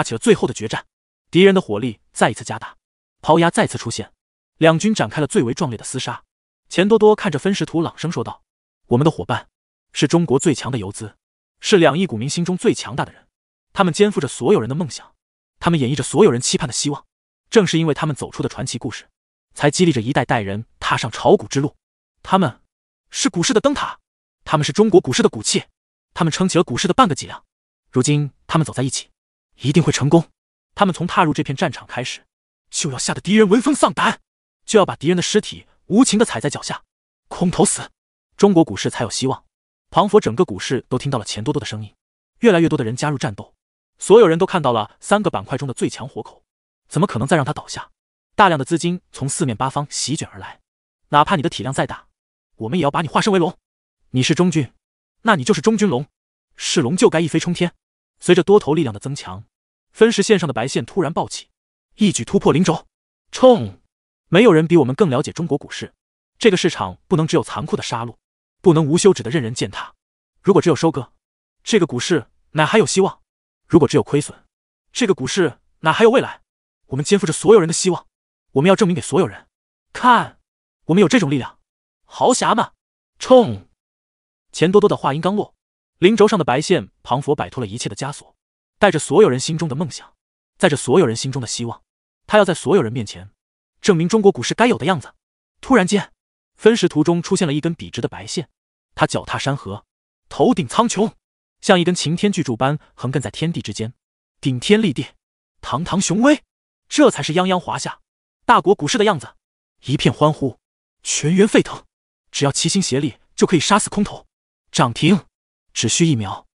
发起了最后的决战，敌人的火力再一次加大，抛压再次出现，两军展开了最为壮烈的厮杀。钱多多看着分时图，朗声说道：“我们的伙伴，是中国最强的游资，是两亿股民心中最强大的人。他们肩负着所有人的梦想，他们演绎着所有人期盼的希望。正是因为他们走出的传奇故事，才激励着一代代人踏上炒股之路。他们是股市的灯塔，他们是中国股市的骨气，他们撑起了股市的半个脊梁。如今，他们走在一起。”一定会成功。他们从踏入这片战场开始，就要吓得敌人闻风丧胆，就要把敌人的尸体无情的踩在脚下。空投死，中国股市才有希望。庞佛整个股市都听到了钱多多的声音，越来越多的人加入战斗。所有人都看到了三个板块中的最强活口，怎么可能再让他倒下？大量的资金从四面八方席卷而来，哪怕你的体量再大，我们也要把你化身为龙。你是中军，那你就是中军龙，是龙就该一飞冲天。随着多头力量的增强。分时线上的白线突然暴起，一举突破零轴，冲！没有人比我们更了解中国股市，这个市场不能只有残酷的杀戮，不能无休止的任人践踏。如果只有收割，这个股市哪还有希望？如果只有亏损，这个股市哪还有未来？我们肩负着所有人的希望，我们要证明给所有人看，我们有这种力量。豪侠们，冲！钱多多的话音刚落，零轴上的白线庞佛摆脱了一切的枷锁。带着所有人心中的梦想，载着所有人心中的希望，他要在所有人面前，证明中国股市该有的样子。突然间，分时图中出现了一根笔直的白线，他脚踏山河，头顶苍穹，像一根擎天巨柱般横亘在天地之间，顶天立地，堂堂雄威。这才是泱泱华夏大国股市的样子。一片欢呼，全员沸腾。只要齐心协力，就可以杀死空头。涨停，只需一秒。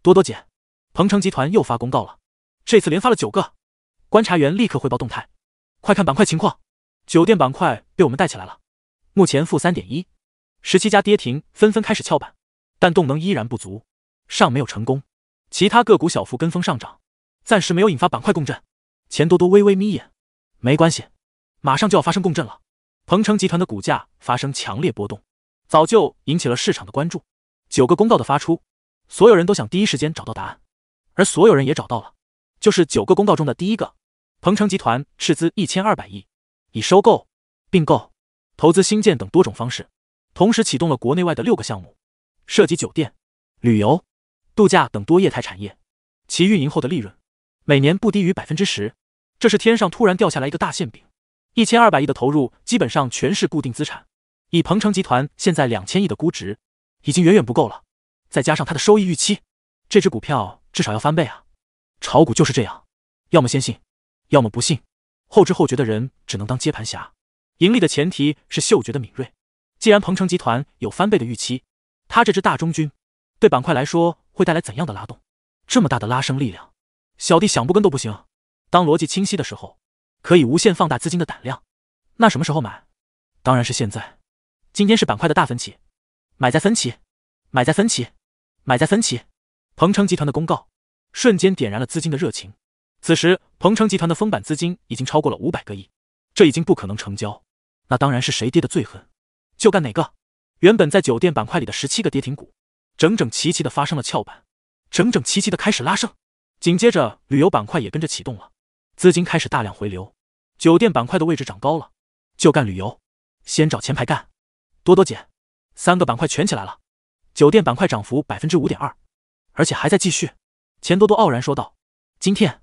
多多姐。鹏城集团又发公告了，这次连发了九个。观察员立刻汇报动态，快看板块情况，酒店板块被我们带起来了，目前负三点一，十七家跌停纷纷开始翘板，但动能依然不足，尚没有成功。其他个股小幅跟风上涨，暂时没有引发板块共振。钱多多微微眯眼，没关系，马上就要发生共振了。鹏城集团的股价发生强烈波动，早就引起了市场的关注。九个公告的发出，所有人都想第一时间找到答案。而所有人也找到了，就是九个公告中的第一个，鹏城集团斥资一千二百亿，以收购、并购、投资、新建等多种方式，同时启动了国内外的六个项目，涉及酒店、旅游、度假等多业态产业。其运营后的利润每年不低于百分之十，这是天上突然掉下来一个大馅饼。一千二百亿的投入基本上全是固定资产，以鹏城集团现在两千亿的估值，已经远远不够了。再加上它的收益预期，这只股票。至少要翻倍啊！炒股就是这样，要么先信，要么不信。后知后觉的人只能当接盘侠。盈利的前提是嗅觉的敏锐。既然鹏程集团有翻倍的预期，它这支大中军对板块来说会带来怎样的拉动？这么大的拉升力量，小弟想不跟都不行。当逻辑清晰的时候，可以无限放大资金的胆量。那什么时候买？当然是现在。今天是板块的大分歧，买在分歧，买在分歧，买在分歧。鹏城集团的公告瞬间点燃了资金的热情。此时，鹏城集团的封板资金已经超过了五百个亿，这已经不可能成交。那当然是谁跌的最狠，就干哪个。原本在酒店板块里的十七个跌停股，整整齐齐的发生了翘板，整整齐齐的开始拉升。紧接着，旅游板块也跟着启动了，资金开始大量回流。酒店板块的位置涨高了，就干旅游，先找前排干。多多姐，三个板块全起来了。酒店板块涨幅百分之五点二。而且还在继续，钱多多傲然说道：“今天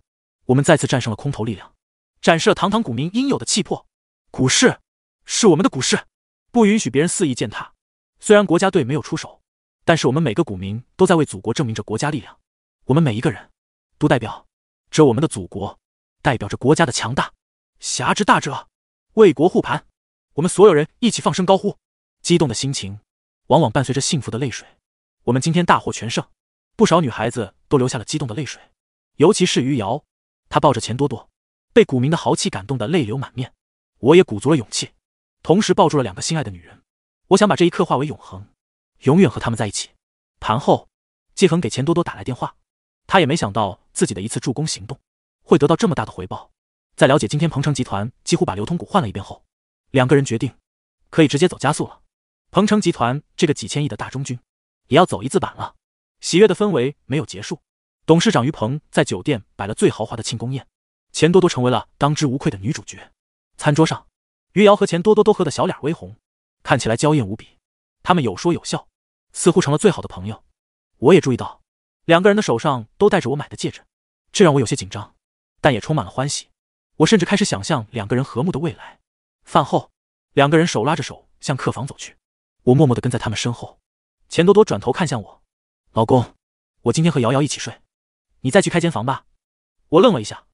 我们再次战胜了空头力量，展示了堂堂股民应有的气魄。股市是我们的股市，不允许别人肆意践踏。虽然国家队没有出手，但是我们每个股民都在为祖国证明着国家力量。我们每一个人都代表着我们的祖国，代表着国家的强大。侠之大者，为国护盘。我们所有人一起放声高呼，激动的心情往往伴随着幸福的泪水。我们今天大获全胜。”不少女孩子都流下了激动的泪水，尤其是余姚，她抱着钱多多，被股民的豪气感动得泪流满面。我也鼓足了勇气，同时抱住了两个心爱的女人。我想把这一刻化为永恒，永远和他们在一起。盘后，季恒给钱多多打来电话，他也没想到自己的一次助攻行动会得到这么大的回报。在了解今天鹏城集团几乎把流通股换了一遍后，两个人决定可以直接走加速了。鹏城集团这个几千亿的大中军，也要走一字板了。喜悦的氛围没有结束，董事长于鹏在酒店摆了最豪华的庆功宴，钱多多成为了当之无愧的女主角。餐桌上，于瑶和钱多多都喝得小脸微红，看起来娇艳无比。他们有说有笑，似乎成了最好的朋友。我也注意到，两个人的手上都戴着我买的戒指，这让我有些紧张，但也充满了欢喜。我甚至开始想象两个人和睦的未来。饭后，两个人手拉着手向客房走去，我默默地跟在他们身后。钱多多转头看向我。老公，我今天和瑶瑶一起睡，你再去开间房吧。我愣了一下，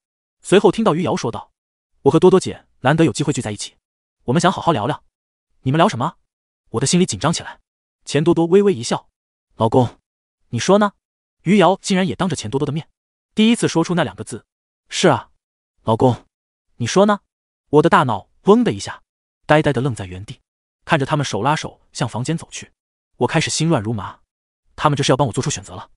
随后听到于瑶说道：“我和多多姐难得有机会聚在一起，我们想好好聊聊。”你们聊什么？我的心里紧张起来。钱多多微微一笑：“老公，你说呢？”于瑶竟然也当着钱多多的面，第一次说出那两个字：“是啊，老公，你说呢？”我的大脑嗡的一下，呆呆的愣在原地，看着他们手拉手向房间走去，我开始心乱如麻。他们这是要帮我做出选择了。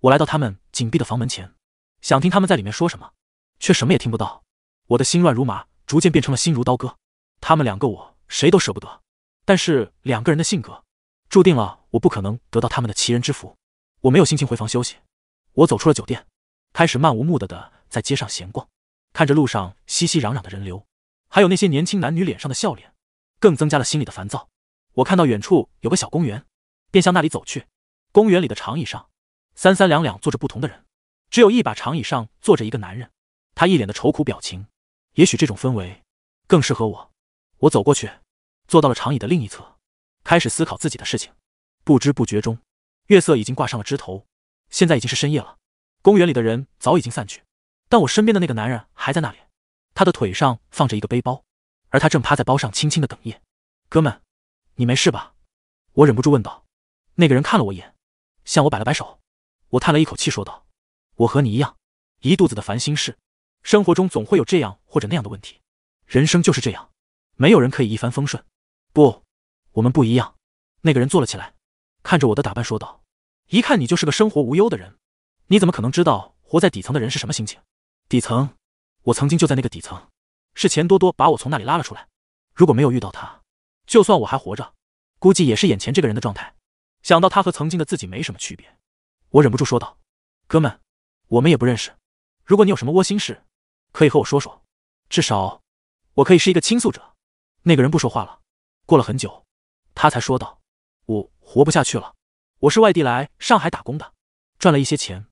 我来到他们紧闭的房门前，想听他们在里面说什么，却什么也听不到。我的心乱如麻，逐渐变成了心如刀割。他们两个，我谁都舍不得。但是两个人的性格，注定了我不可能得到他们的奇人之福。我没有心情回房休息，我走出了酒店，开始漫无目的的在街上闲逛，看着路上熙熙攘攘的人流，还有那些年轻男女脸上的笑脸，更增加了心里的烦躁。我看到远处有个小公园，便向那里走去。公园里的长椅上，三三两两坐着不同的人，只有一把长椅上坐着一个男人，他一脸的愁苦表情。也许这种氛围更适合我。我走过去，坐到了长椅的另一侧，开始思考自己的事情。不知不觉中，月色已经挂上了枝头，现在已经是深夜了。公园里的人早已经散去，但我身边的那个男人还在那里。他的腿上放着一个背包，而他正趴在包上，轻轻的哽咽。哥们，你没事吧？我忍不住问道。那个人看了我一眼。向我摆了摆手，我叹了一口气说道：“我和你一样，一肚子的烦心事。生活中总会有这样或者那样的问题，人生就是这样，没有人可以一帆风顺。不，我们不一样。”那个人坐了起来，看着我的打扮说道：“一看你就是个生活无忧的人，你怎么可能知道活在底层的人是什么心情？底层，我曾经就在那个底层，是钱多多把我从那里拉了出来。如果没有遇到他，就算我还活着，估计也是眼前这个人的状态。”想到他和曾经的自己没什么区别，我忍不住说道：“哥们，我们也不认识。如果你有什么窝心事，可以和我说说，至少我可以是一个倾诉者。”那个人不说话了。过了很久，他才说道：“我活不下去了。我是外地来上海打工的，赚了一些钱，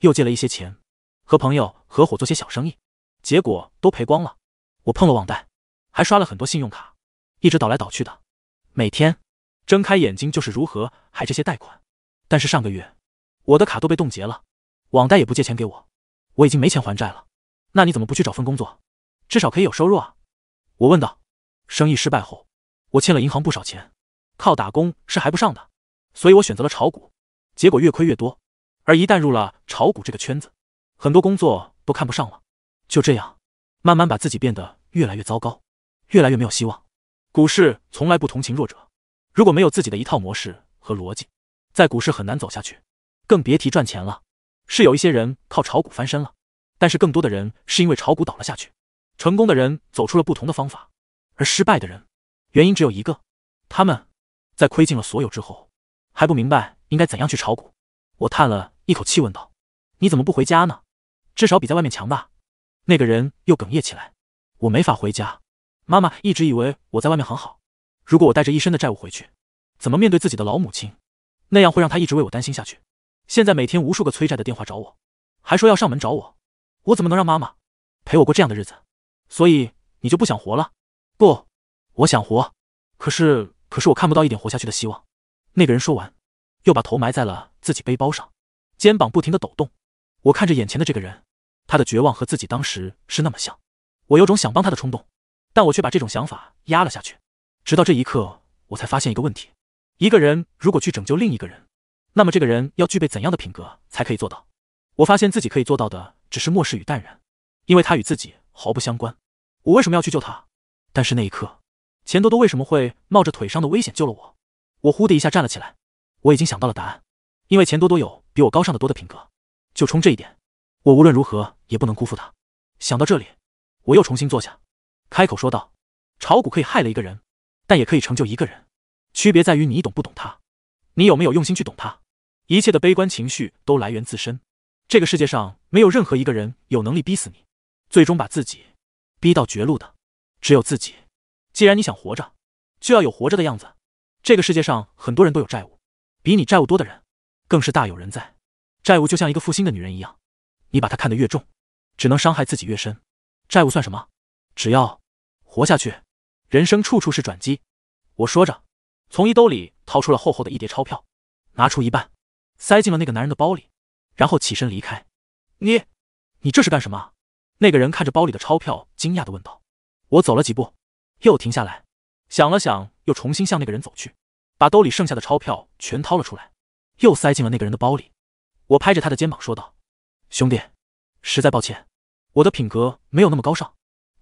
又借了一些钱，和朋友合伙做些小生意，结果都赔光了。我碰了网贷，还刷了很多信用卡，一直倒来倒去的，每天……”睁开眼睛就是如何还这些贷款，但是上个月我的卡都被冻结了，网贷也不借钱给我，我已经没钱还债了。那你怎么不去找份工作，至少可以有收入啊？我问道。生意失败后，我欠了银行不少钱，靠打工是还不上的，所以我选择了炒股，结果越亏越多。而一旦入了炒股这个圈子，很多工作都看不上了，就这样，慢慢把自己变得越来越糟糕，越来越没有希望。股市从来不同情弱者。如果没有自己的一套模式和逻辑，在股市很难走下去，更别提赚钱了。是有一些人靠炒股翻身了，但是更多的人是因为炒股倒了下去。成功的人走出了不同的方法，而失败的人原因只有一个：他们在亏尽了所有之后，还不明白应该怎样去炒股。我叹了一口气，问道：“你怎么不回家呢？至少比在外面强吧？”那个人又哽咽起来：“我没法回家，妈妈一直以为我在外面很好。”如果我带着一身的债务回去，怎么面对自己的老母亲？那样会让她一直为我担心下去。现在每天无数个催债的电话找我，还说要上门找我，我怎么能让妈妈陪我过这样的日子？所以你就不想活了？不，我想活，可是可是我看不到一点活下去的希望。那个人说完，又把头埋在了自己背包上，肩膀不停的抖动。我看着眼前的这个人，他的绝望和自己当时是那么像，我有种想帮他的冲动，但我却把这种想法压了下去。直到这一刻，我才发现一个问题：一个人如果去拯救另一个人，那么这个人要具备怎样的品格才可以做到？我发现自己可以做到的只是漠视与淡然，因为他与自己毫不相关，我为什么要去救他？但是那一刻，钱多多为什么会冒着腿伤的危险救了我？我忽的一下站了起来，我已经想到了答案，因为钱多多有比我高尚的多的品格，就冲这一点，我无论如何也不能辜负他。想到这里，我又重新坐下，开口说道：“炒股可以害了一个人。”但也可以成就一个人，区别在于你懂不懂他，你有没有用心去懂他。一切的悲观情绪都来源自身。这个世界上没有任何一个人有能力逼死你，最终把自己逼到绝路的，只有自己。既然你想活着，就要有活着的样子。这个世界上很多人都有债务，比你债务多的人更是大有人在。债务就像一个负心的女人一样，你把她看得越重，只能伤害自己越深。债务算什么？只要活下去。人生处处是转机，我说着，从衣兜里掏出了厚厚的一叠钞票，拿出一半，塞进了那个男人的包里，然后起身离开。你，你这是干什么？那个人看着包里的钞票，惊讶地问道。我走了几步，又停下来，想了想，又重新向那个人走去，把兜里剩下的钞票全掏了出来，又塞进了那个人的包里。我拍着他的肩膀说道：“兄弟，实在抱歉，我的品格没有那么高尚，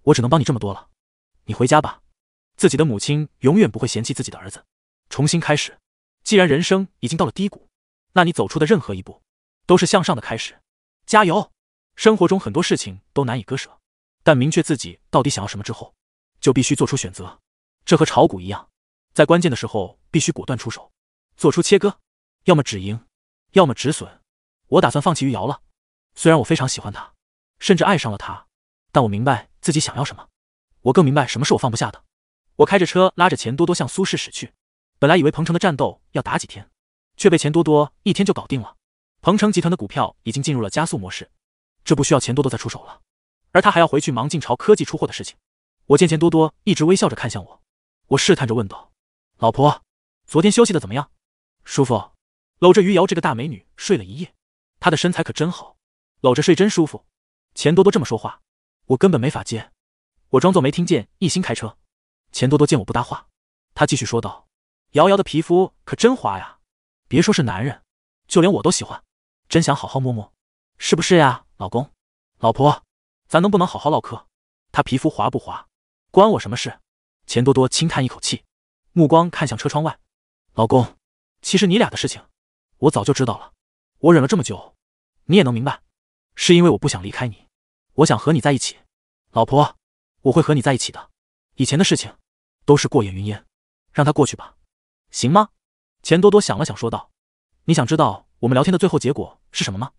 我只能帮你这么多了。你回家吧。”自己的母亲永远不会嫌弃自己的儿子。重新开始，既然人生已经到了低谷，那你走出的任何一步，都是向上的开始。加油！生活中很多事情都难以割舍，但明确自己到底想要什么之后，就必须做出选择。这和炒股一样，在关键的时候必须果断出手，做出切割，要么止盈，要么止损。我打算放弃余姚了，虽然我非常喜欢他，甚至爱上了他，但我明白自己想要什么，我更明白什么是我放不下的。我开着车拉着钱多多向苏氏驶去，本来以为彭城的战斗要打几天，却被钱多多一天就搞定了。彭城集团的股票已经进入了加速模式，这不需要钱多多再出手了。而他还要回去忙晋朝科技出货的事情。我见钱多多一直微笑着看向我，我试探着问道：“老婆，昨天休息的怎么样？舒服？搂着余姚这个大美女睡了一夜，她的身材可真好，搂着睡真舒服。”钱多多这么说话，我根本没法接，我装作没听见，一心开车。钱多多见我不搭话，他继续说道：“瑶瑶的皮肤可真滑呀，别说是男人，就连我都喜欢，真想好好摸摸，是不是呀，老公？老婆，咱能不能好好唠嗑？她皮肤滑不滑，关我什么事？”钱多多轻叹一口气，目光看向车窗外。老公，其实你俩的事情，我早就知道了。我忍了这么久，你也能明白，是因为我不想离开你，我想和你在一起。老婆，我会和你在一起的。以前的事情。都是过眼云烟，让他过去吧，行吗？钱多多想了想，说道：“你想知道我们聊天的最后结果是什么吗？”“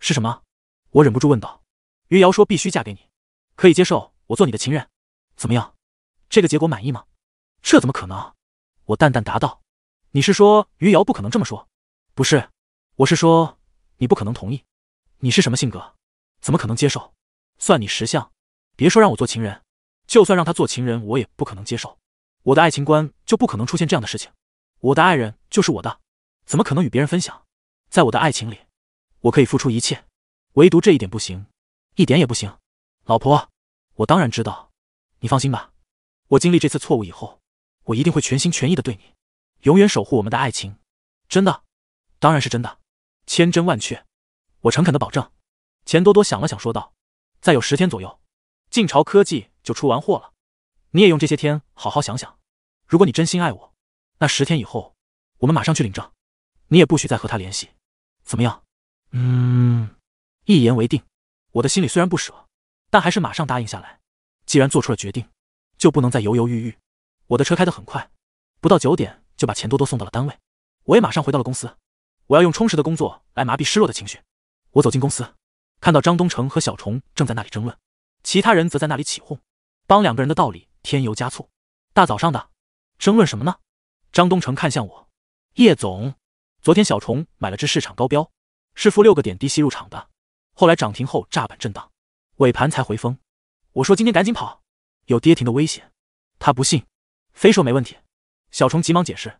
是什么？”我忍不住问道。余瑶说：“必须嫁给你，可以接受我做你的情人，怎么样？这个结果满意吗？”“这怎么可能？”我淡淡答道。“你是说余瑶不可能这么说？不是，我是说你不可能同意。你是什么性格？怎么可能接受？算你识相，别说让我做情人，就算让他做情人，我也不可能接受。”我的爱情观就不可能出现这样的事情，我的爱人就是我的，怎么可能与别人分享？在我的爱情里，我可以付出一切，唯独这一点不行，一点也不行。老婆，我当然知道，你放心吧，我经历这次错误以后，我一定会全心全意的对你，永远守护我们的爱情。真的，当然是真的，千真万确，我诚恳的保证。钱多多想了想，说道：“再有十天左右，晋朝科技就出完货了。”你也用这些天好好想想，如果你真心爱我，那十天以后我们马上去领证，你也不许再和他联系，怎么样？嗯，一言为定。我的心里虽然不舍，但还是马上答应下来。既然做出了决定，就不能再犹犹豫豫。我的车开得很快，不到九点就把钱多多送到了单位，我也马上回到了公司。我要用充实的工作来麻痹失落的情绪。我走进公司，看到张东城和小虫正在那里争论，其他人则在那里起哄，帮两个人的道理。添油加醋，大早上的，争论什么呢？张东城看向我，叶总，昨天小虫买了只市场高标，是负六个点低吸入场的，后来涨停后炸板震荡，尾盘才回风。我说今天赶紧跑，有跌停的危险。他不信，非说没问题。小虫急忙解释，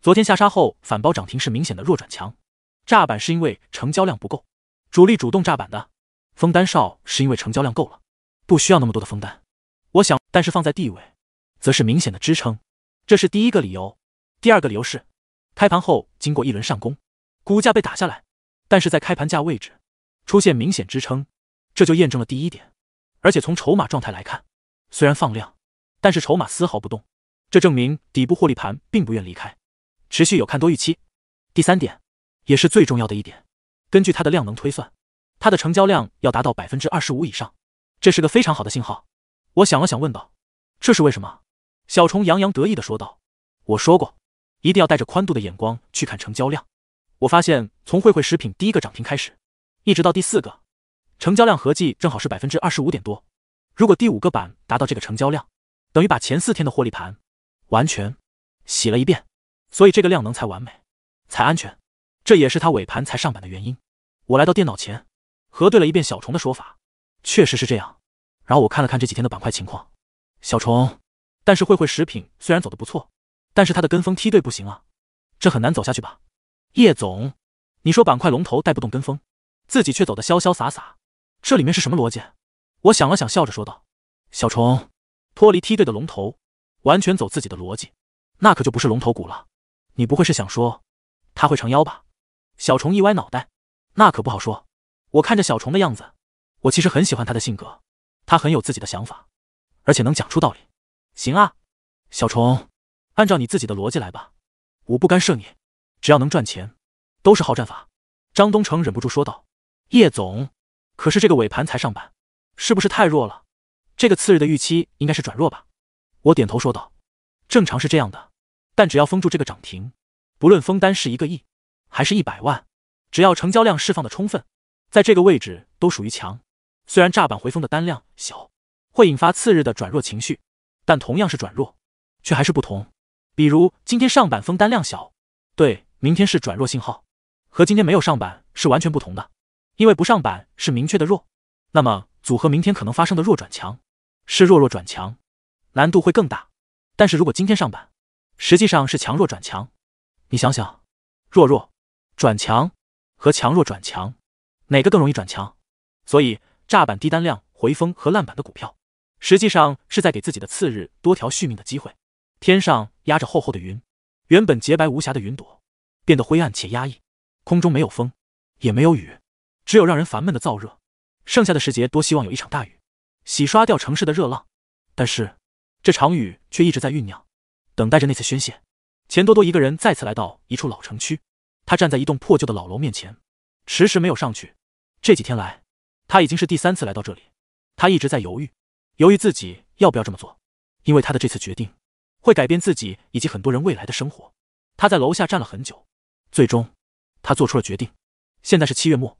昨天下杀后反包涨停是明显的弱转强，炸板是因为成交量不够，主力主动炸板的，封单少是因为成交量够了，不需要那么多的封单。我想，但是放在地位，则是明显的支撑，这是第一个理由。第二个理由是，开盘后经过一轮上攻，股价被打下来，但是在开盘价位置出现明显支撑，这就验证了第一点。而且从筹码状态来看，虽然放量，但是筹码丝毫不动，这证明底部获利盘并不愿离开，持续有看多预期。第三点，也是最重要的一点，根据它的量能推算，它的成交量要达到百分之二十五以上，这是个非常好的信号。我想了想，问道：“这是为什么？”小虫洋洋得意的说道：“我说过，一定要带着宽度的眼光去看成交量。我发现，从慧慧食品第一个涨停开始，一直到第四个，成交量合计正好是百分之二十五点多。如果第五个板达到这个成交量，等于把前四天的获利盘完全洗了一遍，所以这个量能才完美，才安全。这也是他尾盘才上板的原因。”我来到电脑前，核对了一遍小虫的说法，确实是这样。然后我看了看这几天的板块情况，小虫，但是慧慧食品虽然走得不错，但是它的跟风梯队不行啊，这很难走下去吧？叶总，你说板块龙头带不动跟风，自己却走得潇潇洒洒，这里面是什么逻辑？我想了想，笑着说道：“小虫，脱离梯队的龙头，完全走自己的逻辑，那可就不是龙头股了。你不会是想说他会成妖吧？”小虫一歪脑袋，那可不好说。我看着小虫的样子，我其实很喜欢他的性格。他很有自己的想法，而且能讲出道理。行啊，小虫，按照你自己的逻辑来吧，我不干涉你，只要能赚钱，都是好战法。张东城忍不住说道：“叶总，可是这个尾盘才上板，是不是太弱了？这个次日的预期应该是转弱吧？”我点头说道：“正常是这样的，但只要封住这个涨停，不论封单是一个亿还是一百万，只要成交量释放的充分，在这个位置都属于强。”虽然炸板回风的单量小，会引发次日的转弱情绪，但同样是转弱，却还是不同。比如今天上板封单量小，对明天是转弱信号，和今天没有上板是完全不同的。因为不上板是明确的弱，那么组合明天可能发生的弱转强，是弱弱转强，难度会更大。但是如果今天上板，实际上是强弱转强，你想想，弱弱转强和强弱转强，哪个更容易转强？所以。炸板低单量回风和烂板的股票，实际上是在给自己的次日多条续命的机会。天上压着厚厚的云，原本洁白无瑕的云朵变得灰暗且压抑。空中没有风，也没有雨，只有让人烦闷的燥热。剩下的时节，多希望有一场大雨，洗刷掉城市的热浪。但是，这场雨却一直在酝酿，等待着那次宣泄。钱多多一个人再次来到一处老城区，他站在一栋破旧的老楼面前，迟迟没有上去。这几天来。他已经是第三次来到这里，他一直在犹豫，犹豫自己要不要这么做，因为他的这次决定会改变自己以及很多人未来的生活。他在楼下站了很久，最终他做出了决定。现在是七月末，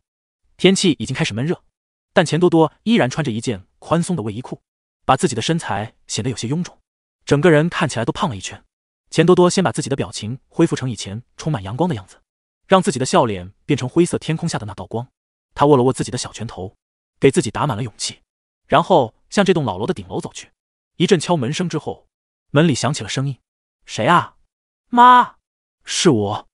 天气已经开始闷热，但钱多多依然穿着一件宽松的卫衣裤，把自己的身材显得有些臃肿，整个人看起来都胖了一圈。钱多多先把自己的表情恢复成以前充满阳光的样子，让自己的笑脸变成灰色天空下的那道光。他握了握自己的小拳头。给自己打满了勇气，然后向这栋老楼的顶楼走去。一阵敲门声之后，门里响起了声音：“谁啊？”“妈，是我，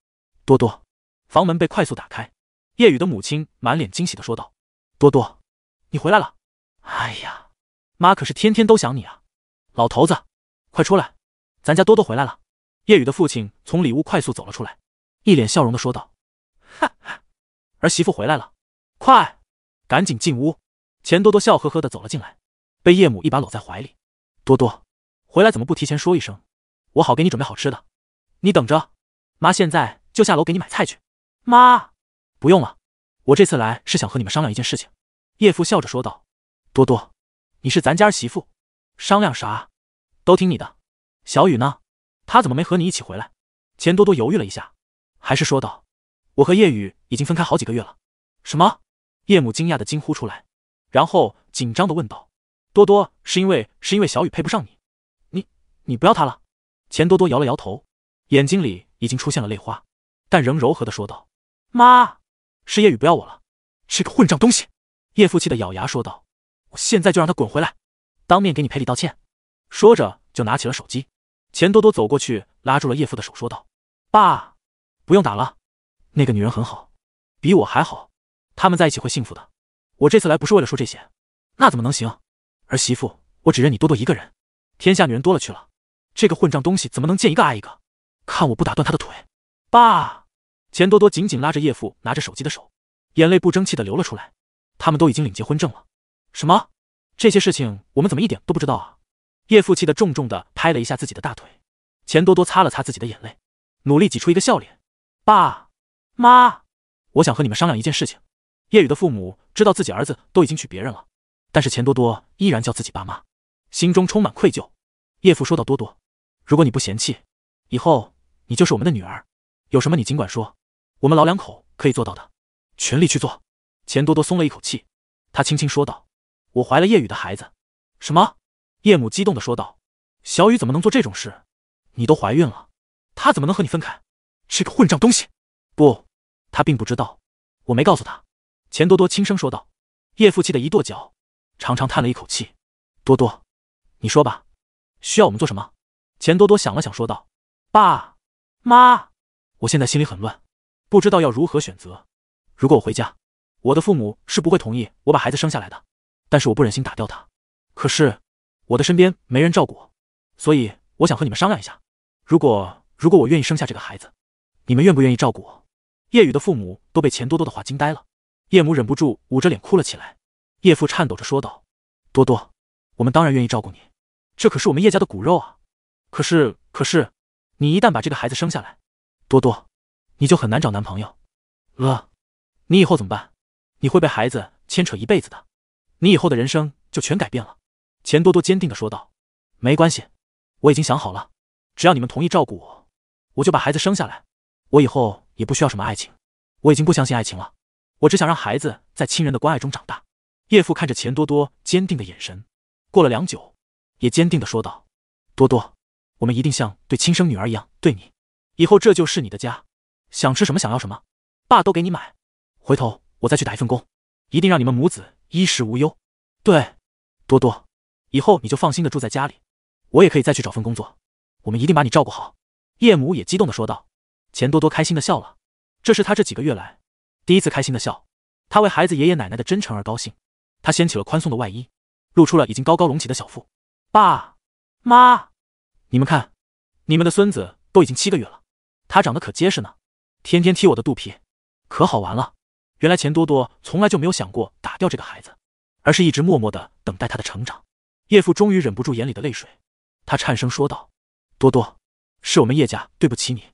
多多。”房门被快速打开，叶雨的母亲满脸惊喜的说道：“多多，你回来了。”“哎呀，妈可是天天都想你啊！”“老头子，快出来，咱家多多回来了。”叶雨的父亲从里屋快速走了出来，一脸笑容的说道：“哈哈，儿媳妇回来了，快！”赶紧进屋，钱多多笑呵呵的走了进来，被叶母一把搂在怀里。多多，回来怎么不提前说一声，我好给你准备好吃的。你等着，妈现在就下楼给你买菜去。妈，不用了，我这次来是想和你们商量一件事情。叶父笑着说道。多多，你是咱家儿媳妇，商量啥，都听你的。小雨呢？他怎么没和你一起回来？钱多多犹豫了一下，还是说道：“我和叶雨已经分开好几个月了。”什么？叶母惊讶的惊呼出来，然后紧张的问道：“多多，是因为是因为小雨配不上你，你你不要他了？”钱多多摇了摇头，眼睛里已经出现了泪花，但仍柔和的说道：“妈，是叶雨不要我了，这个混账东西。”叶父气得咬牙说道：“我现在就让他滚回来，当面给你赔礼道歉。”说着就拿起了手机。钱多多走过去拉住了叶父的手，说道：“爸，不用打了，那个女人很好，比我还好。”他们在一起会幸福的。我这次来不是为了说这些，那怎么能行？儿媳妇，我只认你多多一个人。天下女人多了去了，这个混账东西怎么能见一个爱一个？看我不打断他的腿！爸，钱多多紧紧拉着叶父拿着手机的手，眼泪不争气的流了出来。他们都已经领结婚证了。什么？这些事情我们怎么一点都不知道啊？叶父气得重重的拍了一下自己的大腿。钱多多擦了擦自己的眼泪，努力挤出一个笑脸。爸妈，我想和你们商量一件事情。叶雨的父母知道自己儿子都已经娶别人了，但是钱多多依然叫自己爸妈，心中充满愧疚。叶父说道：“多多，如果你不嫌弃，以后你就是我们的女儿，有什么你尽管说，我们老两口可以做到的，全力去做。”钱多多松了一口气，他轻轻说道：“我怀了叶雨的孩子。”什么？叶母激动的说道：“小雨怎么能做这种事？你都怀孕了，他怎么能和你分开？这个混账东西！”不，他并不知道，我没告诉他。钱多多轻声说道：“叶父气得一跺脚，长长叹了一口气。多多，你说吧，需要我们做什么？”钱多多想了想，说道：“爸妈，我现在心里很乱，不知道要如何选择。如果我回家，我的父母是不会同意我把孩子生下来的。但是我不忍心打掉他。可是我的身边没人照顾，我，所以我想和你们商量一下。如果如果我愿意生下这个孩子，你们愿不愿意照顾我？”叶雨的父母都被钱多多的话惊呆了。叶母忍不住捂着脸哭了起来，叶父颤抖着说道：“多多，我们当然愿意照顾你，这可是我们叶家的骨肉啊。可是，可是，你一旦把这个孩子生下来，多多，你就很难找男朋友了，你以后怎么办？你会被孩子牵扯一辈子的，你以后的人生就全改变了。”钱多多坚定的说道：“没关系，我已经想好了，只要你们同意照顾我，我就把孩子生下来。我以后也不需要什么爱情，我已经不相信爱情了。”我只想让孩子在亲人的关爱中长大。叶父看着钱多多坚定的眼神，过了良久，也坚定的说道：“多多，我们一定像对亲生女儿一样对你。以后这就是你的家，想吃什么，想要什么，爸都给你买。回头我再去打一份工，一定让你们母子衣食无忧。对，多多，以后你就放心的住在家里，我也可以再去找份工作。我们一定把你照顾好。”叶母也激动的说道。钱多多开心的笑了，这是他这几个月来。第一次开心的笑，他为孩子爷爷奶奶的真诚而高兴。他掀起了宽松的外衣，露出了已经高高隆起的小腹。爸妈，你们看，你们的孙子都已经七个月了，他长得可结实呢，天天踢我的肚皮，可好玩了。原来钱多多从来就没有想过打掉这个孩子，而是一直默默的等待他的成长。叶父终于忍不住眼里的泪水，他颤声说道：“多多，是我们叶家对不起你，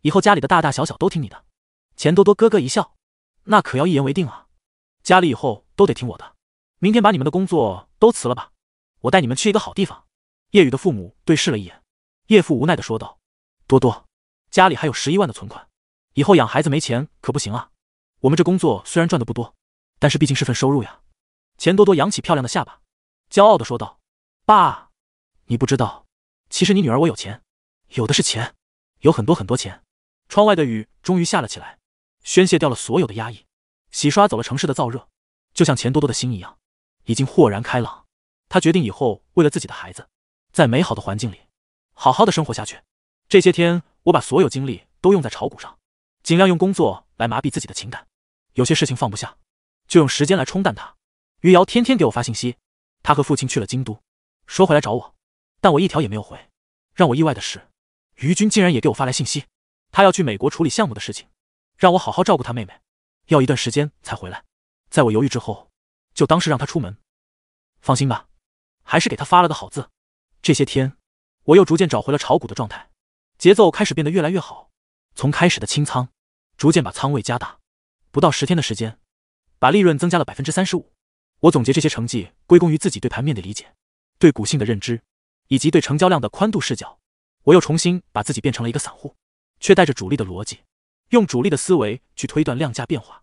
以后家里的大大小小都听你的。”钱多多咯咯一笑。那可要一言为定啊！家里以后都得听我的。明天把你们的工作都辞了吧，我带你们去一个好地方。叶雨的父母对视了一眼，叶父无奈的说道：“多多，家里还有十一万的存款，以后养孩子没钱可不行啊。我们这工作虽然赚的不多，但是毕竟是份收入呀。”钱多多扬起漂亮的下巴，骄傲的说道：“爸，你不知道，其实你女儿我有钱，有的是钱，有很多很多钱。”窗外的雨终于下了起来。宣泄掉了所有的压抑，洗刷走了城市的燥热，就像钱多多的心一样，已经豁然开朗。他决定以后为了自己的孩子，在美好的环境里，好好的生活下去。这些天，我把所有精力都用在炒股上，尽量用工作来麻痹自己的情感。有些事情放不下，就用时间来冲淡它。余姚天天给我发信息，他和父亲去了京都，说回来找我，但我一条也没有回。让我意外的是，余军竟然也给我发来信息，他要去美国处理项目的事情。让我好好照顾他妹妹，要一段时间才回来。在我犹豫之后，就当是让他出门。放心吧，还是给他发了个好字。这些天，我又逐渐找回了炒股的状态，节奏开始变得越来越好。从开始的清仓，逐渐把仓位加大，不到十天的时间，把利润增加了百分之三十五。我总结这些成绩归功于自己对盘面的理解、对股性的认知以及对成交量的宽度视角。我又重新把自己变成了一个散户，却带着主力的逻辑。用主力的思维去推断量价变化，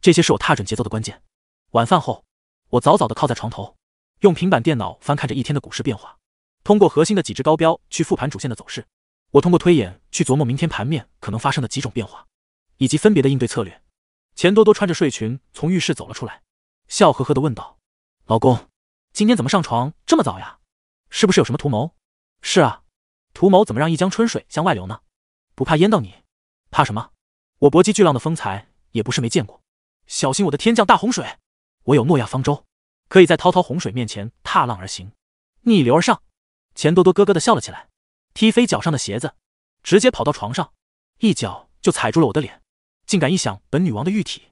这些是我踏准节奏的关键。晚饭后，我早早的靠在床头，用平板电脑翻看着一天的股市变化，通过核心的几只高标去复盘主线的走势。我通过推演去琢磨明天盘面可能发生的几种变化，以及分别的应对策略。钱多多穿着睡裙从浴室走了出来，笑呵呵的问道：“老公，今天怎么上床这么早呀？是不是有什么图谋？”“是啊，图谋怎么让一江春水向外流呢？不怕淹到你？怕什么？”我搏击巨浪的风采也不是没见过，小心我的天降大洪水！我有诺亚方舟，可以在滔滔洪水面前踏浪而行，逆流而上。钱多多咯咯的笑了起来，踢飞脚上的鞋子，直接跑到床上，一脚就踩住了我的脸。竟敢一想本女王的玉体，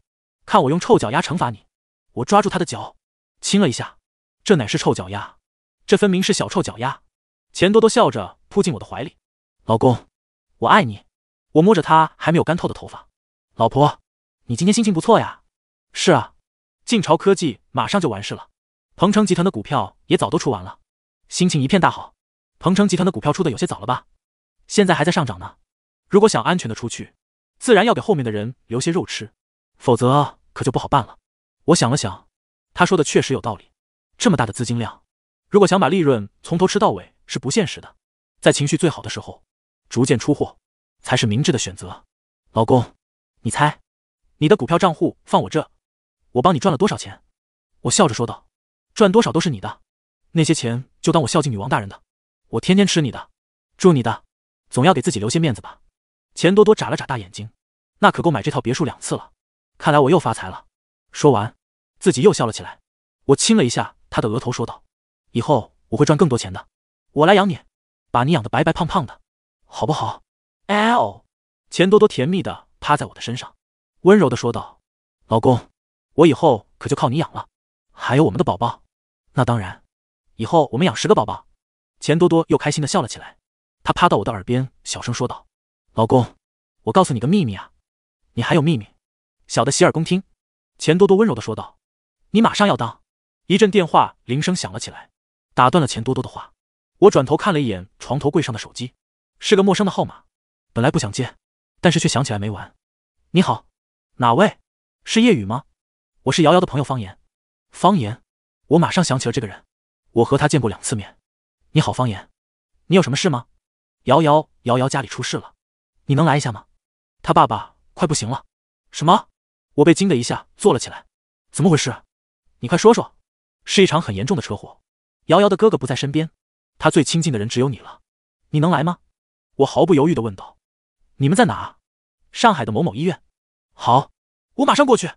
看我用臭脚丫惩罚你！我抓住他的脚，亲了一下。这乃是臭脚丫，这分明是小臭脚丫。钱多多笑着扑进我的怀里，老公，我爱你。我摸着她还没有干透的头发，老婆，你今天心情不错呀？是啊，晋朝科技马上就完事了，鹏程集团的股票也早都出完了，心情一片大好。鹏程集团的股票出的有些早了吧？现在还在上涨呢。如果想安全的出去，自然要给后面的人留些肉吃，否则可就不好办了。我想了想，他说的确实有道理。这么大的资金量，如果想把利润从头吃到尾是不现实的，在情绪最好的时候逐渐出货。才是明智的选择，老公，你猜，你的股票账户放我这，我帮你赚了多少钱？我笑着说道：“赚多少都是你的，那些钱就当我孝敬女王大人的，我天天吃你的，住你的，总要给自己留些面子吧。”钱多多眨了眨大眼睛，那可够买这套别墅两次了，看来我又发财了。说完，自己又笑了起来。我亲了一下他的额头，说道：“以后我会赚更多钱的，我来养你，把你养的白白胖胖的，好不好？” l，钱多多甜蜜的趴在我的身上，温柔的说道：“老公，我以后可就靠你养了，还有我们的宝宝。”“那当然，以后我们养十个宝宝。”钱多多又开心的笑了起来，他趴到我的耳边小声说道：“老公，我告诉你个秘密啊，你还有秘密，小的洗耳恭听。”钱多多温柔的说道：“你马上要当。”一阵电话铃声响了起来，打断了钱多多的话。我转头看了一眼床头柜上的手机，是个陌生的号码。本来不想接，但是却想起来没完。你好，哪位？是夜雨吗？我是瑶瑶的朋友方言。方言，我马上想起了这个人，我和他见过两次面。你好，方言，你有什么事吗？瑶瑶，瑶瑶家里出事了，你能来一下吗？他爸爸快不行了。什么？我被惊的一下坐了起来。怎么回事？你快说说。是一场很严重的车祸。瑶瑶的哥哥不在身边，他最亲近的人只有你了。你能来吗？我毫不犹豫的问道。你们在哪？上海的某某医院。好，我马上过去。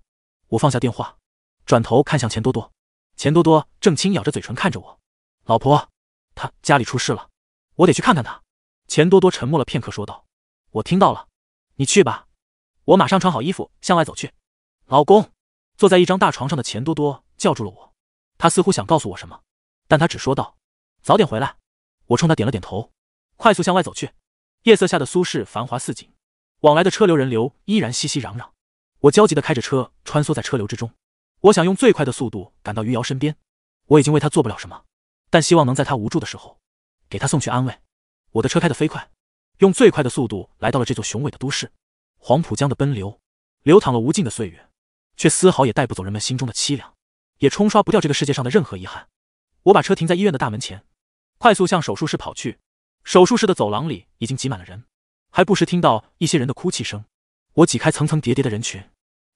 我放下电话，转头看向钱多多。钱多多正轻咬着嘴唇看着我。老婆，他家里出事了，我得去看看他。钱多多沉默了片刻，说道：“我听到了，你去吧。”我马上穿好衣服向外走去。老公，坐在一张大床上的钱多多叫住了我。他似乎想告诉我什么，但他只说道：“早点回来。”我冲他点了点头，快速向外走去。夜色下的苏轼繁华似锦，往来的车流人流依然熙熙攘攘。我焦急的开着车穿梭在车流之中，我想用最快的速度赶到余姚身边。我已经为他做不了什么，但希望能在他无助的时候给他送去安慰。我的车开得飞快，用最快的速度来到了这座雄伟的都市。黄浦江的奔流流淌了无尽的岁月，却丝毫也带不走人们心中的凄凉，也冲刷不掉这个世界上的任何遗憾。我把车停在医院的大门前，快速向手术室跑去。手术室的走廊里已经挤满了人，还不时听到一些人的哭泣声。我挤开层层叠叠的人群，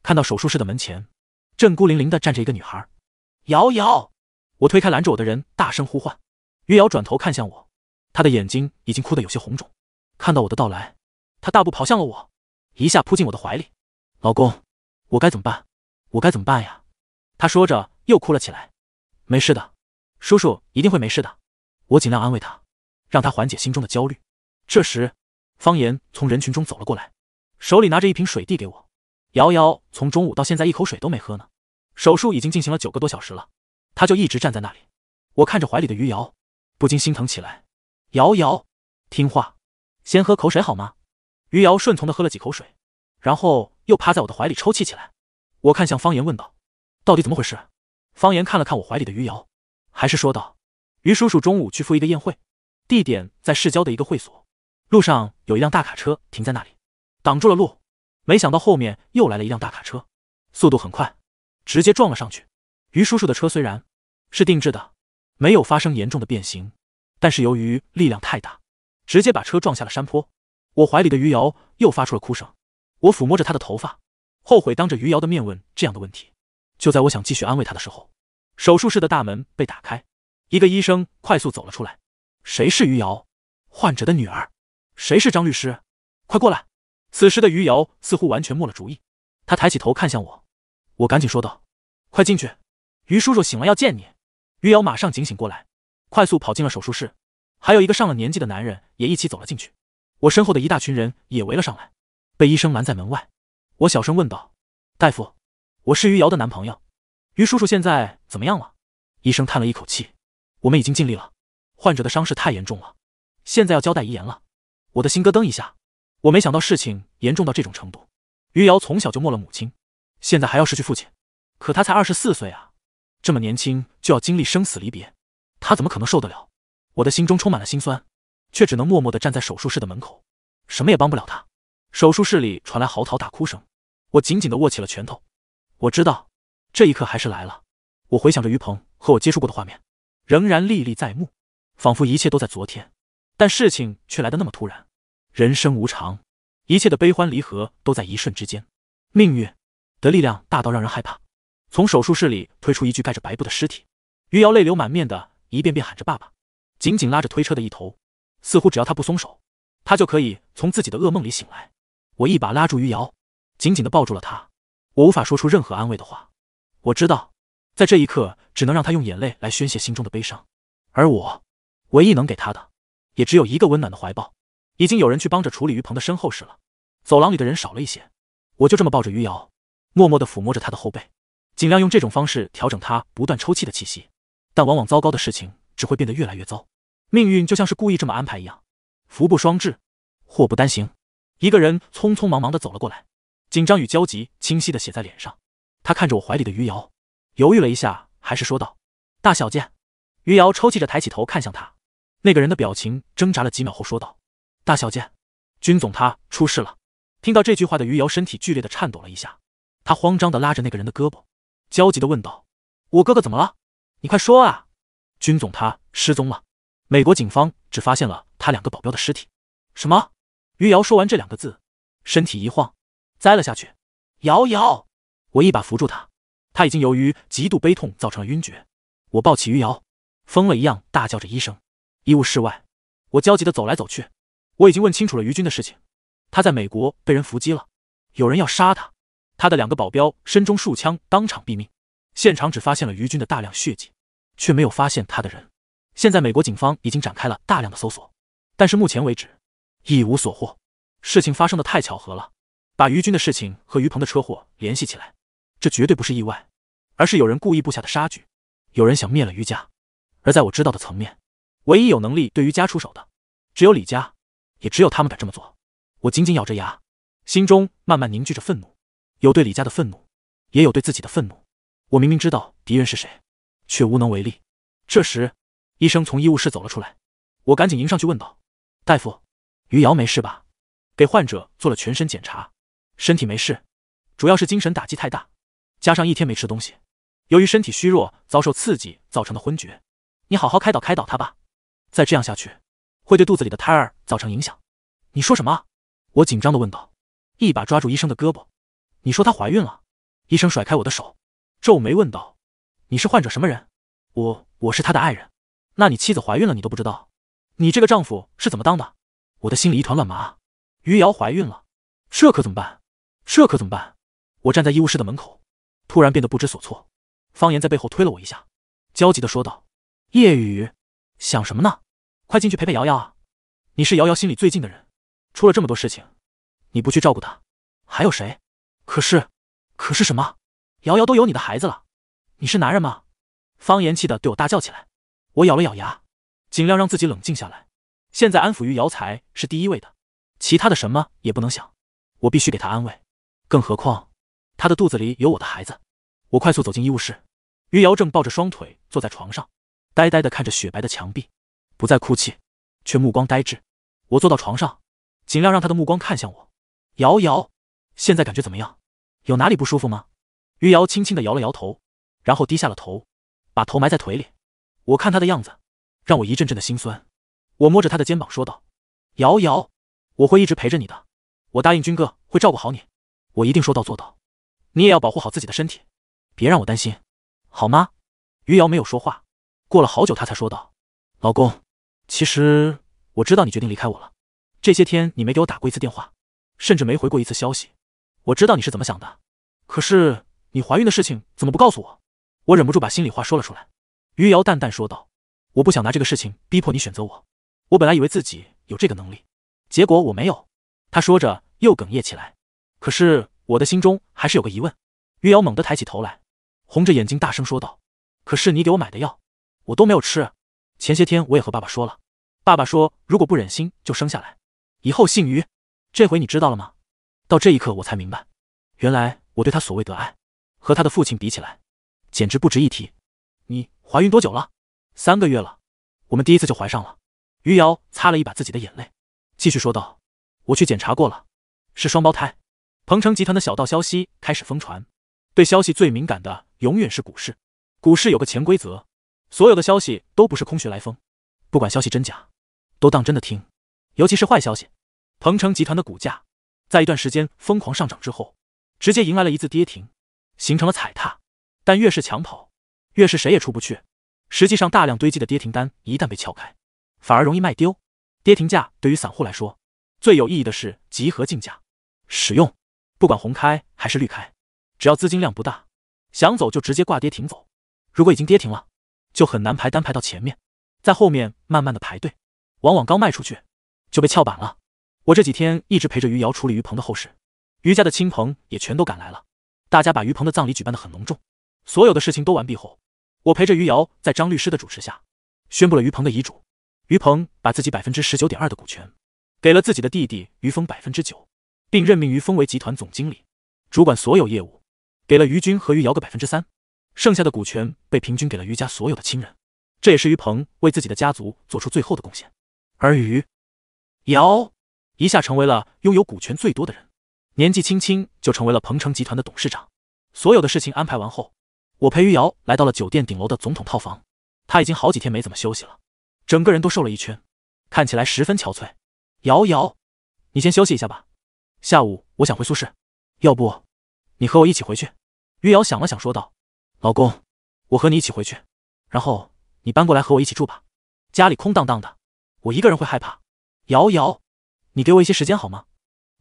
看到手术室的门前，正孤零零的站着一个女孩。瑶瑶，我推开拦着我的人，大声呼唤。余瑶转头看向我，她的眼睛已经哭得有些红肿。看到我的到来，她大步跑向了我，一下扑进我的怀里。老公，我该怎么办？我该怎么办呀？她说着又哭了起来。没事的，叔叔一定会没事的。我尽量安慰她。让他缓解心中的焦虑。这时，方言从人群中走了过来，手里拿着一瓶水递给我。瑶瑶从中午到现在一口水都没喝呢，手术已经进行了九个多小时了，他就一直站在那里。我看着怀里的余瑶，不禁心疼起来。瑶瑶，听话，先喝口水好吗？余瑶顺从的喝了几口水，然后又趴在我的怀里抽泣起来。我看向方言问道：“到底怎么回事？”方言看了看我怀里的余瑶，还是说道：“余叔叔中午去赴一个宴会。”地点在市郊的一个会所，路上有一辆大卡车停在那里，挡住了路。没想到后面又来了一辆大卡车，速度很快，直接撞了上去。于叔叔的车虽然是定制的，没有发生严重的变形，但是由于力量太大，直接把车撞下了山坡。我怀里的余姚又发出了哭声，我抚摸着他的头发，后悔当着余姚的面问这样的问题。就在我想继续安慰他的时候，手术室的大门被打开，一个医生快速走了出来。谁是余姚，患者的女儿？谁是张律师？快过来！此时的余姚似乎完全没了主意，他抬起头看向我，我赶紧说道：“快进去，余叔叔醒了要见你。”余姚马上警醒过来，快速跑进了手术室，还有一个上了年纪的男人也一起走了进去。我身后的一大群人也围了上来，被医生拦在门外。我小声问道：“大夫，我是余姚的男朋友，余叔叔现在怎么样了？”医生叹了一口气：“我们已经尽力了。”患者的伤势太严重了，现在要交代遗言了。我的心咯噔一下，我没想到事情严重到这种程度。余姚从小就没了母亲，现在还要失去父亲，可他才二十四岁啊，这么年轻就要经历生死离别，他怎么可能受得了？我的心中充满了心酸，却只能默默的站在手术室的门口，什么也帮不了他。手术室里传来嚎啕大哭声，我紧紧的握起了拳头。我知道，这一刻还是来了。我回想着于鹏和我接触过的画面，仍然历历在目。仿佛一切都在昨天，但事情却来得那么突然。人生无常，一切的悲欢离合都在一瞬之间。命运的力量大到让人害怕。从手术室里推出一具盖着白布的尸体，余姚泪流满面的一遍遍喊着“爸爸”，紧紧拉着推车的一头，似乎只要他不松手，他就可以从自己的噩梦里醒来。我一把拉住余姚，紧紧的抱住了他。我无法说出任何安慰的话，我知道，在这一刻，只能让他用眼泪来宣泄心中的悲伤，而我。唯一能给他的，也只有一个温暖的怀抱。已经有人去帮着处理于鹏的身后事了。走廊里的人少了一些，我就这么抱着于瑶，默默地抚摸着他的后背，尽量用这种方式调整他不断抽泣的气息。但往往糟糕的事情只会变得越来越糟。命运就像是故意这么安排一样，福不双至，祸不单行。一个人匆匆忙忙地走了过来，紧张与焦急清晰地写在脸上。他看着我怀里的余姚，犹豫了一下，还是说道：“大小姐。”余姚抽泣着抬起头看向他。那个人的表情挣扎了几秒后说道：“大小姐，军总他出事了。”听到这句话的余姚身体剧烈的颤抖了一下，他慌张的拉着那个人的胳膊，焦急的问道：“我哥哥怎么了？你快说啊！”军总他失踪了，美国警方只发现了他两个保镖的尸体。什么？余姚说完这两个字，身体一晃，栽了下去。瑶瑶，我一把扶住他，他已经由于极度悲痛造成了晕厥。我抱起余姚，疯了一样大叫着：“医生！”医务室外，我焦急的走来走去。我已经问清楚了于军的事情，他在美国被人伏击了，有人要杀他，他的两个保镖身中数枪，当场毙命。现场只发现了于军的大量血迹，却没有发现他的人。现在美国警方已经展开了大量的搜索，但是目前为止一无所获。事情发生的太巧合了，把于军的事情和于鹏的车祸联系起来，这绝对不是意外，而是有人故意布下的杀局。有人想灭了于家，而在我知道的层面。唯一有能力对于家出手的，只有李家，也只有他们敢这么做。我紧紧咬着牙，心中慢慢凝聚着愤怒，有对李家的愤怒，也有对自己的愤怒。我明明知道敌人是谁，却无能为力。这时，医生从医务室走了出来，我赶紧迎上去问道：“大夫，余姚没事吧？”“给患者做了全身检查，身体没事，主要是精神打击太大，加上一天没吃东西，由于身体虚弱遭受刺激造成的昏厥。你好好开导开导他吧。”再这样下去，会对肚子里的胎儿造成影响。你说什么？我紧张的问道，一把抓住医生的胳膊。你说她怀孕了？医生甩开我的手，皱眉问道：“你是患者什么人？”我我是他的爱人。那你妻子怀孕了，你都不知道？你这个丈夫是怎么当的？我的心里一团乱麻。余瑶怀孕了，这可怎么办？这可怎么办？我站在医务室的门口，突然变得不知所措。方言在背后推了我一下，焦急的说道：“叶雨，想什么呢？”快进去陪陪瑶瑶啊！你是瑶瑶心里最近的人，出了这么多事情，你不去照顾她，还有谁？可是，可是什么？瑶瑶都有你的孩子了，你是男人吗？方言气得对我大叫起来。我咬了咬牙，尽量让自己冷静下来。现在安抚于瑶才是第一位的，其他的什么也不能想。我必须给她安慰，更何况她的肚子里有我的孩子。我快速走进医务室，于瑶正抱着双腿坐在床上，呆呆的看着雪白的墙壁。不再哭泣，却目光呆滞。我坐到床上，尽量让他的目光看向我。瑶瑶，现在感觉怎么样？有哪里不舒服吗？余瑶轻轻的摇了摇头，然后低下了头，把头埋在腿里。我看他的样子，让我一阵阵的心酸。我摸着他的肩膀说道：“瑶瑶，我会一直陪着你的。我答应军哥会照顾好你，我一定说到做到。你也要保护好自己的身体，别让我担心，好吗？”余瑶没有说话。过了好久，他才说道：“老公。”其实我知道你决定离开我了，这些天你没给我打过一次电话，甚至没回过一次消息。我知道你是怎么想的，可是你怀孕的事情怎么不告诉我？我忍不住把心里话说了出来。余姚淡淡说道：“我不想拿这个事情逼迫你选择我。我本来以为自己有这个能力，结果我没有。”他说着又哽咽起来。可是我的心中还是有个疑问。余姚猛地抬起头来，红着眼睛大声说道：“可是你给我买的药，我都没有吃。”前些天我也和爸爸说了，爸爸说如果不忍心就生下来，以后姓于。这回你知道了吗？到这一刻我才明白，原来我对他所谓的爱，和他的父亲比起来，简直不值一提。你怀孕多久了？三个月了。我们第一次就怀上了。余瑶擦了一把自己的眼泪，继续说道：“我去检查过了，是双胞胎。”鹏城集团的小道消息开始疯传，对消息最敏感的永远是股市。股市有个潜规则。所有的消息都不是空穴来风，不管消息真假，都当真的听。尤其是坏消息，鹏城集团的股价在一段时间疯狂上涨之后，直接迎来了一次跌停，形成了踩踏。但越是抢跑，越是谁也出不去。实际上，大量堆积的跌停单一旦被撬开，反而容易卖丢。跌停价对于散户来说最有意义的是集合竞价使用，不管红开还是绿开，只要资金量不大，想走就直接挂跌停走。如果已经跌停了。就很难排单排到前面，在后面慢慢的排队，往往刚卖出去就被翘板了。我这几天一直陪着余姚处理余鹏的后事，余家的亲朋也全都赶来了，大家把余鹏的葬礼举办的很隆重。所有的事情都完毕后，我陪着余姚在张律师的主持下，宣布了余鹏的遗嘱。于鹏把自己百分之十九点二的股权，给了自己的弟弟于峰百分之九，并任命于峰为集团总经理，主管所有业务，给了于军和于瑶个百分之三。剩下的股权被平均给了于家所有的亲人，这也是于鹏为自己的家族做出最后的贡献。而于瑶一下成为了拥有股权最多的人，年纪轻轻就成为了鹏城集团的董事长。所有的事情安排完后，我陪于瑶来到了酒店顶楼的总统套房。他已经好几天没怎么休息了，整个人都瘦了一圈，看起来十分憔悴。瑶瑶，你先休息一下吧，下午我想回苏舍，要不你和我一起回去？于瑶想了想，说道。老公，我和你一起回去，然后你搬过来和我一起住吧。家里空荡荡的，我一个人会害怕。瑶瑶，你给我一些时间好吗？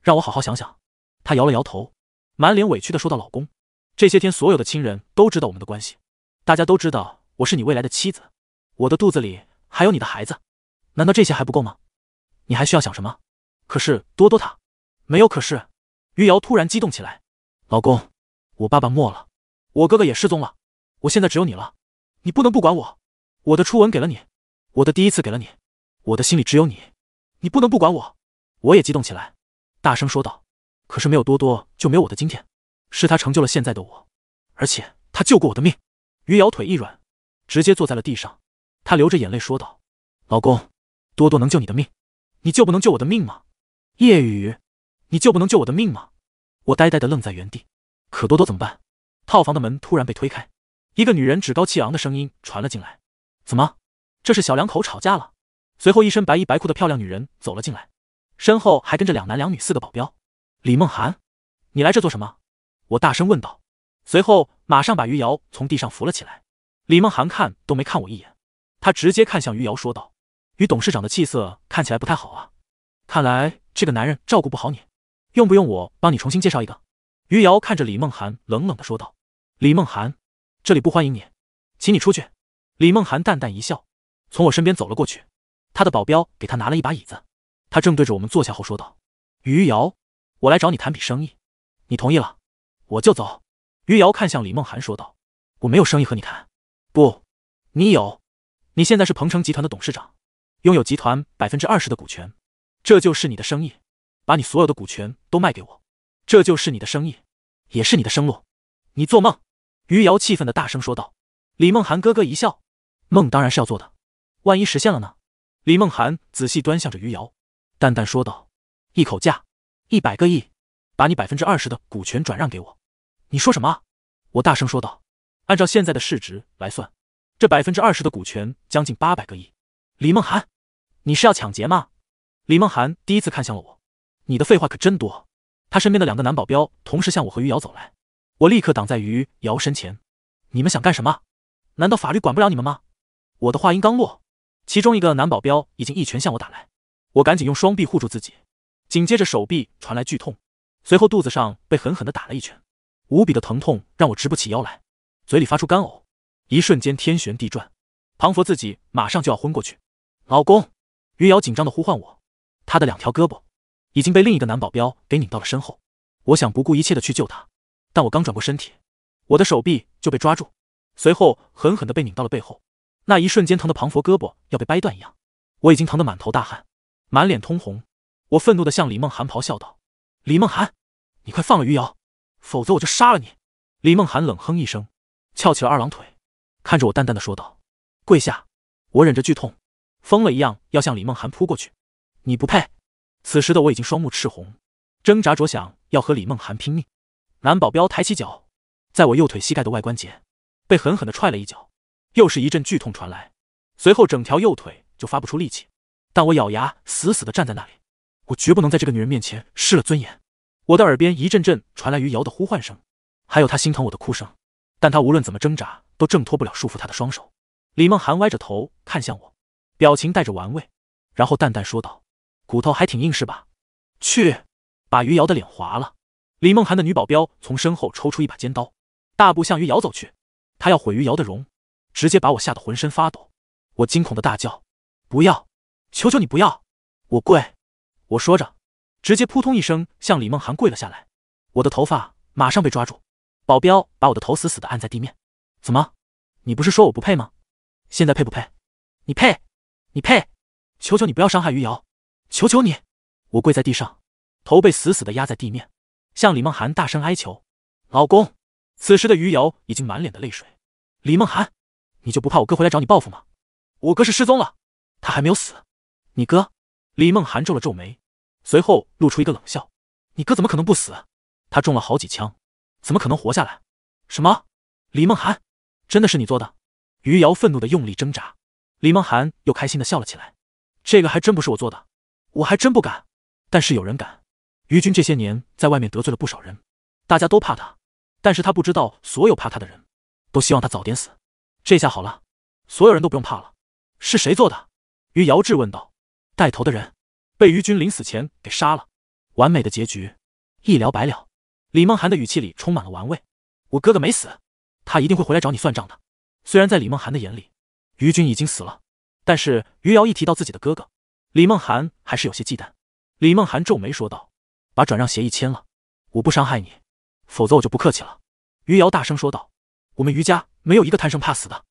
让我好好想想。他摇了摇头，满脸委屈的说道：“老公，这些天所有的亲人都知道我们的关系，大家都知道我是你未来的妻子，我的肚子里还有你的孩子，难道这些还不够吗？你还需要想什么？可是多多他……没有可是。”余瑶突然激动起来：“老公，我爸爸没了。”我哥哥也失踪了，我现在只有你了，你不能不管我。我的初吻给了你，我的第一次给了你，我的心里只有你，你不能不管我。我也激动起来，大声说道：“可是没有多多就没有我的今天，是他成就了现在的我，而且他救过我的命。”余瑶腿一软，直接坐在了地上，她流着眼泪说道：“老公，多多能救你的命，你就不能救我的命吗？夜雨，你就不能救我的命吗？”我呆呆的愣在原地，可多多怎么办？套房的门突然被推开，一个女人趾高气昂的声音传了进来：“怎么，这是小两口吵架了？”随后，一身白衣白裤的漂亮女人走了进来，身后还跟着两男两女四个保镖。李梦涵，你来这做什么？”我大声问道，随后马上把余姚从地上扶了起来。李梦涵看都没看我一眼，他直接看向余姚说道：“余董事长的气色看起来不太好啊，看来这个男人照顾不好你，用不用我帮你重新介绍一个？”余姚看着李梦涵，冷冷的说道。李梦涵，这里不欢迎你，请你出去。李梦涵淡淡一笑，从我身边走了过去。他的保镖给他拿了一把椅子，他正对着我们坐下后说道：“余姚，我来找你谈笔生意，你同意了，我就走。”余姚看向李梦涵说道：“我没有生意和你谈，不，你有。你现在是鹏城集团的董事长，拥有集团百分之二十的股权，这就是你的生意。把你所有的股权都卖给我，这就是你的生意，也是你的生路。你做梦。”余姚气愤的大声说道：“李梦涵，咯咯一笑，梦当然是要做的，万一实现了呢？”李梦涵仔细端详着余姚，淡淡说道：“一口价，一百个亿，把你百分之二十的股权转让给我。”你说什么？我大声说道：“按照现在的市值来算，这百分之二十的股权将近八百个亿。”李梦涵，你是要抢劫吗？李梦涵第一次看向了我，你的废话可真多。他身边的两个男保镖同时向我和余姚走来。我立刻挡在于姚身前，你们想干什么？难道法律管不了你们吗？我的话音刚落，其中一个男保镖已经一拳向我打来，我赶紧用双臂护住自己，紧接着手臂传来剧痛，随后肚子上被狠狠的打了一拳，无比的疼痛让我直不起腰来，嘴里发出干呕，一瞬间天旋地转，庞佛自己马上就要昏过去。老公，于瑶紧张的呼唤我，他的两条胳膊已经被另一个男保镖给拧到了身后，我想不顾一切的去救他。但我刚转过身体，我的手臂就被抓住，随后狠狠的被拧到了背后。那一瞬间，疼的庞佛胳膊要被掰断一样。我已经疼得满头大汗，满脸通红。我愤怒的向李梦涵咆哮道：“李梦涵，你快放了余姚，否则我就杀了你！”李梦涵冷哼一声，翘起了二郎腿，看着我淡淡的说道：“跪下！”我忍着剧痛，疯了一样要向李梦涵扑过去。你不配！此时的我已经双目赤红，挣扎着想要和李梦涵拼命。男保镖抬起脚，在我右腿膝盖的外关节被狠狠的踹了一脚，又是一阵剧痛传来，随后整条右腿就发不出力气。但我咬牙死死的站在那里，我绝不能在这个女人面前失了尊严。我的耳边一阵阵传来余姚的呼唤声，还有她心疼我的哭声，但她无论怎么挣扎都挣脱不了束缚她的双手。李梦涵歪着头看向我，表情带着玩味，然后淡淡说道：“骨头还挺硬是吧？去，把余姚的脸划了。”李梦涵的女保镖从身后抽出一把尖刀，大步向余姚走去。她要毁余姚的容，直接把我吓得浑身发抖。我惊恐的大叫：“不要！求求你不要！”我跪，我说着，直接扑通一声向李梦涵跪了下来。我的头发马上被抓住，保镖把我的头死死的按在地面。怎么？你不是说我不配吗？现在配不配？你配？你配？求求你不要伤害余姚！求求你！我跪在地上，头被死死的压在地面。向李梦涵大声哀求：“老公！”此时的余姚已经满脸的泪水。李梦涵，你就不怕我哥回来找你报复吗？我哥是失踪了，他还没有死。你哥？李梦涵皱了皱眉，随后露出一个冷笑：“你哥怎么可能不死？他中了好几枪，怎么可能活下来？”什么？李梦涵真的是你做的？余姚愤怒的用力挣扎，李梦涵又开心的笑了起来：“这个还真不是我做的，我还真不敢。但是有人敢。”于军这些年在外面得罪了不少人，大家都怕他，但是他不知道，所有怕他的人，都希望他早点死。这下好了，所有人都不用怕了。是谁做的？于瑶质问道。带头的人被于军临死前给杀了，完美的结局，一了百了。李梦涵的语气里充满了玩味。我哥哥没死，他一定会回来找你算账的。虽然在李梦涵的眼里，于军已经死了，但是于瑶一提到自己的哥哥，李梦涵还是有些忌惮。李梦涵皱眉说道。把转让协议签了，我不伤害你，否则我就不客气了。”余姚大声说道，“我们余家没有一个贪生怕死的，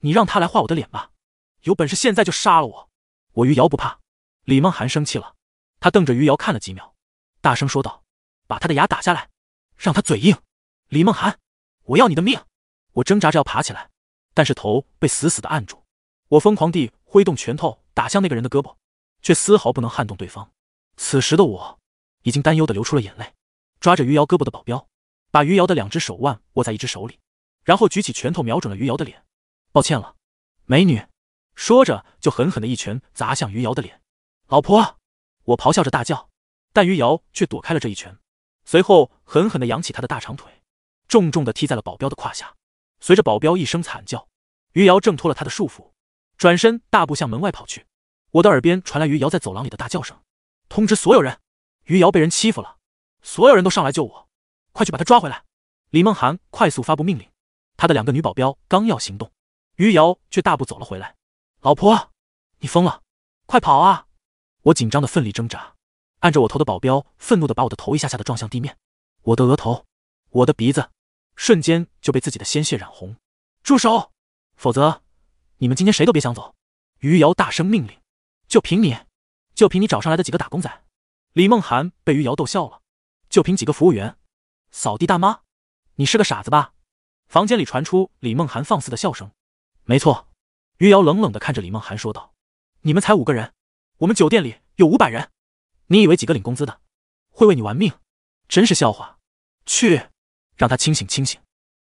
你让他来画我的脸吧，有本事现在就杀了我，我余姚不怕。”李梦涵生气了，他瞪着余姚看了几秒，大声说道：“把他的牙打下来，让他嘴硬。”李梦涵，我要你的命！我挣扎着要爬起来，但是头被死死的按住，我疯狂地挥动拳头打向那个人的胳膊，却丝毫不能撼动对方。此时的我。已经担忧的流出了眼泪，抓着余姚胳膊的保镖，把余姚的两只手腕握在一只手里，然后举起拳头瞄准了余姚的脸。抱歉了，美女，说着就狠狠的一拳砸向余姚的脸。老婆，我咆哮着大叫，但余姚却躲开了这一拳，随后狠狠的扬起她的大长腿，重重的踢在了保镖的胯下。随着保镖一声惨叫，余姚挣脱了他的束缚，转身大步向门外跑去。我的耳边传来余姚在走廊里的大叫声：“通知所有人！”余姚被人欺负了，所有人都上来救我！快去把他抓回来！李梦涵快速发布命令，她的两个女保镖刚要行动，余姚却大步走了回来。老婆，你疯了！快跑啊！我紧张的奋力挣扎，按着我头的保镖愤怒的把我的头一下下的撞向地面，我的额头，我的鼻子，瞬间就被自己的鲜血染红。住手！否则，你们今天谁都别想走！余姚大声命令。就凭你，就凭你找上来的几个打工仔！李梦涵被余姚逗笑了，就凭几个服务员、扫地大妈，你是个傻子吧？房间里传出李梦涵放肆的笑声。没错，余姚冷冷的看着李梦涵说道：“你们才五个人，我们酒店里有五百人，你以为几个领工资的会为你玩命？真是笑话！去，让他清醒清醒！”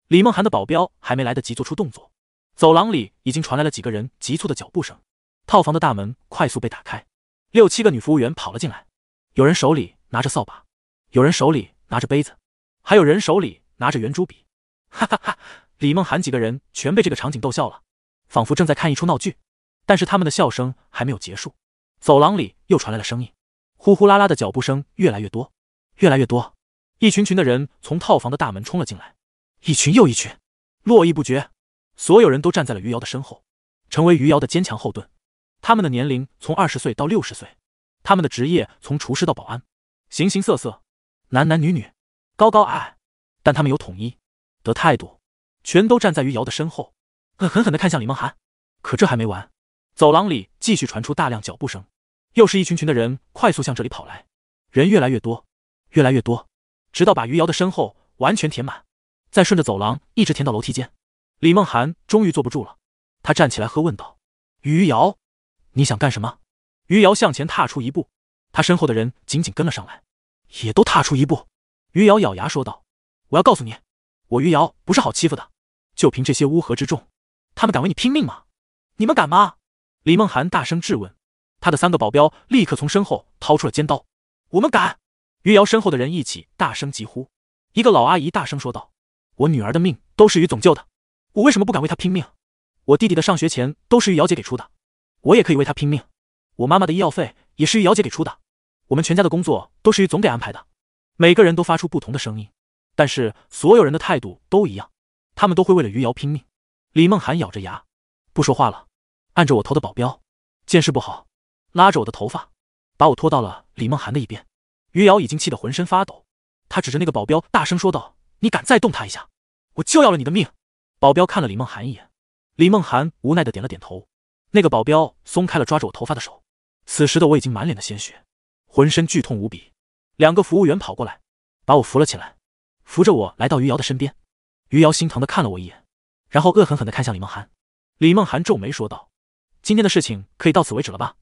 李梦涵的保镖还没来得及做出动作，走廊里已经传来了几个人急促的脚步声。套房的大门快速被打开，六七个女服务员跑了进来。有人手里拿着扫把，有人手里拿着杯子，还有人手里拿着圆珠笔。哈哈哈！李梦涵几个人全被这个场景逗笑了，仿佛正在看一出闹剧。但是他们的笑声还没有结束，走廊里又传来了声音，呼呼啦啦的脚步声越来越多，越来越多，一群群的人从套房的大门冲了进来，一群又一群，络绎不绝。所有人都站在了余姚的身后，成为余姚的坚强后盾。他们的年龄从二十岁到六十岁。他们的职业从厨师到保安，形形色色，男男女女，高高矮矮，但他们有统一的态度，全都站在于瑶的身后，狠狠的看向李梦涵。可这还没完，走廊里继续传出大量脚步声，又是一群群的人快速向这里跑来，人越来越多，越来越多，直到把余瑶的身后完全填满，再顺着走廊一直填到楼梯间。李梦涵终于坐不住了，他站起来喝问道：“余瑶，你想干什么？”余姚向前踏出一步，他身后的人紧紧跟了上来，也都踏出一步。余姚咬牙说道：“我要告诉你，我余姚不是好欺负的。就凭这些乌合之众，他们敢为你拼命吗？你们敢吗？”李梦涵大声质问。他的三个保镖立刻从身后掏出了尖刀。“我们敢！”余姚身后的人一起大声疾呼。一个老阿姨大声说道：“我女儿的命都是余总救的，我为什么不敢为她拼命？我弟弟的上学钱都是余姚姐给出的，我也可以为他拼命。”我妈妈的医药费也是于姚姐给出的，我们全家的工作都是于总给安排的，每个人都发出不同的声音，但是所有人的态度都一样，他们都会为了余姚拼命。李梦涵咬着牙，不说话了。按着我头的保镖，见势不好，拉着我的头发，把我拖到了李梦涵的一边。余姚已经气得浑身发抖，他指着那个保镖，大声说道：“你敢再动他一下，我就要了你的命！”保镖看了李梦涵一眼，李梦涵无奈的点了点头。那个保镖松开了抓着我头发的手。此时的我已经满脸的鲜血，浑身剧痛无比。两个服务员跑过来，把我扶了起来，扶着我来到余姚的身边。余姚心疼的看了我一眼，然后恶狠狠的看向李梦涵。李梦涵皱眉说道：“今天的事情可以到此为止了吧？”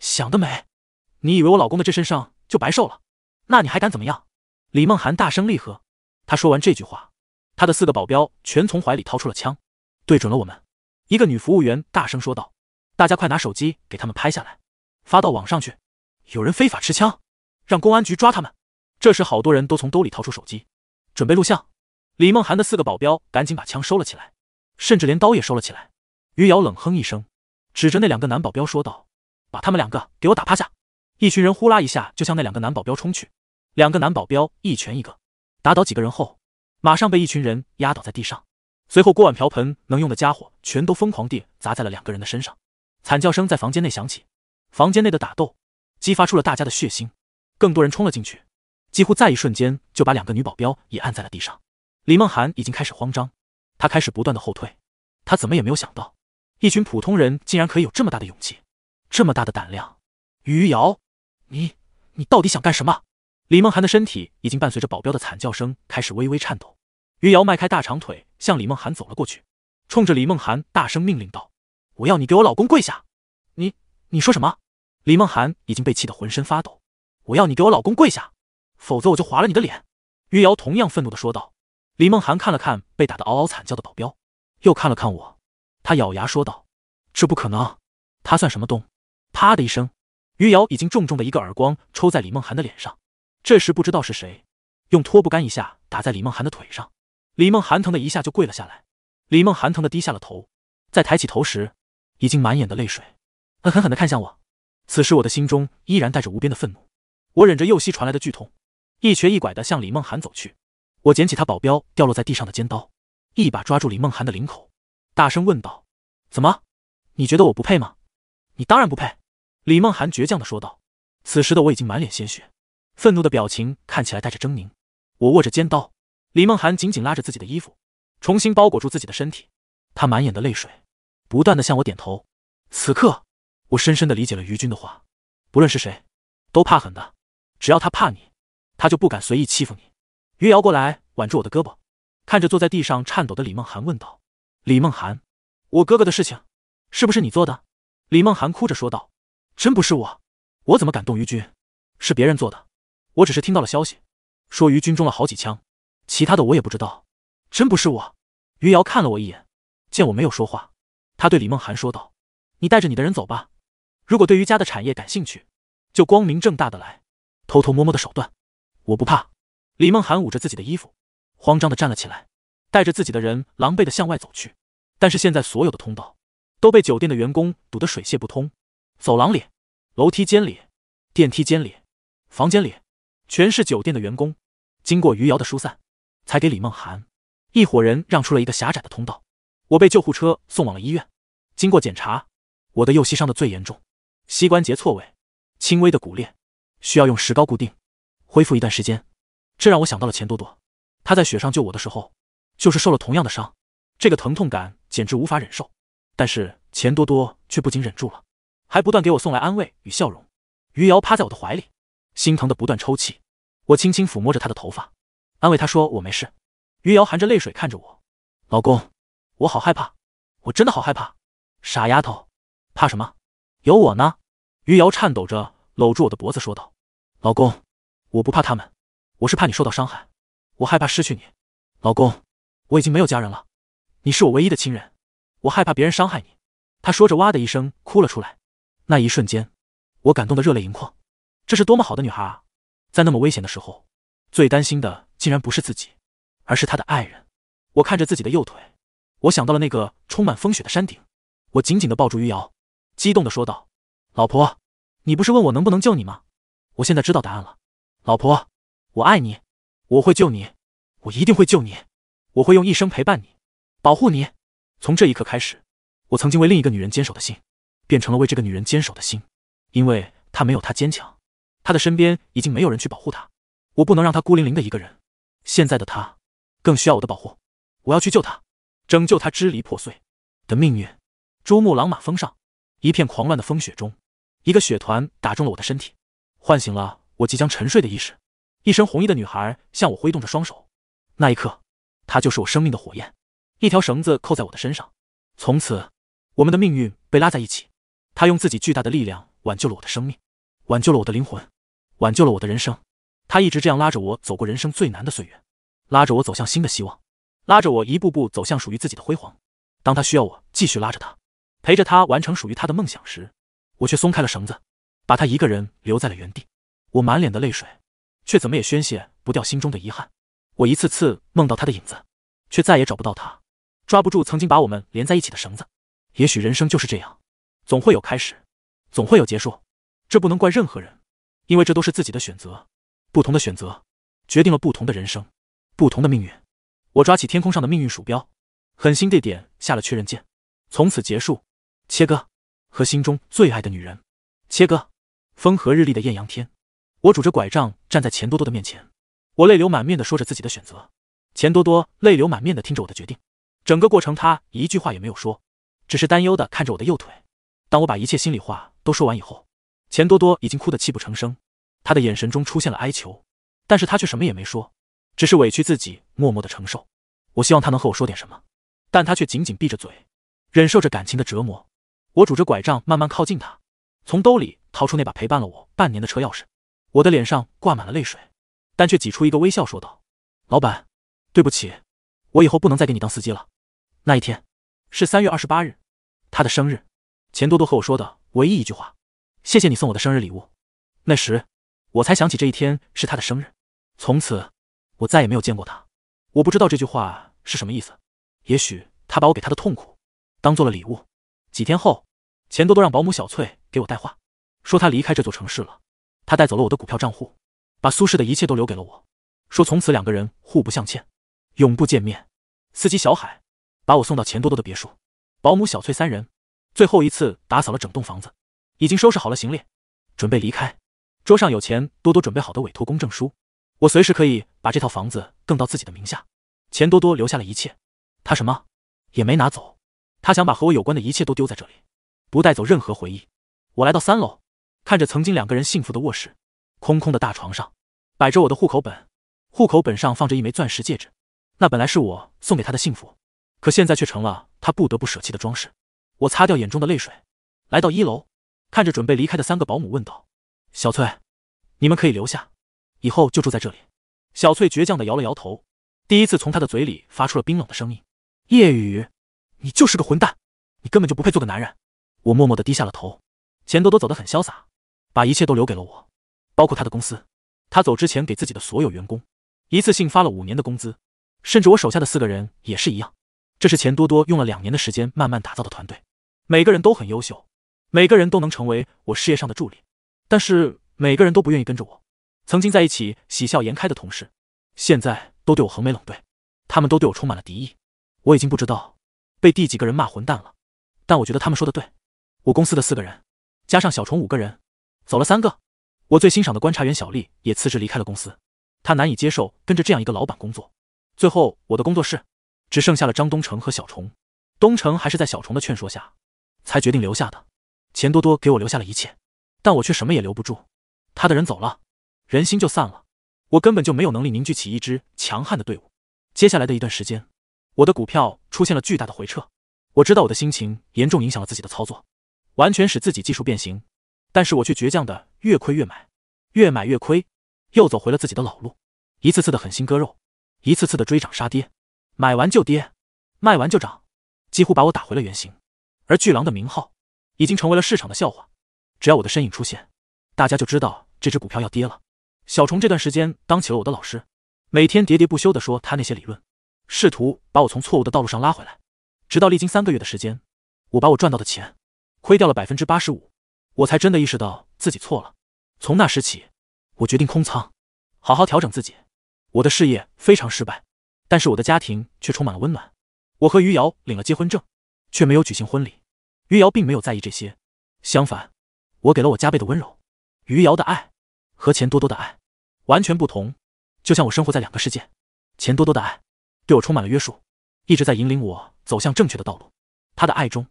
想得美！你以为我老公的这身伤就白受了？那你还敢怎么样？李梦涵大声厉喝。她说完这句话，她的四个保镖全从怀里掏出了枪，对准了我们。一个女服务员大声说道：“大家快拿手机给他们拍下来！”发到网上去！有人非法持枪，让公安局抓他们。这时，好多人都从兜里掏出手机，准备录像。李梦涵的四个保镖赶紧把枪收了起来，甚至连刀也收了起来。余姚冷哼一声，指着那两个男保镖说道：“把他们两个给我打趴下！”一群人呼啦一下就向那两个男保镖冲去。两个男保镖一拳一个打倒几个人后，马上被一群人压倒在地上。随后，锅碗瓢盆能用的家伙全都疯狂地砸在了两个人的身上，惨叫声在房间内响起。房间内的打斗激发出了大家的血腥，更多人冲了进去，几乎在一瞬间就把两个女保镖也按在了地上。李梦涵已经开始慌张，她开始不断的后退。她怎么也没有想到，一群普通人竟然可以有这么大的勇气，这么大的胆量。余姚，你你到底想干什么？李梦涵的身体已经伴随着保镖的惨叫声开始微微颤抖。余姚迈开大长腿向李梦涵走了过去，冲着李梦涵大声命令道：“我要你给我老公跪下！”你你说什么？李梦涵已经被气得浑身发抖，我要你给我老公跪下，否则我就划了你的脸。”余瑶同样愤怒的说道。李梦涵看了看被打得嗷嗷惨叫的保镖，又看了看我，她咬牙说道：“这不可能，他算什么东？”啪的一声，余瑶已经重重的一个耳光抽在李梦涵的脸上。这时，不知道是谁用拖布杆一下打在李梦涵的腿上，李梦涵疼的一下就跪了下来。李梦涵疼的低下了头，在抬起头时，已经满眼的泪水，狠狠的看向我。此时，我的心中依然带着无边的愤怒。我忍着右膝传来的剧痛，一瘸一拐的向李梦涵走去。我捡起他保镖掉落在地上的尖刀，一把抓住李梦涵的领口，大声问道：“怎么？你觉得我不配吗？”“你当然不配！”李梦涵倔强的说道。此时的我已经满脸鲜血，愤怒的表情看起来带着狰狞。我握着尖刀，李梦涵紧紧拉着自己的衣服，重新包裹住自己的身体。她满眼的泪水，不断的向我点头。此刻。我深深的理解了于军的话，不论是谁，都怕狠的。只要他怕你，他就不敢随意欺负你。于瑶过来挽住我的胳膊，看着坐在地上颤抖的李梦涵问道：“李梦涵，我哥哥的事情，是不是你做的？”李梦涵哭着说道：“真不是我，我怎么敢动于军？是别人做的。我只是听到了消息，说于军中了好几枪，其他的我也不知道。真不是我。”于瑶看了我一眼，见我没有说话，他对李梦涵说道：“你带着你的人走吧。”如果对于家的产业感兴趣，就光明正大的来，偷偷摸摸的手段，我不怕。李梦涵捂着自己的衣服，慌张的站了起来，带着自己的人狼狈的向外走去。但是现在所有的通道都被酒店的员工堵得水泄不通，走廊里、楼梯间里、电梯间里、房间里，全是酒店的员工。经过余姚的疏散，才给李梦涵一伙人让出了一个狭窄的通道。我被救护车送往了医院，经过检查，我的右膝伤的最严重。膝关节错位，轻微的骨裂，需要用石膏固定，恢复一段时间。这让我想到了钱多多，他在雪上救我的时候，就是受了同样的伤。这个疼痛感简直无法忍受，但是钱多多却不仅忍住了，还不断给我送来安慰与笑容。余姚趴在我的怀里，心疼的不断抽泣。我轻轻抚摸着他的头发，安慰他说：“我没事。”余姚含着泪水看着我：“老公，我好害怕，我真的好害怕。”傻丫头，怕什么？有我呢，余姚颤抖着搂住我的脖子说道：“老公，我不怕他们，我是怕你受到伤害，我害怕失去你，老公，我已经没有家人了，你是我唯一的亲人，我害怕别人伤害你。”他说着，哇的一声哭了出来。那一瞬间，我感动的热泪盈眶。这是多么好的女孩啊，在那么危险的时候，最担心的竟然不是自己，而是她的爱人。我看着自己的右腿，我想到了那个充满风雪的山顶，我紧紧的抱住余姚。激动地说道：“老婆，你不是问我能不能救你吗？我现在知道答案了。老婆，我爱你，我会救你，我一定会救你，我会用一生陪伴你，保护你。从这一刻开始，我曾经为另一个女人坚守的心，变成了为这个女人坚守的心。因为她没有她坚强，她的身边已经没有人去保护她，我不能让她孤零零的一个人。现在的她，更需要我的保护。我要去救她，拯救她支离破碎的命运。珠穆朗玛峰上。”一片狂乱的风雪中，一个雪团打中了我的身体，唤醒了我即将沉睡的意识。一身红衣的女孩向我挥动着双手，那一刻，她就是我生命的火焰。一条绳子扣在我的身上，从此，我们的命运被拉在一起。她用自己巨大的力量挽救了我的生命，挽救了我的灵魂，挽救了我的人生。她一直这样拉着我走过人生最难的岁月，拉着我走向新的希望，拉着我一步步走向属于自己的辉煌。当她需要我继续拉着她。陪着他完成属于他的梦想时，我却松开了绳子，把他一个人留在了原地。我满脸的泪水，却怎么也宣泄不掉心中的遗憾。我一次次梦到他的影子，却再也找不到他，抓不住曾经把我们连在一起的绳子。也许人生就是这样，总会有开始，总会有结束。这不能怪任何人，因为这都是自己的选择。不同的选择，决定了不同的人生，不同的命运。我抓起天空上的命运鼠标，狠心地点下了确认键，从此结束。切割，和心中最爱的女人。切割。风和日丽的艳阳天，我拄着拐杖站在钱多多的面前，我泪流满面的说着自己的选择。钱多多泪流满面的听着我的决定，整个过程他一句话也没有说，只是担忧的看着我的右腿。当我把一切心里话都说完以后，钱多多已经哭得泣不成声，他的眼神中出现了哀求，但是他却什么也没说，只是委屈自己，默默的承受。我希望他能和我说点什么，但他却紧紧闭着嘴，忍受着感情的折磨。我拄着拐杖慢慢靠近他，从兜里掏出那把陪伴了我半年的车钥匙。我的脸上挂满了泪水，但却挤出一个微笑，说道：“老板，对不起，我以后不能再给你当司机了。”那一天是三月二十八日，他的生日。钱多多和我说的唯一一句话：“谢谢你送我的生日礼物。”那时我才想起这一天是他的生日。从此，我再也没有见过他。我不知道这句话是什么意思。也许他把我给他的痛苦当做了礼物。几天后，钱多多让保姆小翠给我带话，说他离开这座城市了。他带走了我的股票账户，把苏氏的一切都留给了我，说从此两个人互不相欠，永不见面。司机小海把我送到钱多多的别墅，保姆小翠三人最后一次打扫了整栋房子，已经收拾好了行李，准备离开。桌上有钱多多准备好的委托公证书，我随时可以把这套房子更到自己的名下。钱多多留下了一切，他什么也没拿走。他想把和我有关的一切都丢在这里，不带走任何回忆。我来到三楼，看着曾经两个人幸福的卧室，空空的大床上摆着我的户口本，户口本上放着一枚钻石戒指。那本来是我送给他的幸福，可现在却成了他不得不舍弃的装饰。我擦掉眼中的泪水，来到一楼，看着准备离开的三个保姆，问道：“小翠，你们可以留下，以后就住在这里。”小翠倔强的摇了摇头，第一次从她的嘴里发出了冰冷的声音：“夜雨。”你就是个混蛋，你根本就不配做个男人。我默默的低下了头。钱多多走得很潇洒，把一切都留给了我，包括他的公司。他走之前给自己的所有员工一次性发了五年的工资，甚至我手下的四个人也是一样。这是钱多多用了两年的时间慢慢打造的团队，每个人都很优秀，每个人都能成为我事业上的助理。但是每个人都不愿意跟着我。曾经在一起喜笑颜开的同事，现在都对我横眉冷对，他们都对我充满了敌意。我已经不知道。被第几个人骂混蛋了？但我觉得他们说的对。我公司的四个人，加上小虫五个人，走了三个。我最欣赏的观察员小丽也辞职离开了公司。她难以接受跟着这样一个老板工作。最后，我的工作室只剩下了张东城和小虫。东城还是在小虫的劝说下，才决定留下的。钱多多给我留下了一切，但我却什么也留不住。他的人走了，人心就散了。我根本就没有能力凝聚起一支强悍的队伍。接下来的一段时间。我的股票出现了巨大的回撤，我知道我的心情严重影响了自己的操作，完全使自己技术变形。但是我却倔强的越亏越买，越买越亏，又走回了自己的老路，一次次的狠心割肉，一次次的追涨杀跌，买完就跌，卖完就涨，几乎把我打回了原形。而巨狼的名号已经成为了市场的笑话，只要我的身影出现，大家就知道这只股票要跌了。小虫这段时间当起了我的老师，每天喋喋不休的说他那些理论。试图把我从错误的道路上拉回来，直到历经三个月的时间，我把我赚到的钱亏掉了百分之八十五，我才真的意识到自己错了。从那时起，我决定空仓，好好调整自己。我的事业非常失败，但是我的家庭却充满了温暖。我和余姚领了结婚证，却没有举行婚礼。余姚并没有在意这些，相反，我给了我加倍的温柔。余姚的爱和钱多多的爱完全不同，就像我生活在两个世界。钱多多的爱。对我充满了约束，一直在引领我走向正确的道路。他的爱中，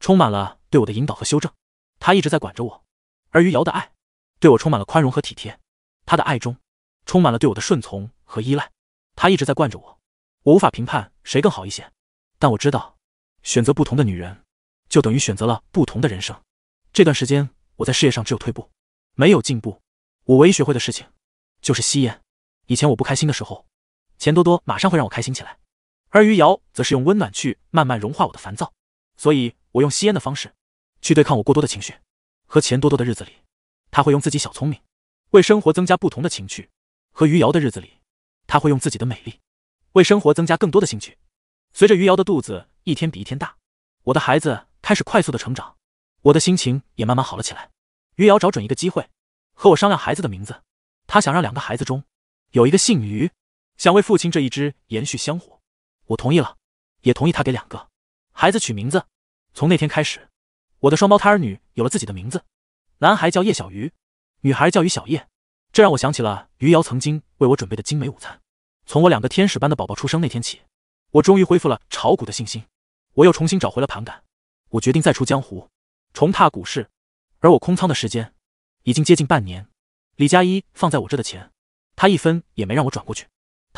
充满了对我的引导和修正，他一直在管着我。而余瑶的爱，对我充满了宽容和体贴。他的爱中，充满了对我的顺从和依赖，他一直在惯着我。我无法评判谁更好一些，但我知道，选择不同的女人，就等于选择了不同的人生。这段时间，我在事业上只有退步，没有进步。我唯一学会的事情，就是吸烟。以前我不开心的时候。钱多多马上会让我开心起来，而余姚则是用温暖去慢慢融化我的烦躁，所以，我用吸烟的方式去对抗我过多的情绪。和钱多多的日子里，他会用自己小聪明为生活增加不同的情趣；和余姚的日子里，他会用自己的美丽为生活增加更多的兴趣。随着余姚的肚子一天比一天大，我的孩子开始快速的成长，我的心情也慢慢好了起来。余姚找准一个机会和我商量孩子的名字，他想让两个孩子中有一个姓余。想为父亲这一支延续香火，我同意了，也同意他给两个孩子取名字。从那天开始，我的双胞胎儿女有了自己的名字，男孩叫叶小鱼，女孩叫于小叶。这让我想起了余姚曾经为我准备的精美午餐。从我两个天使般的宝宝出生那天起，我终于恢复了炒股的信心，我又重新找回了盘感。我决定再出江湖，重踏股市。而我空仓的时间已经接近半年。李佳一放在我这的钱，他一分也没让我转过去。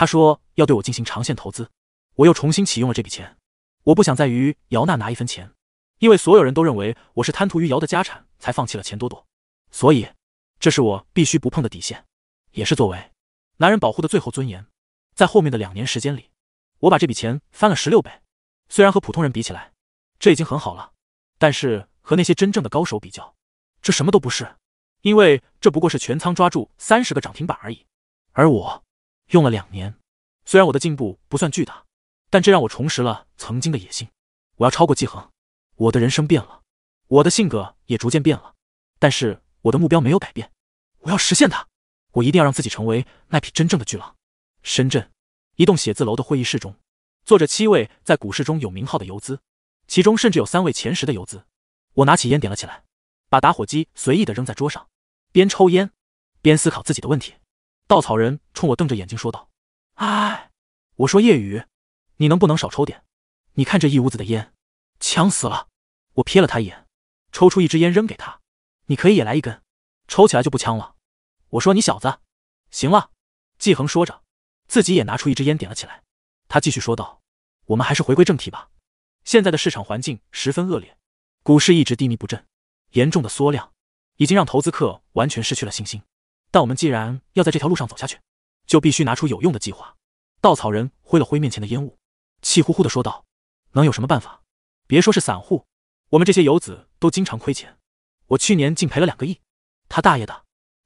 他说要对我进行长线投资，我又重新启用了这笔钱。我不想再与姚娜拿一分钱，因为所有人都认为我是贪图于姚的家产才放弃了钱多多，所以这是我必须不碰的底线，也是作为男人保护的最后尊严。在后面的两年时间里，我把这笔钱翻了十六倍。虽然和普通人比起来，这已经很好了，但是和那些真正的高手比较，这什么都不是，因为这不过是全仓抓住三十个涨停板而已。而我。用了两年，虽然我的进步不算巨大，但这让我重拾了曾经的野心。我要超过季恒，我的人生变了，我的性格也逐渐变了，但是我的目标没有改变。我要实现它，我一定要让自己成为那匹真正的巨狼。深圳，一栋写字楼的会议室中，坐着七位在股市中有名号的游资，其中甚至有三位前十的游资。我拿起烟点了起来，把打火机随意的扔在桌上，边抽烟边思考自己的问题。稻草人冲我瞪着眼睛说道：“哎，我说夜雨，你能不能少抽点？你看这一屋子的烟，呛死了。”我瞥了他一眼，抽出一支烟扔给他：“你可以也来一根，抽起来就不呛了。”我说：“你小子，行了。”季恒说着，自己也拿出一支烟点了起来。他继续说道：“我们还是回归正题吧。现在的市场环境十分恶劣，股市一直低迷不振，严重的缩量，已经让投资客完全失去了信心。”但我们既然要在这条路上走下去，就必须拿出有用的计划。稻草人挥了挥面前的烟雾，气呼呼的说道：“能有什么办法？别说是散户，我们这些游子都经常亏钱。我去年竟赔了两个亿。他大爷的，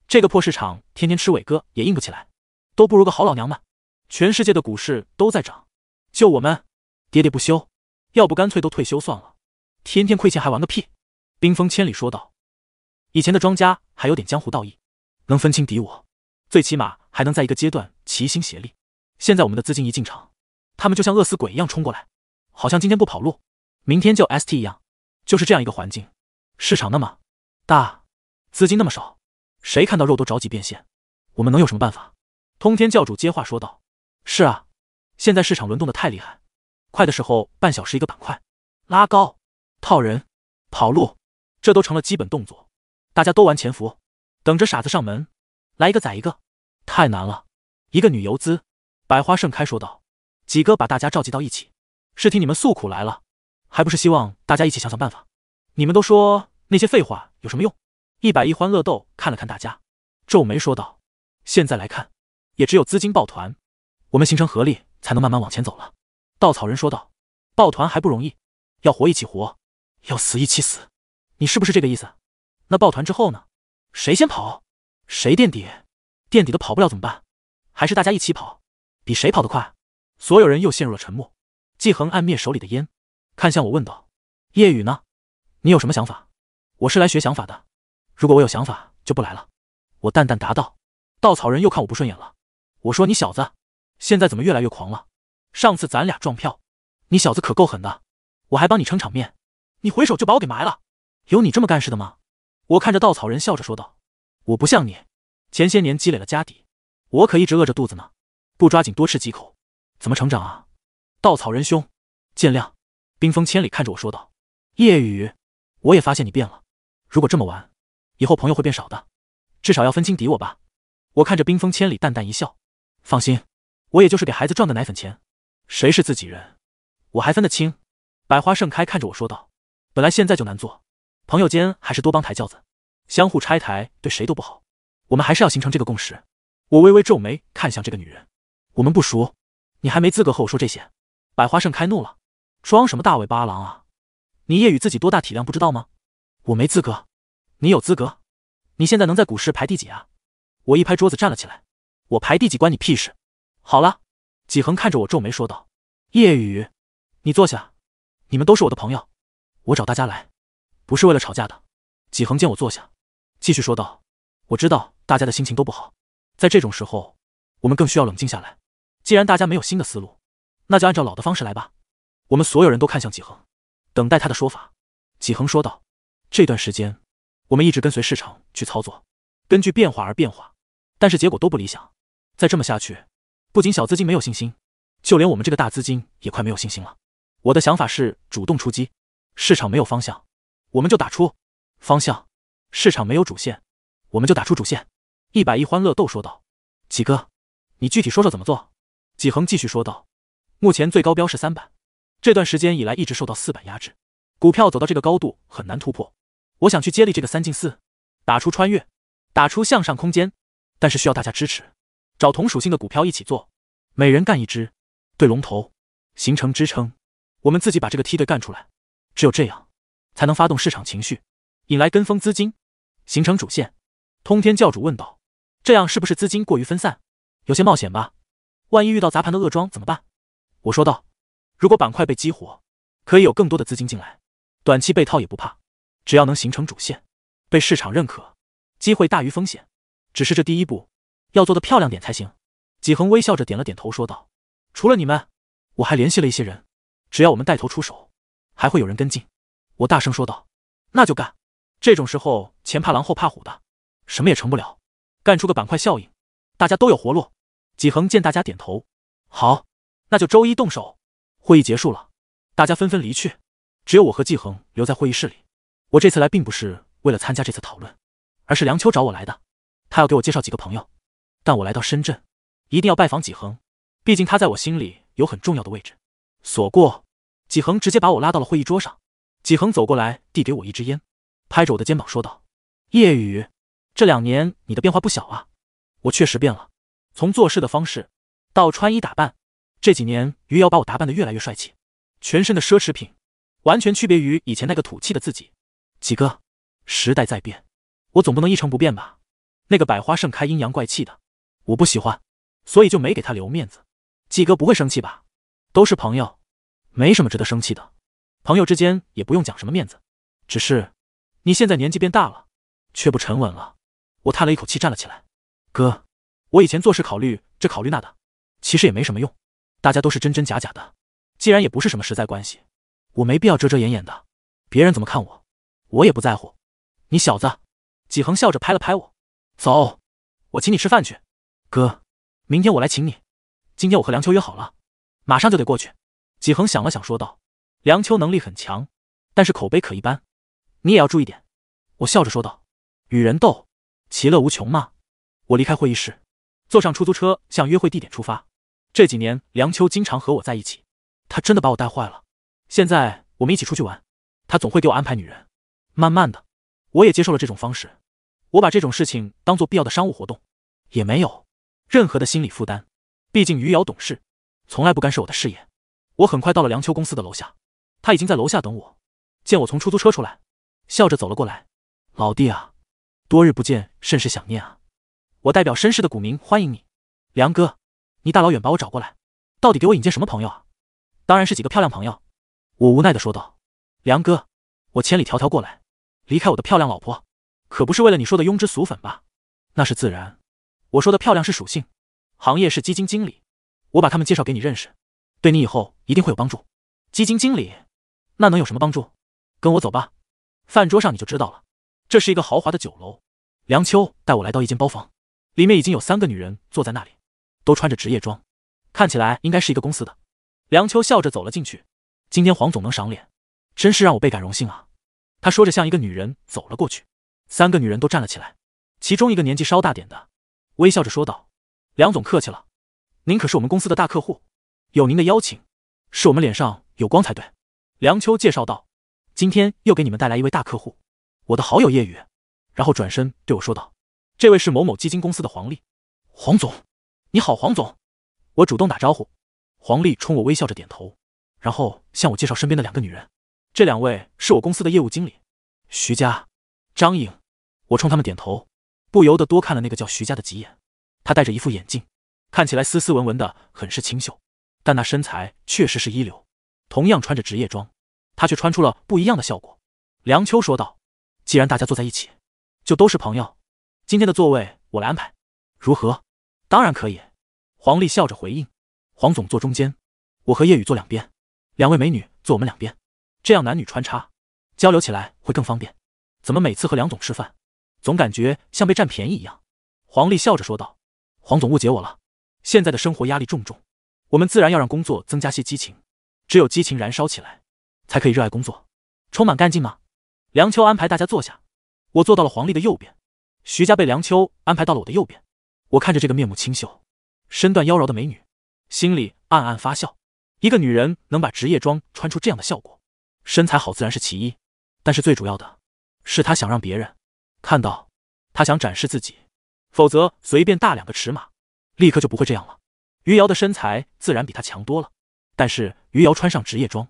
这个破市场天天吃伟哥也硬不起来，都不如个好老娘们。全世界的股市都在涨，就我们喋喋不休。要不干脆都退休算了，天天亏钱还玩个屁。”冰封千里说道：“以前的庄家还有点江湖道义。”能分清敌我，最起码还能在一个阶段齐心协力。现在我们的资金一进场，他们就像饿死鬼一样冲过来，好像今天不跑路，明天就 S T 一样。就是这样一个环境，市场那么大，资金那么少，谁看到肉都着急变现。我们能有什么办法？通天教主接话说道：“是啊，现在市场轮动的太厉害，快的时候半小时一个板块拉高套人跑路，这都成了基本动作。大家都玩潜伏。”等着傻子上门，来一个宰一个，太难了。一个女游资，百花盛开说道：“几哥把大家召集到一起，是听你们诉苦来了，还不是希望大家一起想想办法？你们都说那些废话有什么用？”一百一欢乐豆看了看大家，皱眉说道：“现在来看，也只有资金抱团，我们形成合力才能慢慢往前走了。”稻草人说道：“抱团还不容易？要活一起活，要死一起死，你是不是这个意思？那抱团之后呢？”谁先跑，谁垫底，垫底的跑不了怎么办？还是大家一起跑，比谁跑得快？所有人又陷入了沉默。季恒按灭手里的烟，看向我问道：“夜雨呢？你有什么想法？”“我是来学想法的。如果我有想法，就不来了。”我淡淡答道。稻草人又看我不顺眼了，我说：“你小子现在怎么越来越狂了？上次咱俩撞票，你小子可够狠的，我还帮你撑场面，你回手就把我给埋了，有你这么干事的吗？”我看着稻草人，笑着说道：“我不像你，前些年积累了家底，我可一直饿着肚子呢。不抓紧多吃几口，怎么成长啊？”稻草人兄，见谅。冰封千里看着我说道：“夜雨，我也发现你变了。如果这么玩，以后朋友会变少的。至少要分清敌我吧。”我看着冰封千里，淡淡一笑：“放心，我也就是给孩子赚个奶粉钱。谁是自己人，我还分得清。”百花盛开看着我说道：“本来现在就难做。”朋友间还是多帮抬轿子，相互拆台对谁都不好。我们还是要形成这个共识。我微微皱眉看向这个女人，我们不熟，你还没资格和我说这些。百花盛开怒了，装什么大尾巴狼啊？你夜雨自己多大体量不知道吗？我没资格，你有资格？你现在能在股市排第几啊？我一拍桌子站了起来，我排第几关你屁事？好了，几恒看着我皱眉说道：“夜雨，你坐下。你们都是我的朋友，我找大家来。”不是为了吵架的。几恒见我坐下，继续说道：“我知道大家的心情都不好，在这种时候，我们更需要冷静下来。既然大家没有新的思路，那就按照老的方式来吧。”我们所有人都看向几恒，等待他的说法。几恒说道：“这段时间，我们一直跟随市场去操作，根据变化而变化，但是结果都不理想。再这么下去，不仅小资金没有信心，就连我们这个大资金也快没有信心了。我的想法是主动出击，市场没有方向。”我们就打出方向，市场没有主线，我们就打出主线。一百亿欢乐豆说道：“几哥，你具体说说怎么做？”几恒继续说道：“目前最高标是三百，这段时间以来一直受到四百压制，股票走到这个高度很难突破。我想去接力这个三进四，打出穿越，打出向上空间，但是需要大家支持，找同属性的股票一起做，每人干一支，对龙头形成支撑。我们自己把这个梯队干出来，只有这样。”才能发动市场情绪，引来跟风资金，形成主线。通天教主问道：“这样是不是资金过于分散，有些冒险吧？万一遇到砸盘的恶庄怎么办？”我说道：“如果板块被激活，可以有更多的资金进来，短期被套也不怕，只要能形成主线，被市场认可，机会大于风险。只是这第一步要做的漂亮点才行。”几恒微笑着点了点头说道：“除了你们，我还联系了一些人，只要我们带头出手，还会有人跟进。”我大声说道：“那就干！这种时候前怕狼后怕虎的，什么也成不了。干出个板块效应，大家都有活路。”几恒见大家点头，好，那就周一动手。会议结束了，大家纷纷离去，只有我和季恒留在会议室里。我这次来并不是为了参加这次讨论，而是梁秋找我来的，他要给我介绍几个朋友。但我来到深圳，一定要拜访几恒，毕竟他在我心里有很重要的位置。锁过，几恒直接把我拉到了会议桌上。几恒走过来，递给我一支烟，拍着我的肩膀说道：“夜雨，这两年你的变化不小啊。”我确实变了，从做事的方式到穿衣打扮，这几年余姚把我打扮的越来越帅气，全身的奢侈品，完全区别于以前那个土气的自己。几哥，时代在变，我总不能一成不变吧？那个百花盛开、阴阳怪气的，我不喜欢，所以就没给他留面子。几哥不会生气吧？都是朋友，没什么值得生气的。朋友之间也不用讲什么面子，只是你现在年纪变大了，却不沉稳了。我叹了一口气，站了起来。哥，我以前做事考虑这考虑那的，其实也没什么用。大家都是真真假假的，既然也不是什么实在关系，我没必要遮遮掩掩的。别人怎么看我，我也不在乎。你小子，纪恒笑着拍了拍我，走，我请你吃饭去。哥，明天我来请你。今天我和梁秋约好了，马上就得过去。纪恒想了想，说道。梁秋能力很强，但是口碑可一般，你也要注意点。”我笑着说道，“与人斗，其乐无穷嘛。”我离开会议室，坐上出租车向约会地点出发。这几年，梁秋经常和我在一起，他真的把我带坏了。现在我们一起出去玩，他总会给我安排女人。慢慢的，我也接受了这种方式，我把这种事情当做必要的商务活动，也没有任何的心理负担。毕竟余姚懂事，从来不干涉我的事业。我很快到了梁秋公司的楼下。他已经在楼下等我，见我从出租车出来，笑着走了过来：“老弟啊，多日不见，甚是想念啊！我代表绅士的股民欢迎你，梁哥，你大老远把我找过来，到底给我引荐什么朋友啊？”“当然是几个漂亮朋友。”我无奈的说道。“梁哥，我千里迢迢过来，离开我的漂亮老婆，可不是为了你说的庸脂俗粉吧？”“那是自然，我说的漂亮是属性，行业是基金经理，我把他们介绍给你认识，对你以后一定会有帮助。”“基金经理？”那能有什么帮助？跟我走吧。饭桌上你就知道了。这是一个豪华的酒楼。梁秋带我来到一间包房，里面已经有三个女人坐在那里，都穿着职业装，看起来应该是一个公司的。梁秋笑着走了进去。今天黄总能赏脸，真是让我倍感荣幸啊！他说着向一个女人走了过去。三个女人都站了起来，其中一个年纪稍大点的微笑着说道：“梁总客气了，您可是我们公司的大客户，有您的邀请，是我们脸上有光才对。”梁秋介绍道：“今天又给你们带来一位大客户，我的好友叶雨。”然后转身对我说道：“这位是某某基金公司的黄丽，黄总，你好，黄总。”我主动打招呼。黄丽冲我微笑着点头，然后向我介绍身边的两个女人：“这两位是我公司的业务经理，徐佳、张颖。”我冲他们点头，不由得多看了那个叫徐佳的几眼。她戴着一副眼镜，看起来斯斯文文的，很是清秀，但那身材确实是一流。同样穿着职业装。他却穿出了不一样的效果，梁秋说道：“既然大家坐在一起，就都是朋友。今天的座位我来安排，如何？”“当然可以。”黄丽笑着回应：“黄总坐中间，我和叶雨坐两边，两位美女坐我们两边，这样男女穿插，交流起来会更方便。”“怎么每次和梁总吃饭，总感觉像被占便宜一样？”黄丽笑着说道：“黄总误解我了，现在的生活压力重重，我们自然要让工作增加些激情，只有激情燃烧起来。”才可以热爱工作，充满干劲吗？梁秋安排大家坐下，我坐到了黄丽的右边，徐佳被梁秋安排到了我的右边。我看着这个面目清秀、身段妖娆的美女，心里暗暗发笑。一个女人能把职业装穿出这样的效果，身材好自然是其一，但是最主要的是她想让别人看到，她想展示自己，否则随便大两个尺码，立刻就不会这样了。余瑶的身材自然比她强多了，但是余瑶穿上职业装。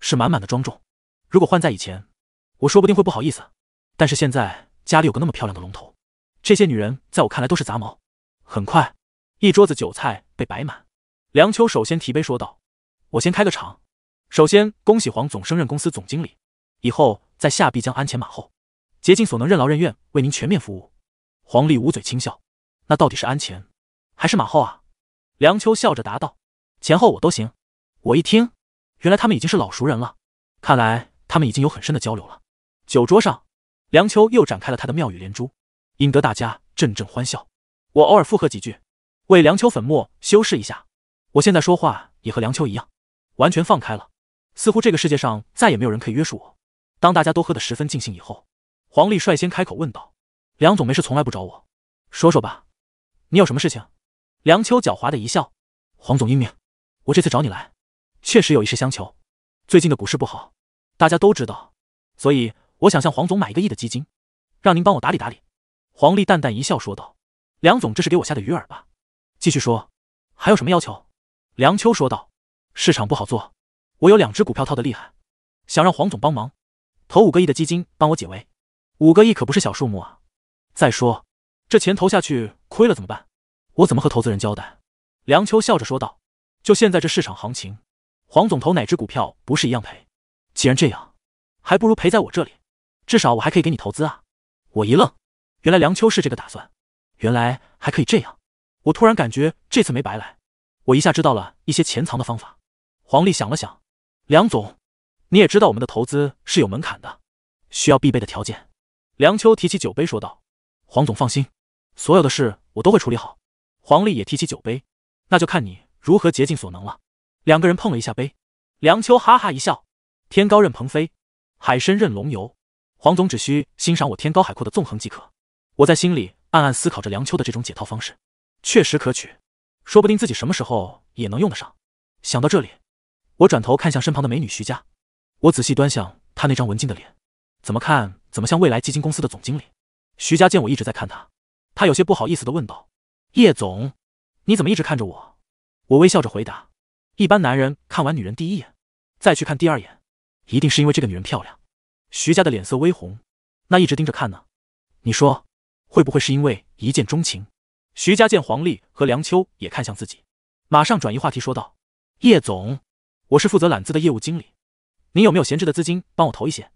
是满满的庄重。如果换在以前，我说不定会不好意思。但是现在家里有个那么漂亮的龙头，这些女人在我看来都是杂毛。很快，一桌子酒菜被摆满。梁秋首先提杯说道：“我先开个场。首先恭喜黄总升任公司总经理，以后在下必将鞍前马后，竭尽所能，任劳任怨，为您全面服务。”黄丽捂嘴轻笑：“那到底是鞍前还是马后啊？”梁秋笑着答道：“前后我都行。”我一听。原来他们已经是老熟人了，看来他们已经有很深的交流了。酒桌上，梁秋又展开了他的妙语连珠，引得大家阵阵欢笑。我偶尔附和几句，为梁秋粉墨修饰一下。我现在说话也和梁秋一样，完全放开了，似乎这个世界上再也没有人可以约束我。当大家都喝得十分尽兴以后，黄丽率先开口问道：“梁总没事从来不找我，说说吧，你有什么事情？”梁秋狡猾的一笑：“黄总英明，我这次找你来。”确实有一事相求，最近的股市不好，大家都知道，所以我想向黄总买一个亿的基金，让您帮我打理打理。黄丽淡淡一笑说道：“梁总，这是给我下的鱼饵吧？”继续说，还有什么要求？梁秋说道：“市场不好做，我有两只股票套的厉害，想让黄总帮忙投五个亿的基金帮我解围。五个亿可不是小数目啊！再说，这钱投下去亏了怎么办？我怎么和投资人交代？”梁秋笑着说道：“就现在这市场行情。”黄总投哪只股票不是一样赔？既然这样，还不如赔在我这里，至少我还可以给你投资啊！我一愣，原来梁秋是这个打算，原来还可以这样！我突然感觉这次没白来，我一下知道了一些潜藏的方法。黄丽想了想，梁总，你也知道我们的投资是有门槛的，需要必备的条件。梁秋提起酒杯说道：“黄总放心，所有的事我都会处理好。”黄丽也提起酒杯，那就看你如何竭尽所能了。两个人碰了一下杯，梁秋哈哈一笑：“天高任鹏飞，海深任龙游。黄总只需欣赏我天高海阔的纵横即可。”我在心里暗暗思考着梁秋的这种解套方式，确实可取，说不定自己什么时候也能用得上。想到这里，我转头看向身旁的美女徐佳，我仔细端详她那张文静的脸，怎么看怎么像未来基金公司的总经理。徐佳见我一直在看她，她有些不好意思的问道：“叶总，你怎么一直看着我？”我微笑着回答。一般男人看完女人第一眼，再去看第二眼，一定是因为这个女人漂亮。徐家的脸色微红，那一直盯着看呢？你说，会不会是因为一见钟情？徐家见黄丽和梁秋也看向自己，马上转移话题说道：“叶总，我是负责揽资的业务经理，你有没有闲置的资金帮我投一些？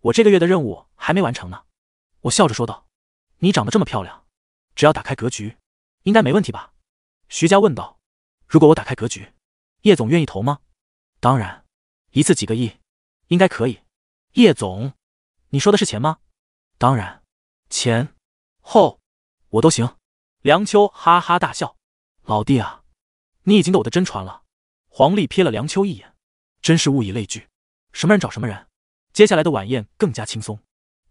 我这个月的任务还没完成呢。”我笑着说道：“你长得这么漂亮，只要打开格局，应该没问题吧？”徐家问道：“如果我打开格局？”叶总愿意投吗？当然，一次几个亿，应该可以。叶总，你说的是钱吗？当然，钱、后，我都行。梁秋哈哈大笑：“老弟啊，你已经得我的真传了。”黄历瞥了梁秋一眼，真是物以类聚，什么人找什么人。接下来的晚宴更加轻松，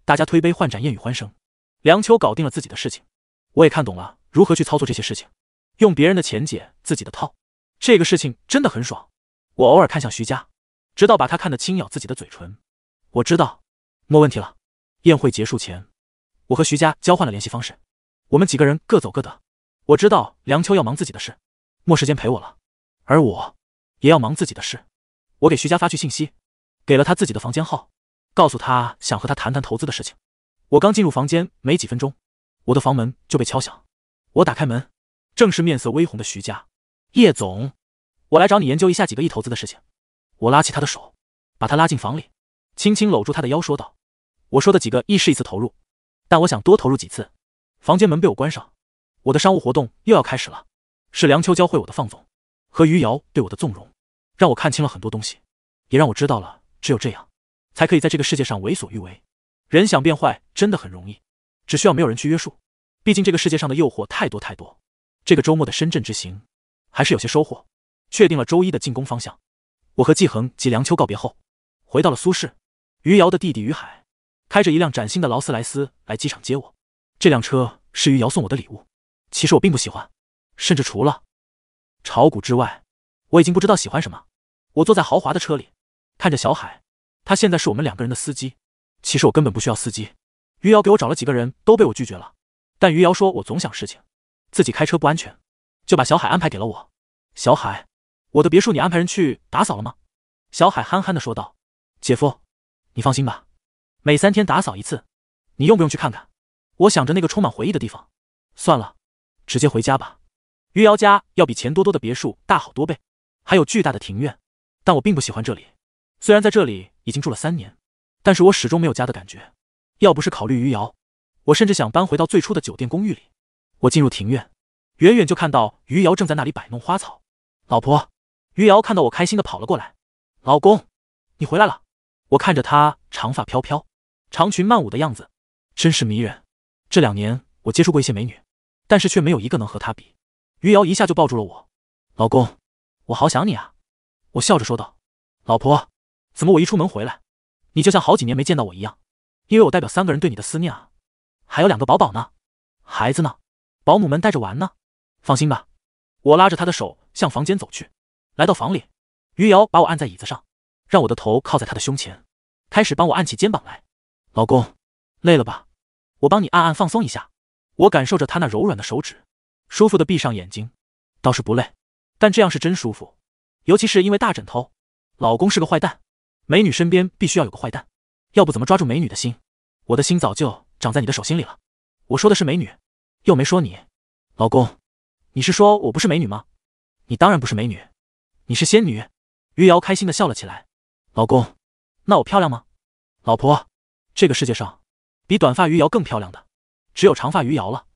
大家推杯换盏，宴语欢声。梁秋搞定了自己的事情，我也看懂了如何去操作这些事情，用别人的钱解自己的套。这个事情真的很爽，我偶尔看向徐佳，直到把他看得轻咬自己的嘴唇。我知道，没问题了。宴会结束前，我和徐佳交换了联系方式，我们几个人各走各的。我知道梁秋要忙自己的事，没时间陪我了，而我也要忙自己的事。我给徐佳发去信息，给了他自己的房间号，告诉他想和他谈谈投资的事情。我刚进入房间没几分钟，我的房门就被敲响。我打开门，正是面色微红的徐佳。叶总，我来找你研究一下几个亿投资的事情。我拉起他的手，把他拉进房里，轻轻搂住他的腰，说道：“我说的几个亿是一次投入，但我想多投入几次。”房间门被我关上，我的商务活动又要开始了。是梁秋教会我的放纵，和余姚对我的纵容，让我看清了很多东西，也让我知道了，只有这样，才可以在这个世界上为所欲为。人想变坏真的很容易，只需要没有人去约束。毕竟这个世界上的诱惑太多太多。这个周末的深圳之行。还是有些收获，确定了周一的进攻方向。我和季恒及梁秋告别后，回到了苏市，余姚的弟弟余海开着一辆崭新的劳斯莱斯来机场接我。这辆车是余姚送我的礼物，其实我并不喜欢，甚至除了炒股之外，我已经不知道喜欢什么。我坐在豪华的车里，看着小海，他现在是我们两个人的司机。其实我根本不需要司机，余姚给我找了几个人，都被我拒绝了。但余姚说我总想事情，自己开车不安全。就把小海安排给了我。小海，我的别墅你安排人去打扫了吗？小海憨憨的说道：“姐夫，你放心吧，每三天打扫一次。你用不用去看看？”我想着那个充满回忆的地方，算了，直接回家吧。余姚家要比钱多多的别墅大好多倍，还有巨大的庭院，但我并不喜欢这里。虽然在这里已经住了三年，但是我始终没有家的感觉。要不是考虑余姚，我甚至想搬回到最初的酒店公寓里。我进入庭院。远远就看到余姚正在那里摆弄花草，老婆，余姚看到我开心的跑了过来，老公，你回来了。我看着她长发飘飘，长裙曼舞的样子，真是迷人。这两年我接触过一些美女，但是却没有一个能和她比。余姚一下就抱住了我，老公，我好想你啊。我笑着说道，老婆，怎么我一出门回来，你就像好几年没见到我一样？因为我代表三个人对你的思念啊，还有两个宝宝呢，孩子呢，保姆们带着玩呢。放心吧，我拉着他的手向房间走去。来到房里，余姚把我按在椅子上，让我的头靠在他的胸前，开始帮我按起肩膀来。老公，累了吧？我帮你按按放松一下。我感受着他那柔软的手指，舒服的闭上眼睛，倒是不累，但这样是真舒服。尤其是因为大枕头。老公是个坏蛋，美女身边必须要有个坏蛋，要不怎么抓住美女的心？我的心早就长在你的手心里了。我说的是美女，又没说你，老公。你是说我不是美女吗？你当然不是美女，你是仙女。余瑶开心的笑了起来。老公，那我漂亮吗？老婆，这个世界上，比短发余姚更漂亮的，只有长发余姚了。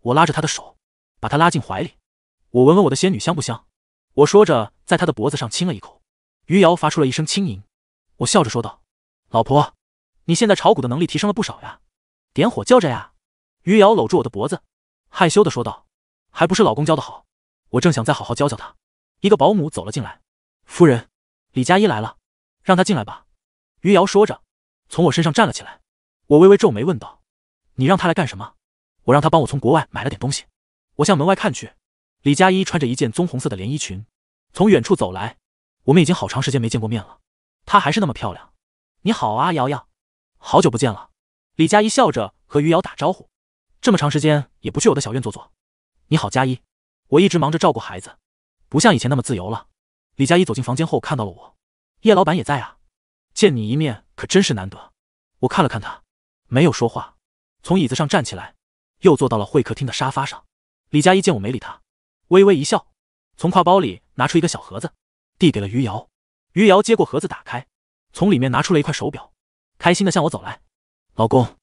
我拉着她的手，把她拉进怀里。我闻闻我的仙女香不香？我说着，在她的脖子上亲了一口。余姚发出了一声轻吟。我笑着说道：“老婆，你现在炒股的能力提升了不少呀。”点火叫着呀。余姚搂住我的脖子，害羞的说道。还不是老公教的好，我正想再好好教教他。一个保姆走了进来，夫人，李佳一来了，让他进来吧。余瑶说着，从我身上站了起来。我微微皱眉问道：“你让他来干什么？”我让他帮我从国外买了点东西。我向门外看去，李佳一穿着一件棕红色的连衣裙，从远处走来。我们已经好长时间没见过面了，她还是那么漂亮。你好啊，瑶瑶，好久不见了。李佳一笑着和余瑶打招呼：“这么长时间也不去我的小院坐坐。”你好，佳一，我一直忙着照顾孩子，不像以前那么自由了。李佳一走进房间后看到了我，叶老板也在啊，见你一面可真是难得。我看了看他，没有说话，从椅子上站起来，又坐到了会客厅的沙发上。李佳一见我没理他，微微一笑，从挎包里拿出一个小盒子，递给了余姚。余姚接过盒子，打开，从里面拿出了一块手表，开心的向我走来。老公，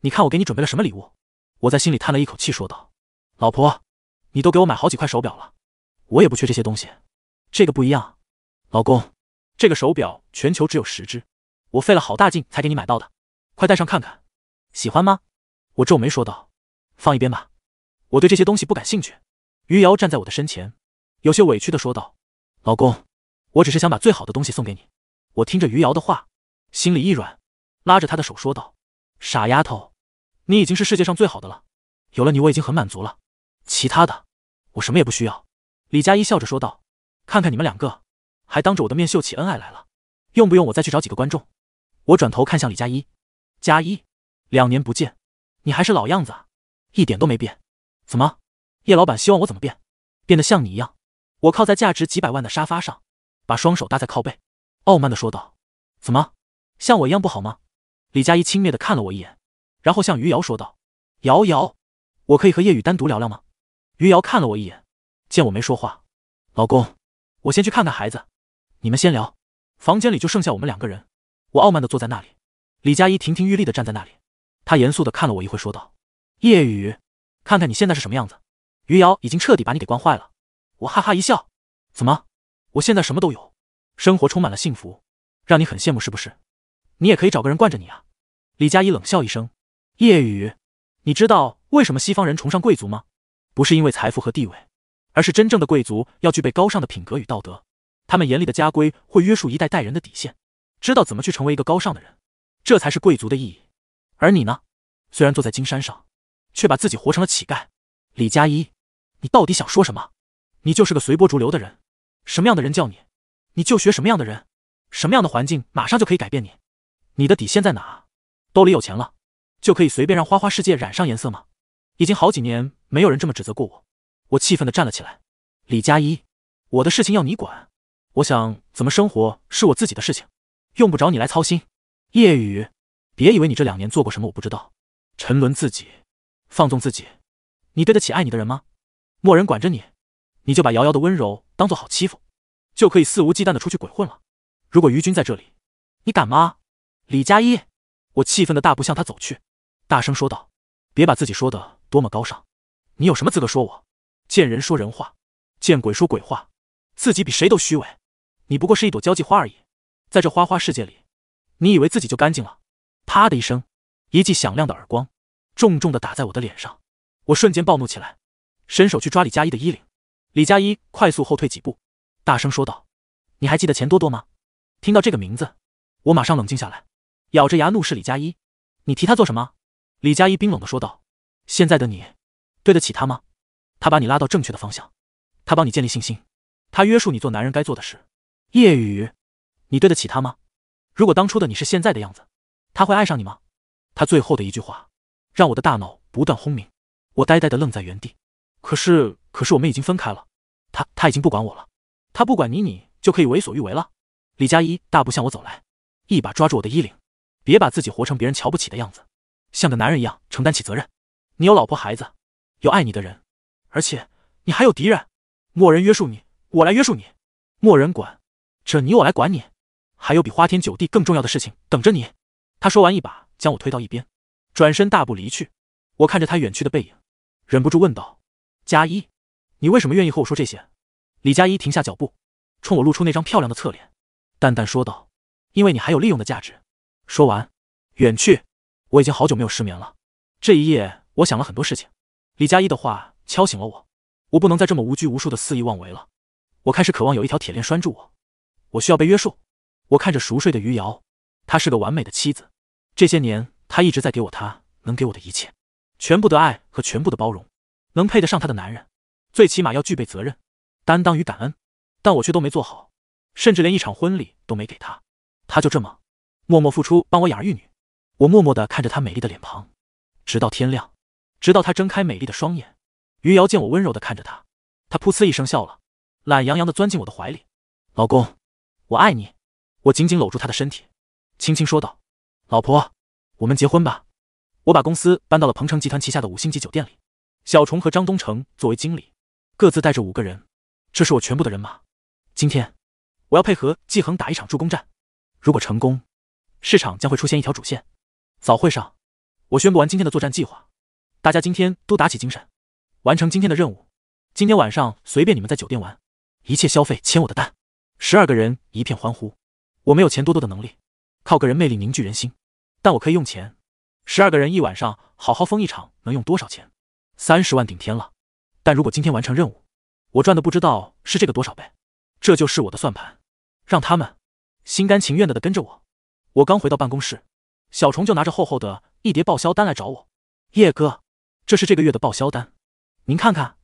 你看我给你准备了什么礼物？我在心里叹了一口气，说道：“老婆。”你都给我买好几块手表了，我也不缺这些东西。这个不一样，老公，这个手表全球只有十只，我费了好大劲才给你买到的，快戴上看看，喜欢吗？我皱眉说道：“放一边吧，我对这些东西不感兴趣。”余姚站在我的身前，有些委屈的说道：“老公，我只是想把最好的东西送给你。”我听着余姚的话，心里一软，拉着她的手说道：“傻丫头，你已经是世界上最好的了，有了你，我已经很满足了。”其他的，我什么也不需要。”李佳一笑着说道，“看看你们两个，还当着我的面秀起恩爱来了，用不用我再去找几个观众？”我转头看向李佳一，佳一，两年不见，你还是老样子，一点都没变。怎么，叶老板希望我怎么变？变得像你一样？我靠在价值几百万的沙发上，把双手搭在靠背，傲慢的说道：“怎么，像我一样不好吗？”李佳一轻蔑的看了我一眼，然后向余姚说道：“瑶瑶，我可以和叶雨单独聊聊吗？”余姚看了我一眼，见我没说话，老公，我先去看看孩子，你们先聊。房间里就剩下我们两个人，我傲慢的坐在那里，李佳怡亭亭玉立的站在那里，她严肃的看了我一会，说道：“叶雨，看看你现在是什么样子。”余姚已经彻底把你给惯坏了。我哈哈一笑，怎么？我现在什么都有，生活充满了幸福，让你很羡慕是不是？你也可以找个人惯着你啊。李佳怡冷笑一声：“叶雨，你知道为什么西方人崇尚贵族吗？”不是因为财富和地位，而是真正的贵族要具备高尚的品格与道德。他们眼里的家规会约束一代代人的底线，知道怎么去成为一个高尚的人，这才是贵族的意义。而你呢？虽然坐在金山上，却把自己活成了乞丐。李佳一，你到底想说什么？你就是个随波逐流的人。什么样的人叫你，你就学什么样的人。什么样的环境马上就可以改变你。你的底线在哪？兜里有钱了，就可以随便让花花世界染上颜色吗？已经好几年没有人这么指责过我，我气愤的站了起来。李佳一，我的事情要你管？我想怎么生活是我自己的事情，用不着你来操心。夜雨，别以为你这两年做过什么我不知道。沉沦自己，放纵自己，你对得起爱你的人吗？没人管着你，你就把瑶瑶的温柔当做好欺负，就可以肆无忌惮的出去鬼混了。如果于君在这里，你敢吗？李佳一，我气愤的大步向他走去，大声说道：“别把自己说的。”多么高尚！你有什么资格说我？见人说人话，见鬼说鬼话，自己比谁都虚伪。你不过是一朵交际花而已，在这花花世界里，你以为自己就干净了？啪的一声，一记响亮的耳光，重重的打在我的脸上。我瞬间暴怒起来，伸手去抓李佳一的衣领。李佳一快速后退几步，大声说道：“你还记得钱多多吗？”听到这个名字，我马上冷静下来，咬着牙怒视李佳一：“你提他做什么？”李佳一冰冷的说道。现在的你，对得起他吗？他把你拉到正确的方向，他帮你建立信心，他约束你做男人该做的事。夜雨，你对得起他吗？如果当初的你是现在的样子，他会爱上你吗？他最后的一句话让我的大脑不断轰鸣，我呆呆的愣在原地。可是，可是我们已经分开了，他他已经不管我了，他不管你，你就可以为所欲为了。李佳一大步向我走来，一把抓住我的衣领，别把自己活成别人瞧不起的样子，像个男人一样承担起责任。你有老婆孩子，有爱你的人，而且你还有敌人。没人约束你，我来约束你。没人管，这你我来管你。还有比花天酒地更重要的事情等着你。他说完，一把将我推到一边，转身大步离去。我看着他远去的背影，忍不住问道：“佳一，你为什么愿意和我说这些？”李佳一停下脚步，冲我露出那张漂亮的侧脸，淡淡说道：“因为你还有利用的价值。”说完，远去。我已经好久没有失眠了，这一夜。我想了很多事情，李佳一的话敲醒了我，我不能再这么无拘无束的肆意妄为了。我开始渴望有一条铁链拴住我，我需要被约束。我看着熟睡的余姚，她是个完美的妻子，这些年她一直在给我她能给我的一切，全部的爱和全部的包容。能配得上她的男人，最起码要具备责任、担当与感恩，但我却都没做好，甚至连一场婚礼都没给她。她就这么默默付出，帮我养儿育女。我默默地看着她美丽的脸庞，直到天亮。直到他睁开美丽的双眼，余姚见我温柔的看着他，他噗呲一声笑了，懒洋洋的钻进我的怀里。老公，我爱你。我紧紧搂住他的身体，轻轻说道：“老婆，我们结婚吧。”我把公司搬到了鹏城集团旗下的五星级酒店里。小虫和张东城作为经理，各自带着五个人，这是我全部的人马。今天，我要配合季恒打一场助攻战。如果成功，市场将会出现一条主线。早会上，我宣布完今天的作战计划。大家今天都打起精神，完成今天的任务。今天晚上随便你们在酒店玩，一切消费签我的单。十二个人一片欢呼。我没有钱多多的能力，靠个人魅力凝聚人心，但我可以用钱。十二个人一晚上好好疯一场，能用多少钱？三十万顶天了。但如果今天完成任务，我赚的不知道是这个多少倍。这就是我的算盘，让他们心甘情愿的的跟着我。我刚回到办公室，小虫就拿着厚厚的一叠报销单来找我，叶哥。这是这个月的报销单，您看看。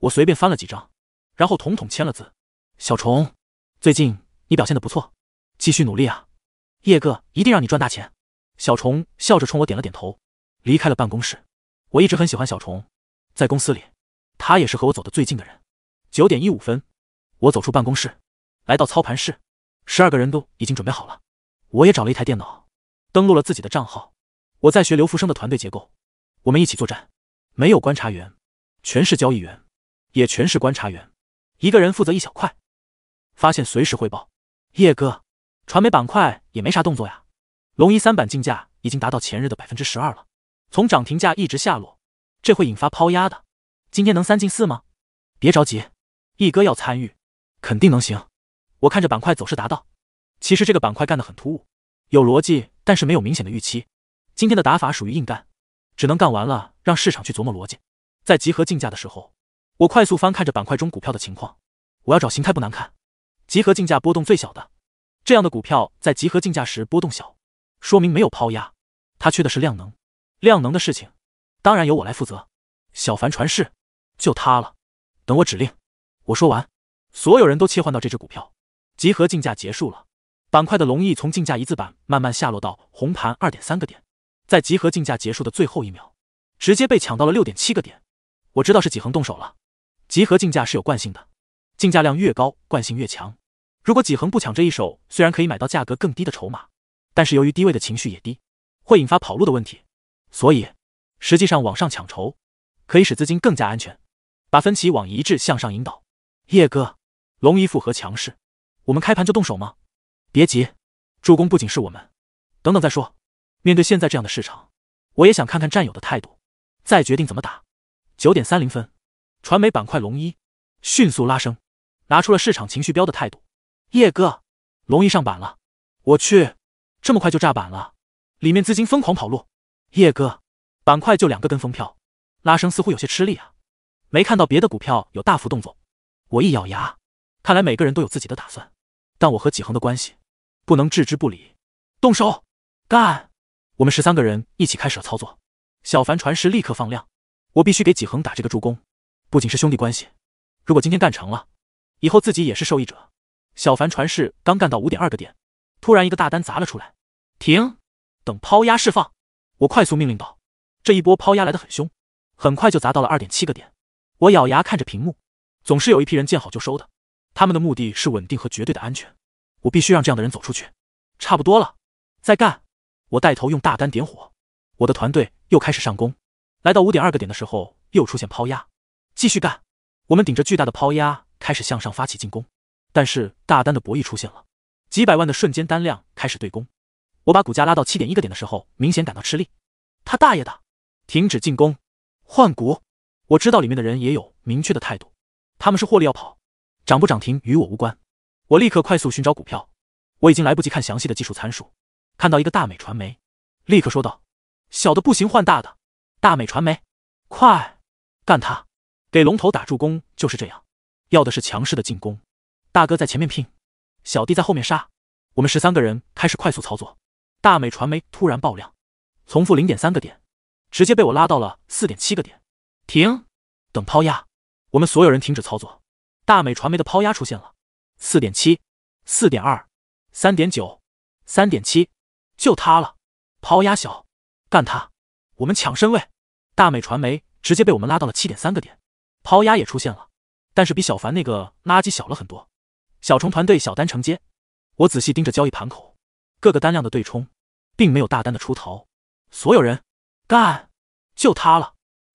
我随便翻了几张，然后统统签了字。小虫，最近你表现的不错，继续努力啊！叶哥一定让你赚大钱。小虫笑着冲我点了点头，离开了办公室。我一直很喜欢小虫，在公司里，他也是和我走的最近的人。九点一五分，我走出办公室，来到操盘室。十二个人都已经准备好了，我也找了一台电脑，登录了自己的账号。我在学刘福生的团队结构，我们一起作战。没有观察员，全是交易员，也全是观察员，一个人负责一小块，发现随时汇报。叶哥，传媒板块也没啥动作呀，龙一三板竞价已经达到前日的百分之十二了，从涨停价一直下落，这会引发抛压的。今天能三进四吗？别着急，一哥要参与，肯定能行。我看着板块走势达到，其实这个板块干的很突兀，有逻辑，但是没有明显的预期。今天的打法属于硬干。”只能干完了，让市场去琢磨逻辑。在集合竞价的时候，我快速翻看着板块中股票的情况，我要找形态不难看、集合竞价波动最小的这样的股票。在集合竞价时波动小，说明没有抛压，它缺的是量能。量能的事情，当然由我来负责。小凡传世，就他了。等我指令。我说完，所有人都切换到这只股票。集合竞价结束了，板块的龙翼从竞价一字板慢慢下落到红盘二点三个点。在集合竞价结束的最后一秒，直接被抢到了六点七个点。我知道是几恒动手了。集合竞价是有惯性的，竞价量越高，惯性越强。如果几恒不抢这一手，虽然可以买到价格更低的筹码，但是由于低位的情绪也低，会引发跑路的问题。所以，实际上往上抢筹，可以使资金更加安全，把分歧往一致向上引导。叶哥，龙一复合强势，我们开盘就动手吗？别急，助攻不仅是我们，等等再说。面对现在这样的市场，我也想看看战友的态度，再决定怎么打。九点三零分，传媒板块龙一迅速拉升，拿出了市场情绪标的态度。叶哥，龙一上板了！我去，这么快就炸板了，里面资金疯狂跑路。叶哥，板块就两个跟风票，拉升似乎有些吃力啊，没看到别的股票有大幅动作。我一咬牙，看来每个人都有自己的打算，但我和几恒的关系不能置之不理，动手干！我们十三个人一起开始了操作，小凡传世立刻放量，我必须给几恒打这个助攻，不仅是兄弟关系，如果今天干成了，以后自己也是受益者。小凡传世刚干到五点二个点，突然一个大单砸了出来，停，等抛压释放，我快速命令道。这一波抛压来得很凶，很快就砸到了二点七个点，我咬牙看着屏幕，总是有一批人见好就收的，他们的目的是稳定和绝对的安全，我必须让这样的人走出去。差不多了，再干。我带头用大单点火，我的团队又开始上攻。来到五点二个点的时候，又出现抛压，继续干。我们顶着巨大的抛压开始向上发起进攻，但是大单的博弈出现了，几百万的瞬间单量开始对攻。我把股价拉到七点一个点的时候，明显感到吃力。他大爷的，停止进攻，换股。我知道里面的人也有明确的态度，他们是获利要跑，涨不涨停与我无关。我立刻快速寻找股票，我已经来不及看详细的技术参数。看到一个大美传媒，立刻说道：“小的不行，换大的。大美传媒，快干他！给龙头打助攻，就是这样。要的是强势的进攻。大哥在前面拼，小弟在后面杀。我们十三个人开始快速操作。大美传媒突然爆量，从负零点三个点，直接被我拉到了四点七个点。停，等抛压。我们所有人停止操作。大美传媒的抛压出现了，四点七、四点二、三点九、三点七。”就它了，抛压小，干它！我们抢身位，大美传媒直接被我们拉到了七点三个点，抛压也出现了，但是比小凡那个垃圾小了很多。小虫团队小单承接，我仔细盯着交易盘口，各个单量的对冲，并没有大单的出逃。所有人干，就它了，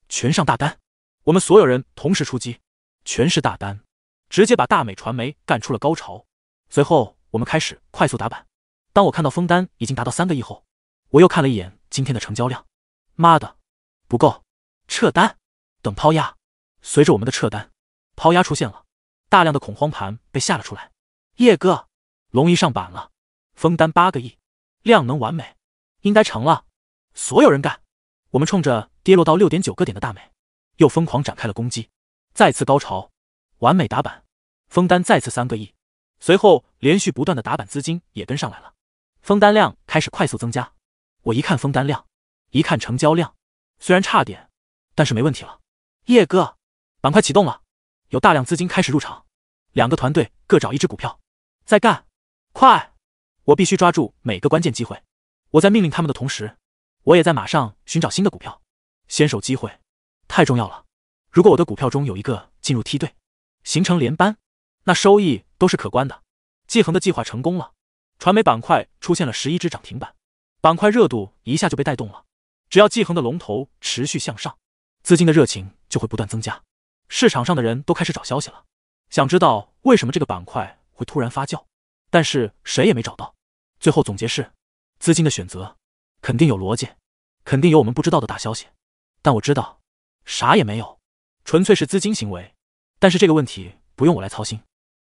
全上大单，我们所有人同时出击，全是大单，直接把大美传媒干出了高潮。随后我们开始快速打板。当我看到封单已经达到三个亿后，我又看了一眼今天的成交量，妈的，不够，撤单，等抛压。随着我们的撤单，抛压出现了，大量的恐慌盘被吓了出来。叶哥，龙一上板了，封单八个亿，量能完美，应该成了。所有人干，我们冲着跌落到六点九个点的大美，又疯狂展开了攻击，再次高潮，完美打板，封单再次三个亿，随后连续不断的打板资金也跟上来了。封单量开始快速增加，我一看封单量，一看成交量，虽然差点，但是没问题了。叶哥，板块启动了，有大量资金开始入场。两个团队各找一只股票，再干，快！我必须抓住每个关键机会。我在命令他们的同时，我也在马上寻找新的股票，先手机会太重要了。如果我的股票中有一个进入梯队，形成连班，那收益都是可观的。季恒的计划成功了。传媒板块出现了十一只涨停板，板块热度一下就被带动了。只要季恒的龙头持续向上，资金的热情就会不断增加。市场上的人都开始找消息了，想知道为什么这个板块会突然发酵，但是谁也没找到。最后总结是，资金的选择肯定有逻辑，肯定有我们不知道的大消息。但我知道啥也没有，纯粹是资金行为。但是这个问题不用我来操心，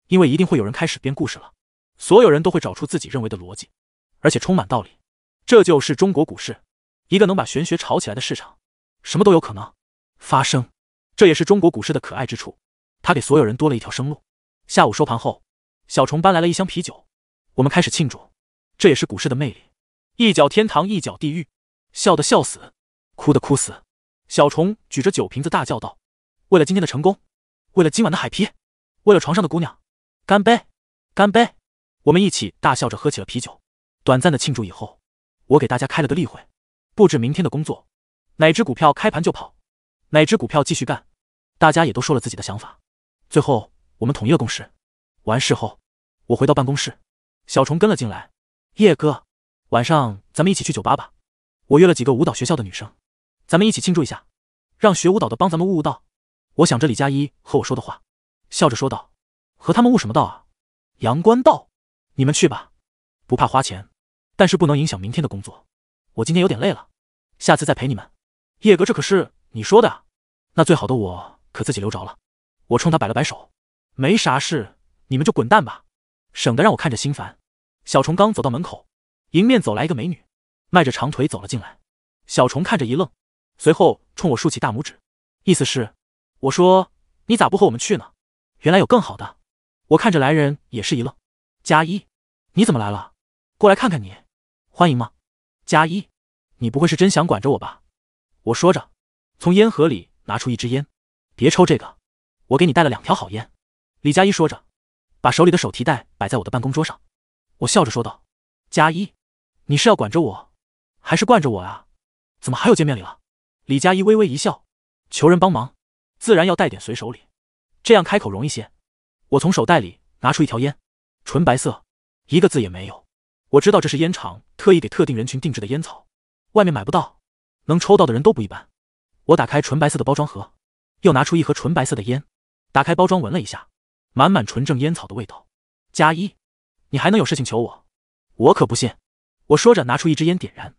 因为一定会有人开始编故事了。所有人都会找出自己认为的逻辑，而且充满道理。这就是中国股市，一个能把玄学炒起来的市场，什么都有可能发生。这也是中国股市的可爱之处，它给所有人多了一条生路。下午收盘后，小虫搬来了一箱啤酒，我们开始庆祝。这也是股市的魅力，一脚天堂，一脚地狱，笑的笑死，哭的哭死。小虫举着酒瓶子大叫道：“为了今天的成功，为了今晚的海皮，为了床上的姑娘，干杯！干杯！”我们一起大笑着喝起了啤酒，短暂的庆祝以后，我给大家开了个例会，布置明天的工作，哪只股票开盘就跑，哪只股票继续干，大家也都说了自己的想法，最后我们统一了共识。完事后，我回到办公室，小虫跟了进来。叶哥，晚上咱们一起去酒吧吧，我约了几个舞蹈学校的女生，咱们一起庆祝一下，让学舞蹈的帮咱们悟悟道。我想着李佳一和我说的话，笑着说道：“和他们悟什么道啊？阳关道。”你们去吧，不怕花钱，但是不能影响明天的工作。我今天有点累了，下次再陪你们。叶哥，这可是你说的，那最好的我可自己留着了。我冲他摆了摆手，没啥事，你们就滚蛋吧，省得让我看着心烦。小虫刚走到门口，迎面走来一个美女，迈着长腿走了进来。小虫看着一愣，随后冲我竖起大拇指，意思是我说你咋不和我们去呢？原来有更好的。我看着来人也是一愣。加一，你怎么来了？过来看看你，欢迎吗？加一，你不会是真想管着我吧？我说着，从烟盒里拿出一支烟，别抽这个，我给你带了两条好烟。李佳一说着，把手里的手提袋摆在我的办公桌上，我笑着说道：“佳一，你是要管着我，还是惯着我啊？怎么还有见面礼了？”李佳一微微一笑，求人帮忙，自然要带点随手礼，这样开口容易些。我从手袋里拿出一条烟。纯白色，一个字也没有。我知道这是烟厂特意给特定人群定制的烟草，外面买不到，能抽到的人都不一般。我打开纯白色的包装盒，又拿出一盒纯白色的烟，打开包装闻了一下，满满纯正烟草的味道。加一，你还能有事情求我？我可不信。我说着拿出一支烟点燃，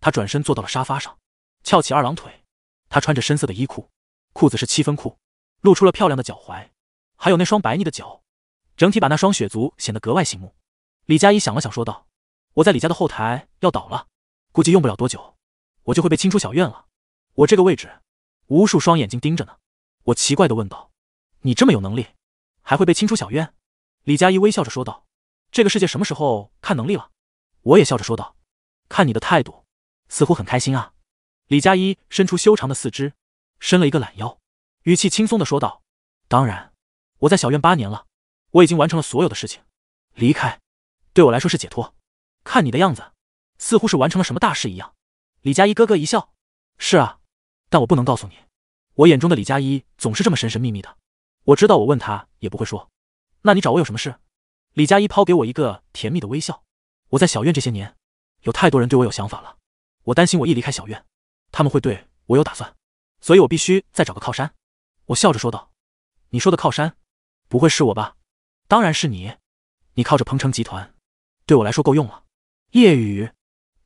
他转身坐到了沙发上，翘起二郎腿。他穿着深色的衣裤，裤子是七分裤，露出了漂亮的脚踝，还有那双白腻的脚。整体把那双血族显得格外醒目。李佳怡想了想，说道：“我在李家的后台要倒了，估计用不了多久，我就会被清出小院了。我这个位置，无数双眼睛盯着呢。”我奇怪的问道：“你这么有能力，还会被清出小院？”李佳怡微笑着说道：“这个世界什么时候看能力了？”我也笑着说道：“看你的态度，似乎很开心啊。”李佳怡伸出修长的四肢，伸了一个懒腰，语气轻松的说道：“当然，我在小院八年了。”我已经完成了所有的事情，离开，对我来说是解脱。看你的样子，似乎是完成了什么大事一样。李佳一咯咯一笑：“是啊，但我不能告诉你。”我眼中的李佳一总是这么神神秘秘的，我知道我问他也不会说。那你找我有什么事？李佳一抛给我一个甜蜜的微笑。我在小院这些年，有太多人对我有想法了，我担心我一离开小院，他们会对我有打算，所以我必须再找个靠山。我笑着说道：“你说的靠山，不会是我吧？”当然是你，你靠着鹏程集团，对我来说够用了。叶雨，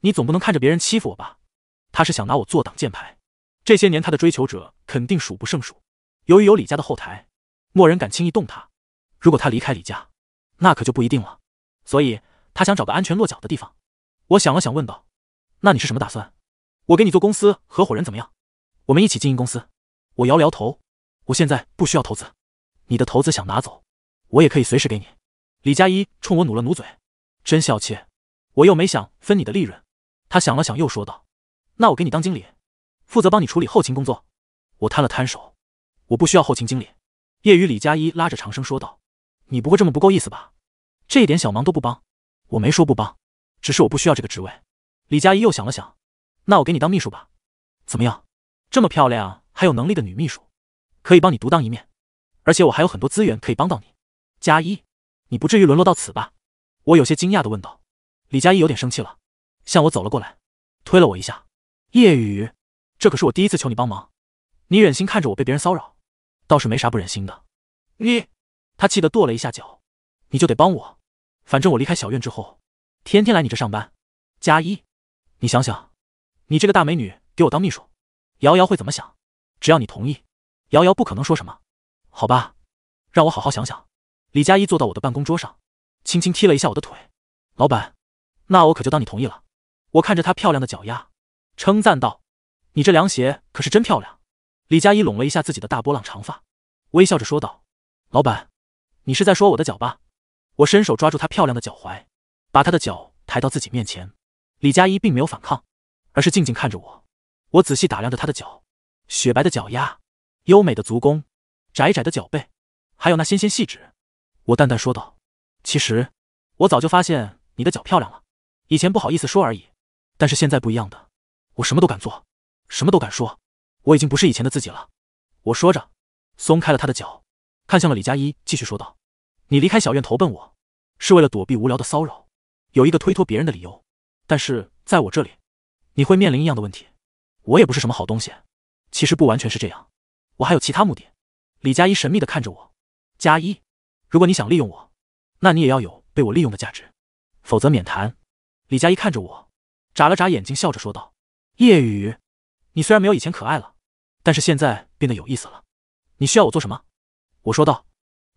你总不能看着别人欺负我吧？他是想拿我做挡箭牌。这些年他的追求者肯定数不胜数，由于有李家的后台，没人敢轻易动他。如果他离开李家，那可就不一定了。所以他想找个安全落脚的地方。我想了想，问道：“那你是什么打算？我给你做公司合伙人怎么样？我们一起经营公司。”我摇了摇头，我现在不需要投资，你的投资想拿走。我也可以随时给你。李佳一冲我努了努嘴，真小气，我又没想分你的利润。他想了想，又说道：“那我给你当经理，负责帮你处理后勤工作。”我摊了摊手，我不需要后勤经理。夜雨李佳一拉着长生说道：“你不会这么不够意思吧？这一点小忙都不帮？”我没说不帮，只是我不需要这个职位。李佳一又想了想：“那我给你当秘书吧？怎么样？这么漂亮还有能力的女秘书，可以帮你独当一面，而且我还有很多资源可以帮到你。”佳一，你不至于沦落到此吧？我有些惊讶的问道。李佳一有点生气了，向我走了过来，推了我一下。叶雨，这可是我第一次求你帮忙，你忍心看着我被别人骚扰？倒是没啥不忍心的。你，他气得跺了一下脚。你就得帮我，反正我离开小院之后，天天来你这上班。佳一，你想想，你这个大美女给我当秘书，瑶瑶会怎么想？只要你同意，瑶瑶不可能说什么。好吧，让我好好想想。李佳一坐到我的办公桌上，轻轻踢了一下我的腿。老板，那我可就当你同意了。我看着她漂亮的脚丫，称赞道：“你这凉鞋可是真漂亮。”李佳一拢了一下自己的大波浪长发，微笑着说道：“老板，你是在说我的脚吧？”我伸手抓住她漂亮的脚踝，把她的脚抬到自己面前。李佳一并没有反抗，而是静静看着我。我仔细打量着她的脚，雪白的脚丫，优美的足弓，窄窄的脚背，还有那纤纤细指。我淡淡说道：“其实，我早就发现你的脚漂亮了，以前不好意思说而已。但是现在不一样的，我什么都敢做，什么都敢说。我已经不是以前的自己了。”我说着，松开了他的脚，看向了李佳一，继续说道：“你离开小院投奔我，是为了躲避无聊的骚扰，有一个推脱别人的理由。但是在我这里，你会面临一样的问题。我也不是什么好东西。其实不完全是这样，我还有其他目的。”李佳一神秘的看着我，佳一。如果你想利用我，那你也要有被我利用的价值，否则免谈。李佳一看着我，眨了眨眼睛，笑着说道：“叶雨，你虽然没有以前可爱了，但是现在变得有意思了。你需要我做什么？”我说道：“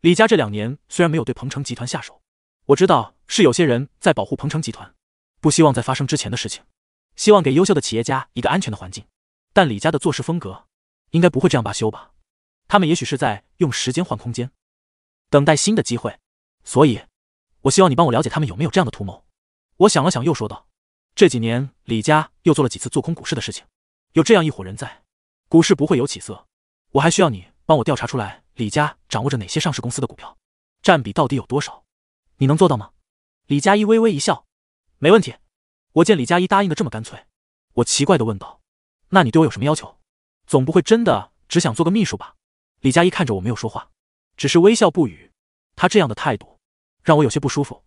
李家这两年虽然没有对鹏城集团下手，我知道是有些人在保护鹏城集团，不希望再发生之前的事情，希望给优秀的企业家一个安全的环境。但李家的做事风格，应该不会这样罢休吧？他们也许是在用时间换空间。”等待新的机会，所以，我希望你帮我了解他们有没有这样的图谋。我想了想，又说道：“这几年李家又做了几次做空股市的事情，有这样一伙人在，股市不会有起色。我还需要你帮我调查出来李家掌握着哪些上市公司的股票，占比到底有多少？你能做到吗？”李佳一微微一笑：“没问题。”我见李佳一答应的这么干脆，我奇怪的问道：“那你对我有什么要求？总不会真的只想做个秘书吧？”李佳一看着我没有说话。只是微笑不语，他这样的态度让我有些不舒服。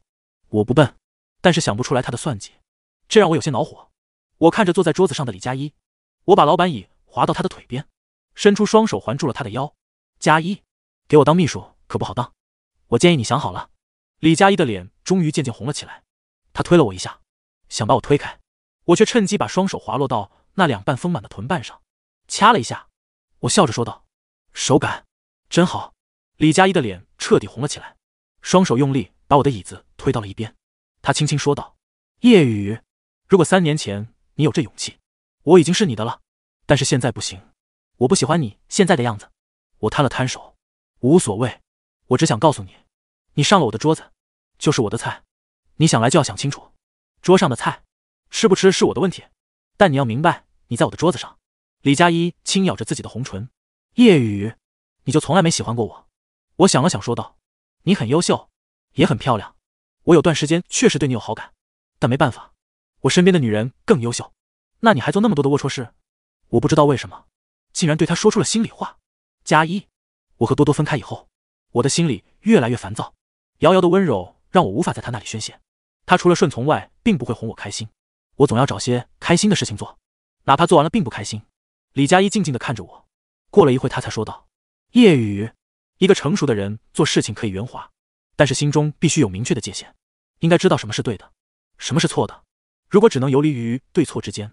我不笨，但是想不出来他的算计，这让我有些恼火。我看着坐在桌子上的李佳一，我把老板椅滑到他的腿边，伸出双手环住了他的腰。佳一，给我当秘书可不好当，我建议你想好了。李佳一的脸终于渐渐红了起来，他推了我一下，想把我推开，我却趁机把双手滑落到那两半丰满的臀瓣上，掐了一下。我笑着说道：“手感真好。”李佳一的脸彻底红了起来，双手用力把我的椅子推到了一边。他轻轻说道：“夜雨，如果三年前你有这勇气，我已经是你的了。但是现在不行，我不喜欢你现在的样子。”我摊了摊手，无所谓。我只想告诉你，你上了我的桌子，就是我的菜。你想来就要想清楚，桌上的菜吃不吃是我的问题，但你要明白，你在我的桌子上。”李佳一轻咬着自己的红唇：“夜雨，你就从来没喜欢过我。”我想了想，说道：“你很优秀，也很漂亮。我有段时间确实对你有好感，但没办法，我身边的女人更优秀。那你还做那么多的龌龊事？我不知道为什么，竟然对她说出了心里话。”加一，我和多多分开以后，我的心里越来越烦躁。瑶瑶的温柔让我无法在她那里宣泄，她除了顺从外，并不会哄我开心。我总要找些开心的事情做，哪怕做完了并不开心。李佳一静静的看着我，过了一会，他才说道：“夜雨。”一个成熟的人做事情可以圆滑，但是心中必须有明确的界限，应该知道什么是对的，什么是错的。如果只能游离于对错之间，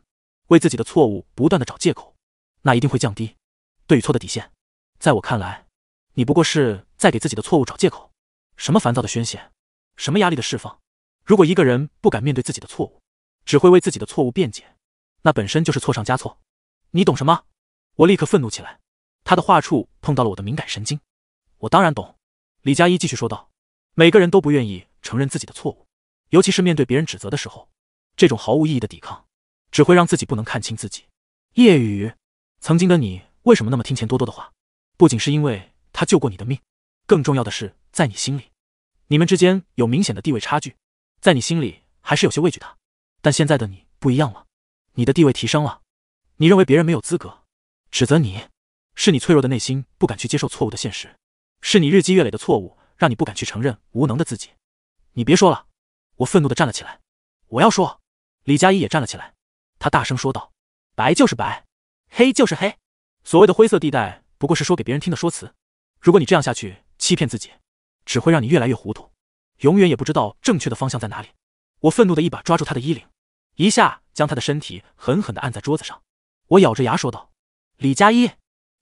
为自己的错误不断的找借口，那一定会降低对与错的底线。在我看来，你不过是在给自己的错误找借口。什么烦躁的宣泄，什么压力的释放？如果一个人不敢面对自己的错误，只会为自己的错误辩解，那本身就是错上加错。你懂什么？我立刻愤怒起来，他的话触碰到了我的敏感神经。我当然懂，李佳一继续说道：“每个人都不愿意承认自己的错误，尤其是面对别人指责的时候，这种毫无意义的抵抗，只会让自己不能看清自己。”夜雨，曾经的你为什么那么听钱多多的话？不仅是因为他救过你的命，更重要的是，在你心里，你们之间有明显的地位差距，在你心里还是有些畏惧他。但现在的你不一样了，你的地位提升了，你认为别人没有资格指责你，是你脆弱的内心不敢去接受错误的现实。是你日积月累的错误，让你不敢去承认无能的自己。你别说了！我愤怒的站了起来，我要说。李佳一也站了起来，他大声说道：“白就是白，黑就是黑，所谓的灰色地带不过是说给别人听的说辞。如果你这样下去欺骗自己，只会让你越来越糊涂，永远也不知道正确的方向在哪里。”我愤怒的一把抓住他的衣领，一下将他的身体狠狠的按在桌子上。我咬着牙说道：“李佳一，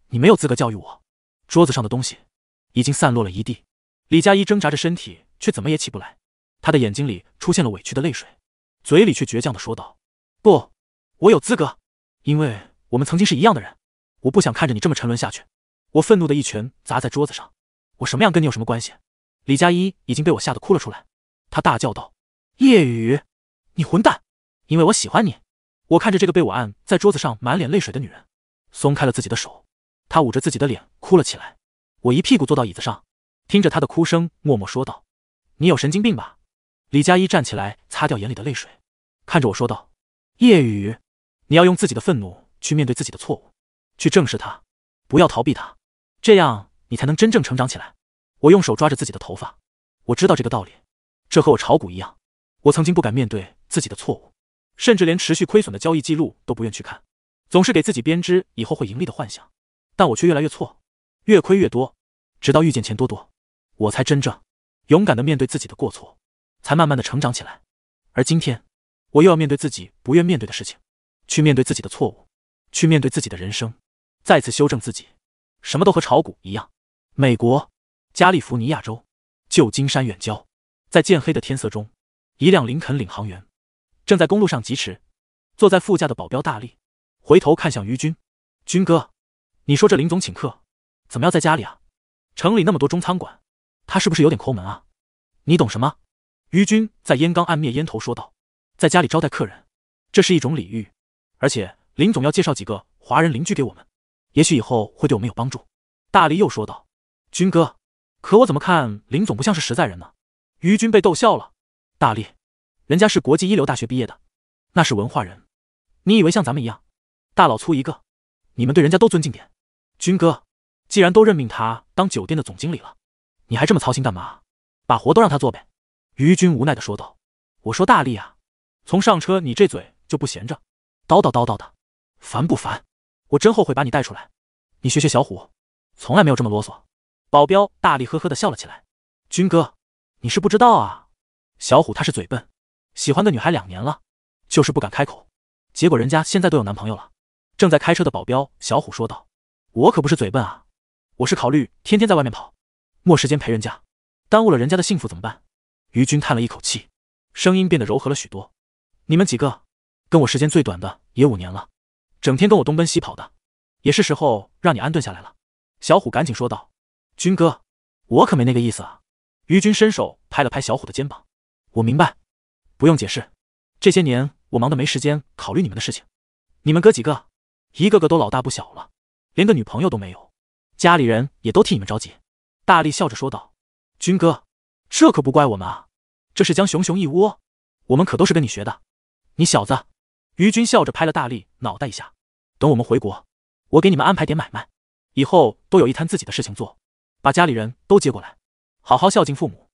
你没有资格教育我。桌子上的东西。”已经散落了一地，李佳一挣扎着身体，却怎么也起不来。他的眼睛里出现了委屈的泪水，嘴里却倔强的说道：“不，我有资格，因为我们曾经是一样的人。我不想看着你这么沉沦下去。”我愤怒的一拳砸在桌子上：“我什么样跟你有什么关系？”李佳一已经被我吓得哭了出来，她大叫道：“叶雨，你混蛋！因为我喜欢你。”我看着这个被我按在桌子上满脸泪水的女人，松开了自己的手。她捂着自己的脸哭了起来。我一屁股坐到椅子上，听着他的哭声，默默说道：“你有神经病吧？”李佳一站起来，擦掉眼里的泪水，看着我说道：“叶雨，你要用自己的愤怒去面对自己的错误，去正视它，不要逃避它，这样你才能真正成长起来。”我用手抓着自己的头发，我知道这个道理，这和我炒股一样。我曾经不敢面对自己的错误，甚至连持续亏损的交易记录都不愿去看，总是给自己编织以后会盈利的幻想，但我却越来越错，越亏越多。直到遇见钱多多，我才真正勇敢的面对自己的过错，才慢慢的成长起来。而今天，我又要面对自己不愿面对的事情，去面对自己的错误，去面对自己的人生，再次修正自己。什么都和炒股一样。美国加利福尼亚州旧金山远郊，在渐黑的天色中，一辆林肯领航员正在公路上疾驰。坐在副驾的保镖大力回头看向于军，军哥，你说这林总请客，怎么要在家里啊？城里那么多中餐馆，他是不是有点抠门啊？你懂什么？于军在烟缸暗灭烟头说道：“在家里招待客人，这是一种礼遇。而且林总要介绍几个华人邻居给我们，也许以后会对我们有帮助。”大力又说道：“军哥，可我怎么看林总不像是实在人呢？”于军被逗笑了：“大力，人家是国际一流大学毕业的，那是文化人。你以为像咱们一样，大老粗一个？你们对人家都尊敬点，军哥。”既然都任命他当酒店的总经理了，你还这么操心干嘛？把活都让他做呗。”于军无奈的说道。“我说大力啊，从上车你这嘴就不闲着，叨叨叨叨的，烦不烦？我真后悔把你带出来。你学学小虎，从来没有这么啰嗦。”保镖大力呵呵的笑了起来。“军哥，你是不知道啊，小虎他是嘴笨，喜欢的女孩两年了，就是不敢开口，结果人家现在都有男朋友了。”正在开车的保镖小虎说道：“我可不是嘴笨啊。”我是考虑天天在外面跑，没时间陪人家，耽误了人家的幸福怎么办？于军叹了一口气，声音变得柔和了许多。你们几个跟我时间最短的也五年了，整天跟我东奔西跑的，也是时候让你安顿下来了。小虎赶紧说道：“军哥，我可没那个意思啊。”于军伸手拍了拍小虎的肩膀：“我明白，不用解释。这些年我忙得没时间考虑你们的事情，你们哥几个一个个都老大不小了，连个女朋友都没有。”家里人也都替你们着急，大力笑着说道：“军哥，这可不怪我们啊，这是将熊熊一窝，我们可都是跟你学的。你小子。”于军笑着拍了大力脑袋一下。等我们回国，我给你们安排点买卖，以后都有一摊自己的事情做，把家里人都接过来，好好孝敬父母，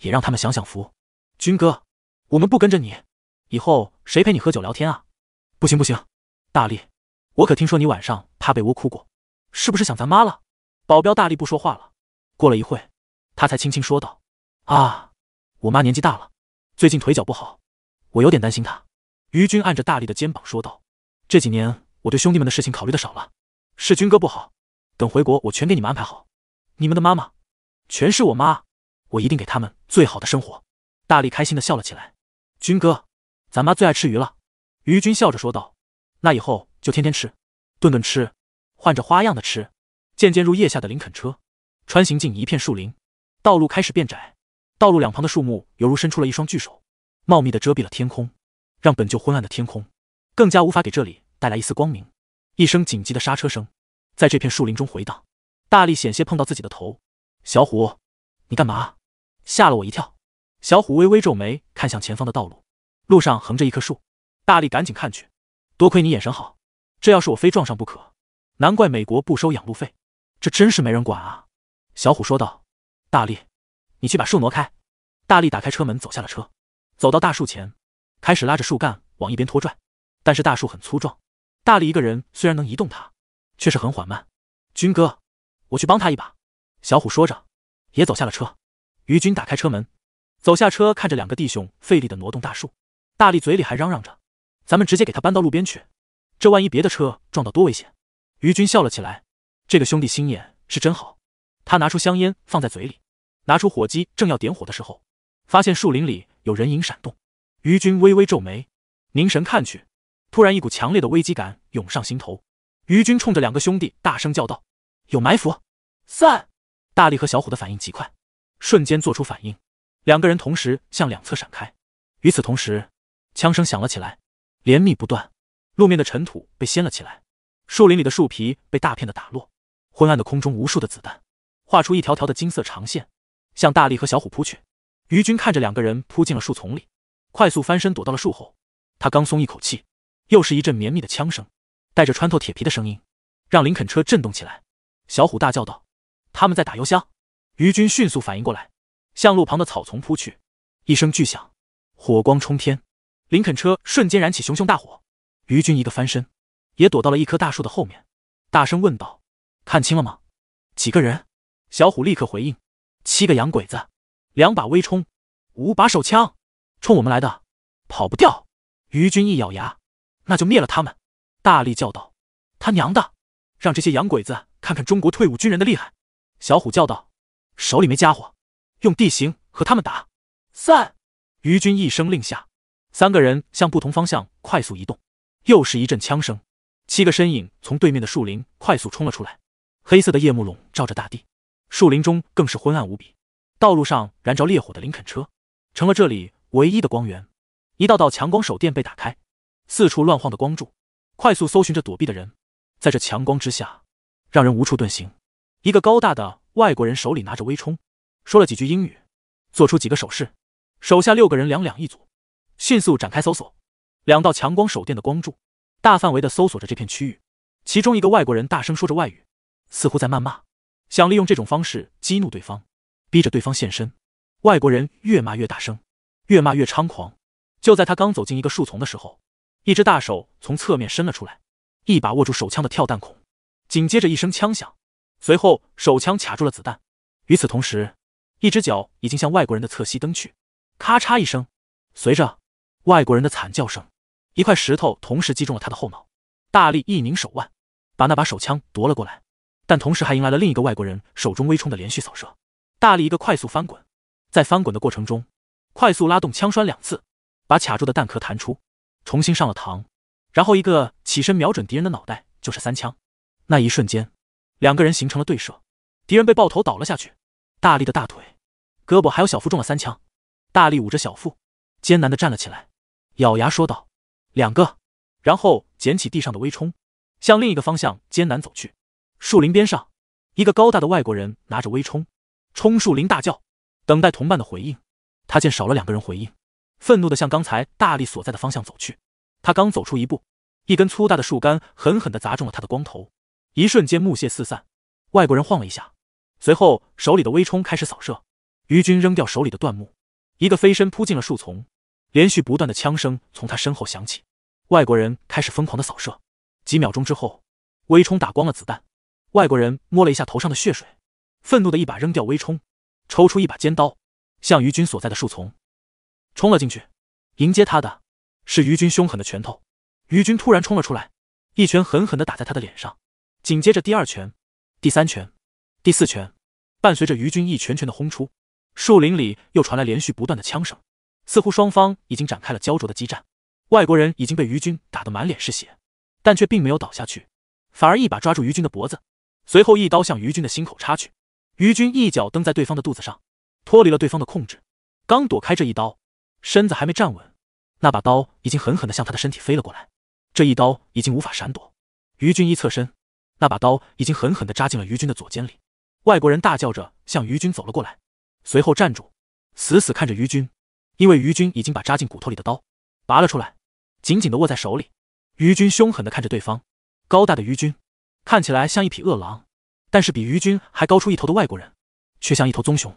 也让他们享享福。军哥，我们不跟着你，以后谁陪你喝酒聊天啊？不行不行，大力，我可听说你晚上趴被窝哭过，是不是想咱妈了？保镖大力不说话了，过了一会，他才轻轻说道：“啊，我妈年纪大了，最近腿脚不好，我有点担心她。”于军按着大力的肩膀说道：“这几年我对兄弟们的事情考虑的少了，是军哥不好。等回国，我全给你们安排好，你们的妈妈全是我妈，我一定给他们最好的生活。”大力开心的笑了起来：“军哥，咱妈最爱吃鱼了。”于军笑着说道：“那以后就天天吃，顿顿吃，换着花样的吃。”渐渐入夜下的林肯车，穿行进一片树林，道路开始变窄，道路两旁的树木犹如伸出了一双巨手，茂密的遮蔽了天空，让本就昏暗的天空更加无法给这里带来一丝光明。一声紧急的刹车声在这片树林中回荡，大力险些碰到自己的头。小虎，你干嘛？吓了我一跳。小虎微微皱眉，看向前方的道路，路上横着一棵树。大力赶紧看去，多亏你眼神好，这要是我非撞上不可。难怪美国不收养路费。这真是没人管啊！小虎说道：“大力，你去把树挪开。”大力打开车门，走下了车，走到大树前，开始拉着树干往一边拖拽。但是大树很粗壮，大力一个人虽然能移动它，却是很缓慢。军哥，我去帮他一把。”小虎说着，也走下了车。于军打开车门，走下车，看着两个弟兄费力的挪动大树，大力嘴里还嚷嚷着：“咱们直接给他搬到路边去，这万一别的车撞到，多危险！”于军笑了起来。这个兄弟心眼是真好，他拿出香烟放在嘴里，拿出火机正要点火的时候，发现树林里有人影闪动。于军微微皱眉，凝神看去，突然一股强烈的危机感涌上心头。于军冲着两个兄弟大声叫道：“有埋伏，散！”大力和小虎的反应极快，瞬间做出反应，两个人同时向两侧闪开。与此同时，枪声响了起来，连密不断，路面的尘土被掀了起来，树林里的树皮被大片的打落。昏暗的空中，无数的子弹画出一条条的金色长线，向大力和小虎扑去。于军看着两个人扑进了树丛里，快速翻身躲到了树后。他刚松一口气，又是一阵绵密的枪声，带着穿透铁皮的声音，让林肯车震动起来。小虎大叫道：“他们在打油箱！”于军迅速反应过来，向路旁的草丛扑去。一声巨响，火光冲天，林肯车瞬间燃起熊熊大火。于军一个翻身，也躲到了一棵大树的后面，大声问道。看清了吗？几个人？小虎立刻回应：“七个洋鬼子，两把微冲，五把手枪，冲我们来的，跑不掉。”于军一咬牙：“那就灭了他们！”大力叫道：“他娘的，让这些洋鬼子看看中国退伍军人的厉害！”小虎叫道：“手里没家伙，用地形和他们打。”散！于军一声令下，三个人向不同方向快速移动。又是一阵枪声，七个身影从对面的树林快速冲了出来。黑色的夜幕笼罩着大地，树林中更是昏暗无比。道路上燃着烈火的林肯车，成了这里唯一的光源。一道道强光手电被打开，四处乱晃的光柱，快速搜寻着躲避的人。在这强光之下，让人无处遁形。一个高大的外国人手里拿着微冲，说了几句英语，做出几个手势。手下六个人两两一组，迅速展开搜索。两道强光手电的光柱，大范围的搜索着这片区域。其中一个外国人大声说着外语。似乎在谩骂，想利用这种方式激怒对方，逼着对方现身。外国人越骂越大声，越骂越猖狂。就在他刚走进一个树丛的时候，一只大手从侧面伸了出来，一把握住手枪的跳弹孔，紧接着一声枪响，随后手枪卡住了子弹。与此同时，一只脚已经向外国人的侧膝蹬去，咔嚓一声，随着外国人的惨叫声，一块石头同时击中了他的后脑。大力一拧手腕，把那把手枪夺了过来。但同时，还迎来了另一个外国人手中微冲的连续扫射。大力一个快速翻滚，在翻滚的过程中，快速拉动枪栓两次，把卡住的弹壳弹出，重新上了膛，然后一个起身，瞄准敌人的脑袋就是三枪。那一瞬间，两个人形成了对射，敌人被爆头倒了下去。大力的大腿、胳膊还有小腹中了三枪，大力捂着小腹，艰难的站了起来，咬牙说道：“两个。”然后捡起地上的微冲，向另一个方向艰难走去。树林边上，一个高大的外国人拿着微冲，冲树林大叫，等待同伴的回应。他见少了两个人回应，愤怒的向刚才大力所在的方向走去。他刚走出一步，一根粗大的树干狠狠的砸中了他的光头，一瞬间木屑四散。外国人晃了一下，随后手里的微冲开始扫射。余军扔掉手里的断木，一个飞身扑进了树丛，连续不断的枪声从他身后响起。外国人开始疯狂的扫射，几秒钟之后，微冲打光了子弹。外国人摸了一下头上的血水，愤怒的一把扔掉微冲，抽出一把尖刀，向于军所在的树丛冲了进去。迎接他的，是于军凶狠的拳头。于军突然冲了出来，一拳狠狠的打在他的脸上，紧接着第二拳、第三拳、第四拳，伴随着于军一拳拳的轰出，树林里又传来连续不断的枪声，似乎双方已经展开了焦灼的激战。外国人已经被于军打得满脸是血，但却并没有倒下去，反而一把抓住于军的脖子。随后一刀向于军的心口插去，于军一脚蹬在对方的肚子上，脱离了对方的控制。刚躲开这一刀，身子还没站稳，那把刀已经狠狠地向他的身体飞了过来。这一刀已经无法闪躲，于军一侧身，那把刀已经狠狠地扎进了于军的左肩里。外国人大叫着向于军走了过来，随后站住，死死看着于军，因为于军已经把扎进骨头里的刀拔了出来，紧紧地握在手里。于军凶狠地看着对方，高大的于军。看起来像一匹恶狼，但是比于军还高出一头的外国人，却像一头棕熊。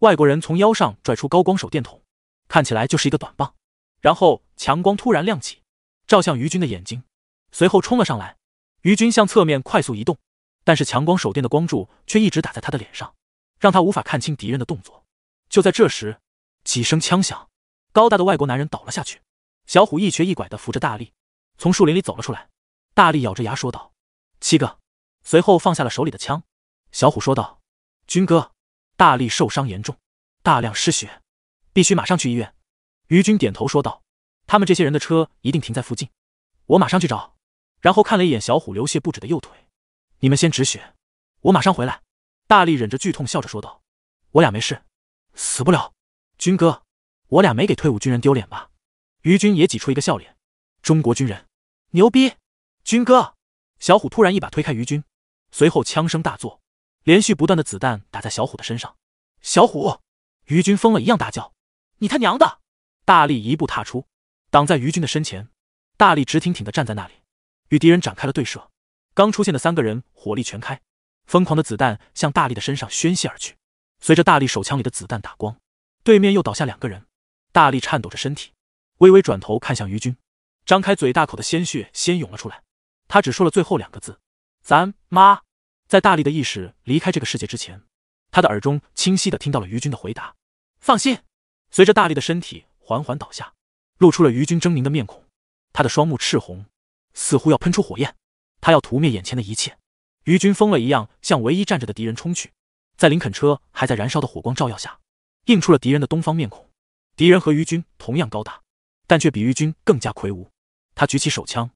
外国人从腰上拽出高光手电筒，看起来就是一个短棒。然后强光突然亮起，照向于军的眼睛，随后冲了上来。于军向侧面快速移动，但是强光手电的光柱却一直打在他的脸上，让他无法看清敌人的动作。就在这时，几声枪响，高大的外国男人倒了下去。小虎一瘸一拐地扶着大力，从树林里走了出来。大力咬着牙说道。七个，随后放下了手里的枪，小虎说道：“军哥，大力受伤严重，大量失血，必须马上去医院。”于军点头说道：“他们这些人的车一定停在附近，我马上去找。”然后看了一眼小虎流血不止的右腿，“你们先止血，我马上回来。”大力忍着剧痛笑着说道：“我俩没事，死不了，军哥，我俩没给退伍军人丢脸吧？”于军也挤出一个笑脸：“中国军人，牛逼，军哥。”小虎突然一把推开于军，随后枪声大作，连续不断的子弹打在小虎的身上。小虎，于军疯了一样大叫：“你他娘的！”大力一步踏出，挡在于军的身前。大力直挺挺的站在那里，与敌人展开了对射。刚出现的三个人火力全开，疯狂的子弹向大力的身上宣泄而去。随着大力手枪里的子弹打光，对面又倒下两个人。大力颤抖着身体，微微转头看向于军，张开嘴，大口的鲜血先涌了出来。他只说了最后两个字：“咱妈。”在大力的意识离开这个世界之前，他的耳中清晰的听到了于军的回答：“放心。”随着大力的身体缓缓倒下，露出了于军狰狞的面孔，他的双目赤红，似乎要喷出火焰，他要屠灭眼前的一切。于军疯了一样向唯一站着的敌人冲去，在林肯车还在燃烧的火光照耀下，映出了敌人的东方面孔。敌人和于军同样高大，但却比于军更加魁梧。他举起手枪。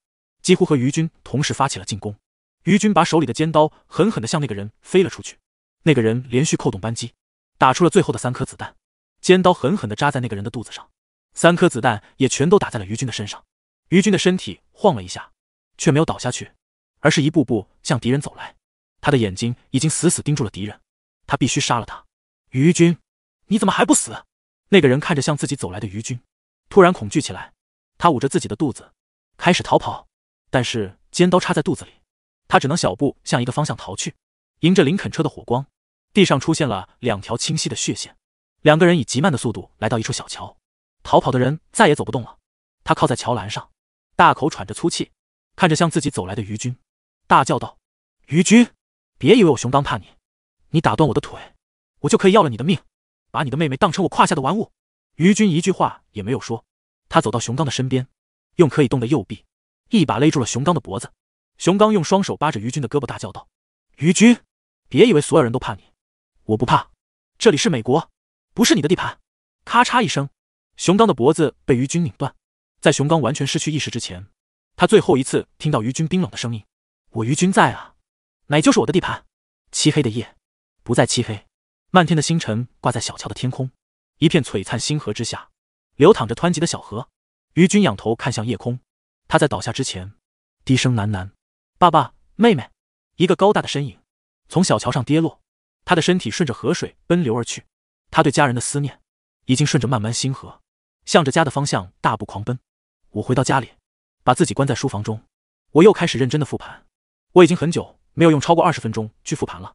几乎和于军同时发起了进攻，于军把手里的尖刀狠狠地向那个人飞了出去。那个人连续扣动扳机，打出了最后的三颗子弹，尖刀狠狠地扎在那个人的肚子上，三颗子弹也全都打在了于军的身上。于军的身体晃了一下，却没有倒下去，而是一步步向敌人走来。他的眼睛已经死死盯住了敌人，他必须杀了他。于军，你怎么还不死？那个人看着向自己走来的于军，突然恐惧起来，他捂着自己的肚子，开始逃跑。但是，尖刀插在肚子里，他只能小步向一个方向逃去，迎着林肯车的火光，地上出现了两条清晰的血线。两个人以极慢的速度来到一处小桥，逃跑的人再也走不动了。他靠在桥栏上，大口喘着粗气，看着向自己走来的于军，大叫道：“于军，别以为我熊刚怕你，你打断我的腿，我就可以要了你的命，把你的妹妹当成我胯下的玩物。”于军一句话也没有说，他走到熊刚的身边，用可以动的右臂。一把勒住了熊刚的脖子，熊刚用双手扒着于军的胳膊，大叫道：“于军，别以为所有人都怕你，我不怕。这里是美国，不是你的地盘。”咔嚓一声，熊刚的脖子被于军拧断。在熊刚完全失去意识之前，他最后一次听到于军冰冷的声音：“我于军在啊，哪就是我的地盘。”漆黑的夜不再漆黑，漫天的星辰挂在小桥的天空，一片璀璨星河之下，流淌着湍急的小河。于军仰头看向夜空。他在倒下之前，低声喃喃：“爸爸，妹妹。”一个高大的身影从小桥上跌落，他的身体顺着河水奔流而去。他对家人的思念，已经顺着漫漫星河，向着家的方向大步狂奔。我回到家里，把自己关在书房中。我又开始认真的复盘。我已经很久没有用超过二十分钟去复盘了。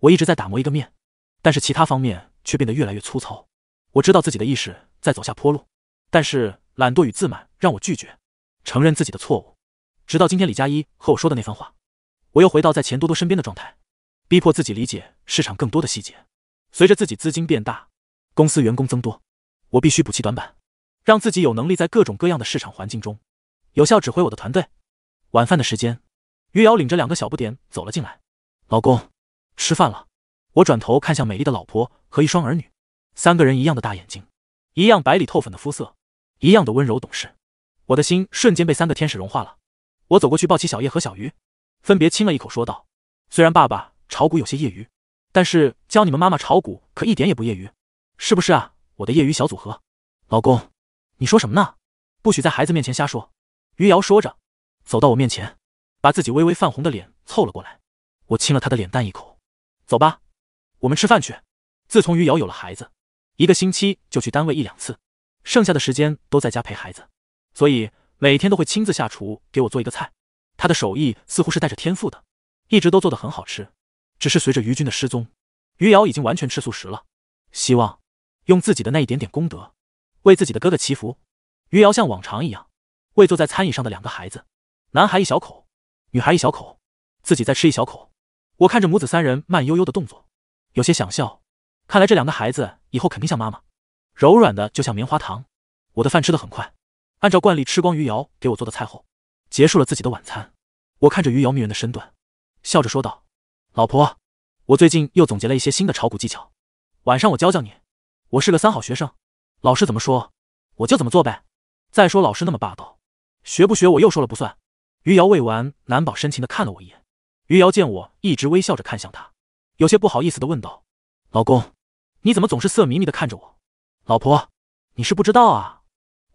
我一直在打磨一个面，但是其他方面却变得越来越粗糙。我知道自己的意识在走下坡路，但是懒惰与自满让我拒绝。承认自己的错误，直到今天李佳一和我说的那番话，我又回到在钱多多身边的状态，逼迫自己理解市场更多的细节。随着自己资金变大，公司员工增多，我必须补齐短板，让自己有能力在各种各样的市场环境中，有效指挥我的团队。晚饭的时间，余姚领着两个小不点走了进来。老公，吃饭了。我转头看向美丽的老婆和一双儿女，三个人一样的大眼睛，一样白里透粉的肤色，一样的温柔懂事。我的心瞬间被三个天使融化了。我走过去抱起小叶和小鱼，分别亲了一口，说道：“虽然爸爸炒股有些业余，但是教你们妈妈炒股可一点也不业余，是不是啊，我的业余小组合？”老公，你说什么呢？不许在孩子面前瞎说。”余姚说着，走到我面前，把自己微微泛红的脸凑了过来。我亲了他的脸蛋一口。走吧，我们吃饭去。自从余姚有了孩子，一个星期就去单位一两次，剩下的时间都在家陪孩子。所以每天都会亲自下厨给我做一个菜，他的手艺似乎是带着天赋的，一直都做得很好吃。只是随着于军的失踪，于瑶已经完全吃素食了。希望用自己的那一点点功德，为自己的哥哥祈福。于瑶像往常一样，喂坐在餐椅上的两个孩子，男孩一小口，女孩一小口，自己再吃一小口。我看着母子三人慢悠悠的动作，有些想笑。看来这两个孩子以后肯定像妈妈，柔软的就像棉花糖。我的饭吃得很快。按照惯例吃光余姚给我做的菜后，结束了自己的晚餐。我看着余姚迷人的身段，笑着说道：“老婆，我最近又总结了一些新的炒股技巧，晚上我教教你。我是个三好学生，老师怎么说我就怎么做呗。再说老师那么霸道，学不学我又说了不算。”余姚未完难保深情的看了我一眼。余姚见我一直微笑着看向他，有些不好意思的问道：“老公，你怎么总是色迷迷的看着我？”“老婆，你是不知道啊。”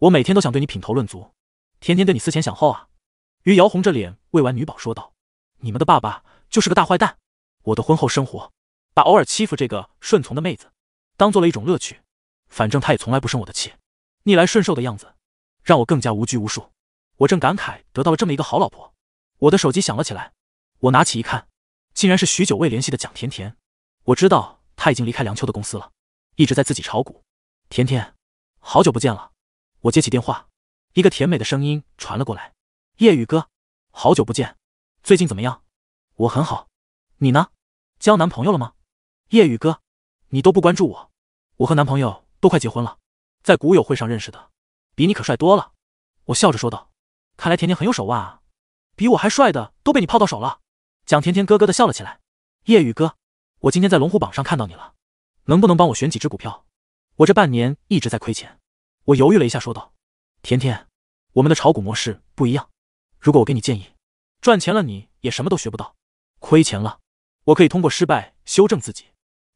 我每天都想对你品头论足，天天对你思前想后啊！于瑶红着脸喂完女宝，说道：“你们的爸爸就是个大坏蛋。”我的婚后生活，把偶尔欺负这个顺从的妹子，当做了一种乐趣。反正她也从来不生我的气，逆来顺受的样子，让我更加无拘无束。我正感慨得到了这么一个好老婆，我的手机响了起来。我拿起一看，竟然是许久未联系的蒋甜甜。我知道她已经离开梁秋的公司了，一直在自己炒股。甜甜，好久不见了。我接起电话，一个甜美的声音传了过来：“夜雨哥，好久不见，最近怎么样？我很好，你呢？交男朋友了吗？”夜雨哥，你都不关注我，我和男朋友都快结婚了，在股友会上认识的，比你可帅多了。”我笑着说道：“看来甜甜很有手腕啊，比我还帅的都被你泡到手了。”蒋甜甜咯咯的笑了起来：“夜雨哥，我今天在龙虎榜上看到你了，能不能帮我选几只股票？我这半年一直在亏钱。”我犹豫了一下，说道：“甜甜，我们的炒股模式不一样。如果我给你建议，赚钱了你也什么都学不到；亏钱了，我可以通过失败修正自己。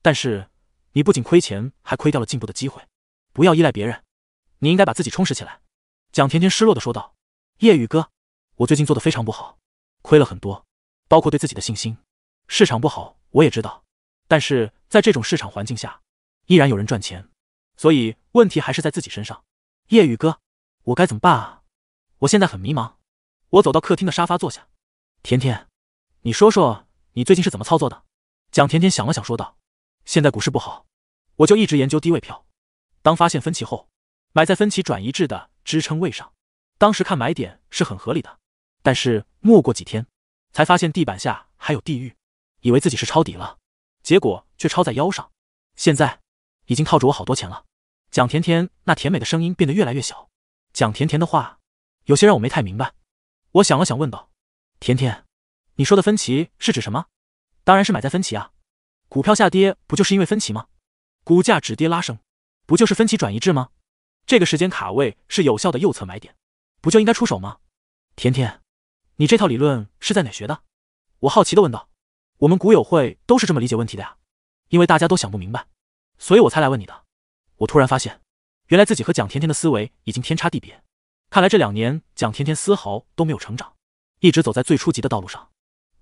但是你不仅亏钱，还亏掉了进步的机会。不要依赖别人，你应该把自己充实起来。”蒋甜甜失落的说道：“夜雨哥，我最近做的非常不好，亏了很多，包括对自己的信心。市场不好我也知道，但是在这种市场环境下，依然有人赚钱。”所以问题还是在自己身上，夜雨哥，我该怎么办啊？我现在很迷茫。我走到客厅的沙发坐下，甜甜，你说说你最近是怎么操作的？蒋甜甜想了想说道：“现在股市不好，我就一直研究低位票。当发现分歧后，买在分歧转移至的支撑位上，当时看买点是很合理的。但是没过几天，才发现地板下还有地狱，以为自己是抄底了，结果却抄在腰上。现在。”已经套住我好多钱了，蒋甜甜那甜美的声音变得越来越小。蒋甜甜的话有些让我没太明白，我想了想问道：“甜甜，你说的分歧是指什么？当然是买在分歧啊，股票下跌不就是因为分歧吗？股价止跌拉升不就是分歧转移制吗？这个时间卡位是有效的右侧买点，不就应该出手吗？甜甜，你这套理论是在哪学的？”我好奇的问道：“我们股友会都是这么理解问题的呀，因为大家都想不明白。”所以我才来问你的。我突然发现，原来自己和蒋甜甜的思维已经天差地别。看来这两年蒋甜甜丝毫都没有成长，一直走在最初级的道路上。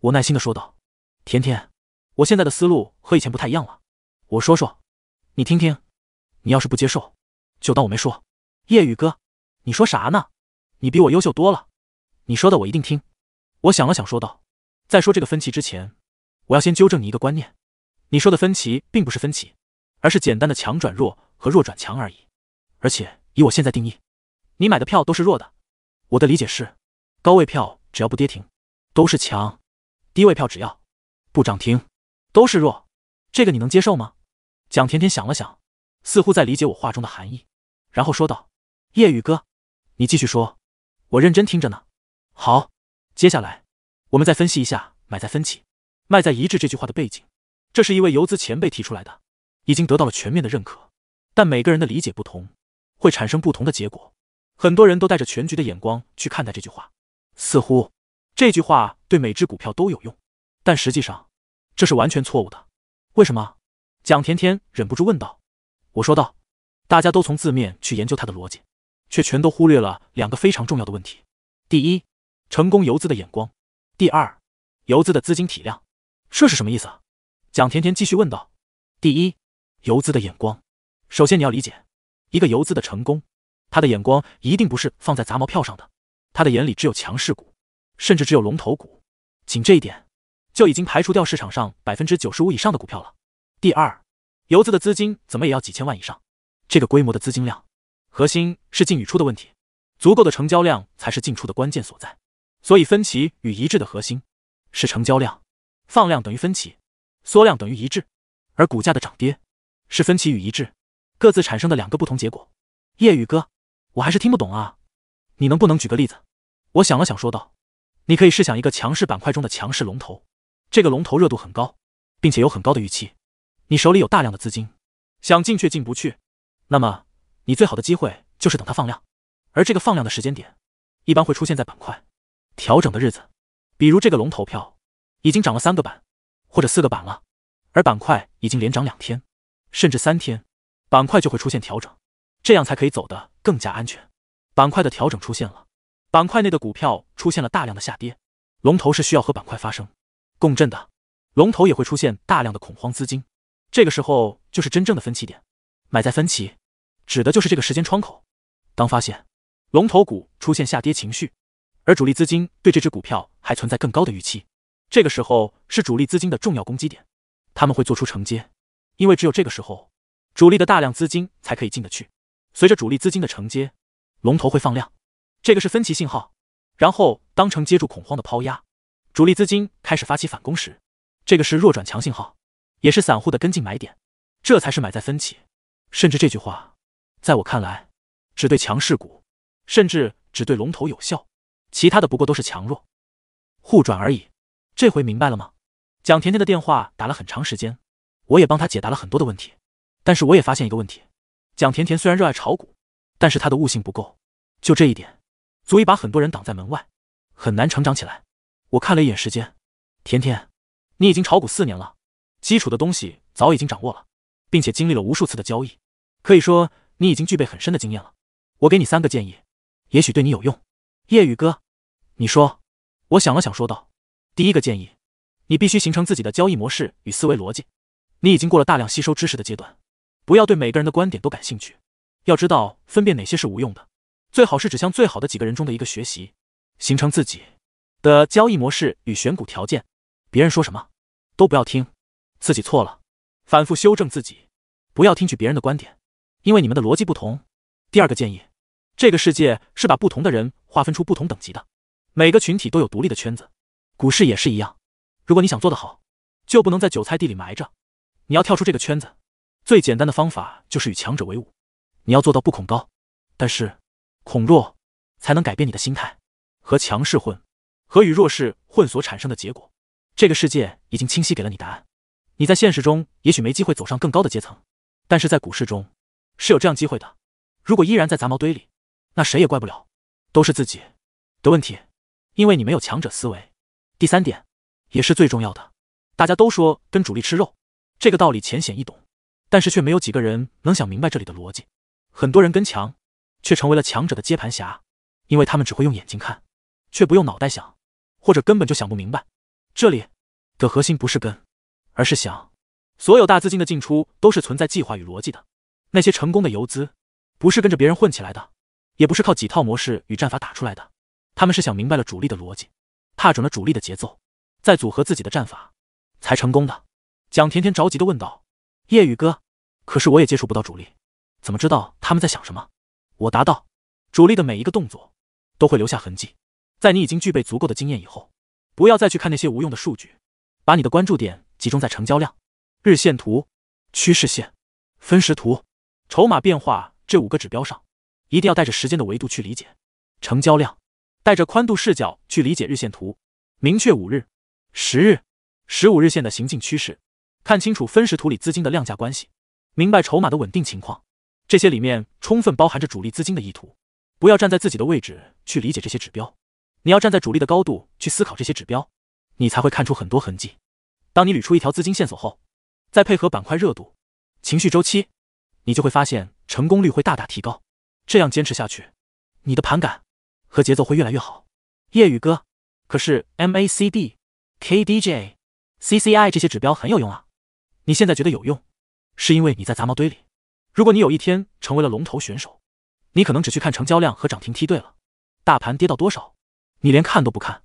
我耐心的说道：“甜甜，我现在的思路和以前不太一样了。我说说，你听听。你要是不接受，就当我没说。”叶雨哥，你说啥呢？你比我优秀多了。你说的我一定听。我想了想，说道：“在说这个分歧之前，我要先纠正你一个观念。你说的分歧并不是分歧。”而是简单的强转弱和弱转强而已，而且以我现在定义，你买的票都是弱的。我的理解是，高位票只要不跌停，都是强；低位票只要不涨停，都是弱。这个你能接受吗？蒋甜甜想了想，似乎在理解我话中的含义，然后说道：“叶宇哥，你继续说，我认真听着呢。”好，接下来我们再分析一下“买在分歧，卖在一致”这句话的背景。这是一位游资前辈提出来的。已经得到了全面的认可，但每个人的理解不同，会产生不同的结果。很多人都带着全局的眼光去看待这句话，似乎这句话对每只股票都有用，但实际上这是完全错误的。为什么？蒋甜甜忍不住问道。我说道，大家都从字面去研究它的逻辑，却全都忽略了两个非常重要的问题：第一，成功游资的眼光；第二，游资的资金体量。这是什么意思？蒋甜甜继续问道。第一。游资的眼光，首先你要理解，一个游资的成功，他的眼光一定不是放在杂毛票上的，他的眼里只有强势股，甚至只有龙头股。仅这一点，就已经排除掉市场上百分之九十五以上的股票了。第二，游资的资金怎么也要几千万以上，这个规模的资金量，核心是进与出的问题，足够的成交量才是进出的关键所在。所以分歧与一致的核心是成交量，放量等于分歧，缩量等于一致，而股价的涨跌。是分歧与一致各自产生的两个不同结果。夜雨哥，我还是听不懂啊，你能不能举个例子？我想了想，说道：“你可以试想一个强势板块中的强势龙头，这个龙头热度很高，并且有很高的预期。你手里有大量的资金，想进却进不去，那么你最好的机会就是等它放量。而这个放量的时间点，一般会出现在板块调整的日子，比如这个龙头票已经涨了三个板或者四个板了，而板块已经连涨两天。”甚至三天，板块就会出现调整，这样才可以走得更加安全。板块的调整出现了，板块内的股票出现了大量的下跌，龙头是需要和板块发生共振的，龙头也会出现大量的恐慌资金。这个时候就是真正的分歧点，买在分歧，指的就是这个时间窗口。当发现龙头股出现下跌情绪，而主力资金对这只股票还存在更高的预期，这个时候是主力资金的重要攻击点，他们会做出承接。因为只有这个时候，主力的大量资金才可以进得去。随着主力资金的承接，龙头会放量，这个是分歧信号。然后当成接住恐慌的抛压，主力资金开始发起反攻时，这个是弱转强信号，也是散户的跟进买点。这才是买在分歧。甚至这句话，在我看来，只对强势股，甚至只对龙头有效，其他的不过都是强弱互转而已。这回明白了吗？蒋甜甜的电话打了很长时间。我也帮他解答了很多的问题，但是我也发现一个问题：蒋甜甜虽然热爱炒股，但是她的悟性不够，就这一点，足以把很多人挡在门外，很难成长起来。我看了一眼时间，甜甜，你已经炒股四年了，基础的东西早已经掌握了，并且经历了无数次的交易，可以说你已经具备很深的经验了。我给你三个建议，也许对你有用。夜雨哥，你说。我想了想，说道：“第一个建议，你必须形成自己的交易模式与思维逻辑。”你已经过了大量吸收知识的阶段，不要对每个人的观点都感兴趣，要知道分辨哪些是无用的。最好是指向最好的几个人中的一个学习，形成自己的交易模式与选股条件。别人说什么都不要听，自己错了，反复修正自己，不要听取别人的观点，因为你们的逻辑不同。第二个建议，这个世界是把不同的人划分出不同等级的，每个群体都有独立的圈子，股市也是一样。如果你想做得好，就不能在韭菜地里埋着。你要跳出这个圈子，最简单的方法就是与强者为伍。你要做到不恐高，但是恐弱，才能改变你的心态。和强势混，和与弱势混所产生的结果，这个世界已经清晰给了你答案。你在现实中也许没机会走上更高的阶层，但是在股市中，是有这样机会的。如果依然在杂毛堆里，那谁也怪不了，都是自己的问题，因为你没有强者思维。第三点，也是最重要的，大家都说跟主力吃肉。这个道理浅显易懂，但是却没有几个人能想明白这里的逻辑。很多人跟强，却成为了强者的接盘侠，因为他们只会用眼睛看，却不用脑袋想，或者根本就想不明白。这里的核心不是跟，而是想。所有大资金的进出都是存在计划与逻辑的。那些成功的游资，不是跟着别人混起来的，也不是靠几套模式与战法打出来的，他们是想明白了主力的逻辑，踏准了主力的节奏，再组合自己的战法，才成功的。蒋甜甜着急的问道：“叶宇哥，可是我也接触不到主力，怎么知道他们在想什么？”我答道：“主力的每一个动作都会留下痕迹，在你已经具备足够的经验以后，不要再去看那些无用的数据，把你的关注点集中在成交量、日线图、趋势线、分时图、筹码变化这五个指标上，一定要带着时间的维度去理解成交量，带着宽度视角去理解日线图，明确五日、十日、十五日线的行进趋势。”看清楚分时图里资金的量价关系，明白筹码的稳定情况，这些里面充分包含着主力资金的意图。不要站在自己的位置去理解这些指标，你要站在主力的高度去思考这些指标，你才会看出很多痕迹。当你捋出一条资金线索后，再配合板块热度、情绪周期，你就会发现成功率会大大提高。这样坚持下去，你的盘感和节奏会越来越好。夜雨哥，可是 MACD、KDJ、CCI 这些指标很有用啊。你现在觉得有用，是因为你在杂毛堆里。如果你有一天成为了龙头选手，你可能只去看成交量和涨停梯队了。大盘跌到多少，你连看都不看，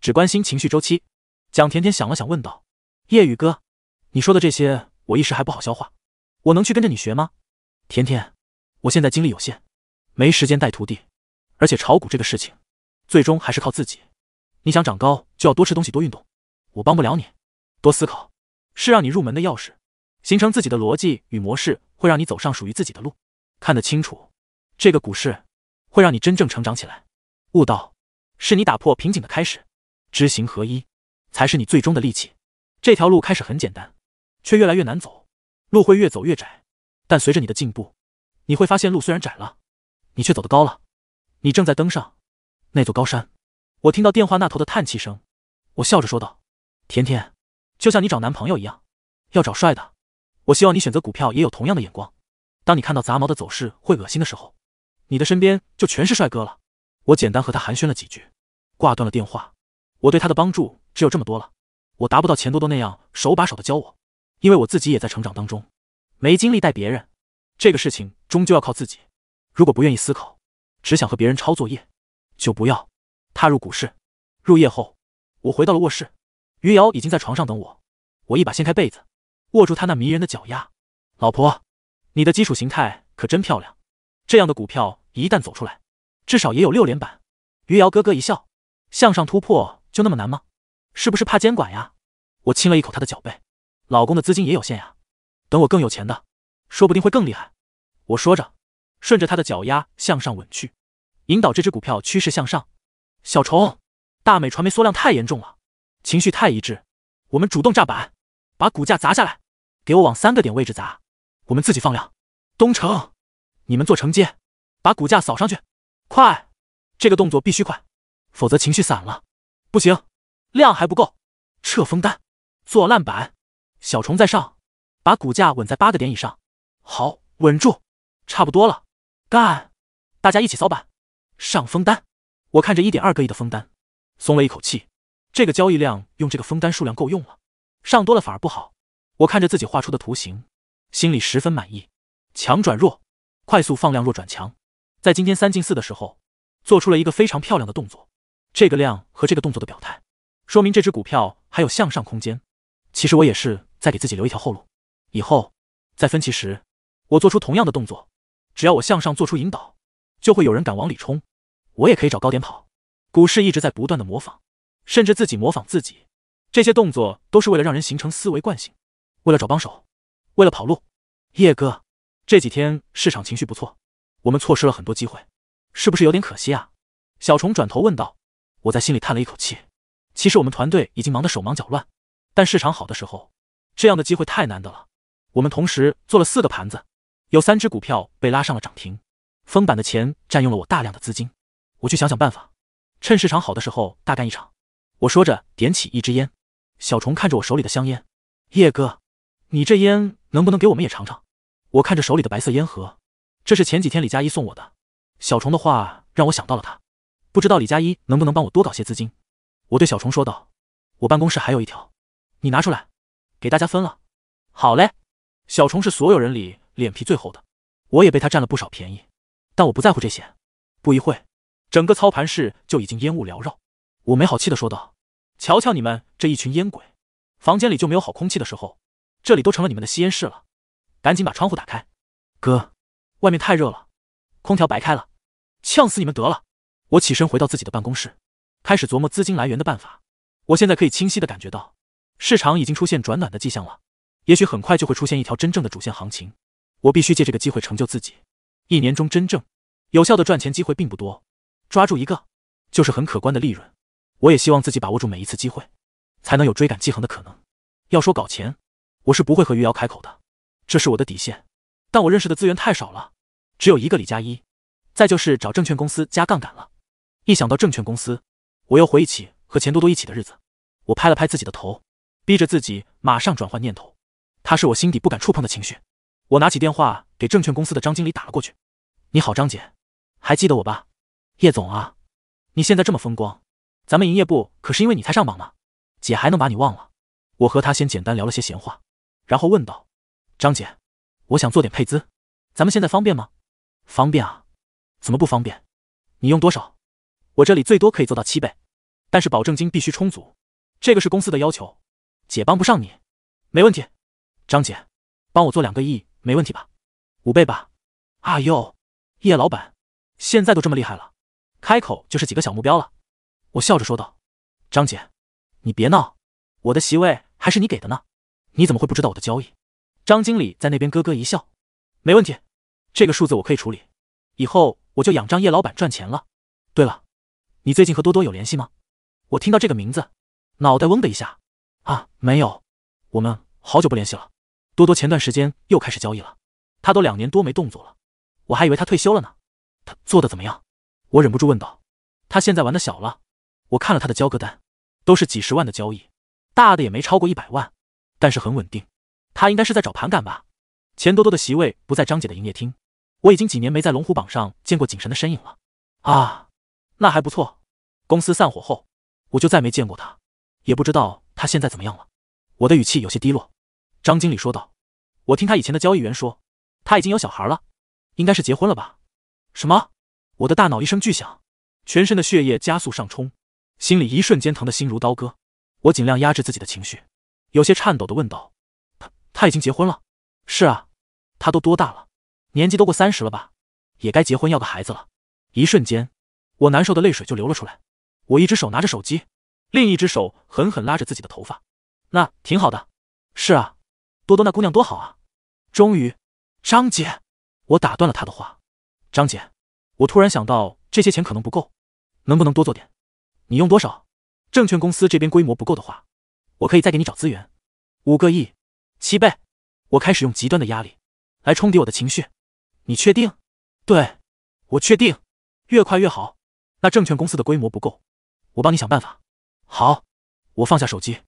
只关心情绪周期。蒋甜甜想了想，问道：“叶宇哥，你说的这些我一时还不好消化，我能去跟着你学吗？”甜甜，我现在精力有限，没时间带徒弟，而且炒股这个事情，最终还是靠自己。你想长高，就要多吃东西，多运动。我帮不了你，多思考。是让你入门的钥匙，形成自己的逻辑与模式，会让你走上属于自己的路，看得清楚。这个股市会让你真正成长起来，悟道是你打破瓶颈的开始，知行合一才是你最终的利器。这条路开始很简单，却越来越难走，路会越走越窄，但随着你的进步，你会发现路虽然窄了，你却走得高了，你正在登上那座高山。我听到电话那头的叹气声，我笑着说道：“甜甜。”就像你找男朋友一样，要找帅的。我希望你选择股票也有同样的眼光。当你看到杂毛的走势会恶心的时候，你的身边就全是帅哥了。我简单和他寒暄了几句，挂断了电话。我对他的帮助只有这么多了。我达不到钱多多那样手把手的教我，因为我自己也在成长当中，没精力带别人。这个事情终究要靠自己。如果不愿意思考，只想和别人抄作业，就不要踏入股市。入夜后，我回到了卧室。余姚已经在床上等我，我一把掀开被子，握住她那迷人的脚丫。老婆，你的基础形态可真漂亮。这样的股票一旦走出来，至少也有六连板。余姚咯咯一笑，向上突破就那么难吗？是不是怕监管呀？我亲了一口他的脚背。老公的资金也有限呀，等我更有钱的，说不定会更厉害。我说着，顺着他的脚丫向上吻去，引导这只股票趋势向上。小虫，大美传媒缩量太严重了。情绪太一致，我们主动炸板，把股价砸下来，给我往三个点位置砸，我们自己放量。东城，你们做承接，把股价扫上去，快！这个动作必须快，否则情绪散了。不行，量还不够，撤封单，做烂板。小虫在上，把股价稳在八个点以上。好，稳住，差不多了，干！大家一起扫板，上封单。我看着一点二个亿的封单，松了一口气。这个交易量用这个封单数量够用了，上多了反而不好。我看着自己画出的图形，心里十分满意。强转弱，快速放量弱转强，在今天三进四的时候，做出了一个非常漂亮的动作。这个量和这个动作的表态，说明这只股票还有向上空间。其实我也是在给自己留一条后路，以后在分歧时，我做出同样的动作，只要我向上做出引导，就会有人敢往里冲。我也可以找高点跑。股市一直在不断的模仿。甚至自己模仿自己，这些动作都是为了让人形成思维惯性，为了找帮手，为了跑路。叶哥，这几天市场情绪不错，我们错失了很多机会，是不是有点可惜啊？小虫转头问道。我在心里叹了一口气。其实我们团队已经忙得手忙脚乱，但市场好的时候，这样的机会太难得了。我们同时做了四个盘子，有三只股票被拉上了涨停，封板的钱占用了我大量的资金。我去想想办法，趁市场好的时候大干一场。我说着点起一支烟，小虫看着我手里的香烟，叶哥，你这烟能不能给我们也尝尝？我看着手里的白色烟盒，这是前几天李佳一送我的。小虫的话让我想到了他，不知道李佳一能不能帮我多搞些资金？我对小虫说道。我办公室还有一条，你拿出来，给大家分了。好嘞。小虫是所有人里脸皮最厚的，我也被他占了不少便宜，但我不在乎这些。不一会整个操盘室就已经烟雾缭绕。我没好气的说道。瞧瞧你们这一群烟鬼，房间里就没有好空气的时候，这里都成了你们的吸烟室了。赶紧把窗户打开，哥，外面太热了，空调白开了，呛死你们得了。我起身回到自己的办公室，开始琢磨资金来源的办法。我现在可以清晰的感觉到，市场已经出现转暖的迹象了，也许很快就会出现一条真正的主线行情。我必须借这个机会成就自己。一年中真正有效的赚钱机会并不多，抓住一个，就是很可观的利润。我也希望自己把握住每一次机会，才能有追赶季恒的可能。要说搞钱，我是不会和余姚开口的，这是我的底线。但我认识的资源太少了，只有一个李佳一，再就是找证券公司加杠杆了。一想到证券公司，我又回忆起和钱多多一起的日子。我拍了拍自己的头，逼着自己马上转换念头。他是我心底不敢触碰的情绪。我拿起电话给证券公司的张经理打了过去：“你好，张姐，还记得我吧？叶总啊，你现在这么风光。”咱们营业部可是因为你才上榜呢，姐还能把你忘了？我和他先简单聊了些闲话，然后问道：“张姐，我想做点配资，咱们现在方便吗？”“方便啊，怎么不方便？你用多少？我这里最多可以做到七倍，但是保证金必须充足，这个是公司的要求。姐帮不上你，没问题。张姐，帮我做两个亿没问题吧？五倍吧？啊哟，叶老板现在都这么厉害了，开口就是几个小目标了。”我笑着说道：“张姐，你别闹，我的席位还是你给的呢。你怎么会不知道我的交易？”张经理在那边咯咯一笑：“没问题，这个数字我可以处理。以后我就仰仗叶老板赚钱了。对了，你最近和多多有联系吗？”我听到这个名字，脑袋嗡的一下：“啊，没有，我们好久不联系了。多多前段时间又开始交易了，他都两年多没动作了，我还以为他退休了呢。他做的怎么样？”我忍不住问道：“他现在玩的小了。”我看了他的交割单，都是几十万的交易，大的也没超过一百万，但是很稳定。他应该是在找盘感吧？钱多多的席位不在张姐的营业厅，我已经几年没在龙虎榜上见过景神的身影了。啊，那还不错。公司散伙后，我就再没见过他，也不知道他现在怎么样了。我的语气有些低落。张经理说道：“我听他以前的交易员说，他已经有小孩了，应该是结婚了吧？”什么？我的大脑一声巨响，全身的血液加速上冲。心里一瞬间疼得心如刀割，我尽量压制自己的情绪，有些颤抖的问道：“他他已经结婚了？是啊，他都多大了？年纪都过三十了吧？也该结婚要个孩子了。”一瞬间，我难受的泪水就流了出来。我一只手拿着手机，另一只手狠狠拉着自己的头发。那挺好的，是啊，多多那姑娘多好啊。终于，张姐，我打断了他的话。张姐，我突然想到这些钱可能不够，能不能多做点？你用多少？证券公司这边规模不够的话，我可以再给你找资源。五个亿，七倍。我开始用极端的压力来冲抵我的情绪。你确定？对，我确定。越快越好。那证券公司的规模不够，我帮你想办法。好，我放下手机，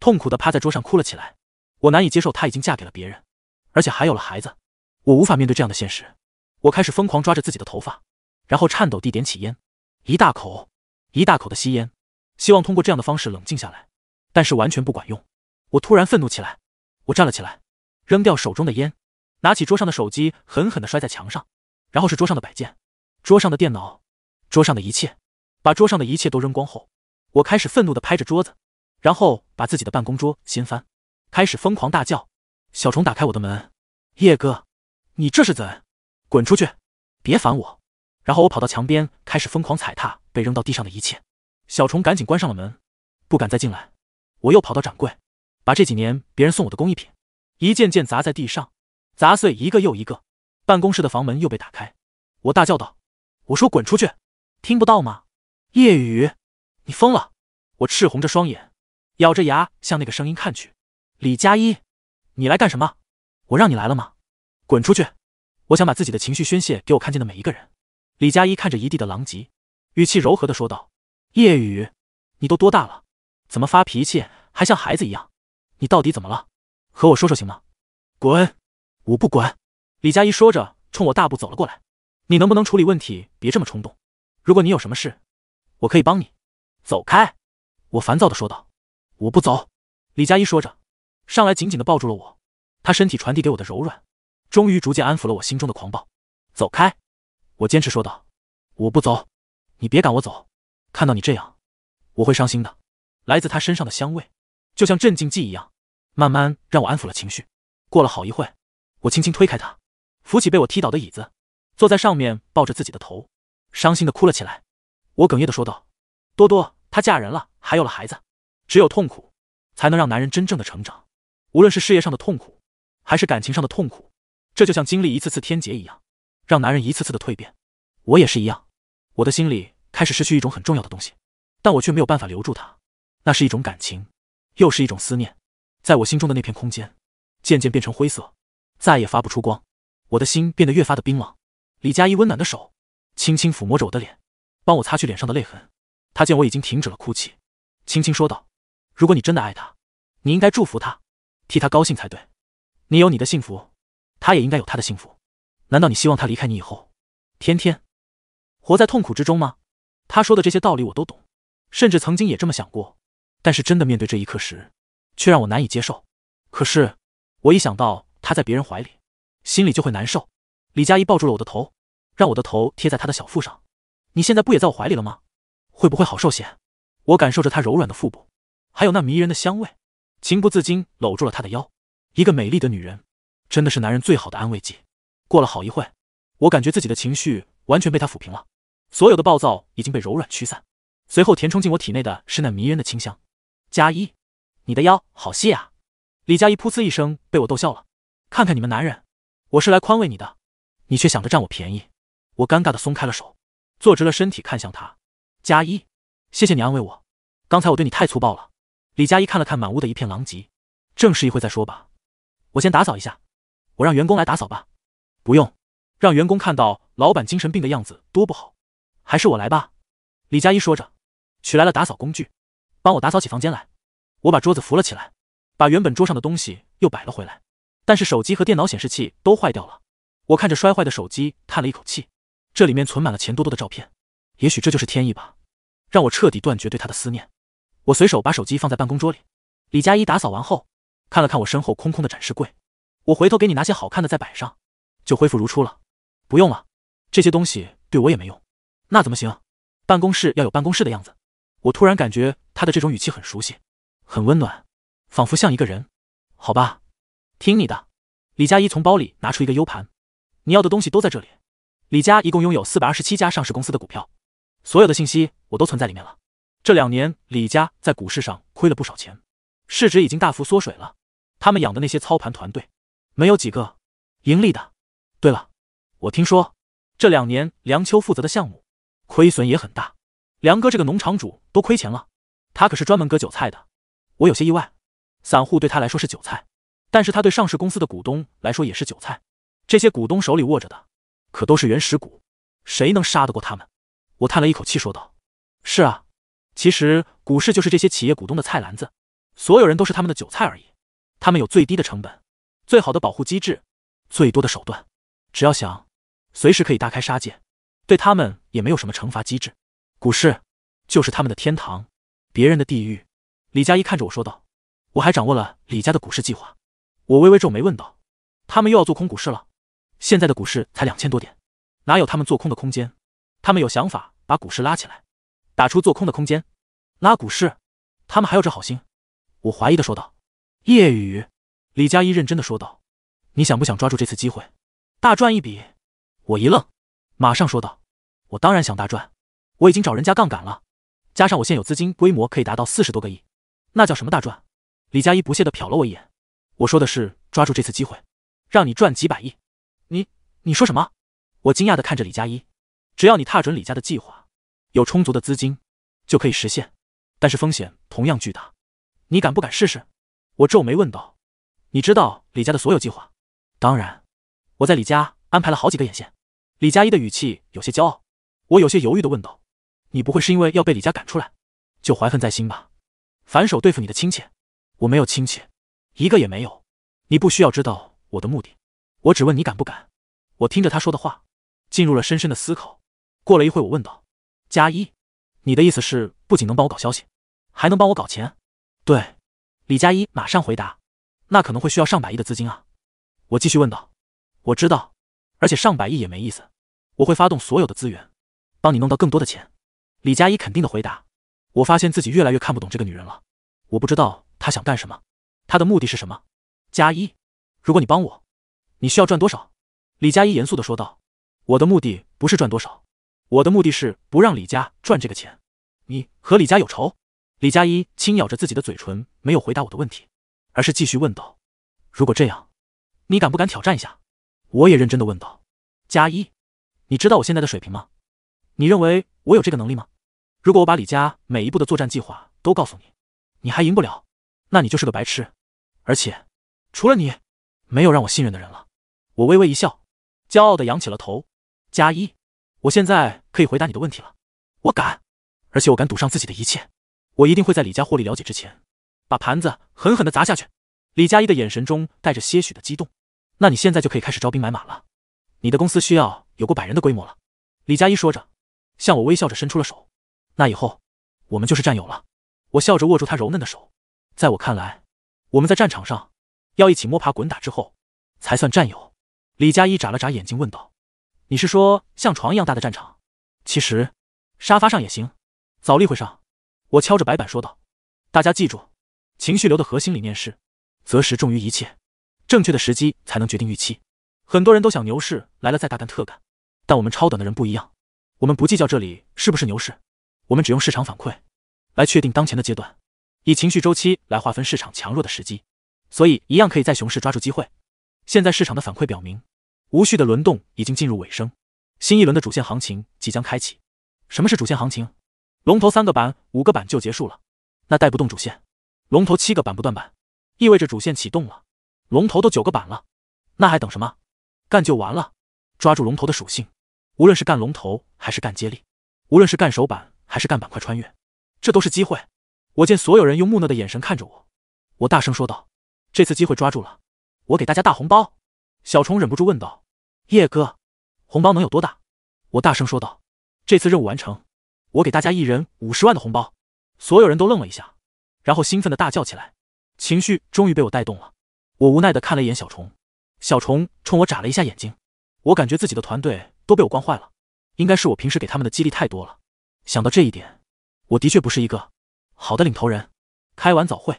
痛苦的趴在桌上哭了起来。我难以接受她已经嫁给了别人，而且还有了孩子。我无法面对这样的现实。我开始疯狂抓着自己的头发，然后颤抖地点起烟，一大口。一大口的吸烟，希望通过这样的方式冷静下来，但是完全不管用。我突然愤怒起来，我站了起来，扔掉手中的烟，拿起桌上的手机，狠狠地摔在墙上，然后是桌上的摆件，桌上的电脑，桌上的一切，把桌上的一切都扔光后，我开始愤怒地拍着桌子，然后把自己的办公桌掀翻，开始疯狂大叫。小虫打开我的门，叶哥，你这是怎？滚出去，别烦我。然后我跑到墙边，开始疯狂踩踏。被扔到地上的一切，小虫赶紧关上了门，不敢再进来。我又跑到展柜，把这几年别人送我的工艺品一件件砸在地上，砸碎一个又一个。办公室的房门又被打开，我大叫道：“我说滚出去，听不到吗？”夜雨，你疯了！我赤红着双眼，咬着牙向那个声音看去。李佳一，你来干什么？我让你来了吗？滚出去！我想把自己的情绪宣泄给我看见的每一个人。李佳一看着一地的狼藉。语气柔和的说道：“夜雨，你都多大了，怎么发脾气还像孩子一样？你到底怎么了？和我说说行吗？滚，我不管。”李佳一说着，冲我大步走了过来。“你能不能处理问题？别这么冲动。如果你有什么事，我可以帮你。”“走开！”我烦躁的说道。“我不走。”李佳一说着，上来紧紧的抱住了我。他身体传递给我的柔软，终于逐渐安抚了我心中的狂暴。“走开！”我坚持说道。“我不走。”你别赶我走，看到你这样，我会伤心的。来自他身上的香味，就像镇静剂一样，慢慢让我安抚了情绪。过了好一会我轻轻推开他，扶起被我踢倒的椅子，坐在上面，抱着自己的头，伤心的哭了起来。我哽咽的说道：“多多，她嫁人了，还有了孩子。只有痛苦，才能让男人真正的成长。无论是事业上的痛苦，还是感情上的痛苦，这就像经历一次次天劫一样，让男人一次次的蜕变。我也是一样，我的心里。”开始失去一种很重要的东西，但我却没有办法留住它。那是一种感情，又是一种思念，在我心中的那片空间，渐渐变成灰色，再也发不出光。我的心变得越发的冰冷。李佳怡温暖的手，轻轻抚摸着我的脸，帮我擦去脸上的泪痕。她见我已经停止了哭泣，轻轻说道：“如果你真的爱他，你应该祝福他，替他高兴才对。你有你的幸福，他也应该有他的幸福。难道你希望他离开你以后，天天活在痛苦之中吗？”他说的这些道理我都懂，甚至曾经也这么想过，但是真的面对这一刻时，却让我难以接受。可是我一想到他在别人怀里，心里就会难受。李佳怡抱住了我的头，让我的头贴在她的小腹上。你现在不也在我怀里了吗？会不会好受些？我感受着她柔软的腹部，还有那迷人的香味，情不自禁搂住了她的腰。一个美丽的女人，真的是男人最好的安慰剂。过了好一会，我感觉自己的情绪完全被他抚平了。所有的暴躁已经被柔软驱散，随后填充进我体内的是那迷人的清香。加一，你的腰好细啊！李佳一噗呲一声被我逗笑了。看看你们男人，我是来宽慰你的，你却想着占我便宜。我尴尬的松开了手，坐直了身体，看向他。佳一，谢谢你安慰我。刚才我对你太粗暴了。李佳一看了看满屋的一片狼藉，正事一会再说吧。我先打扫一下，我让员工来打扫吧。不用，让员工看到老板精神病的样子多不好。还是我来吧，李佳一说着，取来了打扫工具，帮我打扫起房间来。我把桌子扶了起来，把原本桌上的东西又摆了回来。但是手机和电脑显示器都坏掉了。我看着摔坏的手机，叹了一口气。这里面存满了钱多多的照片，也许这就是天意吧，让我彻底断绝对他的思念。我随手把手机放在办公桌里。李佳一打扫完后，看了看我身后空空的展示柜，我回头给你拿些好看的再摆上，就恢复如初了。不用了，这些东西对我也没用。那怎么行？办公室要有办公室的样子。我突然感觉他的这种语气很熟悉，很温暖，仿佛像一个人。好吧，听你的。李佳一从包里拿出一个 U 盘，你要的东西都在这里。李佳一共拥有四百二十七家上市公司的股票，所有的信息我都存在里面了。这两年，李佳在股市上亏了不少钱，市值已经大幅缩水了。他们养的那些操盘团队，没有几个盈利的。对了，我听说这两年梁秋负责的项目。亏损也很大，梁哥这个农场主都亏钱了。他可是专门割韭菜的，我有些意外。散户对他来说是韭菜，但是他对上市公司的股东来说也是韭菜。这些股东手里握着的可都是原始股，谁能杀得过他们？我叹了一口气说道：“是啊，其实股市就是这些企业股东的菜篮子，所有人都是他们的韭菜而已。他们有最低的成本，最好的保护机制，最多的手段，只要想，随时可以大开杀戒。”对他们也没有什么惩罚机制，股市就是他们的天堂，别人的地狱。李佳一看着我说道：“我还掌握了李家的股市计划。”我微微皱眉问道：“他们又要做空股市了？现在的股市才两千多点，哪有他们做空的空间？他们有想法把股市拉起来，打出做空的空间，拉股市？他们还有这好心？”我怀疑的说道。夜雨，李佳一认真的说道：“你想不想抓住这次机会，大赚一笔？”我一愣。马上说道：“我当然想大赚，我已经找人家杠杆了，加上我现有资金规模可以达到四十多个亿，那叫什么大赚？”李佳一不屑的瞟了我一眼。我说的是抓住这次机会，让你赚几百亿。你你说什么？我惊讶的看着李佳一。只要你踏准李家的计划，有充足的资金，就可以实现，但是风险同样巨大。你敢不敢试试？我皱眉问道。你知道李家的所有计划？当然，我在李家安排了好几个眼线。李佳一的语气有些骄傲，我有些犹豫的问道：“你不会是因为要被李家赶出来，就怀恨在心吧？”反手对付你的亲戚？我没有亲戚，一个也没有。你不需要知道我的目的，我只问你敢不敢。我听着他说的话，进入了深深的思考。过了一会，我问道：“佳一，你的意思是不仅能帮我搞消息，还能帮我搞钱？”对，李佳一马上回答：“那可能会需要上百亿的资金啊。”我继续问道：“我知道。”而且上百亿也没意思，我会发动所有的资源，帮你弄到更多的钱。李佳一肯定的回答。我发现自己越来越看不懂这个女人了，我不知道她想干什么，她的目的是什么？佳一，如果你帮我，你需要赚多少？李佳一严肃的说道：“我的目的不是赚多少，我的目的是不让李家赚这个钱。你和李家有仇？”李佳一轻咬着自己的嘴唇，没有回答我的问题，而是继续问道：“如果这样，你敢不敢挑战一下？”我也认真的问道：“加一，你知道我现在的水平吗？你认为我有这个能力吗？如果我把李家每一步的作战计划都告诉你，你还赢不了，那你就是个白痴。而且，除了你，没有让我信任的人了。”我微微一笑，骄傲的扬起了头。加一，我现在可以回答你的问题了。我敢，而且我敢赌上自己的一切。我一定会在李家获利了解之前，把盘子狠狠的砸下去。李佳一的眼神中带着些许的激动。那你现在就可以开始招兵买马了，你的公司需要有过百人的规模了。李佳一说着，向我微笑着伸出了手。那以后，我们就是战友了。我笑着握住他柔嫩的手。在我看来，我们在战场上，要一起摸爬滚打之后，才算战友。李佳一眨了眨眼睛，问道：“你是说像床一样大的战场？其实，沙发上也行。”早例会上，我敲着白板说道：“大家记住，情绪流的核心理念是，择时重于一切。”正确的时机才能决定预期。很多人都想牛市来了再大干特干，但我们超短的人不一样。我们不计较这里是不是牛市，我们只用市场反馈来确定当前的阶段，以情绪周期来划分市场强弱的时机。所以，一样可以在熊市抓住机会。现在市场的反馈表明，无序的轮动已经进入尾声，新一轮的主线行情即将开启。什么是主线行情？龙头三个板、五个板就结束了，那带不动主线。龙头七个板不断板，意味着主线启动了。龙头都九个板了，那还等什么？干就完了！抓住龙头的属性，无论是干龙头还是干接力，无论是干首板还是干板块穿越，这都是机会。我见所有人用木讷的眼神看着我，我大声说道：“这次机会抓住了，我给大家大红包！”小虫忍不住问道：“叶哥，红包能有多大？”我大声说道：“这次任务完成，我给大家一人五十万的红包。”所有人都愣了一下，然后兴奋的大叫起来，情绪终于被我带动了。我无奈的看了一眼小虫，小虫冲我眨了一下眼睛。我感觉自己的团队都被我惯坏了，应该是我平时给他们的激励太多了。想到这一点，我的确不是一个好的领头人。开完早会，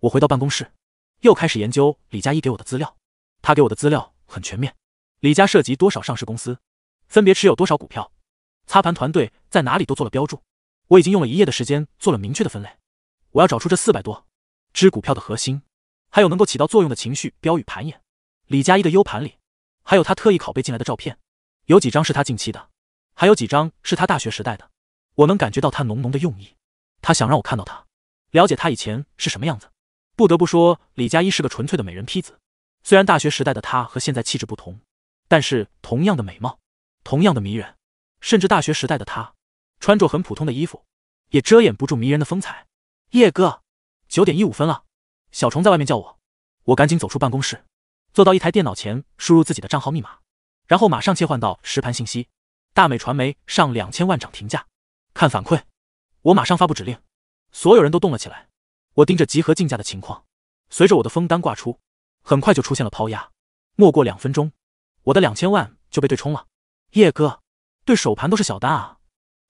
我回到办公室，又开始研究李佳一给我的资料。他给我的资料很全面，李家涉及多少上市公司，分别持有多少股票，擦盘团队在哪里都做了标注。我已经用了一夜的时间做了明确的分类，我要找出这四百多只股票的核心。还有能够起到作用的情绪标语盘眼。李佳一的 U 盘里，还有他特意拷贝进来的照片，有几张是他近期的，还有几张是他大学时代的。我能感觉到他浓浓的用意，他想让我看到他，了解他以前是什么样子。不得不说，李佳一是个纯粹的美人坯子。虽然大学时代的她和现在气质不同，但是同样的美貌，同样的迷人，甚至大学时代的她穿着很普通的衣服，也遮掩不住迷人的风采。叶哥，九点一五分了。小虫在外面叫我，我赶紧走出办公室，坐到一台电脑前，输入自己的账号密码，然后马上切换到实盘信息。大美传媒上两千万涨停价，看反馈，我马上发布指令，所有人都动了起来。我盯着集合竞价的情况，随着我的封单挂出，很快就出现了抛压。没过两分钟，我的两千万就被对冲了。叶哥，对手盘都是小单啊，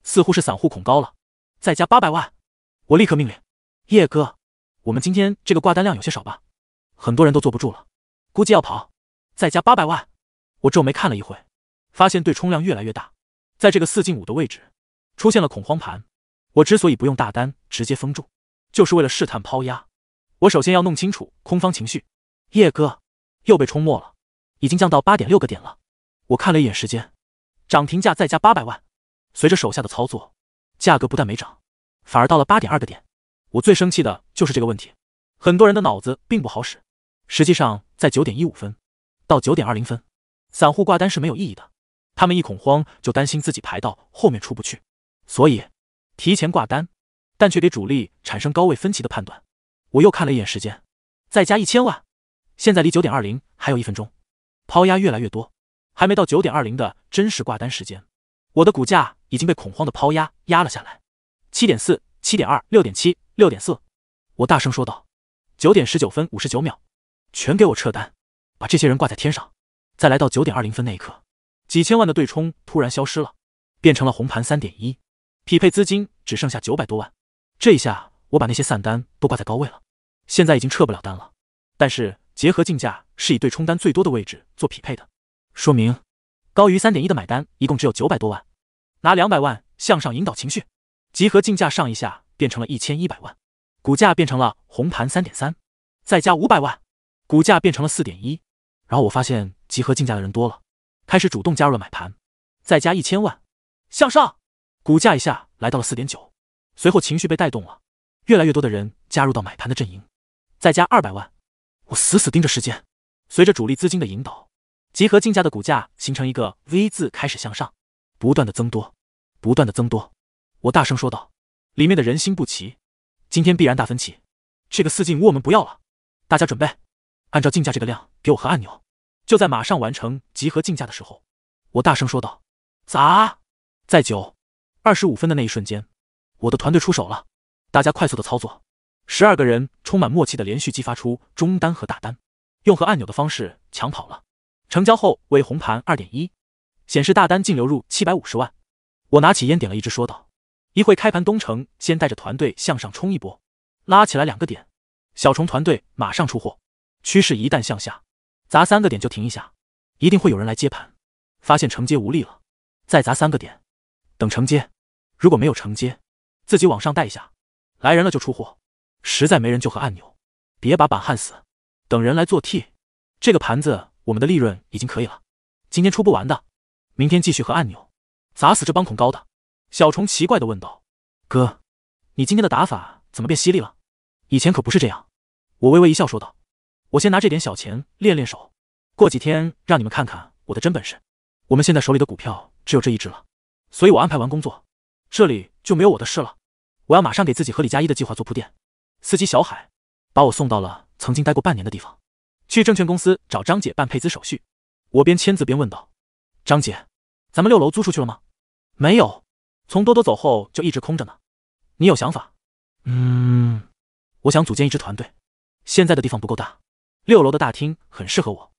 似乎是散户恐高了。再加八百万，我立刻命令叶哥。我们今天这个挂单量有些少吧，很多人都坐不住了，估计要跑。再加八百万。我皱眉看了一会，发现对冲量越来越大，在这个四进五的位置出现了恐慌盘。我之所以不用大单直接封住，就是为了试探抛压。我首先要弄清楚空方情绪。叶哥又被冲没了，已经降到八点六个点了。我看了一眼时间，涨停价再加八百万。随着手下的操作，价格不但没涨，反而到了八点二个点。我最生气的就是这个问题，很多人的脑子并不好使。实际上，在九点一五分到九点二零分，散户挂单是没有意义的。他们一恐慌就担心自己排到后面出不去，所以提前挂单，但却给主力产生高位分歧的判断。我又看了一眼时间，再加一千万。现在离九点二零还有一分钟，抛压越来越多，还没到九点二零的真实挂单时间，我的股价已经被恐慌的抛压压了下来，七点四。七点二，六点七，六点四，我大声说道：“九点十九分五十九秒，全给我撤单，把这些人挂在天上。”再来到九点二零分那一刻，几千万的对冲突然消失了，变成了红盘三点一，匹配资金只剩下九百多万。这一下，我把那些散单都挂在高位了，现在已经撤不了单了。但是结合竞价是以对冲单最多的位置做匹配的，说明高于三点一的买单一共只有九百多万，拿两百万向上引导情绪。集合竞价上一下变成了一千一百万，股价变成了红盘三点三，再加五百万，股价变成了四点一。然后我发现集合竞价的人多了，开始主动加入了买盘，再加一千万，向上，股价一下来到了四点九。随后情绪被带动了，越来越多的人加入到买盘的阵营，再加二百万，我死死盯着时间。随着主力资金的引导，集合竞价的股价形成一个 V 字开始向上，不断的增多，不断的增多。我大声说道：“里面的人心不齐，今天必然大分歧。这个四进五我们不要了，大家准备，按照竞价这个量给我和按钮。”就在马上完成集合竞价的时候，我大声说道：“砸！再久，二十五分的那一瞬间，我的团队出手了。大家快速的操作，十二个人充满默契的连续激发出中单和大单，用和按钮的方式抢跑了。成交后为红盘二点一，显示大单净流入七百五十万。我拿起烟点了一支，说道。”一会开盘，东城先带着团队向上冲一波，拉起来两个点。小虫团队马上出货。趋势一旦向下，砸三个点就停一下，一定会有人来接盘。发现承接无力了，再砸三个点。等承接，如果没有承接，自己往上带一下。来人了就出货，实在没人就和按钮，别把板焊死，等人来做替。这个盘子我们的利润已经可以了，今天出不完的，明天继续和按钮，砸死这帮恐高的。小虫奇怪的问道：“哥，你今天的打法怎么变犀利了？以前可不是这样。”我微微一笑说道：“我先拿这点小钱练练手，过几天让你们看看我的真本事。”我们现在手里的股票只有这一只了，所以我安排完工作，这里就没有我的事了。我要马上给自己和李佳一的计划做铺垫。司机小海把我送到了曾经待过半年的地方，去证券公司找张姐办配资手续。我边签字边问道：“张姐，咱们六楼租出去了吗？”“没有。”从多多走后就一直空着呢，你有想法？嗯，我想组建一支团队。现在的地方不够大，六楼的大厅很适合我。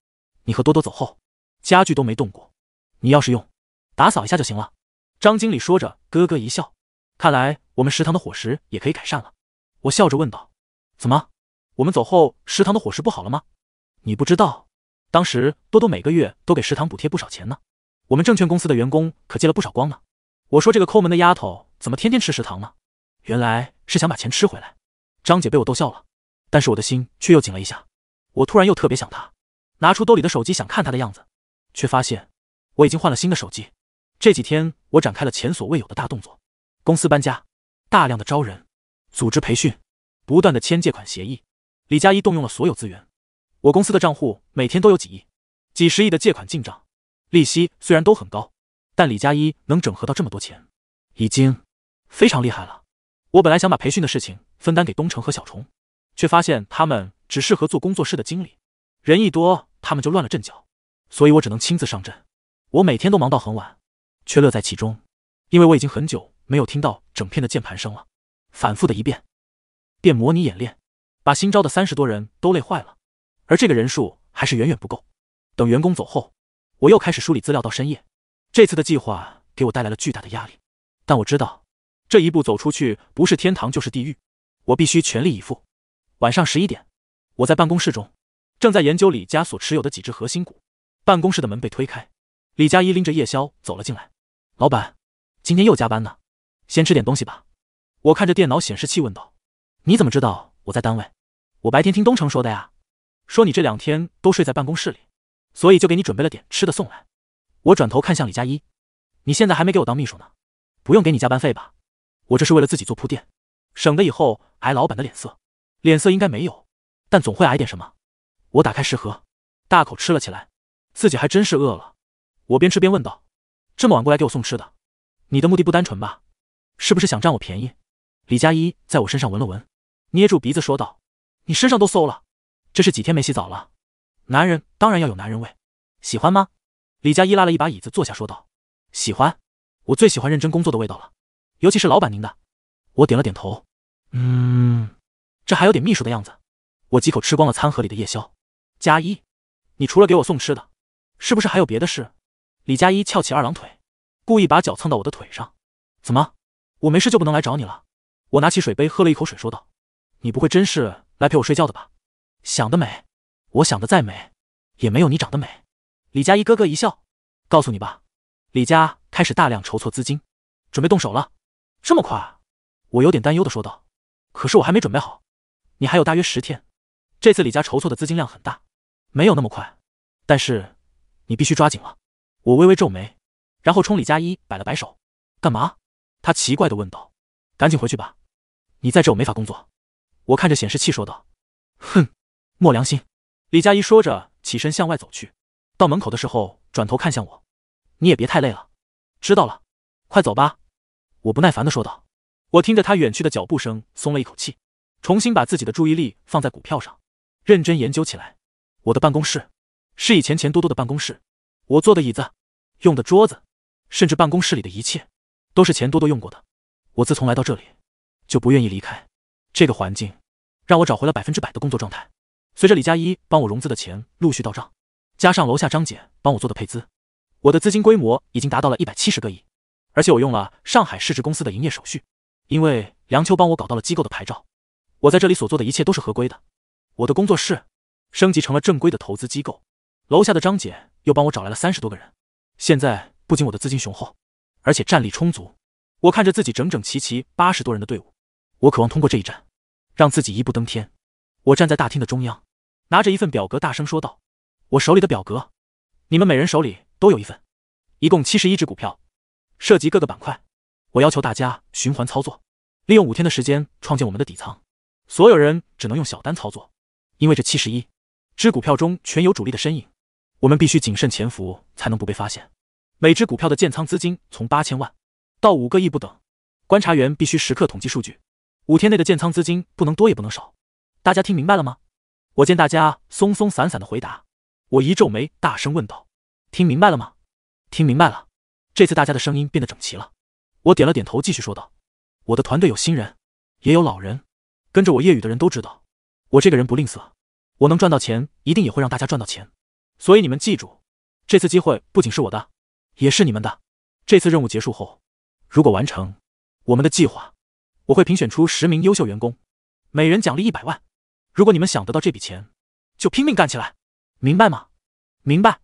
你和多多走后，家具都没动过，你要是用，打扫一下就行了。张经理说着，咯咯一笑。看来我们食堂的伙食也可以改善了。我笑着问道：“怎么，我们走后食堂的伙食不好了吗？”你不知道，当时多多每个月都给食堂补贴不少钱呢。我们证券公司的员工可借了不少光呢。我说：“这个抠门的丫头怎么天天吃食堂呢？原来是想把钱吃回来。”张姐被我逗笑了，但是我的心却又紧了一下。我突然又特别想她，拿出兜里的手机想看她的样子，却发现我已经换了新的手机。这几天我展开了前所未有的大动作：公司搬家，大量的招人，组织培训，不断的签借款协议。李佳一动用了所有资源，我公司的账户每天都有几亿、几十亿的借款进账，利息虽然都很高。但李佳一能整合到这么多钱，已经非常厉害了。我本来想把培训的事情分担给东城和小虫，却发现他们只适合做工作室的经理，人一多他们就乱了阵脚，所以我只能亲自上阵。我每天都忙到很晚，却乐在其中，因为我已经很久没有听到整片的键盘声了。反复的一遍遍模拟演练，把新招的三十多人都累坏了，而这个人数还是远远不够。等员工走后，我又开始梳理资料到深夜。这次的计划给我带来了巨大的压力，但我知道，这一步走出去不是天堂就是地狱，我必须全力以赴。晚上十一点，我在办公室中，正在研究李家所持有的几只核心股。办公室的门被推开，李佳一拎着夜宵走了进来。老板，今天又加班呢？先吃点东西吧。我看着电脑显示器问道：“你怎么知道我在单位？我白天听东城说的呀，说你这两天都睡在办公室里，所以就给你准备了点吃的送来。”我转头看向李佳一，你现在还没给我当秘书呢，不用给你加班费吧？我这是为了自己做铺垫，省得以后挨老板的脸色。脸色应该没有，但总会挨点什么。我打开食盒，大口吃了起来，自己还真是饿了。我边吃边问道：“这么晚过来给我送吃的，你的目的不单纯吧？是不是想占我便宜？”李佳一在我身上闻了闻，捏住鼻子说道：“你身上都馊了，这是几天没洗澡了。男人当然要有男人味，喜欢吗？”李佳一拉了一把椅子坐下，说道：“喜欢，我最喜欢认真工作的味道了，尤其是老板您的。”我点了点头，嗯，这还有点秘书的样子。我几口吃光了餐盒里的夜宵。佳一，你除了给我送吃的，是不是还有别的事？李佳一翘起二郎腿，故意把脚蹭到我的腿上。怎么，我没事就不能来找你了？我拿起水杯喝了一口水，说道：“你不会真是来陪我睡觉的吧？想得美！我想得再美，也没有你长得美。”李佳一咯咯一笑，告诉你吧，李佳开始大量筹措资金，准备动手了。这么快？我有点担忧的说道。可是我还没准备好，你还有大约十天。这次李家筹措的资金量很大，没有那么快。但是你必须抓紧了。我微微皱眉，然后冲李佳一摆了摆手。干嘛？他奇怪的问道。赶紧回去吧，你在这我没法工作。我看着显示器说道。哼，没良心。李佳一说着起身向外走去。到门口的时候，转头看向我，你也别太累了。知道了，快走吧。我不耐烦的说道。我听着他远去的脚步声，松了一口气，重新把自己的注意力放在股票上，认真研究起来。我的办公室是以前钱多多的办公室，我坐的椅子、用的桌子，甚至办公室里的一切，都是钱多多用过的。我自从来到这里，就不愿意离开这个环境，让我找回了百分之百的工作状态。随着李佳一帮我融资的钱陆续到账。加上楼下张姐帮我做的配资，我的资金规模已经达到了一百七十个亿，而且我用了上海市值公司的营业手续，因为梁秋帮我搞到了机构的牌照，我在这里所做的一切都是合规的。我的工作室升级成了正规的投资机构，楼下的张姐又帮我找来了三十多个人，现在不仅我的资金雄厚，而且战力充足。我看着自己整整齐齐八十多人的队伍，我渴望通过这一战，让自己一步登天。我站在大厅的中央，拿着一份表格，大声说道。我手里的表格，你们每人手里都有一份，一共七十一只股票，涉及各个板块。我要求大家循环操作，利用五天的时间创建我们的底仓。所有人只能用小单操作，因为这七十一只股票中全有主力的身影，我们必须谨慎潜伏，才能不被发现。每只股票的建仓资金从八千万到五个亿不等，观察员必须时刻统计数据，五天内的建仓资金不能多也不能少。大家听明白了吗？我见大家松松散散的回答。我一皱眉，大声问道：“听明白了吗？”“听明白了。”这次大家的声音变得整齐了。我点了点头，继续说道：“我的团队有新人，也有老人，跟着我夜雨的人都知道，我这个人不吝啬，我能赚到钱，一定也会让大家赚到钱。所以你们记住，这次机会不仅是我的，也是你们的。这次任务结束后，如果完成我们的计划，我会评选出十名优秀员工，每人奖励一百万。如果你们想得到这笔钱，就拼命干起来。”明白吗？明白。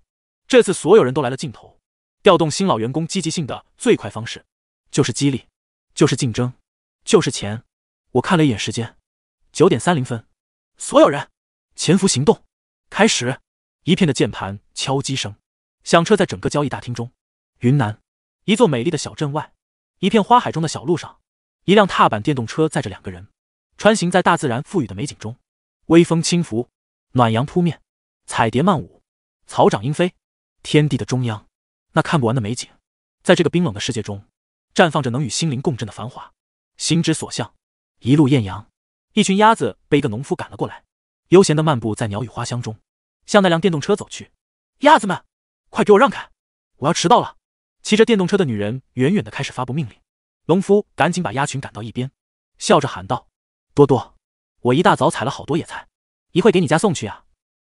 这次所有人都来了镜头。调动新老员工积极性的最快方式，就是激励，就是竞争，就是钱。我看了一眼时间，九点三零分。所有人，潜伏行动开始。一片的键盘敲击声，响彻在整个交易大厅中。云南，一座美丽的小镇外，一片花海中的小路上，一辆踏板电动车载着两个人，穿行在大自然赋予的美景中。微风轻拂，暖阳扑面。彩蝶漫舞，草长莺飞，天地的中央，那看不完的美景，在这个冰冷的世界中，绽放着能与心灵共振的繁华。心之所向，一路艳阳。一群鸭子被一个农夫赶了过来，悠闲的漫步在鸟语花香中，向那辆电动车走去。鸭子们，快给我让开，我要迟到了！骑着电动车的女人远远的开始发布命令。农夫赶紧把鸭群赶到一边，笑着喊道：“多多，我一大早采了好多野菜，一会给你家送去呀。”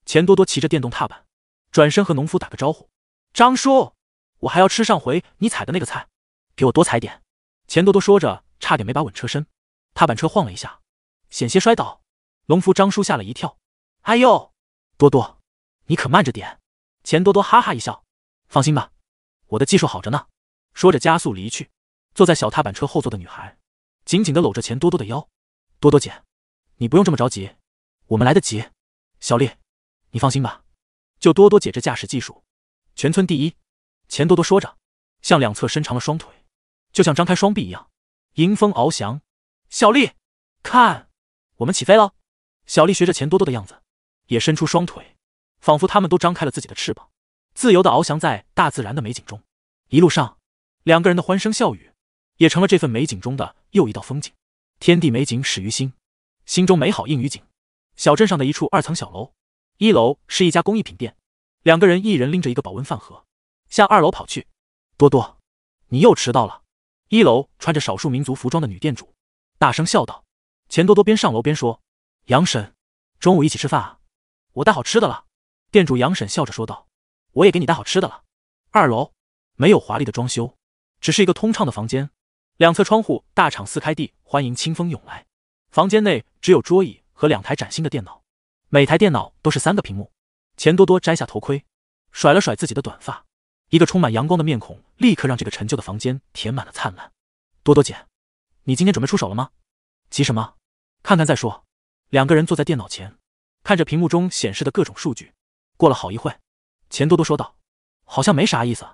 钱多多骑着电动踏板，转身和农夫打个招呼：“张叔，我还要吃上回你采的那个菜，给我多采点。”钱多多说着，差点没把稳车身，踏板车晃了一下，险些摔倒。农夫张叔吓了一跳：“哎呦，多多，你可慢着点！”钱多多哈哈一笑：“放心吧，我的技术好着呢。”说着加速离去。坐在小踏板车后座的女孩，紧紧的搂着钱多多的腰：“多多姐，你不用这么着急，我们来得及。”小丽。你放心吧，就多多姐这驾驶技术，全村第一。钱多多说着，向两侧伸长了双腿，就像张开双臂一样，迎风翱翔。小丽，看，我们起飞了。小丽学着钱多多的样子，也伸出双腿，仿佛他们都张开了自己的翅膀，自由的翱翔在大自然的美景中。一路上，两个人的欢声笑语，也成了这份美景中的又一道风景。天地美景始于心，心中美好映于景。小镇上的一处二层小楼。一楼是一家工艺品店，两个人一人拎着一个保温饭盒，向二楼跑去。多多，你又迟到了！一楼穿着少数民族服装的女店主大声笑道。钱多多边上楼边说：“杨婶，中午一起吃饭啊？我带好吃的了。”店主杨婶笑着说道：“我也给你带好吃的了。”二楼没有华丽的装修，只是一个通畅的房间，两侧窗户大敞四开地，欢迎清风涌来。房间内只有桌椅和两台崭新的电脑。每台电脑都是三个屏幕。钱多多摘下头盔，甩了甩自己的短发，一个充满阳光的面孔立刻让这个陈旧的房间填满了灿烂。多多姐，你今天准备出手了吗？急什么？看看再说。两个人坐在电脑前，看着屏幕中显示的各种数据。过了好一会钱多多说道：“好像没啥意思，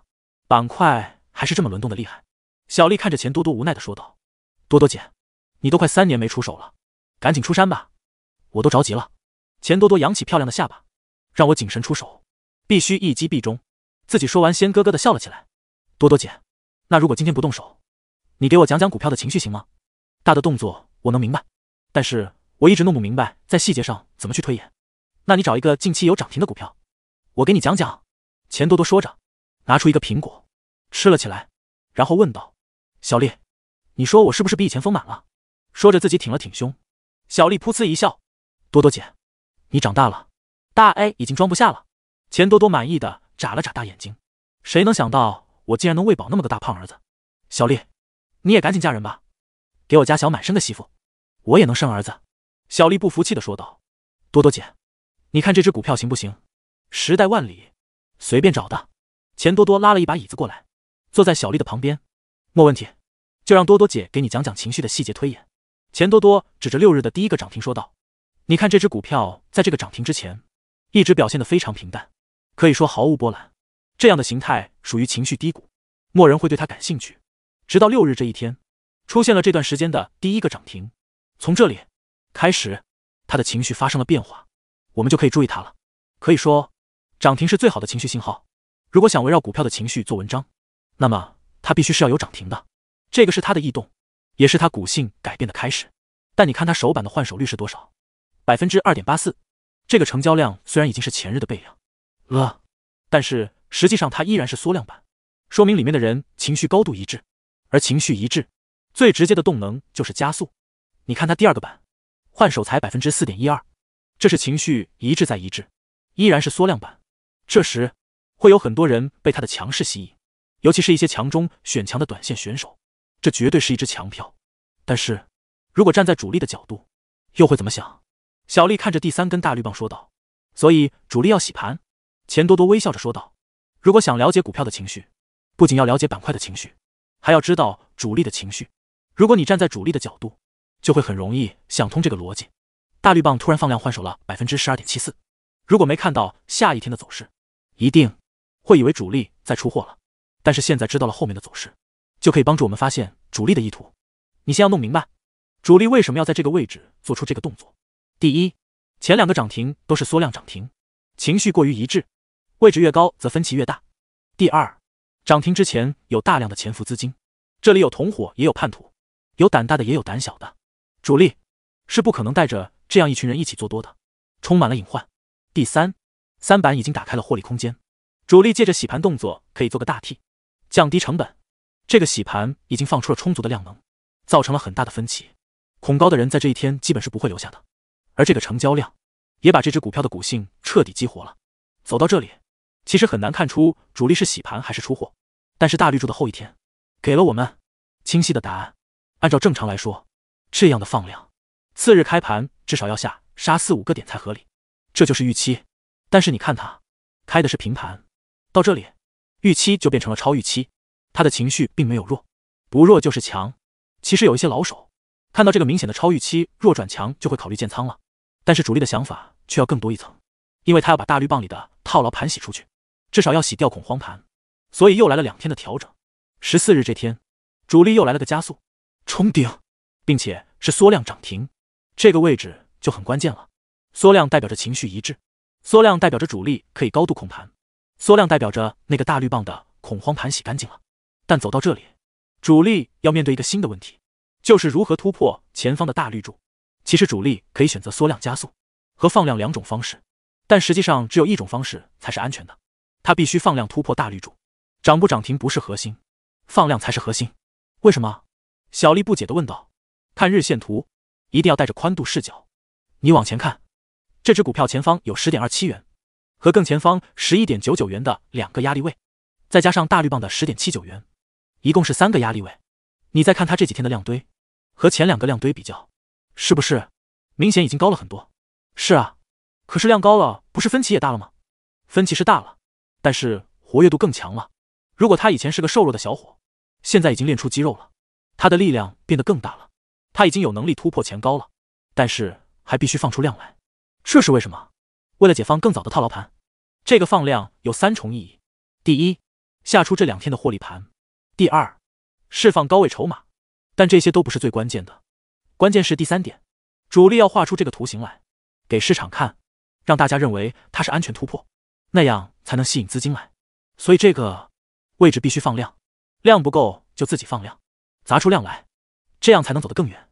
板块还是这么轮动的厉害。”小丽看着钱多多无奈的说道：“多多姐，你都快三年没出手了，赶紧出山吧，我都着急了。”钱多多扬起漂亮的下巴，让我谨慎出手，必须一击必中。自己说完，先咯咯的笑了起来。多多姐，那如果今天不动手，你给我讲讲股票的情绪行吗？大的动作我能明白，但是我一直弄不明白在细节上怎么去推演。那你找一个近期有涨停的股票，我给你讲讲。钱多多说着，拿出一个苹果吃了起来，然后问道：“小丽，你说我是不是比以前丰满了？”说着自己挺了挺胸。小丽噗呲一笑：“多多姐。”你长大了，大 A 已经装不下了。钱多多满意的眨了眨大眼睛。谁能想到我竟然能喂饱那么个大胖儿子？小丽，你也赶紧嫁人吧，给我家小满生个媳妇。我也能生儿子。小丽不服气的说道：“多多姐，你看这只股票行不行？时代万里，随便找的。”钱多多拉了一把椅子过来，坐在小丽的旁边。莫问题，就让多多姐给你讲讲情绪的细节推演。钱多多指着六日的第一个涨停说道。你看这只股票在这个涨停之前，一直表现得非常平淡，可以说毫无波澜。这样的形态属于情绪低谷，没人会对他感兴趣。直到六日这一天，出现了这段时间的第一个涨停，从这里开始，他的情绪发生了变化，我们就可以注意他了。可以说，涨停是最好的情绪信号。如果想围绕股票的情绪做文章，那么它必须是要有涨停的。这个是它的异动，也是它股性改变的开始。但你看它首板的换手率是多少？百分之二点八四，这个成交量虽然已经是前日的倍量了，但是实际上它依然是缩量版，说明里面的人情绪高度一致。而情绪一致，最直接的动能就是加速。你看它第二个板，换手才百分之四点一二，这是情绪一致在一致，依然是缩量版。这时会有很多人被它的强势吸引，尤其是一些强中选强的短线选手，这绝对是一只强票。但是，如果站在主力的角度，又会怎么想？小丽看着第三根大绿棒说道：“所以主力要洗盘。”钱多多微笑着说道：“如果想了解股票的情绪，不仅要了解板块的情绪，还要知道主力的情绪。如果你站在主力的角度，就会很容易想通这个逻辑。大绿棒突然放量换手了百分之十二点七四，如果没看到下一天的走势，一定会以为主力在出货了。但是现在知道了后面的走势，就可以帮助我们发现主力的意图。你先要弄明白，主力为什么要在这个位置做出这个动作。”第一，前两个涨停都是缩量涨停，情绪过于一致，位置越高则分歧越大。第二，涨停之前有大量的潜伏资金，这里有同伙也有叛徒，有胆大的也有胆小的，主力是不可能带着这样一群人一起做多的，充满了隐患。第三，三板已经打开了获利空间，主力借着洗盘动作可以做个大 T，降低成本。这个洗盘已经放出了充足的量能，造成了很大的分歧，恐高的人在这一天基本是不会留下的。而这个成交量，也把这只股票的股性彻底激活了。走到这里，其实很难看出主力是洗盘还是出货。但是大绿柱的后一天，给了我们清晰的答案。按照正常来说，这样的放量，次日开盘至少要下杀四五个点才合理，这就是预期。但是你看它，开的是平盘，到这里，预期就变成了超预期。他的情绪并没有弱，不弱就是强。其实有一些老手，看到这个明显的超预期弱转强，就会考虑建仓了。但是主力的想法却要更多一层，因为他要把大绿棒里的套牢盘洗出去，至少要洗掉恐慌盘，所以又来了两天的调整。十四日这天，主力又来了个加速冲顶，并且是缩量涨停，这个位置就很关键了。缩量代表着情绪一致，缩量代表着主力可以高度控盘，缩量代表着那个大绿棒的恐慌盘洗干净了。但走到这里，主力要面对一个新的问题，就是如何突破前方的大绿柱。其实主力可以选择缩量加速和放量两种方式，但实际上只有一种方式才是安全的，它必须放量突破大绿柱，涨不涨停不是核心，放量才是核心。为什么？小丽不解的问道。看日线图，一定要带着宽度视角。你往前看，这只股票前方有十点二七元和更前方十一点九九元的两个压力位，再加上大绿棒的十点七九元，一共是三个压力位。你再看它这几天的量堆，和前两个量堆比较。是不是？明显已经高了很多。是啊，可是量高了，不是分歧也大了吗？分歧是大了，但是活跃度更强了。如果他以前是个瘦弱的小伙，现在已经练出肌肉了，他的力量变得更大了。他已经有能力突破前高了，但是还必须放出量来。这是为什么？为了解放更早的套牢盘。这个放量有三重意义：第一，下出这两天的获利盘；第二，释放高位筹码。但这些都不是最关键的。关键是第三点，主力要画出这个图形来，给市场看，让大家认为它是安全突破，那样才能吸引资金来。所以这个位置必须放量，量不够就自己放量，砸出量来，这样才能走得更远。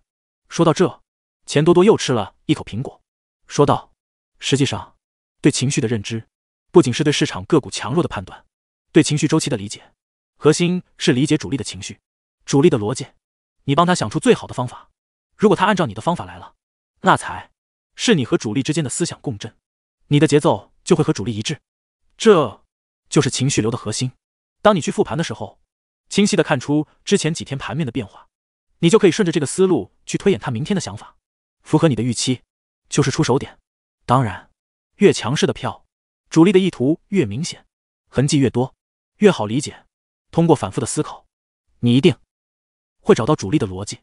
说到这，钱多多又吃了一口苹果，说道：“实际上，对情绪的认知，不仅是对市场个股强弱的判断，对情绪周期的理解，核心是理解主力的情绪，主力的逻辑，你帮他想出最好的方法。”如果他按照你的方法来了，那才，是你和主力之间的思想共振，你的节奏就会和主力一致，这就是情绪流的核心。当你去复盘的时候，清晰的看出之前几天盘面的变化，你就可以顺着这个思路去推演他明天的想法，符合你的预期就是出手点。当然，越强势的票，主力的意图越明显，痕迹越多，越好理解。通过反复的思考，你一定会找到主力的逻辑。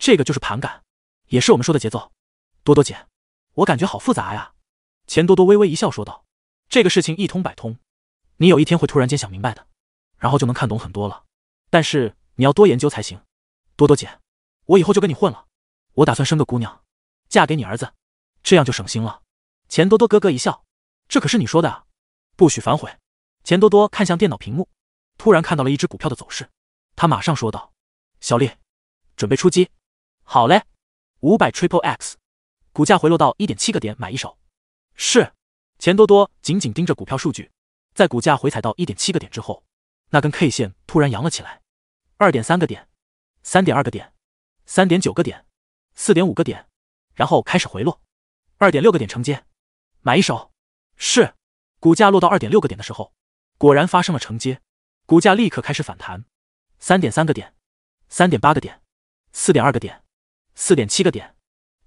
这个就是盘感，也是我们说的节奏。多多姐，我感觉好复杂呀。钱多多微微一笑说道：“这个事情一通百通，你有一天会突然间想明白的，然后就能看懂很多了。但是你要多研究才行。”多多姐，我以后就跟你混了，我打算生个姑娘，嫁给你儿子，这样就省心了。钱多多咯咯一笑：“这可是你说的，啊，不许反悔。”钱多多看向电脑屏幕，突然看到了一只股票的走势，他马上说道：“小丽，准备出击。”好嘞，五百 triple x，股价回落到一点七个点，买一手。是，钱多多紧紧盯着股票数据，在股价回踩到一点七个点之后，那根 K 线突然扬了起来，二点三个点，三点二个点，三点九个点，四点五个点，然后开始回落，二点六个点承接，买一手。是，股价落到二点六个点的时候，果然发生了承接，股价立刻开始反弹，三点三个点，三点八个点，四点二个点。四点七个点，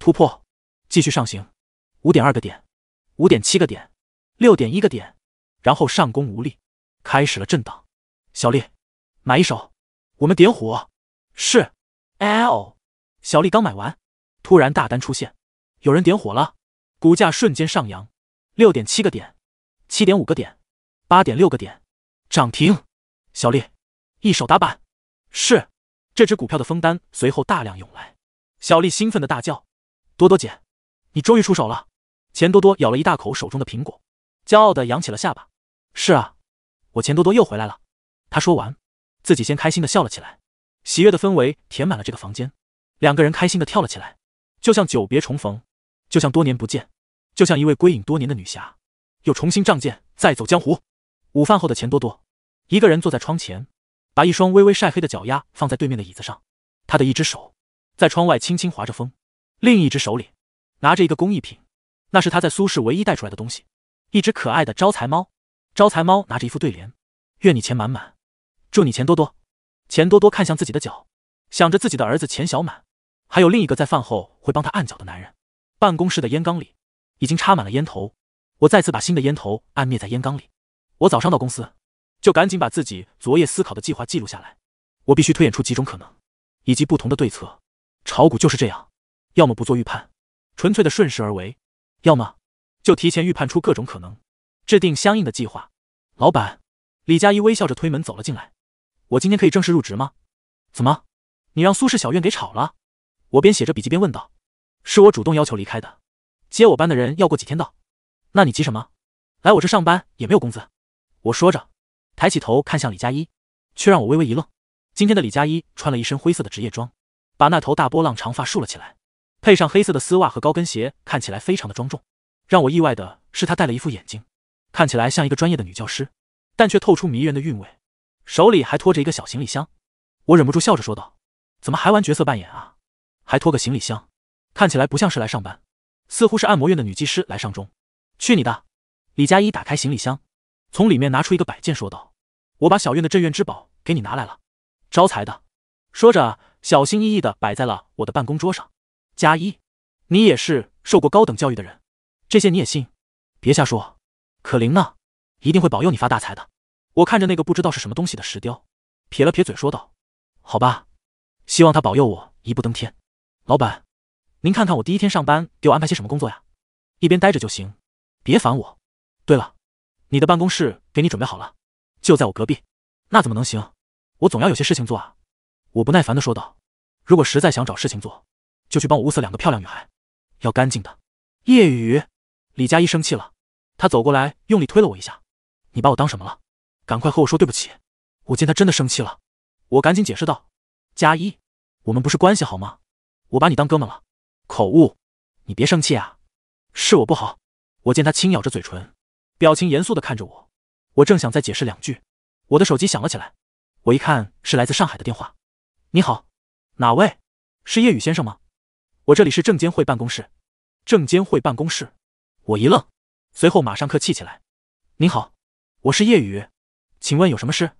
突破，继续上行，五点二个点，五点七个点，六点一个点，然后上攻无力，开始了震荡。小丽，买一手，我们点火。是，L。小丽刚买完，突然大单出现，有人点火了，股价瞬间上扬，六点七个点，七点五个点，八点六个点，涨停。小丽，一手打板。是，这只股票的封单随后大量涌来。小丽兴奋的大叫：“多多姐，你终于出手了！”钱多多咬了一大口手中的苹果，骄傲的扬起了下巴。“是啊，我钱多多又回来了。”他说完，自己先开心的笑了起来，喜悦的氛围填满了这个房间。两个人开心的跳了起来，就像久别重逢，就像多年不见，就像一位归隐多年的女侠又重新仗剑再走江湖。午饭后的钱多多，一个人坐在窗前，把一双微微晒黑的脚丫放在对面的椅子上，他的一只手。在窗外轻轻划着风，另一只手里拿着一个工艺品，那是他在苏氏唯一带出来的东西，一只可爱的招财猫。招财猫拿着一副对联：“愿你钱满满，祝你钱多多。”钱多多看向自己的脚，想着自己的儿子钱小满，还有另一个在饭后会帮他按脚的男人。办公室的烟缸里已经插满了烟头，我再次把新的烟头按灭在烟缸里。我早上到公司，就赶紧把自己昨夜思考的计划记录下来。我必须推演出几种可能，以及不同的对策。炒股就是这样，要么不做预判，纯粹的顺势而为；要么就提前预判出各种可能，制定相应的计划。老板，李佳一微笑着推门走了进来。我今天可以正式入职吗？怎么，你让苏氏小院给炒了？我边写着笔记边问道。是我主动要求离开的，接我班的人要过几天到。那你急什么？来我这上班也没有工资。我说着，抬起头看向李佳一，却让我微微一愣。今天的李佳一穿了一身灰色的职业装。把那头大波浪长发竖了起来，配上黑色的丝袜和高跟鞋，看起来非常的庄重。让我意外的是，她戴了一副眼镜，看起来像一个专业的女教师，但却透出迷人的韵味。手里还拖着一个小行李箱，我忍不住笑着说道：“怎么还玩角色扮演啊？还拖个行李箱，看起来不像是来上班，似乎是按摩院的女技师来上钟。”去你的！李佳一打开行李箱，从里面拿出一个摆件，说道：“我把小院的镇院之宝给你拿来了，招财的。”说着。小心翼翼的摆在了我的办公桌上，加一，你也是受过高等教育的人，这些你也信？别瞎说，可灵呢，一定会保佑你发大财的。我看着那个不知道是什么东西的石雕，撇了撇嘴说道：“好吧，希望他保佑我一步登天。”老板，您看看我第一天上班给我安排些什么工作呀？一边待着就行，别烦我。对了，你的办公室给你准备好了，就在我隔壁。那怎么能行？我总要有些事情做啊！我不耐烦的说道。如果实在想找事情做，就去帮我物色两个漂亮女孩，要干净的。夜雨，李佳一生气了，他走过来用力推了我一下。你把我当什么了？赶快和我说对不起！我见他真的生气了，我赶紧解释道：“佳一，我们不是关系好吗？我把你当哥们了。”口误，你别生气啊，是我不好。我见他轻咬着嘴唇，表情严肃的看着我。我正想再解释两句，我的手机响了起来。我一看是来自上海的电话。你好。哪位？是叶雨先生吗？我这里是证监会办公室。证监会办公室，我一愣，随后马上客气起来。您好，我是叶雨，请问有什么事？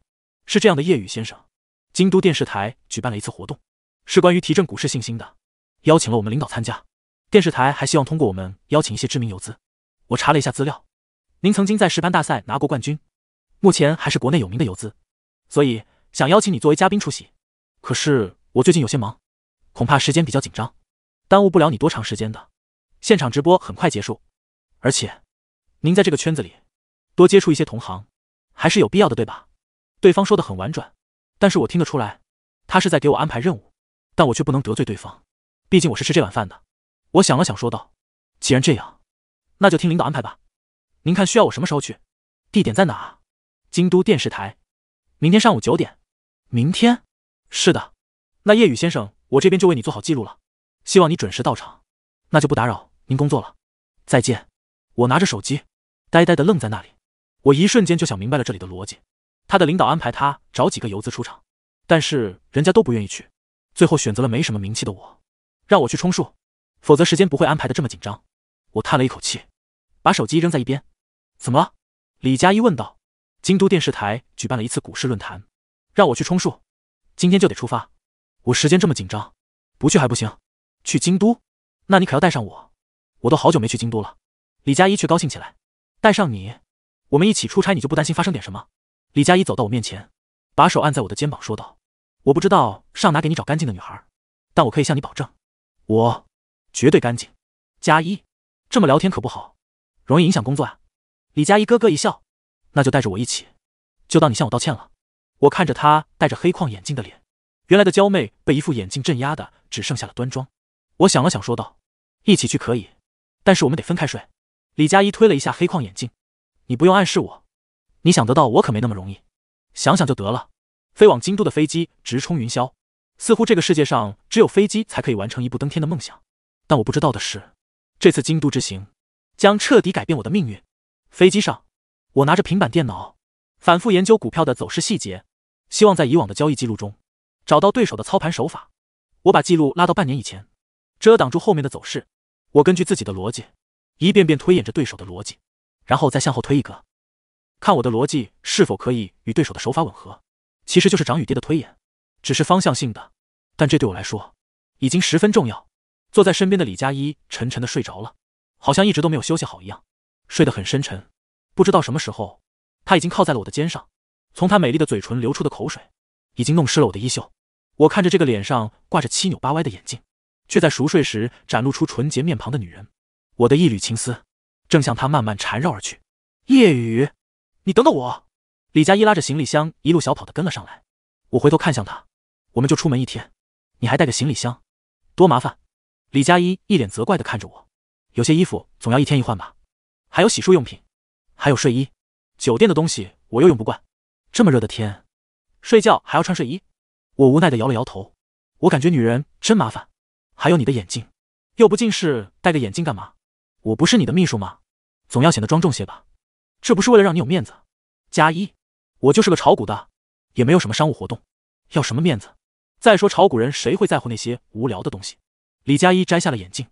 是这样的，叶雨先生，京都电视台举办了一次活动，是关于提振股市信心的，邀请了我们领导参加。电视台还希望通过我们邀请一些知名游资。我查了一下资料，您曾经在石盘大赛拿过冠军，目前还是国内有名的游资，所以想邀请你作为嘉宾出席。可是。我最近有些忙，恐怕时间比较紧张，耽误不了你多长时间的。现场直播很快结束，而且，您在这个圈子里，多接触一些同行，还是有必要的，对吧？对方说的很婉转，但是我听得出来，他是在给我安排任务，但我却不能得罪对方，毕竟我是吃这碗饭的。我想了想，说道：“既然这样，那就听领导安排吧。您看需要我什么时候去？地点在哪？京都电视台，明天上午九点。明天？是的。”那夜雨先生，我这边就为你做好记录了，希望你准时到场。那就不打扰您工作了，再见。我拿着手机，呆呆的愣在那里。我一瞬间就想明白了这里的逻辑：他的领导安排他找几个游资出场，但是人家都不愿意去，最后选择了没什么名气的我，让我去充数，否则时间不会安排的这么紧张。我叹了一口气，把手机扔在一边。怎么了？李佳一问道。京都电视台举办了一次股市论坛，让我去充数，今天就得出发。我时间这么紧张，不去还不行。去京都，那你可要带上我。我都好久没去京都了。李佳一却高兴起来：“带上你，我们一起出差，你就不担心发生点什么？”李佳一走到我面前，把手按在我的肩膀，说道：“我不知道上哪给你找干净的女孩，但我可以向你保证，我绝对干净。”佳一，这么聊天可不好，容易影响工作啊。李佳一咯咯一笑：“那就带着我一起，就当你向我道歉了。”我看着他戴着黑框眼镜的脸。原来的娇媚被一副眼镜镇压的只剩下了端庄。我想了想，说道：“一起去可以，但是我们得分开睡。”李佳一推了一下黑框眼镜：“你不用暗示我，你想得到我可没那么容易。想想就得了。”飞往京都的飞机直冲云霄，似乎这个世界上只有飞机才可以完成一步登天的梦想。但我不知道的是，这次京都之行将彻底改变我的命运。飞机上，我拿着平板电脑，反复研究股票的走势细节，希望在以往的交易记录中。找到对手的操盘手法，我把记录拉到半年以前，遮挡住后面的走势。我根据自己的逻辑，一遍遍推演着对手的逻辑，然后再向后推一个，看我的逻辑是否可以与对手的手法吻合。其实就是涨与跌的推演，只是方向性的。但这对我来说已经十分重要。坐在身边的李佳一沉沉的睡着了，好像一直都没有休息好一样，睡得很深沉。不知道什么时候，他已经靠在了我的肩上，从他美丽的嘴唇流出的口水。已经弄湿了我的衣袖。我看着这个脸上挂着七扭八歪的眼镜，却在熟睡时展露出纯洁面庞的女人。我的一缕情丝，正向她慢慢缠绕而去。夜雨，你等等我！李佳一拉着行李箱，一路小跑的跟了上来。我回头看向他，我们就出门一天，你还带个行李箱，多麻烦！李佳一一脸责怪的看着我，有些衣服总要一天一换吧？还有洗漱用品，还有睡衣，酒店的东西我又用不惯，这么热的天。睡觉还要穿睡衣，我无奈的摇了摇头。我感觉女人真麻烦。还有你的眼镜，又不近视，戴个眼镜干嘛？我不是你的秘书吗？总要显得庄重些吧？这不是为了让你有面子？加一，我就是个炒股的，也没有什么商务活动，要什么面子？再说炒股人谁会在乎那些无聊的东西？李佳一摘下了眼镜，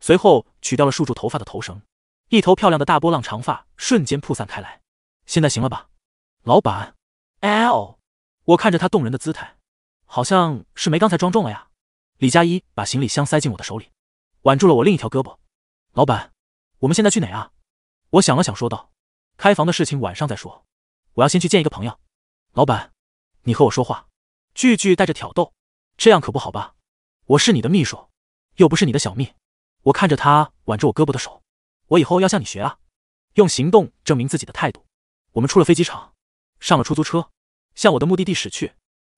随后取掉了束住头发的头绳，一头漂亮的大波浪长发瞬间铺散开来。现在行了吧，老板？L。我看着他动人的姿态，好像是没刚才庄重了呀。李佳一把行李箱塞进我的手里，挽住了我另一条胳膊。老板，我们现在去哪啊？我想了想，说道：“开房的事情晚上再说，我要先去见一个朋友。”老板，你和我说话，句句带着挑逗，这样可不好吧？我是你的秘书，又不是你的小蜜。我看着他挽着我胳膊的手，我以后要向你学啊，用行动证明自己的态度。我们出了飞机场，上了出租车。向我的目的地驶去。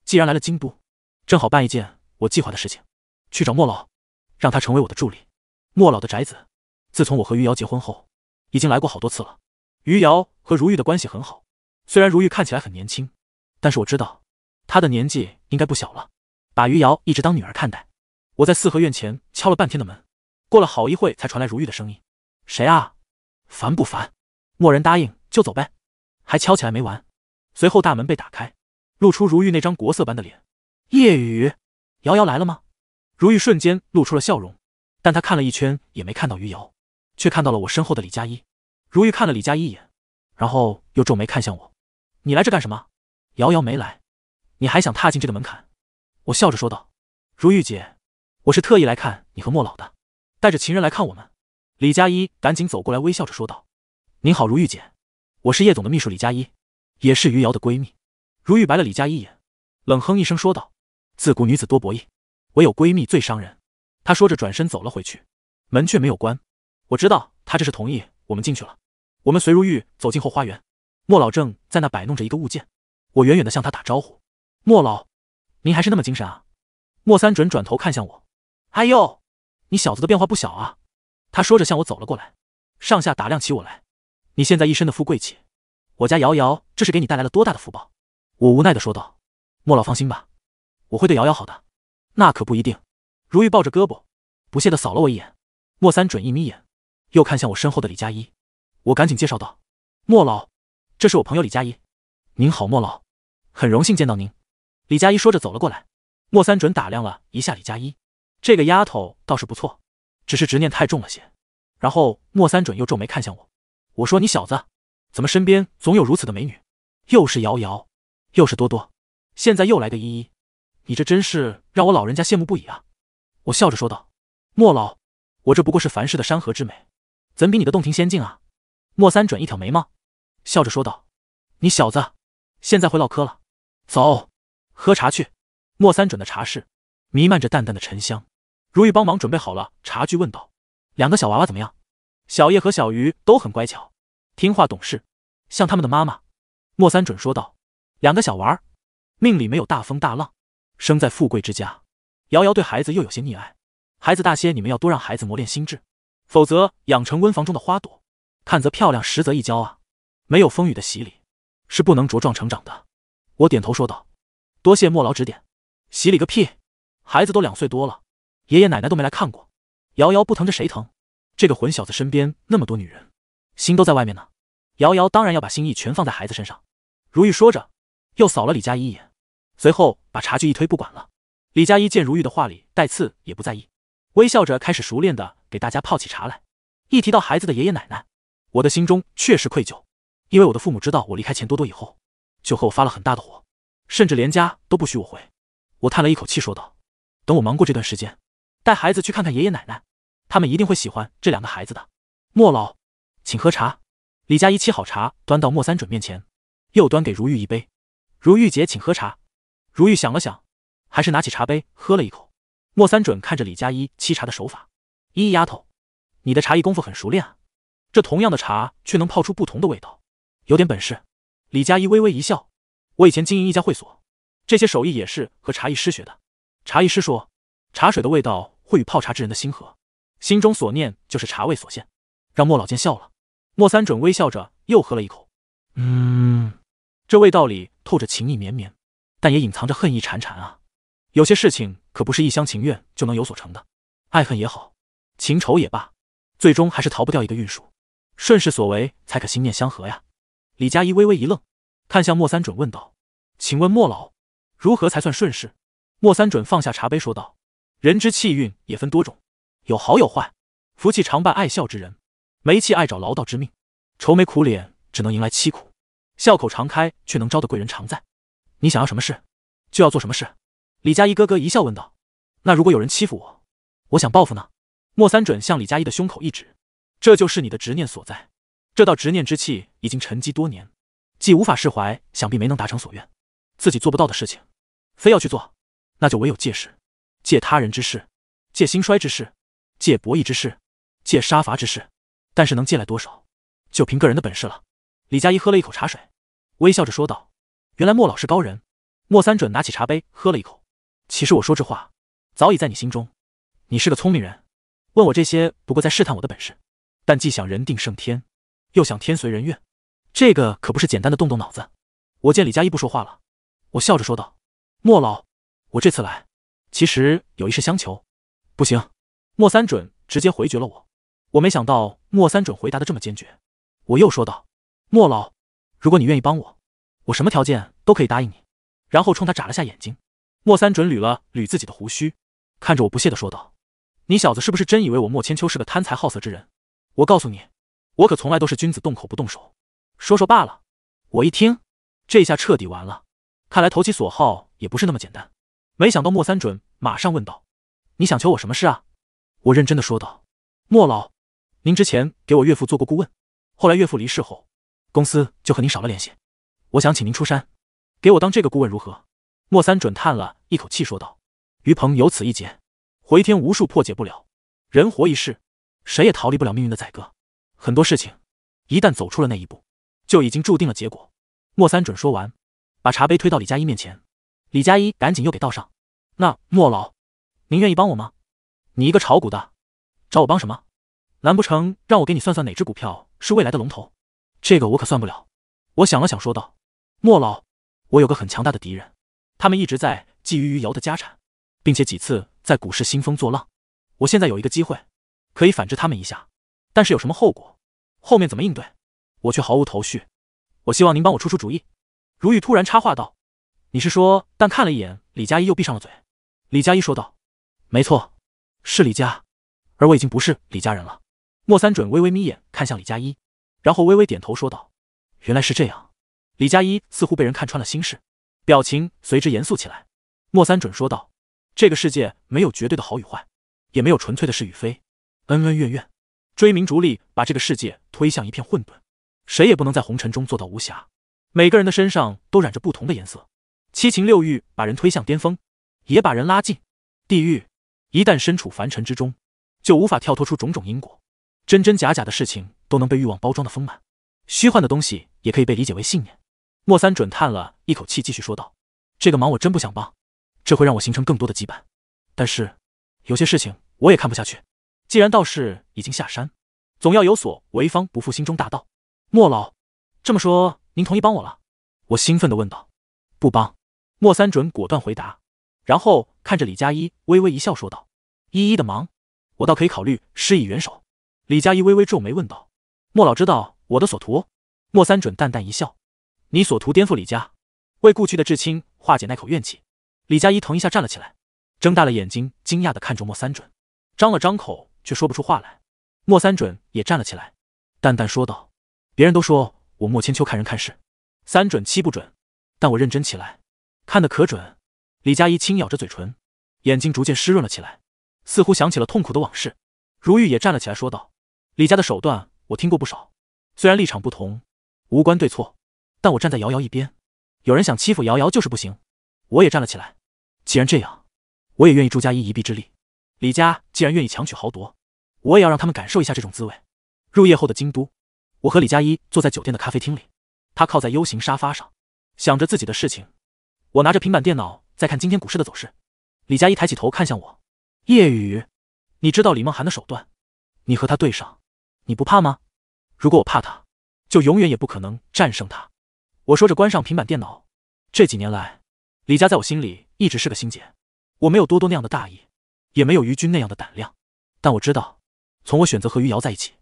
既然来了京都，正好办一件我计划的事情，去找莫老，让他成为我的助理。莫老的宅子，自从我和余姚结婚后，已经来过好多次了。余姚和如玉的关系很好，虽然如玉看起来很年轻，但是我知道她的年纪应该不小了。把余姚一直当女儿看待。我在四合院前敲了半天的门，过了好一会才传来如玉的声音：“谁啊？烦不烦？默然答应就走呗，还敲起来没完。”随后大门被打开，露出如玉那张国色般的脸。夜雨，瑶瑶来了吗？如玉瞬间露出了笑容，但她看了一圈也没看到余瑶，却看到了我身后的李佳一。如玉看了李佳一眼，然后又皱眉看向我：“你来这干什么？”瑶瑶没来，你还想踏进这个门槛？我笑着说道：“如玉姐，我是特意来看你和莫老的，带着情人来看我们。”李佳一赶紧走过来，微笑着说道：“您好，如玉姐，我是叶总的秘书李佳一。”也是余姚的闺蜜，如玉白了李家一眼，冷哼一声说道：“自古女子多薄意，唯有闺蜜最伤人。”她说着转身走了回去，门却没有关。我知道她这是同意我们进去了。我们随如玉走进后花园，莫老正在那摆弄着一个物件。我远远的向他打招呼：“莫老，您还是那么精神啊。”莫三准转头看向我：“哎呦，你小子的变化不小啊！”他说着向我走了过来，上下打量起我来。你现在一身的富贵气。我家瑶瑶，这是给你带来了多大的福报？我无奈的说道：“莫老放心吧，我会对瑶瑶好的。”那可不一定。如玉抱着胳膊，不屑的扫了我一眼。莫三准一眯眼，又看向我身后的李佳一。我赶紧介绍道：“莫老，这是我朋友李佳一。您好，莫老，很荣幸见到您。”李佳一说着走了过来。莫三准打量了一下李佳一，这个丫头倒是不错，只是执念太重了些。然后莫三准又皱眉看向我，我说：“你小子。”怎么身边总有如此的美女，又是瑶瑶，又是多多，现在又来个依依，你这真是让我老人家羡慕不已啊！我笑着说道：“莫老，我这不过是凡世的山河之美，怎比你的洞庭仙境啊？”莫三准一挑眉毛，笑着说道：“你小子现在会唠嗑了，走，喝茶去。”莫三准的茶室弥漫着淡淡的沉香，如玉帮忙准备好了茶具，问道：“两个小娃娃怎么样？小叶和小鱼都很乖巧。”听话懂事，像他们的妈妈，莫三准说道：“两个小娃儿，命里没有大风大浪，生在富贵之家。瑶瑶对孩子又有些溺爱，孩子大些，你们要多让孩子磨练心智，否则养成温房中的花朵，看则漂亮，实则易娇啊。没有风雨的洗礼，是不能茁壮成长的。”我点头说道：“多谢莫老指点，洗礼个屁！孩子都两岁多了，爷爷奶奶都没来看过，瑶瑶不疼着谁疼？这个混小子身边那么多女人。”心都在外面呢，瑶瑶当然要把心意全放在孩子身上。如玉说着，又扫了李佳怡一眼，随后把茶具一推，不管了。李佳怡见如玉的话里带刺，也不在意，微笑着开始熟练的给大家泡起茶来。一提到孩子的爷爷奶奶，我的心中确实愧疚，因为我的父母知道我离开钱多多以后，就和我发了很大的火，甚至连家都不许我回。我叹了一口气说道：“等我忙过这段时间，带孩子去看看爷爷奶奶，他们一定会喜欢这两个孩子的。”莫老。请喝茶，李佳怡沏好茶端到莫三准面前，又端给如玉一杯。如玉姐，请喝茶。如玉想了想，还是拿起茶杯喝了一口。莫三准看着李佳怡沏茶的手法，一丫头，你的茶艺功夫很熟练啊，这同样的茶却能泡出不同的味道，有点本事。李佳怡微微一笑，我以前经营一家会所，这些手艺也是和茶艺师学的。茶艺师说，茶水的味道会与泡茶之人的心合，心中所念就是茶味所现，让莫老见笑了。莫三准微笑着，又喝了一口。嗯，这味道里透着情意绵绵，但也隐藏着恨意缠缠啊。有些事情可不是一厢情愿就能有所成的，爱恨也好，情仇也罢，最终还是逃不掉一个运数。顺势所为，才可心念相合呀。李佳怡微微一愣，看向莫三准问道：“请问莫老，如何才算顺势？”莫三准放下茶杯，说道：“人之气运也分多种，有好有坏，福气常伴爱笑之人。”煤气爱找唠叨之命，愁眉苦脸只能迎来凄苦；笑口常开却能招得贵人常在。你想要什么事，就要做什么事。李佳一咯咯一笑问道：“那如果有人欺负我，我想报复呢？”莫三准向李佳一的胸口一指：“这就是你的执念所在。这道执念之气已经沉积多年，既无法释怀，想必没能达成所愿。自己做不到的事情，非要去做，那就唯有借势，借他人之势，借兴衰之势，借博弈之势，借杀伐之势。”但是能借来多少，就凭个人的本事了。李佳一喝了一口茶水，微笑着说道：“原来莫老是高人。”莫三准拿起茶杯喝了一口。其实我说这话，早已在你心中。你是个聪明人，问我这些，不过在试探我的本事。但既想人定胜天，又想天随人愿，这个可不是简单的动动脑子。我见李佳一不说话了，我笑着说道：“莫老，我这次来，其实有一事相求。”不行，莫三准直接回绝了我。我没想到莫三准回答的这么坚决，我又说道：“莫老，如果你愿意帮我，我什么条件都可以答应你。”然后冲他眨了下眼睛。莫三准捋了捋自己的胡须，看着我不屑的说道：“你小子是不是真以为我莫千秋是个贪财好色之人？我告诉你，我可从来都是君子动口不动手，说说罢了。”我一听，这下彻底完了，看来投其所好也不是那么简单。没想到莫三准马上问道：“你想求我什么事啊？”我认真的说道：“莫老。”您之前给我岳父做过顾问，后来岳父离世后，公司就和您少了联系。我想请您出山，给我当这个顾问如何？莫三准叹了一口气说道：“于鹏有此一劫，回天无术，破解不了。人活一世，谁也逃离不了命运的宰割。很多事情，一旦走出了那一步，就已经注定了结果。”莫三准说完，把茶杯推到李佳一面前，李佳一赶紧又给倒上。那莫老，您愿意帮我吗？你一个炒股的，找我帮什么？难不成让我给你算算哪只股票是未来的龙头？这个我可算不了。我想了想，说道：“莫老，我有个很强大的敌人，他们一直在觊觎于瑶的家产，并且几次在股市兴风作浪。我现在有一个机会，可以反制他们一下，但是有什么后果，后面怎么应对，我却毫无头绪。我希望您帮我出出主意。”如玉突然插话道：“你是说？”但看了一眼李佳一，又闭上了嘴。李佳一说道：“没错，是李家，而我已经不是李家人了。”莫三准微微眯眼看向李佳一，然后微微点头说道：“原来是这样。”李佳一似乎被人看穿了心事，表情随之严肃起来。莫三准说道：“这个世界没有绝对的好与坏，也没有纯粹的是与非，恩恩怨怨，追名逐利，把这个世界推向一片混沌。谁也不能在红尘中做到无瑕，每个人的身上都染着不同的颜色，七情六欲把人推向巅峰，也把人拉进地狱。一旦身处凡尘之中，就无法跳脱出种种因果。”真真假假的事情都能被欲望包装的丰满，虚幻的东西也可以被理解为信念。莫三准叹了一口气，继续说道：“这个忙我真不想帮，这会让我形成更多的羁绊。但是有些事情我也看不下去。既然道士已经下山，总要有所为，方不负心中大道。”莫老，这么说，您同意帮我了？我兴奋地问道。“不帮。”莫三准果断回答，然后看着李佳一，微微一笑说道：“依依的忙，我倒可以考虑施以援手。”李佳怡微微皱眉问道：“莫老知道我的所图？”莫三准淡淡一笑：“你所图颠覆李家，为故去的至亲化解那口怨气。”李佳怡腾一下站了起来，睁大了眼睛，惊讶的看着莫三准，张了张口却说不出话来。莫三准也站了起来，淡淡说道：“别人都说我莫千秋看人看事，三准七不准，但我认真起来，看得可准。”李佳怡轻咬着嘴唇，眼睛逐渐湿润了起来，似乎想起了痛苦的往事。如玉也站了起来，说道。李家的手段我听过不少，虽然立场不同，无关对错，但我站在瑶瑶一边。有人想欺负瑶瑶就是不行，我也站了起来。既然这样，我也愿意助佳一一臂之力。李家既然愿意强取豪夺，我也要让他们感受一下这种滋味。入夜后的京都，我和李佳一坐在酒店的咖啡厅里，他靠在 U 型沙发上，想着自己的事情。我拿着平板电脑在看今天股市的走势。李佳一抬起头看向我：“夜雨，你知道李梦涵的手段，你和他对上。”你不怕吗？如果我怕他，就永远也不可能战胜他。我说着关上平板电脑。这几年来，李家在我心里一直是个心结。我没有多多那样的大义，也没有于军那样的胆量，但我知道，从我选择和于瑶在一起，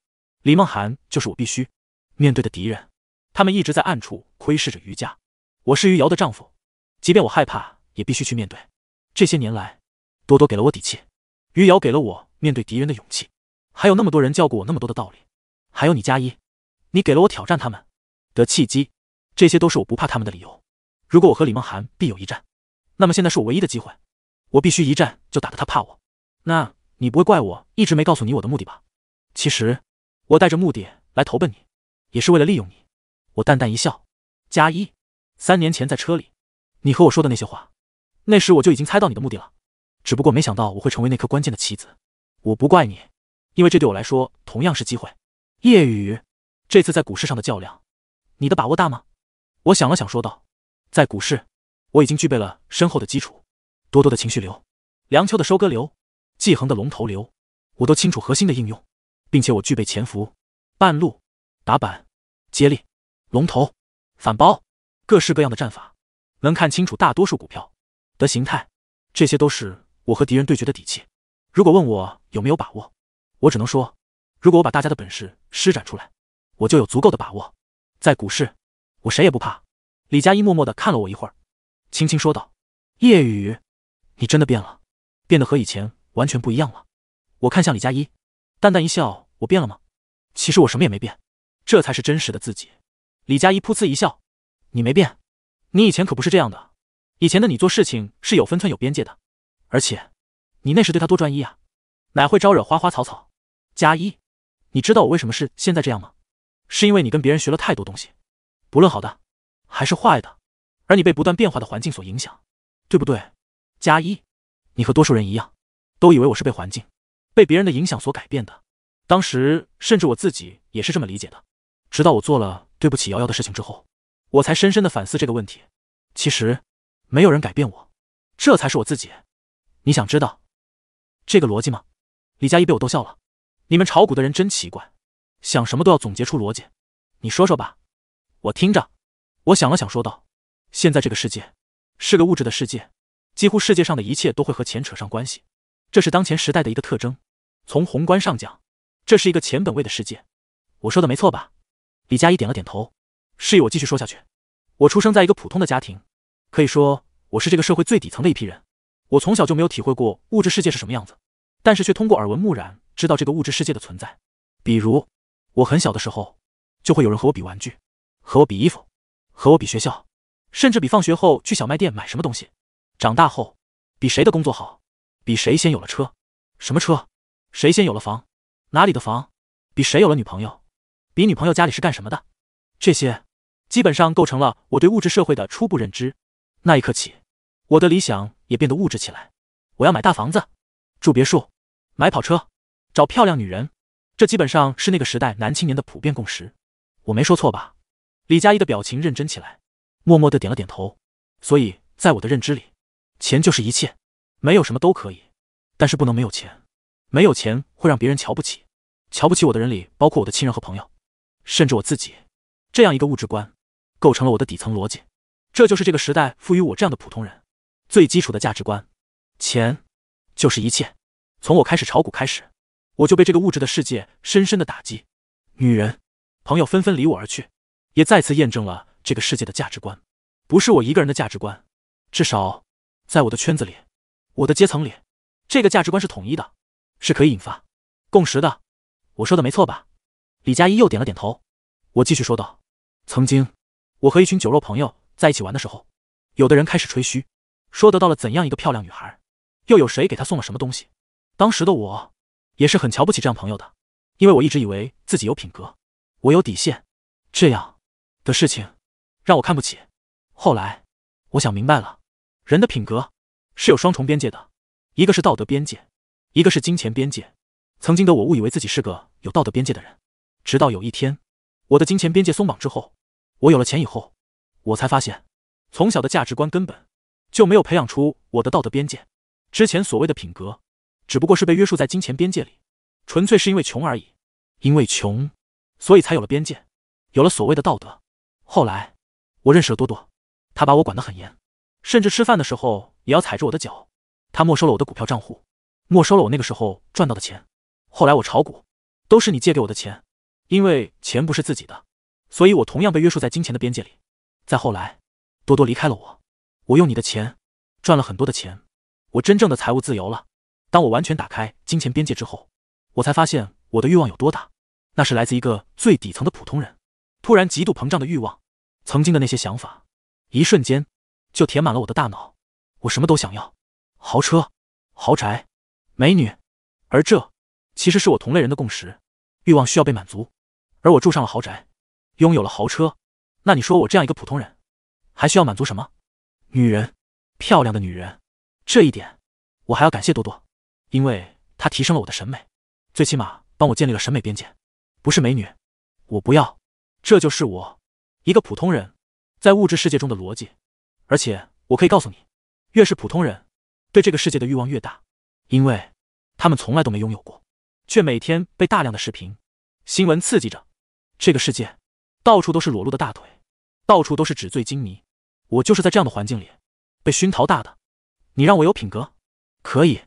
李梦涵就是我必须面对的敌人。他们一直在暗处窥视着于家。我是于瑶的丈夫，即便我害怕，也必须去面对。这些年来，多多给了我底气，于瑶给了我面对敌人的勇气。还有那么多人教过我那么多的道理，还有你加一，你给了我挑战他们的契机，这些都是我不怕他们的理由。如果我和李梦涵必有一战，那么现在是我唯一的机会，我必须一战就打得他怕我。那你不会怪我一直没告诉你我的目的吧？其实我带着目的来投奔你，也是为了利用你。我淡淡一笑，加一，三年前在车里，你和我说的那些话，那时我就已经猜到你的目的了，只不过没想到我会成为那颗关键的棋子。我不怪你。因为这对我来说同样是机会。夜雨，这次在股市上的较量，你的把握大吗？我想了想，说道：“在股市，我已经具备了深厚的基础。多多的情绪流，梁秋的收割流，季恒的龙头流，我都清楚核心的应用，并且我具备潜伏、半路、打板、接力、龙头、反包，各式各样的战法，能看清楚大多数股票的形态。这些都是我和敌人对决的底气。如果问我有没有把握？”我只能说，如果我把大家的本事施展出来，我就有足够的把握。在股市，我谁也不怕。李佳一默默的看了我一会儿，轻轻说道：“夜雨，你真的变了，变得和以前完全不一样了。”我看向李佳一，淡淡一笑：“我变了吗？其实我什么也没变，这才是真实的自己。”李佳一噗呲一笑：“你没变，你以前可不是这样的。以前的你做事情是有分寸、有边界的，而且你那时对他多专一啊，哪会招惹花花草草？”加一，你知道我为什么是现在这样吗？是因为你跟别人学了太多东西，不论好的还是坏的，而你被不断变化的环境所影响，对不对？加一，你和多数人一样，都以为我是被环境、被别人的影响所改变的。当时甚至我自己也是这么理解的，直到我做了对不起瑶瑶的事情之后，我才深深的反思这个问题。其实，没有人改变我，这才是我自己。你想知道这个逻辑吗？李佳一被我逗笑了。你们炒股的人真奇怪，想什么都要总结出逻辑。你说说吧，我听着。我想了想，说道：“现在这个世界是个物质的世界，几乎世界上的一切都会和钱扯上关系，这是当前时代的一个特征。从宏观上讲，这是一个钱本位的世界。我说的没错吧？”李佳怡点了点头，示意我继续说下去。我出生在一个普通的家庭，可以说我是这个社会最底层的一批人。我从小就没有体会过物质世界是什么样子，但是却通过耳闻目染。知道这个物质世界的存在，比如，我很小的时候，就会有人和我比玩具，和我比衣服，和我比学校，甚至比放学后去小卖店买什么东西。长大后，比谁的工作好，比谁先有了车，什么车？谁先有了房？哪里的房？比谁有了女朋友？比女朋友家里是干什么的？这些基本上构成了我对物质社会的初步认知。那一刻起，我的理想也变得物质起来。我要买大房子，住别墅，买跑车。找漂亮女人，这基本上是那个时代男青年的普遍共识。我没说错吧？李佳一的表情认真起来，默默的点了点头。所以在我的认知里，钱就是一切，没有什么都可以，但是不能没有钱。没有钱会让别人瞧不起，瞧不起我的人里包括我的亲人和朋友，甚至我自己。这样一个物质观，构成了我的底层逻辑。这就是这个时代赋予我这样的普通人最基础的价值观：钱就是一切。从我开始炒股开始。我就被这个物质的世界深深的打击，女人、朋友纷纷离我而去，也再次验证了这个世界的价值观，不是我一个人的价值观，至少在我的圈子里，我的阶层里，这个价值观是统一的，是可以引发共识的。我说的没错吧？李佳一又点了点头。我继续说道：“曾经我和一群酒肉朋友在一起玩的时候，有的人开始吹嘘，说得到了怎样一个漂亮女孩，又有谁给她送了什么东西？当时的我。”也是很瞧不起这样朋友的，因为我一直以为自己有品格，我有底线，这样的事情让我看不起。后来，我想明白了，人的品格是有双重边界的，一个是道德边界，一个是金钱边界。曾经的我误以为自己是个有道德边界的人，直到有一天，我的金钱边界松绑之后，我有了钱以后，我才发现，从小的价值观根本就没有培养出我的道德边界，之前所谓的品格。只不过是被约束在金钱边界里，纯粹是因为穷而已。因为穷，所以才有了边界，有了所谓的道德。后来，我认识了多多，他把我管得很严，甚至吃饭的时候也要踩着我的脚。他没收了我的股票账户，没收了我那个时候赚到的钱。后来我炒股，都是你借给我的钱，因为钱不是自己的，所以我同样被约束在金钱的边界里。再后来，多多离开了我，我用你的钱赚了很多的钱，我真正的财务自由了。当我完全打开金钱边界之后，我才发现我的欲望有多大。那是来自一个最底层的普通人，突然极度膨胀的欲望。曾经的那些想法，一瞬间就填满了我的大脑。我什么都想要：豪车、豪宅、美女。而这其实是我同类人的共识：欲望需要被满足。而我住上了豪宅，拥有了豪车，那你说我这样一个普通人，还需要满足什么？女人，漂亮的女人。这一点，我还要感谢多多。因为他提升了我的审美，最起码帮我建立了审美边界。不是美女，我不要。这就是我，一个普通人，在物质世界中的逻辑。而且我可以告诉你，越是普通人，对这个世界的欲望越大，因为他们从来都没拥有过，却每天被大量的视频、新闻刺激着。这个世界到处都是裸露的大腿，到处都是纸醉金迷。我就是在这样的环境里被熏陶大的。你让我有品格，可以。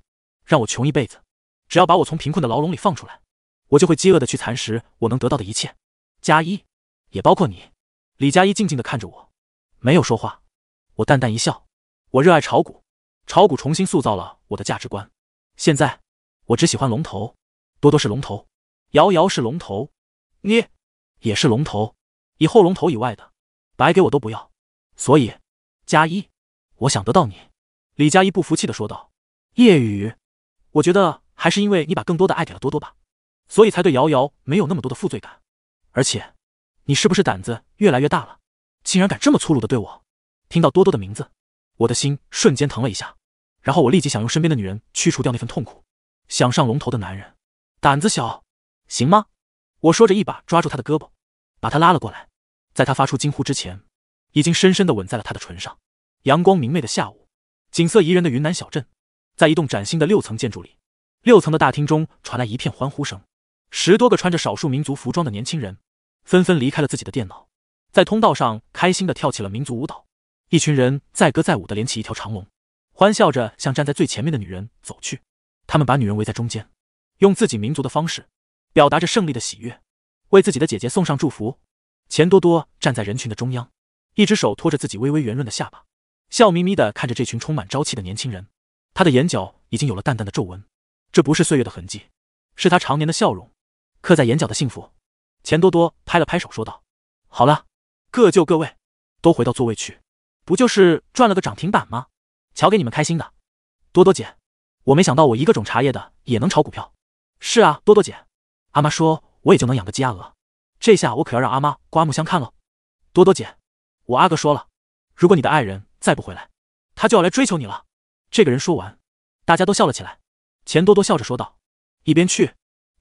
让我穷一辈子，只要把我从贫困的牢笼里放出来，我就会饥饿的去蚕食我能得到的一切。加一，也包括你。李佳一静静的看着我，没有说话。我淡淡一笑。我热爱炒股，炒股重新塑造了我的价值观。现在，我只喜欢龙头，多多是龙头，瑶瑶是龙头，你也是龙头。以后龙头以外的，白给我都不要。所以，加一，我想得到你。李佳一不服气的说道。夜雨。我觉得还是因为你把更多的爱给了多多吧，所以才对瑶瑶没有那么多的负罪感。而且，你是不是胆子越来越大了？竟然敢这么粗鲁的对我！听到多多的名字，我的心瞬间疼了一下，然后我立即想用身边的女人驱除掉那份痛苦。想上龙头的男人，胆子小，行吗？我说着，一把抓住他的胳膊，把他拉了过来。在他发出惊呼之前，已经深深的吻在了他的唇上。阳光明媚的下午，景色宜人的云南小镇。在一栋崭新的六层建筑里，六层的大厅中传来一片欢呼声。十多个穿着少数民族服装的年轻人纷纷离开了自己的电脑，在通道上开心的跳起了民族舞蹈。一群人载歌载舞的连起一条长龙，欢笑着向站在最前面的女人走去。他们把女人围在中间，用自己民族的方式表达着胜利的喜悦，为自己的姐姐送上祝福。钱多多站在人群的中央，一只手托着自己微微圆润的下巴，笑眯眯的看着这群充满朝气的年轻人。他的眼角已经有了淡淡的皱纹，这不是岁月的痕迹，是他常年的笑容，刻在眼角的幸福。钱多多拍了拍手说道：“好了，各就各位，都回到座位去。不就是赚了个涨停板吗？瞧给你们开心的。”多多姐，我没想到我一个种茶叶的也能炒股票。是啊，多多姐，阿妈说我也就能养个鸡鸭鹅，这下我可要让阿妈刮目相看喽。多多姐，我阿哥说了，如果你的爱人再不回来，他就要来追求你了。这个人说完，大家都笑了起来。钱多多笑着说道：“一边去，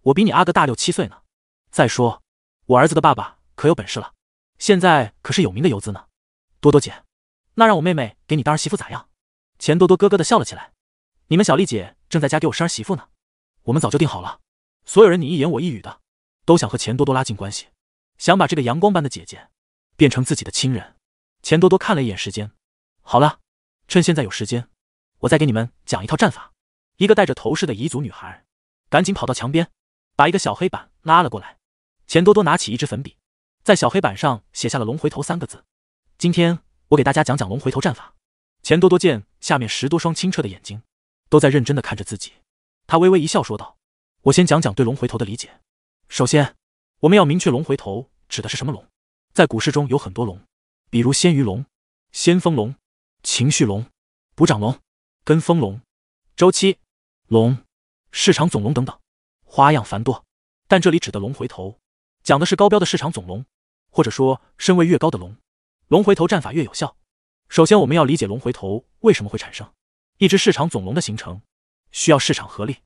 我比你阿哥大六七岁呢。再说，我儿子的爸爸可有本事了，现在可是有名的游资呢。多多姐，那让我妹妹给你当儿媳妇咋样？”钱多多咯咯的笑了起来：“你们小丽姐正在家给我生儿媳妇呢，我们早就定好了。”所有人你一言我一语的，都想和钱多多拉近关系，想把这个阳光般的姐姐变成自己的亲人。钱多多看了一眼时间：“好了，趁现在有时间。”我再给你们讲一套战法。一个戴着头饰的彝族女孩赶紧跑到墙边，把一个小黑板拉了过来。钱多多拿起一支粉笔，在小黑板上写下了“龙回头”三个字。今天我给大家讲讲龙回头战法。钱多多见下面十多双清澈的眼睛都在认真的看着自己，他微微一笑说道：“我先讲讲对龙回头的理解。首先，我们要明确龙回头指的是什么龙。在股市中有很多龙，比如鲜鱼龙、先锋龙、情绪龙、补涨龙。”跟风龙、周期龙、市场总龙等等，花样繁多。但这里指的龙回头，讲的是高标的市场总龙，或者说身位越高的龙，龙回头战法越有效。首先，我们要理解龙回头为什么会产生。一只市场总龙的形成，需要市场合力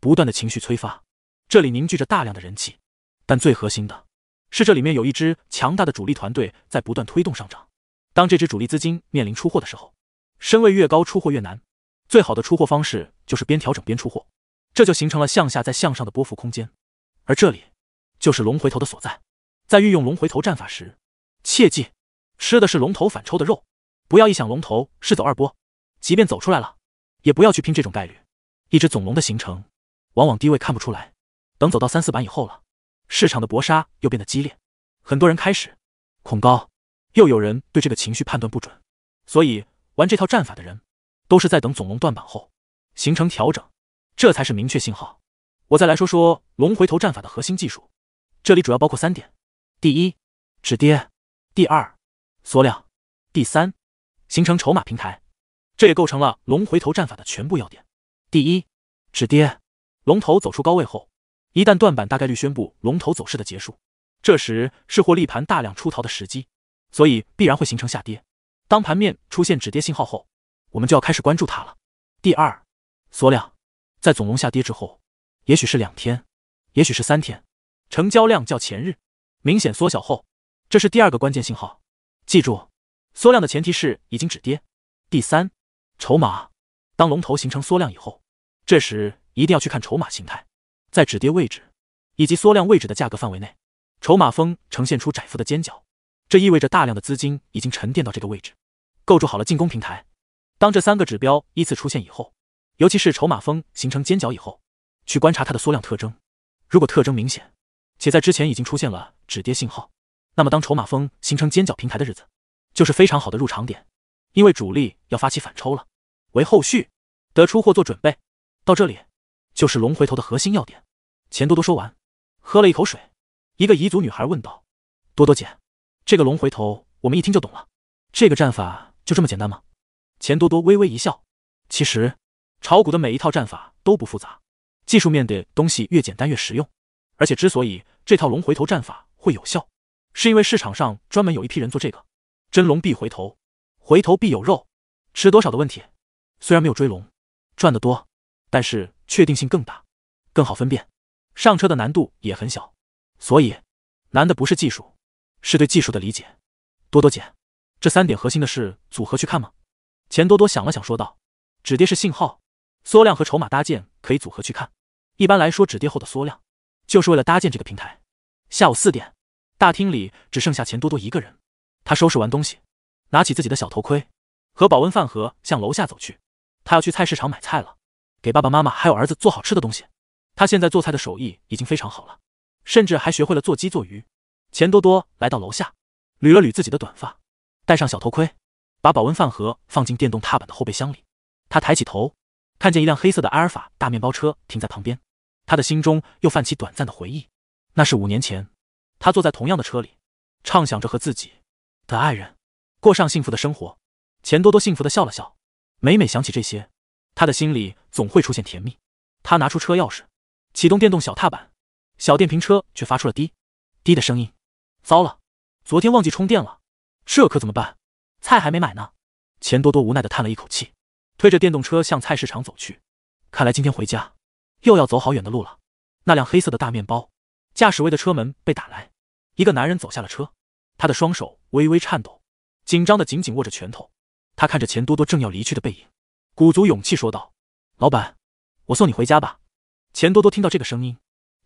不断的情绪催发，这里凝聚着大量的人气。但最核心的，是这里面有一支强大的主力团队在不断推动上涨。当这支主力资金面临出货的时候，身位越高，出货越难。最好的出货方式就是边调整边出货，这就形成了向下再向上的波幅空间，而这里就是龙回头的所在。在运用龙回头战法时，切记吃的是龙头反抽的肉，不要一想龙头是走二波，即便走出来了，也不要去拼这种概率。一只总龙的形成，往往低位看不出来，等走到三四板以后了，市场的搏杀又变得激烈，很多人开始恐高，又有人对这个情绪判断不准，所以玩这套战法的人。都是在等总龙断板后形成调整，这才是明确信号。我再来说说龙回头战法的核心技术，这里主要包括三点：第一，止跌；第二，缩量；第三，形成筹码平台。这也构成了龙回头战法的全部要点。第一，止跌。龙头走出高位后，一旦断板，大概率宣布龙头走势的结束，这时是获利盘大量出逃的时机，所以必然会形成下跌。当盘面出现止跌信号后。我们就要开始关注它了。第二，缩量，在总龙下跌之后，也许是两天，也许是三天，成交量较前日明显缩小后，这是第二个关键信号。记住，缩量的前提是已经止跌。第三，筹码，当龙头形成缩量以后，这时一定要去看筹码形态，在止跌位置以及缩量位置的价格范围内，筹码峰呈现出窄幅的尖角，这意味着大量的资金已经沉淀到这个位置，构筑好了进攻平台。当这三个指标依次出现以后，尤其是筹码峰形成尖角以后，去观察它的缩量特征，如果特征明显，且在之前已经出现了止跌信号，那么当筹码峰形成尖角平台的日子，就是非常好的入场点，因为主力要发起反抽了，为后续的出货做准备。到这里，就是龙回头的核心要点。钱多多说完，喝了一口水，一个彝族女孩问道：“多多姐，这个龙回头我们一听就懂了，这个战法就这么简单吗？”钱多多微微一笑，其实，炒股的每一套战法都不复杂，技术面的东西越简单越实用。而且，之所以这套龙回头战法会有效，是因为市场上专门有一批人做这个，真龙必回头，回头必有肉，吃多少的问题。虽然没有追龙赚得多，但是确定性更大，更好分辨，上车的难度也很小。所以，难的不是技术，是对技术的理解。多多姐，这三点核心的是组合去看吗？钱多多想了想，说道：“止跌是信号，缩量和筹码搭建可以组合去看。一般来说，止跌后的缩量，就是为了搭建这个平台。”下午四点，大厅里只剩下钱多多一个人。他收拾完东西，拿起自己的小头盔和保温饭盒，向楼下走去。他要去菜市场买菜了，给爸爸妈妈还有儿子做好吃的东西。他现在做菜的手艺已经非常好了，甚至还学会了做鸡做鱼。钱多多来到楼下，捋了捋自己的短发，戴上小头盔。把保温饭盒放进电动踏板的后备箱里，他抬起头，看见一辆黑色的阿尔法大面包车停在旁边。他的心中又泛起短暂的回忆，那是五年前，他坐在同样的车里，畅想着和自己的爱人过上幸福的生活。钱多多幸福的笑了笑，每每想起这些，他的心里总会出现甜蜜。他拿出车钥匙，启动电动小踏板，小电瓶车却发出了滴滴的声音。糟了，昨天忘记充电了，这可怎么办？菜还没买呢，钱多多无奈的叹了一口气，推着电动车向菜市场走去。看来今天回家又要走好远的路了。那辆黑色的大面包驾驶位的车门被打来，一个男人走下了车，他的双手微微颤抖，紧张的紧紧握着拳头。他看着钱多多正要离去的背影，鼓足勇气说道：“老板，我送你回家吧。”钱多多听到这个声音，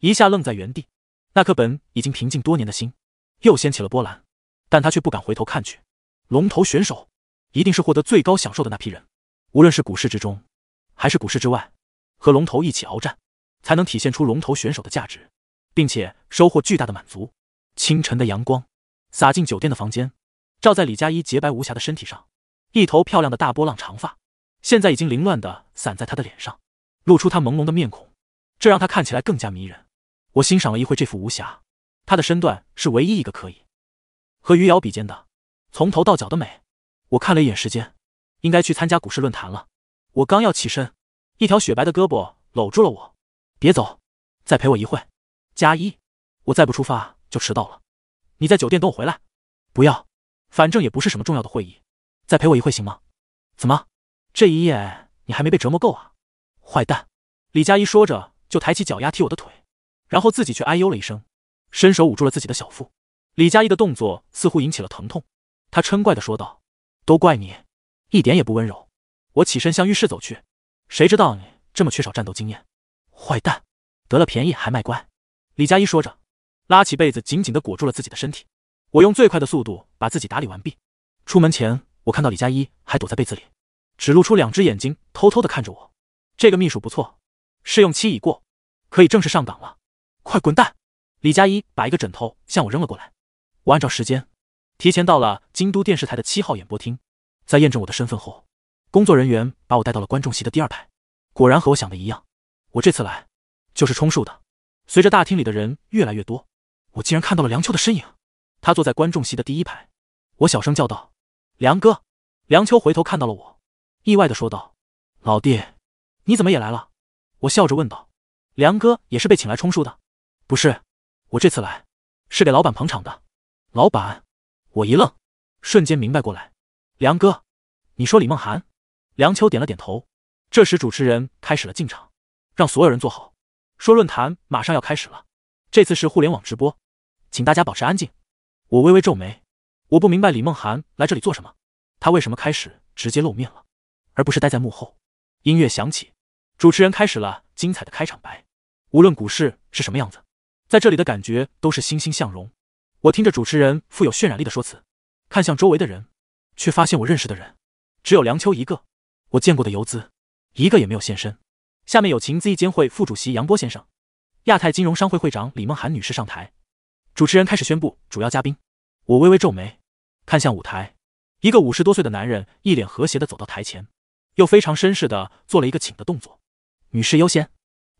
一下愣在原地，那颗本已经平静多年的心又掀起了波澜，但他却不敢回头看去。龙头选手，一定是获得最高享受的那批人。无论是股市之中，还是股市之外，和龙头一起鏖战，才能体现出龙头选手的价值，并且收获巨大的满足。清晨的阳光洒进酒店的房间，照在李佳一洁白无瑕的身体上，一头漂亮的大波浪长发，现在已经凌乱的散在她的脸上，露出她朦胧的面孔，这让她看起来更加迷人。我欣赏了一会这副无瑕，她的身段是唯一一个可以和余姚比肩的。从头到脚的美，我看了一眼时间，应该去参加股市论坛了。我刚要起身，一条雪白的胳膊搂住了我，别走，再陪我一会。佳一，我再不出发就迟到了。你在酒店等我回来。不要，反正也不是什么重要的会议，再陪我一会行吗？怎么，这一夜你还没被折磨够啊？坏蛋！李佳一说着就抬起脚丫踢我的腿，然后自己却哎呦了一声，伸手捂住了自己的小腹。李佳一的动作似乎引起了疼痛。他嗔怪的说道：“都怪你，一点也不温柔。”我起身向浴室走去。谁知道你这么缺少战斗经验，坏蛋，得了便宜还卖乖。”李佳一说着，拉起被子，紧紧的裹住了自己的身体。我用最快的速度把自己打理完毕。出门前，我看到李佳一还躲在被子里，只露出两只眼睛，偷偷的看着我。这个秘书不错，试用期已过，可以正式上岗了。快滚蛋！”李佳一把一个枕头向我扔了过来。我按照时间。提前到了京都电视台的七号演播厅，在验证我的身份后，工作人员把我带到了观众席的第二排。果然和我想的一样，我这次来就是充数的。随着大厅里的人越来越多，我竟然看到了梁秋的身影。他坐在观众席的第一排，我小声叫道：“梁哥！”梁秋回头看到了我，意外的说道：“老弟，你怎么也来了？”我笑着问道：“梁哥也是被请来充数的？”“不是，我这次来是给老板捧场的。”“老板？”我一愣，瞬间明白过来。梁哥，你说李梦涵？梁秋点了点头。这时，主持人开始了进场，让所有人坐好，说论坛马上要开始了。这次是互联网直播，请大家保持安静。我微微皱眉，我不明白李梦涵来这里做什么？她为什么开始直接露面了，而不是待在幕后？音乐响起，主持人开始了精彩的开场白。无论股市是什么样子，在这里的感觉都是欣欣向荣。我听着主持人富有渲染力的说辞，看向周围的人，却发现我认识的人，只有梁秋一个，我见过的游资，一个也没有现身。下面有情资易监会副主席杨波先生，亚太金融商会会长李梦涵女士上台。主持人开始宣布主要嘉宾。我微微皱眉，看向舞台，一个五十多岁的男人，一脸和谐的走到台前，又非常绅士的做了一个请的动作。女士优先。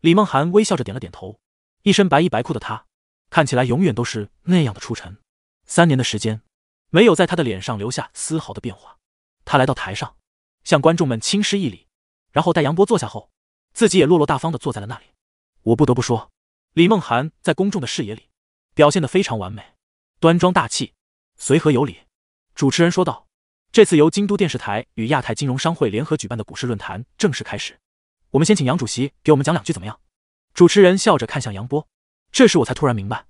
李梦涵微笑着点了点头，一身白衣白裤的她。看起来永远都是那样的出尘。三年的时间，没有在他的脸上留下丝毫的变化。他来到台上，向观众们轻施一礼，然后待杨波坐下后，自己也落落大方的坐在了那里。我不得不说，李梦涵在公众的视野里表现的非常完美，端庄大气，随和有礼。主持人说道：“这次由京都电视台与亚太金融商会联合举办的股市论坛正式开始，我们先请杨主席给我们讲两句，怎么样？”主持人笑着看向杨波。这时我才突然明白，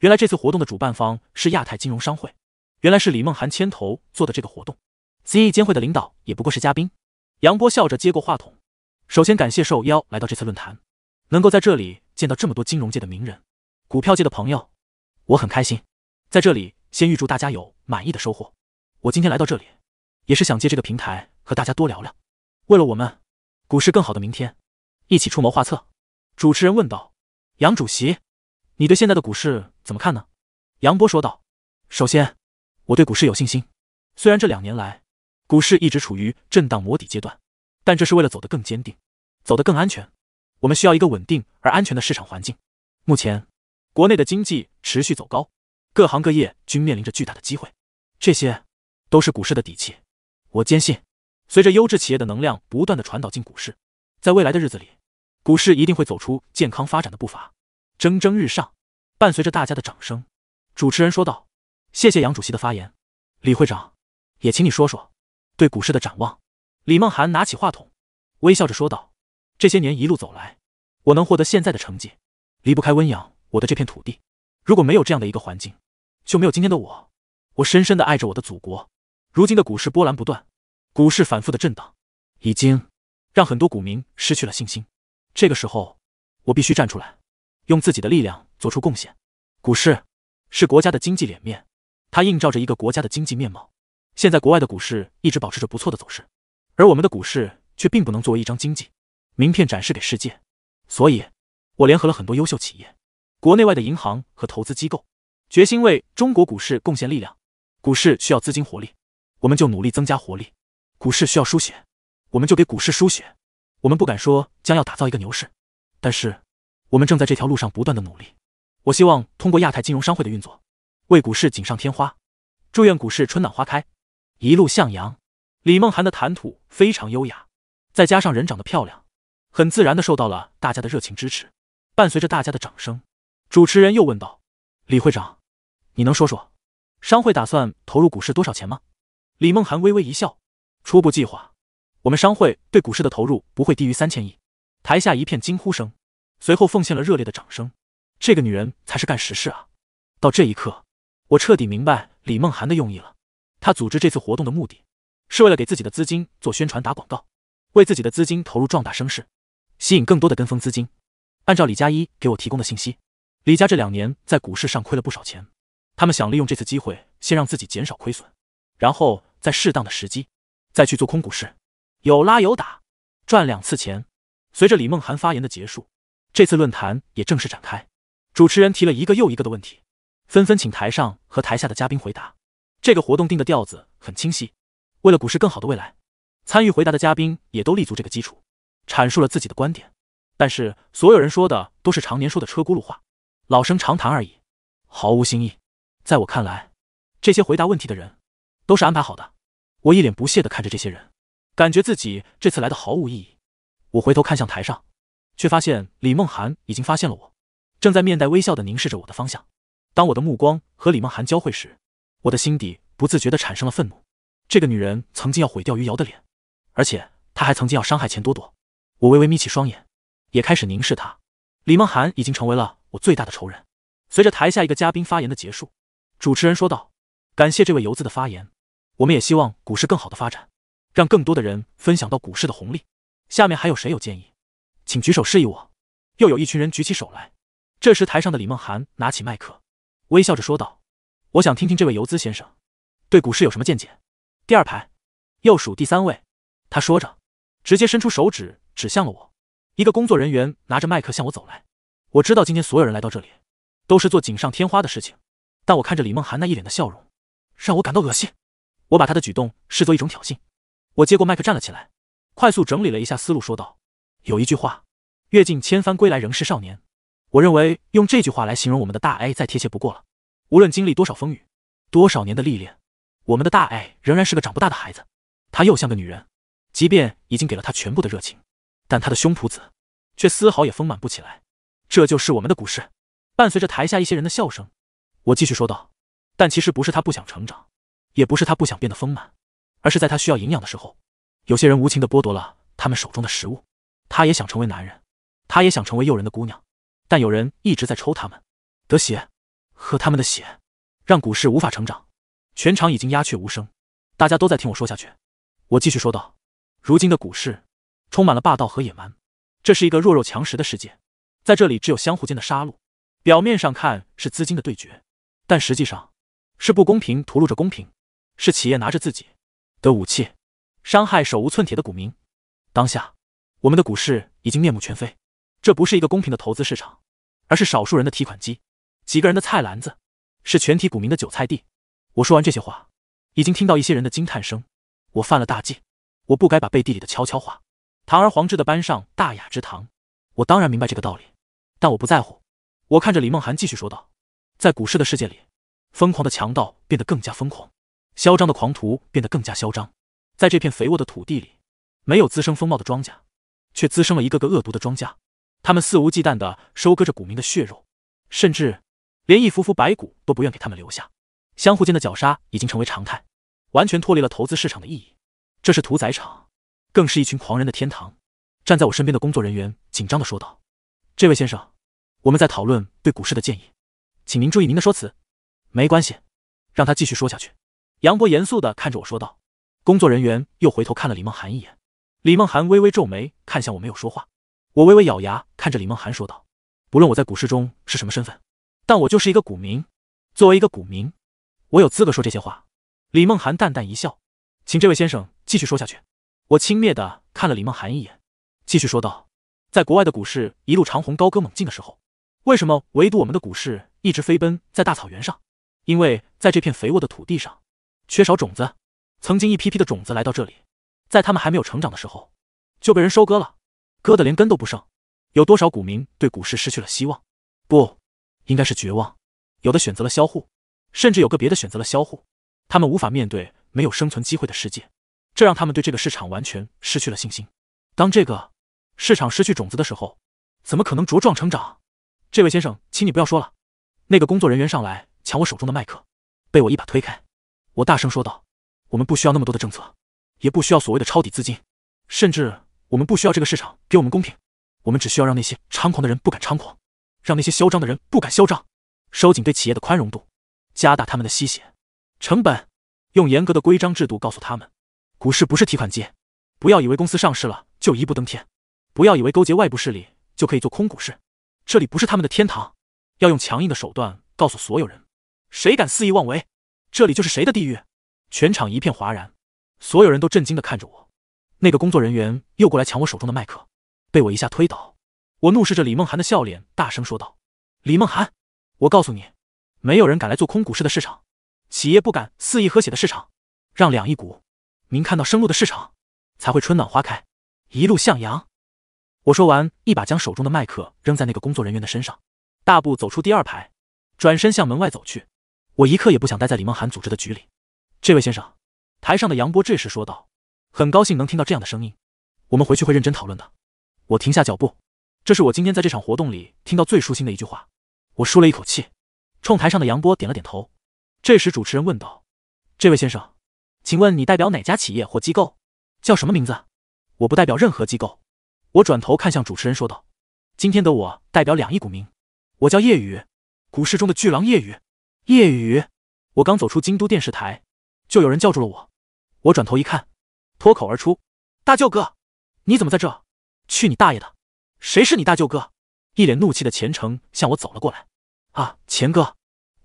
原来这次活动的主办方是亚太金融商会，原来是李梦涵牵头做的这个活动。CE 监会的领导也不过是嘉宾。杨波笑着接过话筒，首先感谢受邀来到这次论坛，能够在这里见到这么多金融界的名人、股票界的朋友，我很开心。在这里先预祝大家有满意的收获。我今天来到这里，也是想借这个平台和大家多聊聊，为了我们股市更好的明天，一起出谋划策。主持人问道：“杨主席。”你对现在的股市怎么看呢？杨波说道：“首先，我对股市有信心。虽然这两年来，股市一直处于震荡磨底阶段，但这是为了走得更坚定，走得更安全。我们需要一个稳定而安全的市场环境。目前，国内的经济持续走高，各行各业均面临着巨大的机会，这些都是股市的底气。我坚信，随着优质企业的能量不断的传导进股市，在未来的日子里，股市一定会走出健康发展的步伐。”蒸蒸日上，伴随着大家的掌声，主持人说道：“谢谢杨主席的发言，李会长，也请你说说对股市的展望。”李梦涵拿起话筒，微笑着说道：“这些年一路走来，我能获得现在的成绩，离不开温养我的这片土地。如果没有这样的一个环境，就没有今天的我。我深深的爱着我的祖国。如今的股市波澜不断，股市反复的震荡，已经让很多股民失去了信心。这个时候，我必须站出来。”用自己的力量做出贡献。股市是国家的经济脸面，它映照着一个国家的经济面貌。现在国外的股市一直保持着不错的走势，而我们的股市却并不能作为一张经济名片展示给世界。所以，我联合了很多优秀企业、国内外的银行和投资机构，决心为中国股市贡献力量。股市需要资金活力，我们就努力增加活力；股市需要输血，我们就给股市输血。我们不敢说将要打造一个牛市，但是。我们正在这条路上不断的努力，我希望通过亚太金融商会的运作，为股市锦上添花。祝愿股市春暖花开，一路向阳。李梦涵的谈吐非常优雅，再加上人长得漂亮，很自然的受到了大家的热情支持。伴随着大家的掌声，主持人又问道：“李会长，你能说说商会打算投入股市多少钱吗？”李梦涵微微一笑：“初步计划，我们商会对股市的投入不会低于三千亿。”台下一片惊呼声。随后奉献了热烈的掌声。这个女人才是干实事啊！到这一刻，我彻底明白李梦涵的用意了。她组织这次活动的目的，是为了给自己的资金做宣传、打广告，为自己的资金投入壮大声势，吸引更多的跟风资金。按照李佳一给我提供的信息，李家这两年在股市上亏了不少钱，他们想利用这次机会，先让自己减少亏损，然后再适当的时机再去做空股市，有拉有打，赚两次钱。随着李梦涵发言的结束。这次论坛也正式展开，主持人提了一个又一个的问题，纷纷请台上和台下的嘉宾回答。这个活动定的调子很清晰，为了股市更好的未来，参与回答的嘉宾也都立足这个基础，阐述了自己的观点。但是所有人说的都是常年说的车轱辘话，老生常谈而已，毫无新意。在我看来，这些回答问题的人都是安排好的。我一脸不屑地看着这些人，感觉自己这次来的毫无意义。我回头看向台上。却发现李梦涵已经发现了我，正在面带微笑的凝视着我的方向。当我的目光和李梦涵交汇时，我的心底不自觉的产生了愤怒。这个女人曾经要毁掉余瑶的脸，而且她还曾经要伤害钱多多。我微微眯起双眼，也开始凝视她。李梦涵已经成为了我最大的仇人。随着台下一个嘉宾发言的结束，主持人说道：“感谢这位游子的发言，我们也希望股市更好的发展，让更多的人分享到股市的红利。下面还有谁有建议？”请举手示意我。又有一群人举起手来。这时，台上的李梦涵拿起麦克，微笑着说道：“我想听听这位游资先生对股市有什么见解。”第二排，右数第三位。他说着，直接伸出手指指向了我。一个工作人员拿着麦克向我走来。我知道今天所有人来到这里都是做锦上添花的事情，但我看着李梦涵那一脸的笑容，让我感到恶心。我把他的举动视作一种挑衅。我接过麦克站了起来，快速整理了一下思路，说道。有一句话，“阅尽千帆归来仍是少年”，我认为用这句话来形容我们的大 A 再贴切不过了。无论经历多少风雨，多少年的历练，我们的大 A 仍然是个长不大的孩子。他又像个女人，即便已经给了他全部的热情，但他的胸脯子却丝毫也丰满不起来。这就是我们的股市。伴随着台下一些人的笑声，我继续说道：“但其实不是他不想成长，也不是他不想变得丰满，而是在他需要营养的时候，有些人无情地剥夺了他们手中的食物。”他也想成为男人，他也想成为诱人的姑娘，但有人一直在抽他们，得血，喝他们的血，让股市无法成长。全场已经鸦雀无声，大家都在听我说下去。我继续说道：如今的股市充满了霸道和野蛮，这是一个弱肉强食的世界，在这里只有相互间的杀戮。表面上看是资金的对决，但实际上是不公平屠戮着公平，是企业拿着自己的武器伤害手无寸铁的股民。当下。我们的股市已经面目全非，这不是一个公平的投资市场，而是少数人的提款机，几个人的菜篮子，是全体股民的韭菜地。我说完这些话，已经听到一些人的惊叹声。我犯了大忌，我不该把背地里的悄悄话，堂而皇之的搬上大雅之堂。我当然明白这个道理，但我不在乎。我看着李梦涵继续说道：“在股市的世界里，疯狂的强盗变得更加疯狂，嚣张的狂徒变得更加嚣张。在这片肥沃的土地里，没有滋生风貌的庄稼。”却滋生了一个个恶毒的庄家，他们肆无忌惮的收割着股民的血肉，甚至连一幅幅白骨都不愿给他们留下。相互间的绞杀已经成为常态，完全脱离了投资市场的意义。这是屠宰场，更是一群狂人的天堂。站在我身边的工作人员紧张的说道：“这位先生，我们在讨论对股市的建议，请您注意您的说辞。”“没关系，让他继续说下去。”杨博严肃的看着我说道。工作人员又回头看了李梦涵一眼。李梦涵微微皱眉，看向我，没有说话。我微微咬牙，看着李梦涵说道：“不论我在股市中是什么身份，但我就是一个股民。作为一个股民，我有资格说这些话。”李梦涵淡淡一笑：“请这位先生继续说下去。”我轻蔑的看了李梦涵一眼，继续说道：“在国外的股市一路长虹、高歌猛进的时候，为什么唯独我们的股市一直飞奔在大草原上？因为在这片肥沃的土地上，缺少种子。曾经一批批的种子来到这里。”在他们还没有成长的时候，就被人收割了，割的连根都不剩。有多少股民对股市失去了希望？不，应该是绝望。有的选择了销户，甚至有个别的选择了销户。他们无法面对没有生存机会的世界，这让他们对这个市场完全失去了信心。当这个市场失去种子的时候，怎么可能茁壮成长？这位先生，请你不要说了。那个工作人员上来抢我手中的麦克，被我一把推开。我大声说道：“我们不需要那么多的政策。”也不需要所谓的抄底资金，甚至我们不需要这个市场给我们公平，我们只需要让那些猖狂的人不敢猖狂，让那些嚣张的人不敢嚣张，收紧对企业的宽容度，加大他们的吸血成本，用严格的规章制度告诉他们，股市不是提款机，不要以为公司上市了就一步登天，不要以为勾结外部势力就可以做空股市，这里不是他们的天堂，要用强硬的手段告诉所有人，谁敢肆意妄为，这里就是谁的地狱。全场一片哗然。所有人都震惊的看着我，那个工作人员又过来抢我手中的麦克，被我一下推倒。我怒视着李梦涵的笑脸，大声说道：“李梦涵，我告诉你，没有人敢来做空股市的市场，企业不敢肆意喝血的市场，让两亿股，您看到生路的市场，才会春暖花开，一路向阳。”我说完，一把将手中的麦克扔在那个工作人员的身上，大步走出第二排，转身向门外走去。我一刻也不想待在李梦涵组织的局里。这位先生。台上的杨波这时说道：“很高兴能听到这样的声音，我们回去会认真讨论的。”我停下脚步，这是我今天在这场活动里听到最舒心的一句话。我舒了一口气，冲台上的杨波点了点头。这时主持人问道：“这位先生，请问你代表哪家企业或机构？叫什么名字？”“我不代表任何机构。”我转头看向主持人说道：“今天的我代表两亿股民，我叫夜雨，股市中的巨狼夜雨。”夜雨，我刚走出京都电视台，就有人叫住了我。我转头一看，脱口而出：“大舅哥，你怎么在这？”去你大爷的！谁是你大舅哥？一脸怒气的钱程向我走了过来。“啊，钱哥，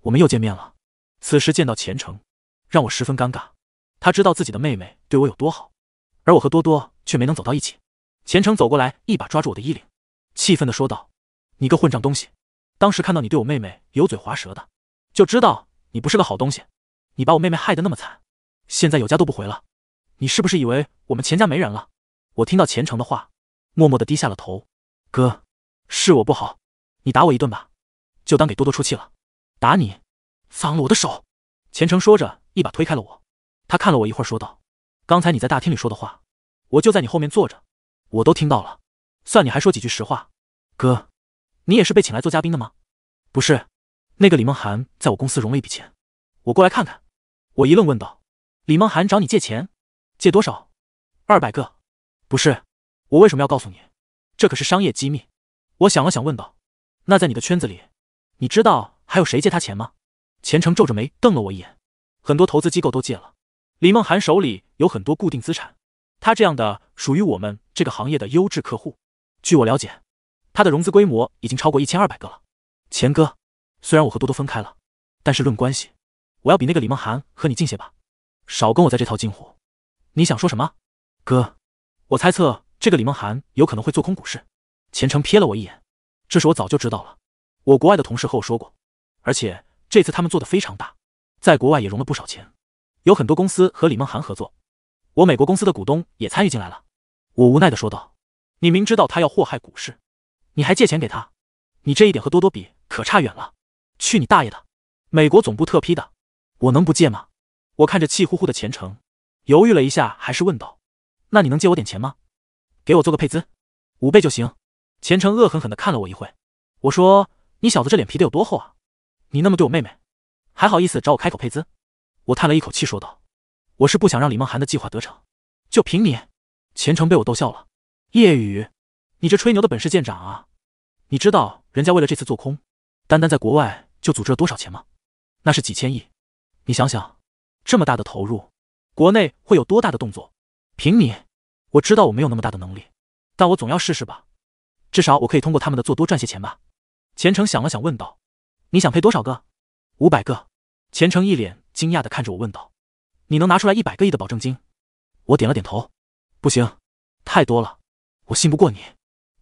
我们又见面了。”此时见到钱程，让我十分尴尬。他知道自己的妹妹对我有多好，而我和多多却没能走到一起。钱程走过来，一把抓住我的衣领，气愤地说道：“你个混账东西！当时看到你对我妹妹油嘴滑舌的，就知道你不是个好东西。你把我妹妹害得那么惨！”现在有家都不回了，你是不是以为我们钱家没人了？我听到钱程的话，默默的低下了头。哥，是我不好，你打我一顿吧，就当给多多出气了。打你，放了我的手。钱程说着，一把推开了我。他看了我一会儿，说道：“刚才你在大厅里说的话，我就在你后面坐着，我都听到了。算你还说几句实话。哥，你也是被请来做嘉宾的吗？不是，那个李梦涵在我公司融了一笔钱，我过来看看。”我一愣，问道。李梦涵找你借钱，借多少？二百个，不是我为什么要告诉你？这可是商业机密。我想了想，问道：“那在你的圈子里，你知道还有谁借他钱吗？”钱程皱着眉瞪了我一眼。很多投资机构都借了。李梦涵手里有很多固定资产，他这样的属于我们这个行业的优质客户。据我了解，他的融资规模已经超过一千二百个了。钱哥，虽然我和多多分开了，但是论关系，我要比那个李梦涵和你近些吧。少跟我在这套近乎，你想说什么？哥，我猜测这个李梦涵有可能会做空股市。钱程瞥了我一眼，这是我早就知道了。我国外的同事和我说过，而且这次他们做的非常大，在国外也融了不少钱，有很多公司和李梦涵合作，我美国公司的股东也参与进来了。我无奈的说道：“你明知道他要祸害股市，你还借钱给他？你这一点和多多比可差远了。去你大爷的！美国总部特批的，我能不借吗？”我看着气呼呼的钱程，犹豫了一下，还是问道：“那你能借我点钱吗？给我做个配资，五倍就行。”钱程恶狠狠的看了我一会，我说：“你小子这脸皮得有多厚啊？你那么对我妹妹，还好意思找我开口配资？”我叹了一口气说道：“我是不想让李梦涵的计划得逞。”就凭你，前程被我逗笑了。夜雨，你这吹牛的本事见长啊！你知道人家为了这次做空，单单在国外就组织了多少钱吗？那是几千亿！你想想。这么大的投入，国内会有多大的动作？凭你，我知道我没有那么大的能力，但我总要试试吧，至少我可以通过他们的做多赚些钱吧。钱程想了想问道：“你想配多少个？五百个？”钱程一脸惊讶的看着我问道：“你能拿出来一百个亿的保证金？”我点了点头：“不行，太多了，我信不过你，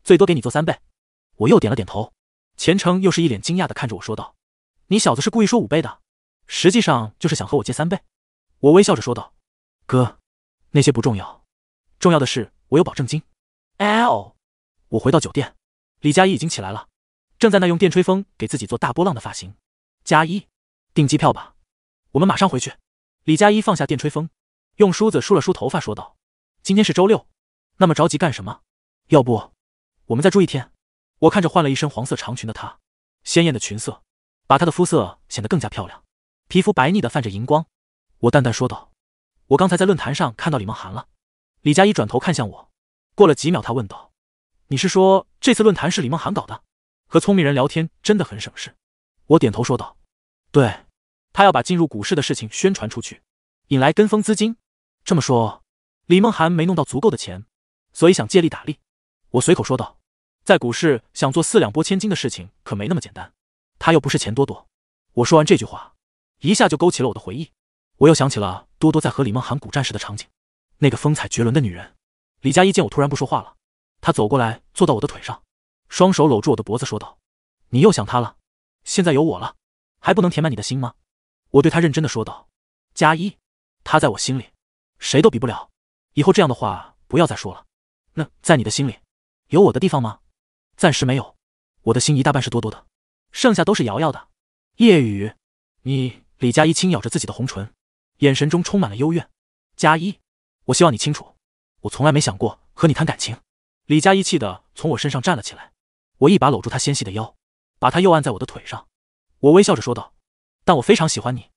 最多给你做三倍。”我又点了点头。钱程又是一脸惊讶的看着我说道：“你小子是故意说五倍的，实际上就是想和我借三倍。”我微笑着说道：“哥，那些不重要，重要的是我有保证金。”L，我回到酒店，李佳一已经起来了，正在那用电吹风给自己做大波浪的发型。佳一，订机票吧，我们马上回去。李佳一放下电吹风，用梳子梳了梳头发，说道：“今天是周六，那么着急干什么？要不我们再住一天？”我看着换了一身黄色长裙的她，鲜艳的裙色把她的肤色显得更加漂亮，皮肤白腻的泛着银光。我淡淡说道：“我刚才在论坛上看到李梦涵了。”李佳怡转头看向我，过了几秒，他问道：“你是说这次论坛是李梦涵搞的？和聪明人聊天真的很省事。”我点头说道：“对，他要把进入股市的事情宣传出去，引来跟风资金。这么说，李梦涵没弄到足够的钱，所以想借力打力。”我随口说道：“在股市想做四两拨千斤的事情可没那么简单，他又不是钱多多。”我说完这句话，一下就勾起了我的回忆。我又想起了多多在和李梦涵古战时的场景，那个风采绝伦的女人。李佳一见我突然不说话了，她走过来坐到我的腿上，双手搂住我的脖子，说道：“你又想她了？现在有我了，还不能填满你的心吗？”我对她认真的说道：“佳一，她在我心里，谁都比不了。以后这样的话不要再说了。那在你的心里，有我的地方吗？暂时没有，我的心一大半是多多的，剩下都是瑶瑶的。夜雨，你……”李佳一轻咬着自己的红唇。眼神中充满了幽怨，佳一，我希望你清楚，我从来没想过和你谈感情。李佳一气得从我身上站了起来，我一把搂住她纤细的腰，把她又按在我的腿上。我微笑着说道：“但我非常喜欢你，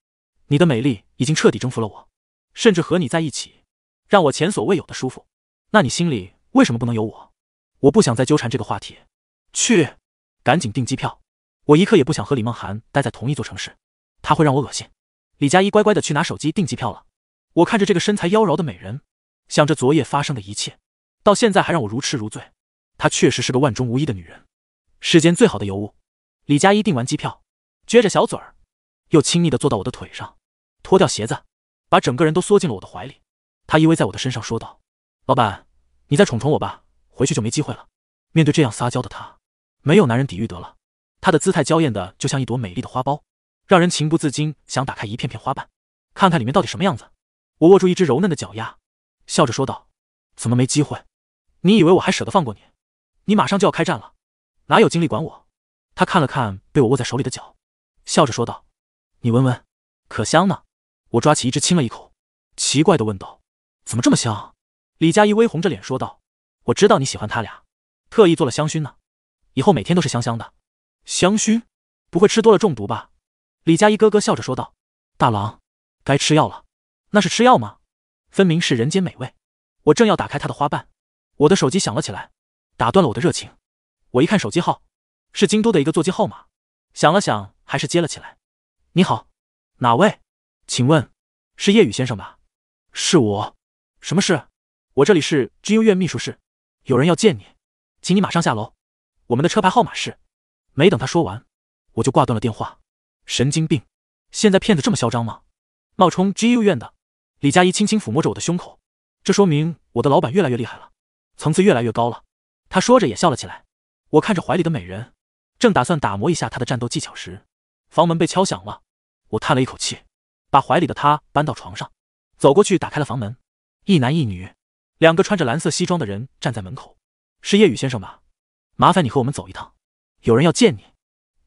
你的美丽已经彻底征服了我，甚至和你在一起，让我前所未有的舒服。那你心里为什么不能有我？我不想再纠缠这个话题，去，赶紧订机票，我一刻也不想和李梦涵待在同一座城市，她会让我恶心。”李佳一乖乖的去拿手机订机票了。我看着这个身材妖娆的美人，想着昨夜发生的一切，到现在还让我如痴如醉。她确实是个万中无一的女人，世间最好的尤物。李佳一订完机票，撅着小嘴儿，又亲昵的坐到我的腿上，脱掉鞋子，把整个人都缩进了我的怀里。她依偎在我的身上说道：“老板，你再宠宠我吧，回去就没机会了。”面对这样撒娇的她，没有男人抵御得了。她的姿态娇艳的，就像一朵美丽的花苞。让人情不自禁想打开一片片花瓣，看看里面到底什么样子。我握住一只柔嫩的脚丫，笑着说道：“怎么没机会？你以为我还舍得放过你？你马上就要开战了，哪有精力管我？”他看了看被我握在手里的脚，笑着说道：“你闻闻，可香呢。”我抓起一只亲了一口，奇怪的问道：“怎么这么香？”李佳怡微红着脸说道：“我知道你喜欢他俩，特意做了香薰呢，以后每天都是香香的。”香薰不会吃多了中毒吧？李佳一咯咯笑着说道：“大郎，该吃药了。”那是吃药吗？分明是人间美味。我正要打开它的花瓣，我的手机响了起来，打断了我的热情。我一看手机号，是京都的一个座机号码。想了想，还是接了起来。“你好，哪位？请问是叶雨先生吧？”“是我，什么事？”“我这里是知优院秘书室，有人要见你，请你马上下楼。我们的车牌号码是……”没等他说完，我就挂断了电话。神经病！现在骗子这么嚣张吗？冒充 G U 院的李佳怡轻轻抚摸着我的胸口，这说明我的老板越来越厉害了，层次越来越高了。他说着也笑了起来。我看着怀里的美人，正打算打磨一下她的战斗技巧时，房门被敲响了。我叹了一口气，把怀里的她搬到床上，走过去打开了房门。一男一女，两个穿着蓝色西装的人站在门口，是叶雨先生吧？麻烦你和我们走一趟，有人要见你。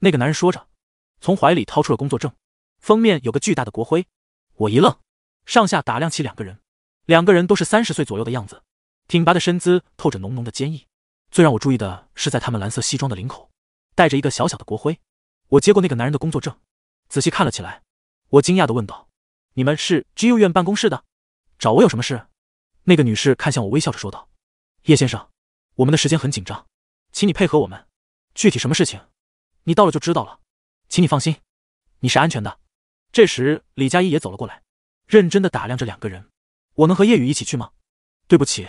那个男人说着。从怀里掏出了工作证，封面有个巨大的国徽。我一愣，上下打量起两个人，两个人都是三十岁左右的样子，挺拔的身姿透着浓浓的坚毅。最让我注意的是，在他们蓝色西装的领口，带着一个小小的国徽。我接过那个男人的工作证，仔细看了起来。我惊讶的问道：“你们是 G u 院办公室的，找我有什么事？”那个女士看向我，微笑着说道：“叶先生，我们的时间很紧张，请你配合我们。具体什么事情，你到了就知道了。”请你放心，你是安全的。这时，李佳一也走了过来，认真的打量着两个人。我能和叶雨一起去吗？对不起，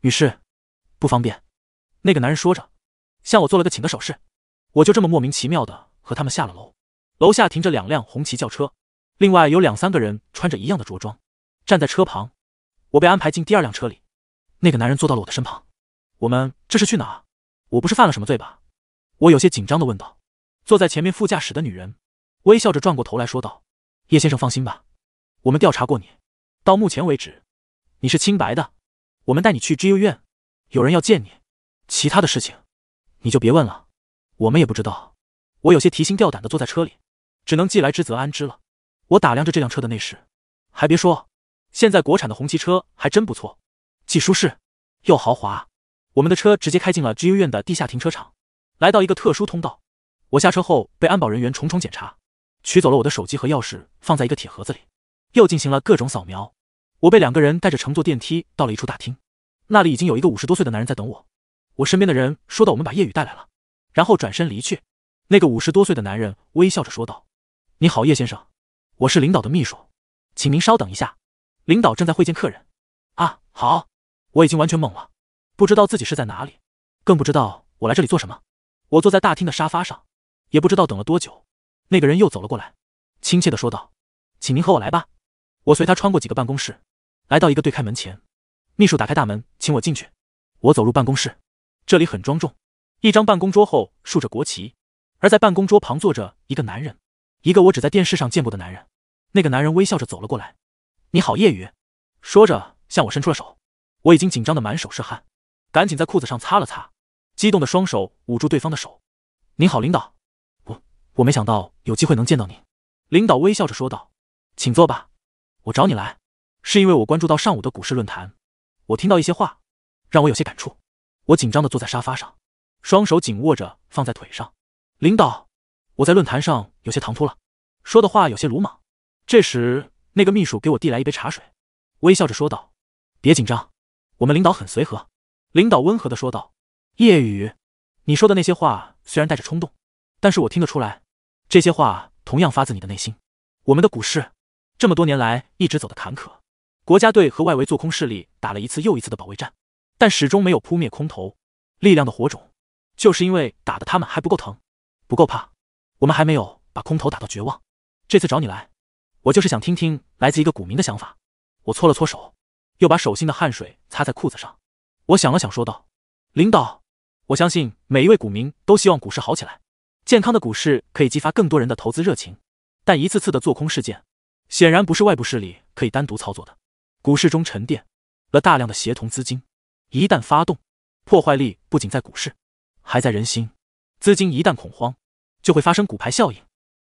女士，不方便。那个男人说着，向我做了个请的手势。我就这么莫名其妙的和他们下了楼。楼下停着两辆红旗轿车，另外有两三个人穿着一样的着装，站在车旁。我被安排进第二辆车里，那个男人坐到了我的身旁。我们这是去哪？我不是犯了什么罪吧？我有些紧张的问道。坐在前面副驾驶的女人，微笑着转过头来说道：“叶先生，放心吧，我们调查过你，到目前为止，你是清白的。我们带你去 G U 院，有人要见你。其他的事情，你就别问了，我们也不知道。”我有些提心吊胆的坐在车里，只能既来之则安之了。我打量着这辆车的内饰，还别说，现在国产的红旗车还真不错，既舒适又豪华。我们的车直接开进了 G U 院的地下停车场，来到一个特殊通道。我下车后被安保人员重重检查，取走了我的手机和钥匙，放在一个铁盒子里，又进行了各种扫描。我被两个人带着乘坐电梯到了一处大厅，那里已经有一个五十多岁的男人在等我。我身边的人说道：“我们把叶雨带来了。”然后转身离去。那个五十多岁的男人微笑着说道：“你好，叶先生，我是领导的秘书，请您稍等一下，领导正在会见客人。”啊，好。我已经完全懵了，不知道自己是在哪里，更不知道我来这里做什么。我坐在大厅的沙发上。也不知道等了多久，那个人又走了过来，亲切的说道：“请您和我来吧。”我随他穿过几个办公室，来到一个对开门前，秘书打开大门，请我进去。我走入办公室，这里很庄重，一张办公桌后竖着国旗，而在办公桌旁坐着一个男人，一个我只在电视上见过的男人。那个男人微笑着走了过来，“你好，叶余。”说着向我伸出了手。我已经紧张的满手是汗，赶紧在裤子上擦了擦，激动的双手捂住对方的手。“您好，领导。”我没想到有机会能见到你。”领导微笑着说道：“请坐吧，我找你来是因为我关注到上午的股市论坛，我听到一些话，让我有些感触。”我紧张的坐在沙发上，双手紧握着放在腿上。领导，我在论坛上有些唐突了，说的话有些鲁莽。这时，那个秘书给我递来一杯茶水，微笑着说道：“别紧张，我们领导很随和。”领导温和的说道：“夜雨，你说的那些话虽然带着冲动，但是我听得出来。”这些话同样发自你的内心。我们的股市这么多年来一直走的坎坷，国家队和外围做空势力打了一次又一次的保卫战，但始终没有扑灭空头力量的火种，就是因为打的他们还不够疼，不够怕，我们还没有把空头打到绝望。这次找你来，我就是想听听来自一个股民的想法。我搓了搓手，又把手心的汗水擦在裤子上。我想了想，说道：“领导，我相信每一位股民都希望股市好起来。”健康的股市可以激发更多人的投资热情，但一次次的做空事件，显然不是外部势力可以单独操作的。股市中沉淀了大量的协同资金，一旦发动，破坏力不仅在股市，还在人心。资金一旦恐慌，就会发生股牌效应。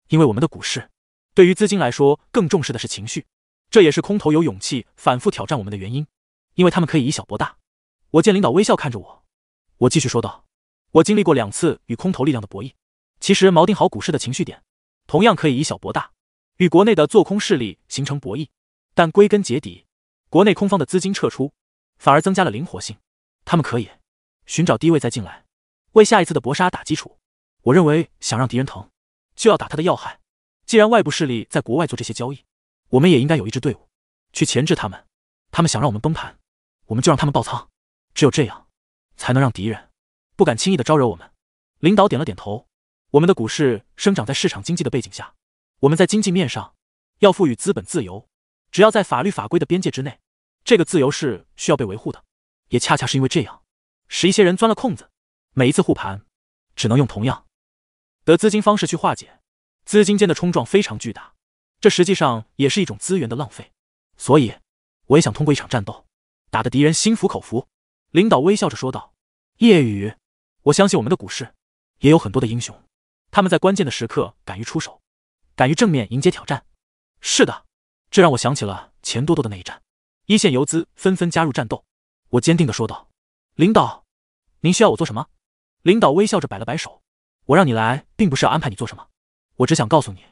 因为我们的股市，对于资金来说，更重视的是情绪，这也是空头有勇气反复挑战我们的原因，因为他们可以以小博大。我见领导微笑看着我，我继续说道：“我经历过两次与空头力量的博弈。”其实锚定好股市的情绪点，同样可以以小博大，与国内的做空势力形成博弈。但归根结底，国内空方的资金撤出，反而增加了灵活性。他们可以寻找低位再进来，为下一次的搏杀打基础。我认为，想让敌人疼，就要打他的要害。既然外部势力在国外做这些交易，我们也应该有一支队伍去钳制他们。他们想让我们崩盘，我们就让他们爆仓。只有这样，才能让敌人不敢轻易的招惹我们。领导点了点头。我们的股市生长在市场经济的背景下，我们在经济面上要赋予资本自由，只要在法律法规的边界之内，这个自由是需要被维护的。也恰恰是因为这样，使一些人钻了空子。每一次护盘，只能用同样的资金方式去化解，资金间的冲撞非常巨大，这实际上也是一种资源的浪费。所以，我也想通过一场战斗，打得敌人心服口服。”领导微笑着说道：“夜雨，我相信我们的股市也有很多的英雄。”他们在关键的时刻敢于出手，敢于正面迎接挑战。是的，这让我想起了钱多多的那一战。一线游资纷纷加入战斗，我坚定的说道：“领导，您需要我做什么？”领导微笑着摆了摆手：“我让你来，并不是要安排你做什么，我只想告诉你，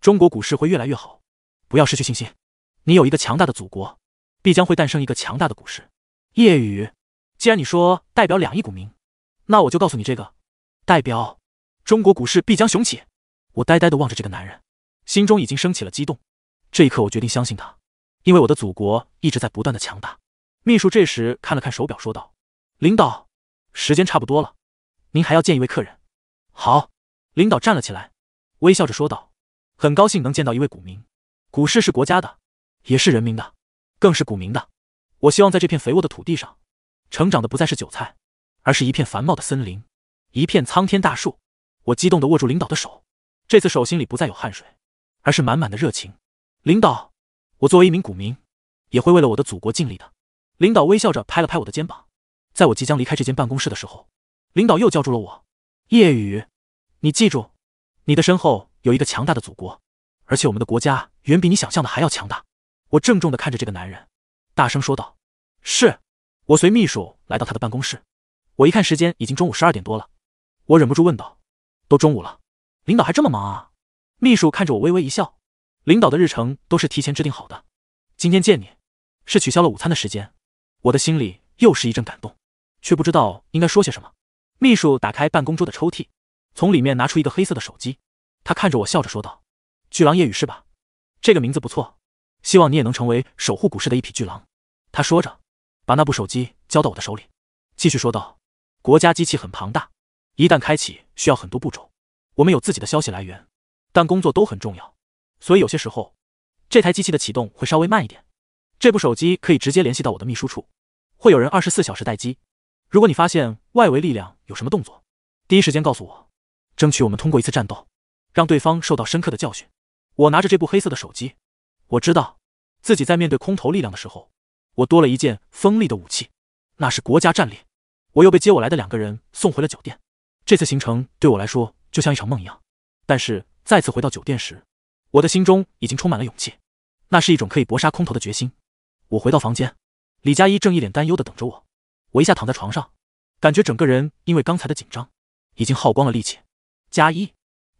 中国股市会越来越好，不要失去信心。你有一个强大的祖国，必将会诞生一个强大的股市。”夜雨，既然你说代表两亿股民，那我就告诉你这个代表。中国股市必将雄起。我呆呆地望着这个男人，心中已经升起了激动。这一刻，我决定相信他，因为我的祖国一直在不断地强大。秘书这时看了看手表，说道：“领导，时间差不多了，您还要见一位客人。”好，领导站了起来，微笑着说道：“很高兴能见到一位股民。股市是国家的，也是人民的，更是股民的。我希望在这片肥沃的土地上，成长的不再是韭菜，而是一片繁茂的森林，一片苍天大树。”我激动的握住领导的手，这次手心里不再有汗水，而是满满的热情。领导，我作为一名股民，也会为了我的祖国尽力的。领导微笑着拍了拍我的肩膀，在我即将离开这间办公室的时候，领导又叫住了我：“夜雨，你记住，你的身后有一个强大的祖国，而且我们的国家远比你想象的还要强大。”我郑重的看着这个男人，大声说道：“是。”我随秘书来到他的办公室，我一看时间已经中午十二点多了，我忍不住问道。都中午了，领导还这么忙啊！秘书看着我微微一笑，领导的日程都是提前制定好的，今天见你是取消了午餐的时间。我的心里又是一阵感动，却不知道应该说些什么。秘书打开办公桌的抽屉，从里面拿出一个黑色的手机，他看着我笑着说道：“巨狼夜雨是吧？这个名字不错，希望你也能成为守护股市的一匹巨狼。”他说着，把那部手机交到我的手里，继续说道：“国家机器很庞大。”一旦开启，需要很多步骤。我们有自己的消息来源，但工作都很重要，所以有些时候，这台机器的启动会稍微慢一点。这部手机可以直接联系到我的秘书处，会有人二十四小时待机。如果你发现外围力量有什么动作，第一时间告诉我，争取我们通过一次战斗，让对方受到深刻的教训。我拿着这部黑色的手机，我知道自己在面对空投力量的时候，我多了一件锋利的武器，那是国家战力。我又被接我来的两个人送回了酒店。这次行程对我来说就像一场梦一样，但是再次回到酒店时，我的心中已经充满了勇气，那是一种可以搏杀空投的决心。我回到房间，李佳一正一脸担忧的等着我。我一下躺在床上，感觉整个人因为刚才的紧张已经耗光了力气。佳一，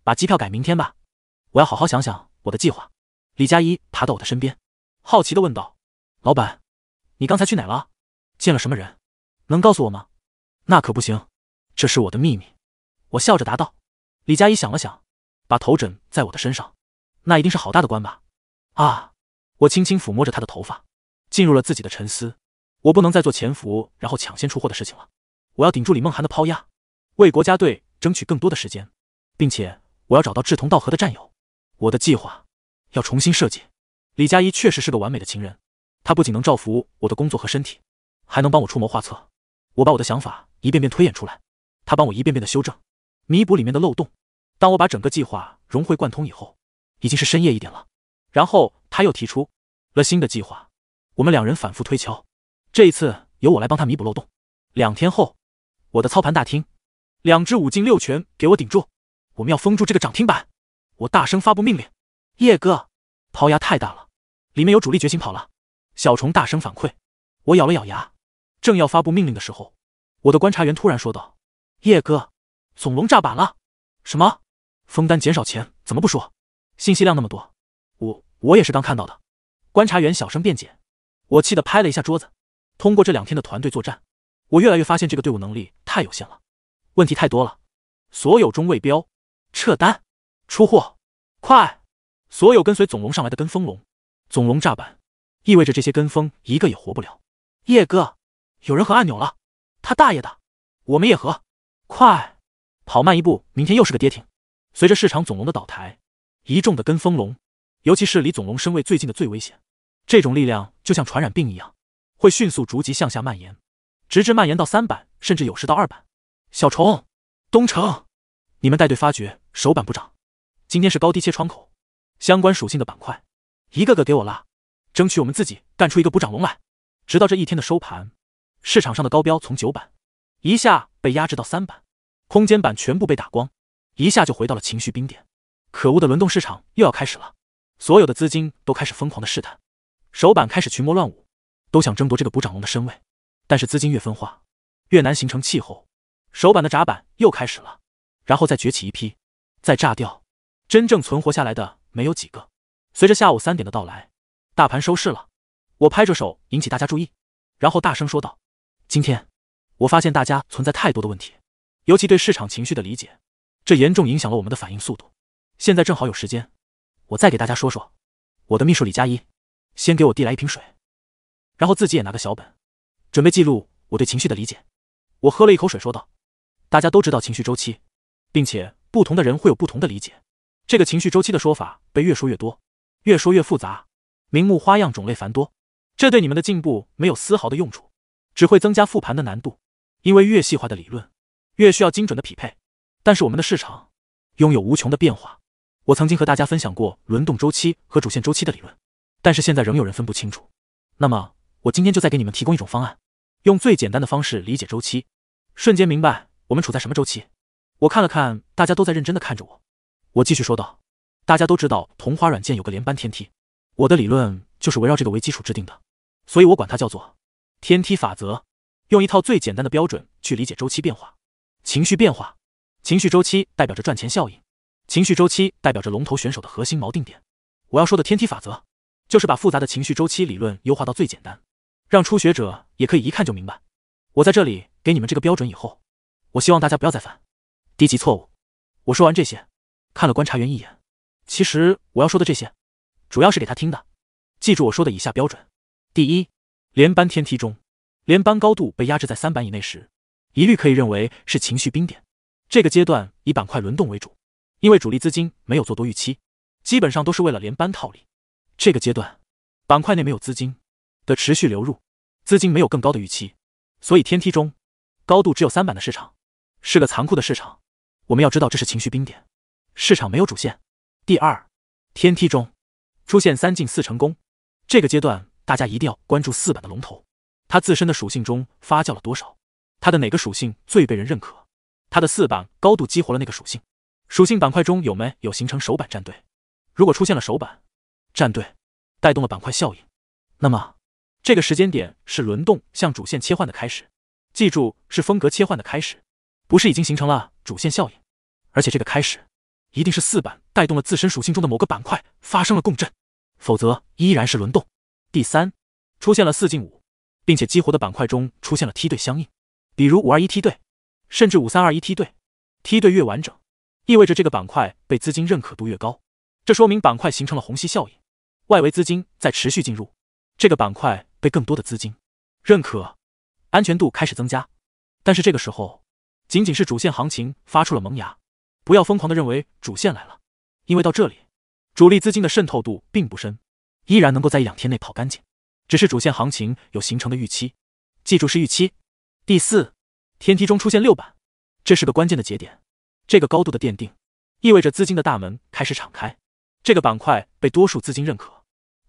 把机票改明天吧，我要好好想想我的计划。李佳一爬到我的身边，好奇的问道：“老板，你刚才去哪了？见了什么人？能告诉我吗？”那可不行，这是我的秘密。我笑着答道：“李佳怡想了想，把头枕在我的身上。那一定是好大的官吧？啊！”我轻轻抚摸着她的头发，进入了自己的沉思。我不能再做潜伏然后抢先出货的事情了，我要顶住李梦涵的抛压，为国家队争取更多的时间，并且我要找到志同道合的战友。我的计划要重新设计。李佳怡确实是个完美的情人，她不仅能造福我的工作和身体，还能帮我出谋划策。我把我的想法一遍遍推演出来，她帮我一遍遍的修正。弥补里面的漏洞。当我把整个计划融会贯通以后，已经是深夜一点了。然后他又提出了新的计划，我们两人反复推敲。这一次由我来帮他弥补漏洞。两天后，我的操盘大厅，两只五进六拳给我顶住，我们要封住这个涨停板。我大声发布命令：“叶哥，抛压太大了，里面有主力决心跑了。”小虫大声反馈。我咬了咬牙，正要发布命令的时候，我的观察员突然说道：“叶哥。”总龙炸板了！什么？封单减少前怎么不说？信息量那么多，我我也是刚看到的。观察员小声辩解。我气得拍了一下桌子。通过这两天的团队作战，我越来越发现这个队伍能力太有限了，问题太多了。所有中位标撤单，出货快！所有跟随总龙上来的跟风龙，总龙炸板意味着这些跟风一个也活不了。叶哥，有人合按钮了！他大爷的，我们也合！快！跑慢一步，明天又是个跌停。随着市场总龙的倒台，一众的跟风龙，尤其是离总龙身位最近的最危险。这种力量就像传染病一样，会迅速逐级向下蔓延，直至蔓延到三板，甚至有时到二板。小虫，东城，你们带队发掘首板不涨。今天是高低切窗口，相关属性的板块，一个个给我拉，争取我们自己干出一个补涨龙来。直到这一天的收盘，市场上的高标从九板，一下被压制到三板。空间板全部被打光，一下就回到了情绪冰点。可恶的轮动市场又要开始了，所有的资金都开始疯狂的试探。首板开始群魔乱舞，都想争夺这个补涨龙的身位。但是资金越分化，越难形成气候。首板的闸板又开始了，然后再崛起一批，再炸掉。真正存活下来的没有几个。随着下午三点的到来，大盘收市了。我拍着手引起大家注意，然后大声说道：“今天我发现大家存在太多的问题。”尤其对市场情绪的理解，这严重影响了我们的反应速度。现在正好有时间，我再给大家说说。我的秘书李佳一先给我递来一瓶水，然后自己也拿个小本，准备记录我对情绪的理解。我喝了一口水，说道：“大家都知道情绪周期，并且不同的人会有不同的理解。这个情绪周期的说法被越说越多，越说越复杂，名目花样种类繁多。这对你们的进步没有丝毫的用处，只会增加复盘的难度。因为越细化的理论。”越需要精准的匹配，但是我们的市场拥有无穷的变化。我曾经和大家分享过轮动周期和主线周期的理论，但是现在仍有人分不清楚。那么，我今天就再给你们提供一种方案，用最简单的方式理解周期，瞬间明白我们处在什么周期。我看了看，大家都在认真的看着我。我继续说道：“大家都知道同花软件有个连班天梯，我的理论就是围绕这个为基础制定的，所以我管它叫做天梯法则，用一套最简单的标准去理解周期变化。”情绪变化，情绪周期代表着赚钱效应，情绪周期代表着龙头选手的核心锚定点。我要说的天梯法则，就是把复杂的情绪周期理论优化到最简单，让初学者也可以一看就明白。我在这里给你们这个标准以后，我希望大家不要再犯低级错误。我说完这些，看了观察员一眼。其实我要说的这些，主要是给他听的。记住我说的以下标准：第一，连班天梯中，连班高度被压制在三板以内时。一律可以认为是情绪冰点，这个阶段以板块轮动为主，因为主力资金没有做多预期，基本上都是为了连扳套利。这个阶段，板块内没有资金的持续流入，资金没有更高的预期，所以天梯中高度只有三板的市场是个残酷的市场。我们要知道这是情绪冰点，市场没有主线。第二，天梯中出现三进四成功，这个阶段大家一定要关注四板的龙头，它自身的属性中发酵了多少。它的哪个属性最被人认可？它的四板高度激活了那个属性。属性板块中有没有形成首板战队？如果出现了首板战队，带动了板块效应，那么这个时间点是轮动向主线切换的开始。记住，是风格切换的开始，不是已经形成了主线效应。而且这个开始一定是四板带动了自身属性中的某个板块发生了共振，否则依然是轮动。第三，出现了四进五，并且激活的板块中出现了梯队相应。比如五二一梯队，甚至五三二一梯队，梯队越完整，意味着这个板块被资金认可度越高。这说明板块形成了虹吸效应，外围资金在持续进入，这个板块被更多的资金认可，安全度开始增加。但是这个时候，仅仅是主线行情发出了萌芽，不要疯狂的认为主线来了，因为到这里，主力资金的渗透度并不深，依然能够在一两天内跑干净。只是主线行情有形成的预期，记住是预期。第四，天梯中出现六板，这是个关键的节点。这个高度的奠定，意味着资金的大门开始敞开。这个板块被多数资金认可，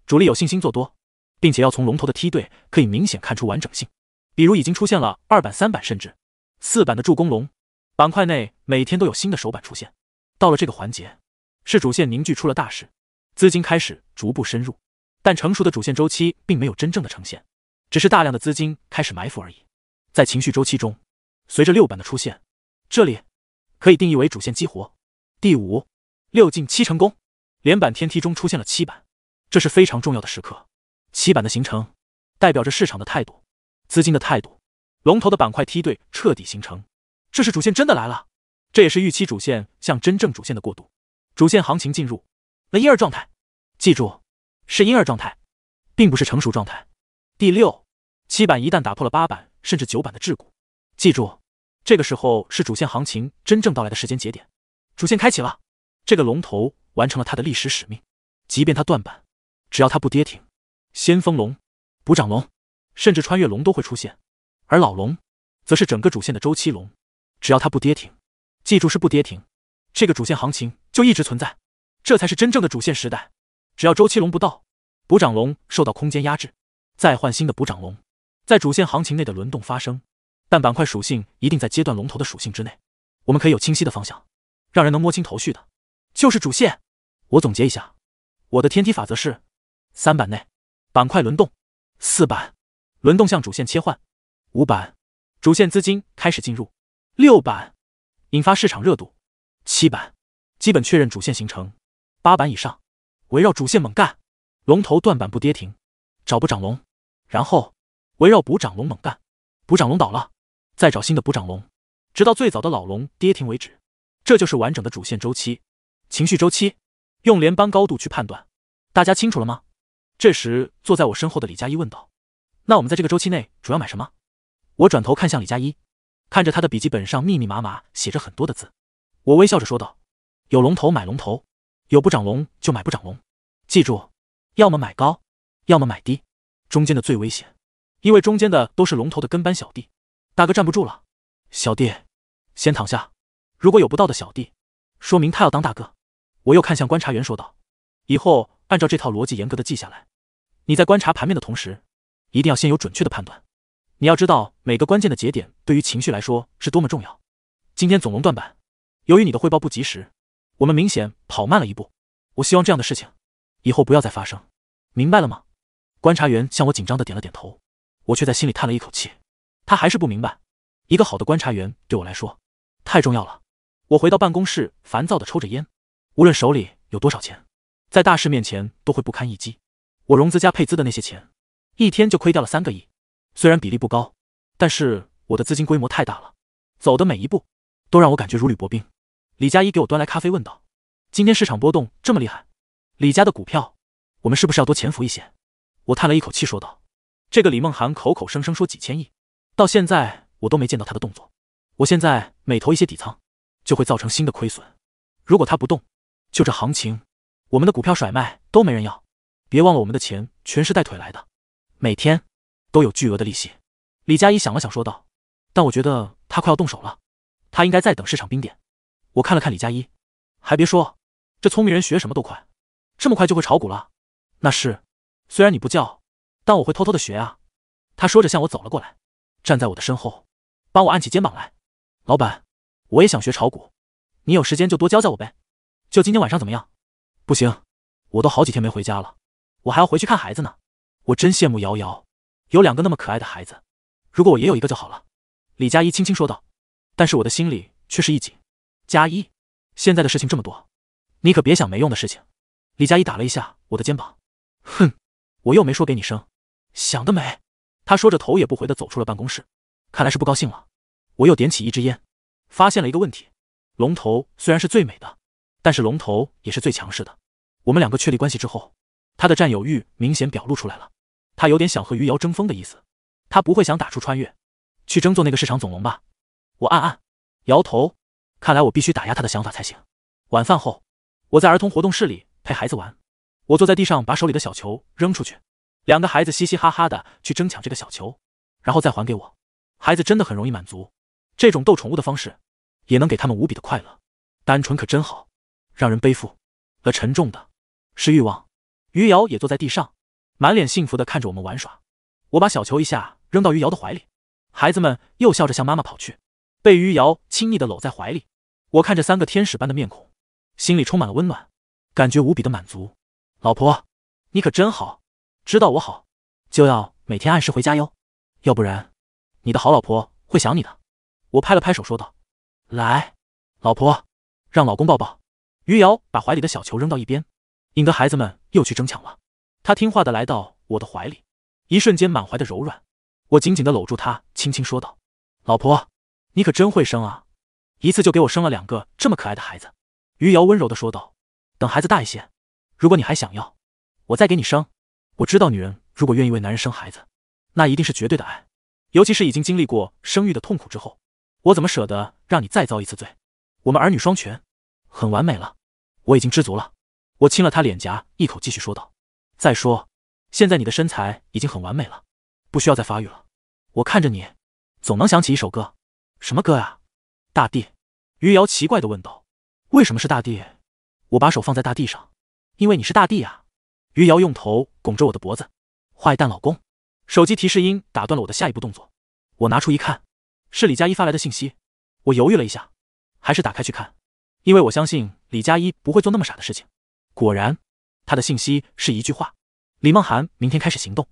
主力有信心做多，并且要从龙头的梯队可以明显看出完整性。比如已经出现了二板、三板甚至四板的助攻龙，板块内每天都有新的首板出现。到了这个环节，是主线凝聚出了大势，资金开始逐步深入，但成熟的主线周期并没有真正的呈现，只是大量的资金开始埋伏而已。在情绪周期中，随着六板的出现，这里可以定义为主线激活。第五，六进七成功，连板天梯中出现了七板，这是非常重要的时刻。七板的形成代表着市场的态度、资金的态度，龙头的板块梯队彻底形成，这是主线真的来了。这也是预期主线向真正主线的过渡，主线行情进入婴儿状态。记住，是婴儿状态，并不是成熟状态。第六，七板一旦打破了八板。甚至九板的桎梏，记住，这个时候是主线行情真正到来的时间节点，主线开启了，这个龙头完成了它的历史使命，即便它断板，只要它不跌停，先锋龙、补涨龙，甚至穿越龙都会出现，而老龙，则是整个主线的周期龙，只要它不跌停，记住是不跌停，这个主线行情就一直存在，这才是真正的主线时代，只要周期龙不到，补涨龙受到空间压制，再换新的补涨龙。在主线行情内的轮动发生，但板块属性一定在阶段龙头的属性之内。我们可以有清晰的方向，让人能摸清头绪的，就是主线。我总结一下，我的天梯法则是：三板内板块轮动，四板轮动向主线切换，五板主线资金开始进入，六板引发市场热度，七板基本确认主线形成，八板以上围绕主线猛干，龙头断板不跌停，找不涨龙，然后。围绕补涨龙猛干，补涨龙倒了，再找新的补涨龙，直到最早的老龙跌停为止，这就是完整的主线周期、情绪周期，用连扳高度去判断。大家清楚了吗？这时，坐在我身后的李佳一问道：“那我们在这个周期内主要买什么？”我转头看向李佳一，看着他的笔记本上密密麻麻写着很多的字，我微笑着说道：“有龙头买龙头，有不涨龙就买不涨龙，记住，要么买高，要么买低，中间的最危险。”因为中间的都是龙头的跟班小弟，大哥站不住了，小弟，先躺下。如果有不到的小弟，说明他要当大哥。我又看向观察员说道：“以后按照这套逻辑严格的记下来，你在观察盘面的同时，一定要先有准确的判断。你要知道每个关键的节点对于情绪来说是多么重要。今天总龙断板，由于你的汇报不及时，我们明显跑慢了一步。我希望这样的事情以后不要再发生，明白了吗？”观察员向我紧张的点了点头。我却在心里叹了一口气，他还是不明白，一个好的观察员对我来说太重要了。我回到办公室，烦躁的抽着烟。无论手里有多少钱，在大事面前都会不堪一击。我融资加配资的那些钱，一天就亏掉了三个亿。虽然比例不高，但是我的资金规模太大了，走的每一步都让我感觉如履薄冰。李佳一给我端来咖啡，问道：“今天市场波动这么厉害，李家的股票，我们是不是要多潜伏一些？”我叹了一口气，说道。这个李梦涵口口声声说几千亿，到现在我都没见到他的动作。我现在每投一些底仓，就会造成新的亏损。如果他不动，就这行情，我们的股票甩卖都没人要。别忘了，我们的钱全是带腿来的，每天都有巨额的利息。李佳怡想了想，说道：“但我觉得他快要动手了，他应该在等市场冰点。”我看了看李佳怡，还别说，这聪明人学什么都快，这么快就会炒股了。那是，虽然你不叫。但我会偷偷的学啊，他说着向我走了过来，站在我的身后，帮我按起肩膀来。老板，我也想学炒股，你有时间就多教教我呗。就今天晚上怎么样？不行，我都好几天没回家了，我还要回去看孩子呢。我真羡慕瑶瑶，有两个那么可爱的孩子。如果我也有一个就好了。李佳一轻轻说道。但是我的心里却是一紧。佳一，现在的事情这么多，你可别想没用的事情。李佳一打了一下我的肩膀。哼，我又没说给你生。想得美，他说着，头也不回的走出了办公室。看来是不高兴了。我又点起一支烟，发现了一个问题：龙头虽然是最美的，但是龙头也是最强势的。我们两个确立关系之后，他的占有欲明显表露出来了。他有点想和余姚争锋的意思。他不会想打出穿越，去争做那个市场总龙吧？我暗暗摇头。看来我必须打压他的想法才行。晚饭后，我在儿童活动室里陪孩子玩。我坐在地上，把手里的小球扔出去。两个孩子嘻嘻哈哈的去争抢这个小球，然后再还给我。孩子真的很容易满足，这种逗宠物的方式，也能给他们无比的快乐。单纯可真好，让人背负了沉重的是欲望。余姚也坐在地上，满脸幸福的看着我们玩耍。我把小球一下扔到余姚的怀里，孩子们又笑着向妈妈跑去，被余姚亲昵的搂在怀里。我看着三个天使般的面孔，心里充满了温暖，感觉无比的满足。老婆，你可真好。知道我好，就要每天按时回家哟，要不然，你的好老婆会想你的。我拍了拍手说道：“来，老婆，让老公抱抱。”余姚把怀里的小球扔到一边，引得孩子们又去争抢了。他听话的来到我的怀里，一瞬间满怀的柔软。我紧紧的搂住他，轻轻说道：“老婆，你可真会生啊，一次就给我生了两个这么可爱的孩子。”余姚温柔的说道：“等孩子大一些，如果你还想要，我再给你生。”我知道，女人如果愿意为男人生孩子，那一定是绝对的爱，尤其是已经经历过生育的痛苦之后，我怎么舍得让你再遭一次罪？我们儿女双全，很完美了，我已经知足了。我亲了她脸颊一口，继续说道：“再说，现在你的身材已经很完美了，不需要再发育了。”我看着你，总能想起一首歌，什么歌啊？大地？余瑶奇怪的问道：“为什么是大地？”我把手放在大地上，因为你是大地呀。余瑶用头。拱着我的脖子，坏蛋老公！手机提示音打断了我的下一步动作。我拿出一看，是李佳一发来的信息。我犹豫了一下，还是打开去看，因为我相信李佳一不会做那么傻的事情。果然，他的信息是一句话：“李梦涵明天开始行动。”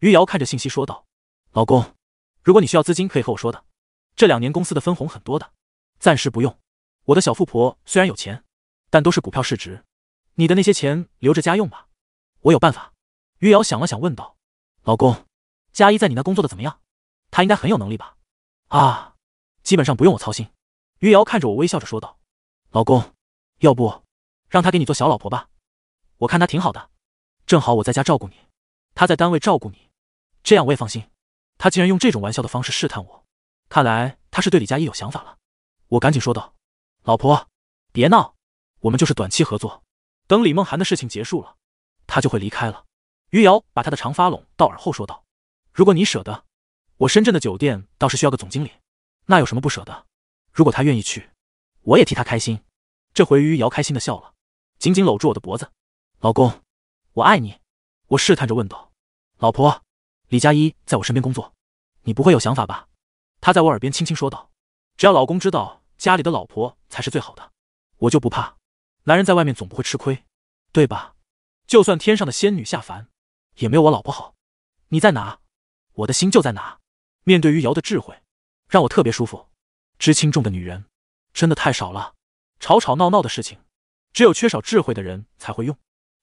余姚看着信息说道：“老公，如果你需要资金，可以和我说的。这两年公司的分红很多的，暂时不用。我的小富婆虽然有钱，但都是股票市值。你的那些钱留着家用吧，我有办法。”余姚想了想，问道：“老公，佳一在你那工作的怎么样？她应该很有能力吧？啊，基本上不用我操心。”余姚看着我，微笑着说道：“老公，要不让她给你做小老婆吧？我看她挺好的，正好我在家照顾你，她在单位照顾你，这样我也放心。”他竟然用这种玩笑的方式试探我，看来他是对李佳一有想法了。我赶紧说道：“老婆，别闹，我们就是短期合作，等李梦涵的事情结束了，他就会离开了。”余姚把她的长发拢到耳后，说道：“如果你舍得，我深圳的酒店倒是需要个总经理。那有什么不舍得？如果他愿意去，我也替他开心。”这回余姚开心的笑了，紧紧搂住我的脖子：“老公，我爱你。”我试探着问道：“老婆，李佳一在我身边工作，你不会有想法吧？”她在我耳边轻轻说道：“只要老公知道家里的老婆才是最好的，我就不怕。男人在外面总不会吃亏，对吧？就算天上的仙女下凡。”也没有我老婆好，你在哪，我的心就在哪。面对于瑶的智慧，让我特别舒服。知轻重的女人真的太少了，吵吵闹闹的事情，只有缺少智慧的人才会用。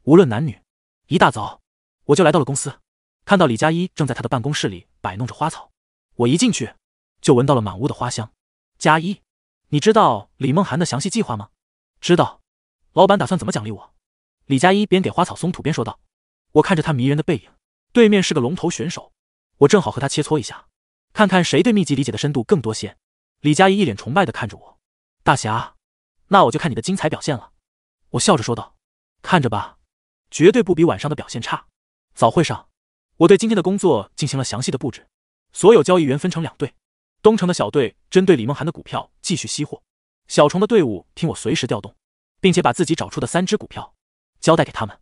无论男女，一大早我就来到了公司，看到李佳一正在他的办公室里摆弄着花草。我一进去，就闻到了满屋的花香。佳一，你知道李梦涵的详细计划吗？知道。老板打算怎么奖励我？李佳一边给花草松土，边说道。我看着他迷人的背影，对面是个龙头选手，我正好和他切磋一下，看看谁对秘籍理解的深度更多些。李佳怡一脸崇拜的看着我，大侠，那我就看你的精彩表现了。我笑着说道：“看着吧，绝对不比晚上的表现差。”早会上，我对今天的工作进行了详细的布置，所有交易员分成两队，东城的小队针对李梦涵的股票继续吸货，小虫的队伍听我随时调动，并且把自己找出的三只股票交代给他们。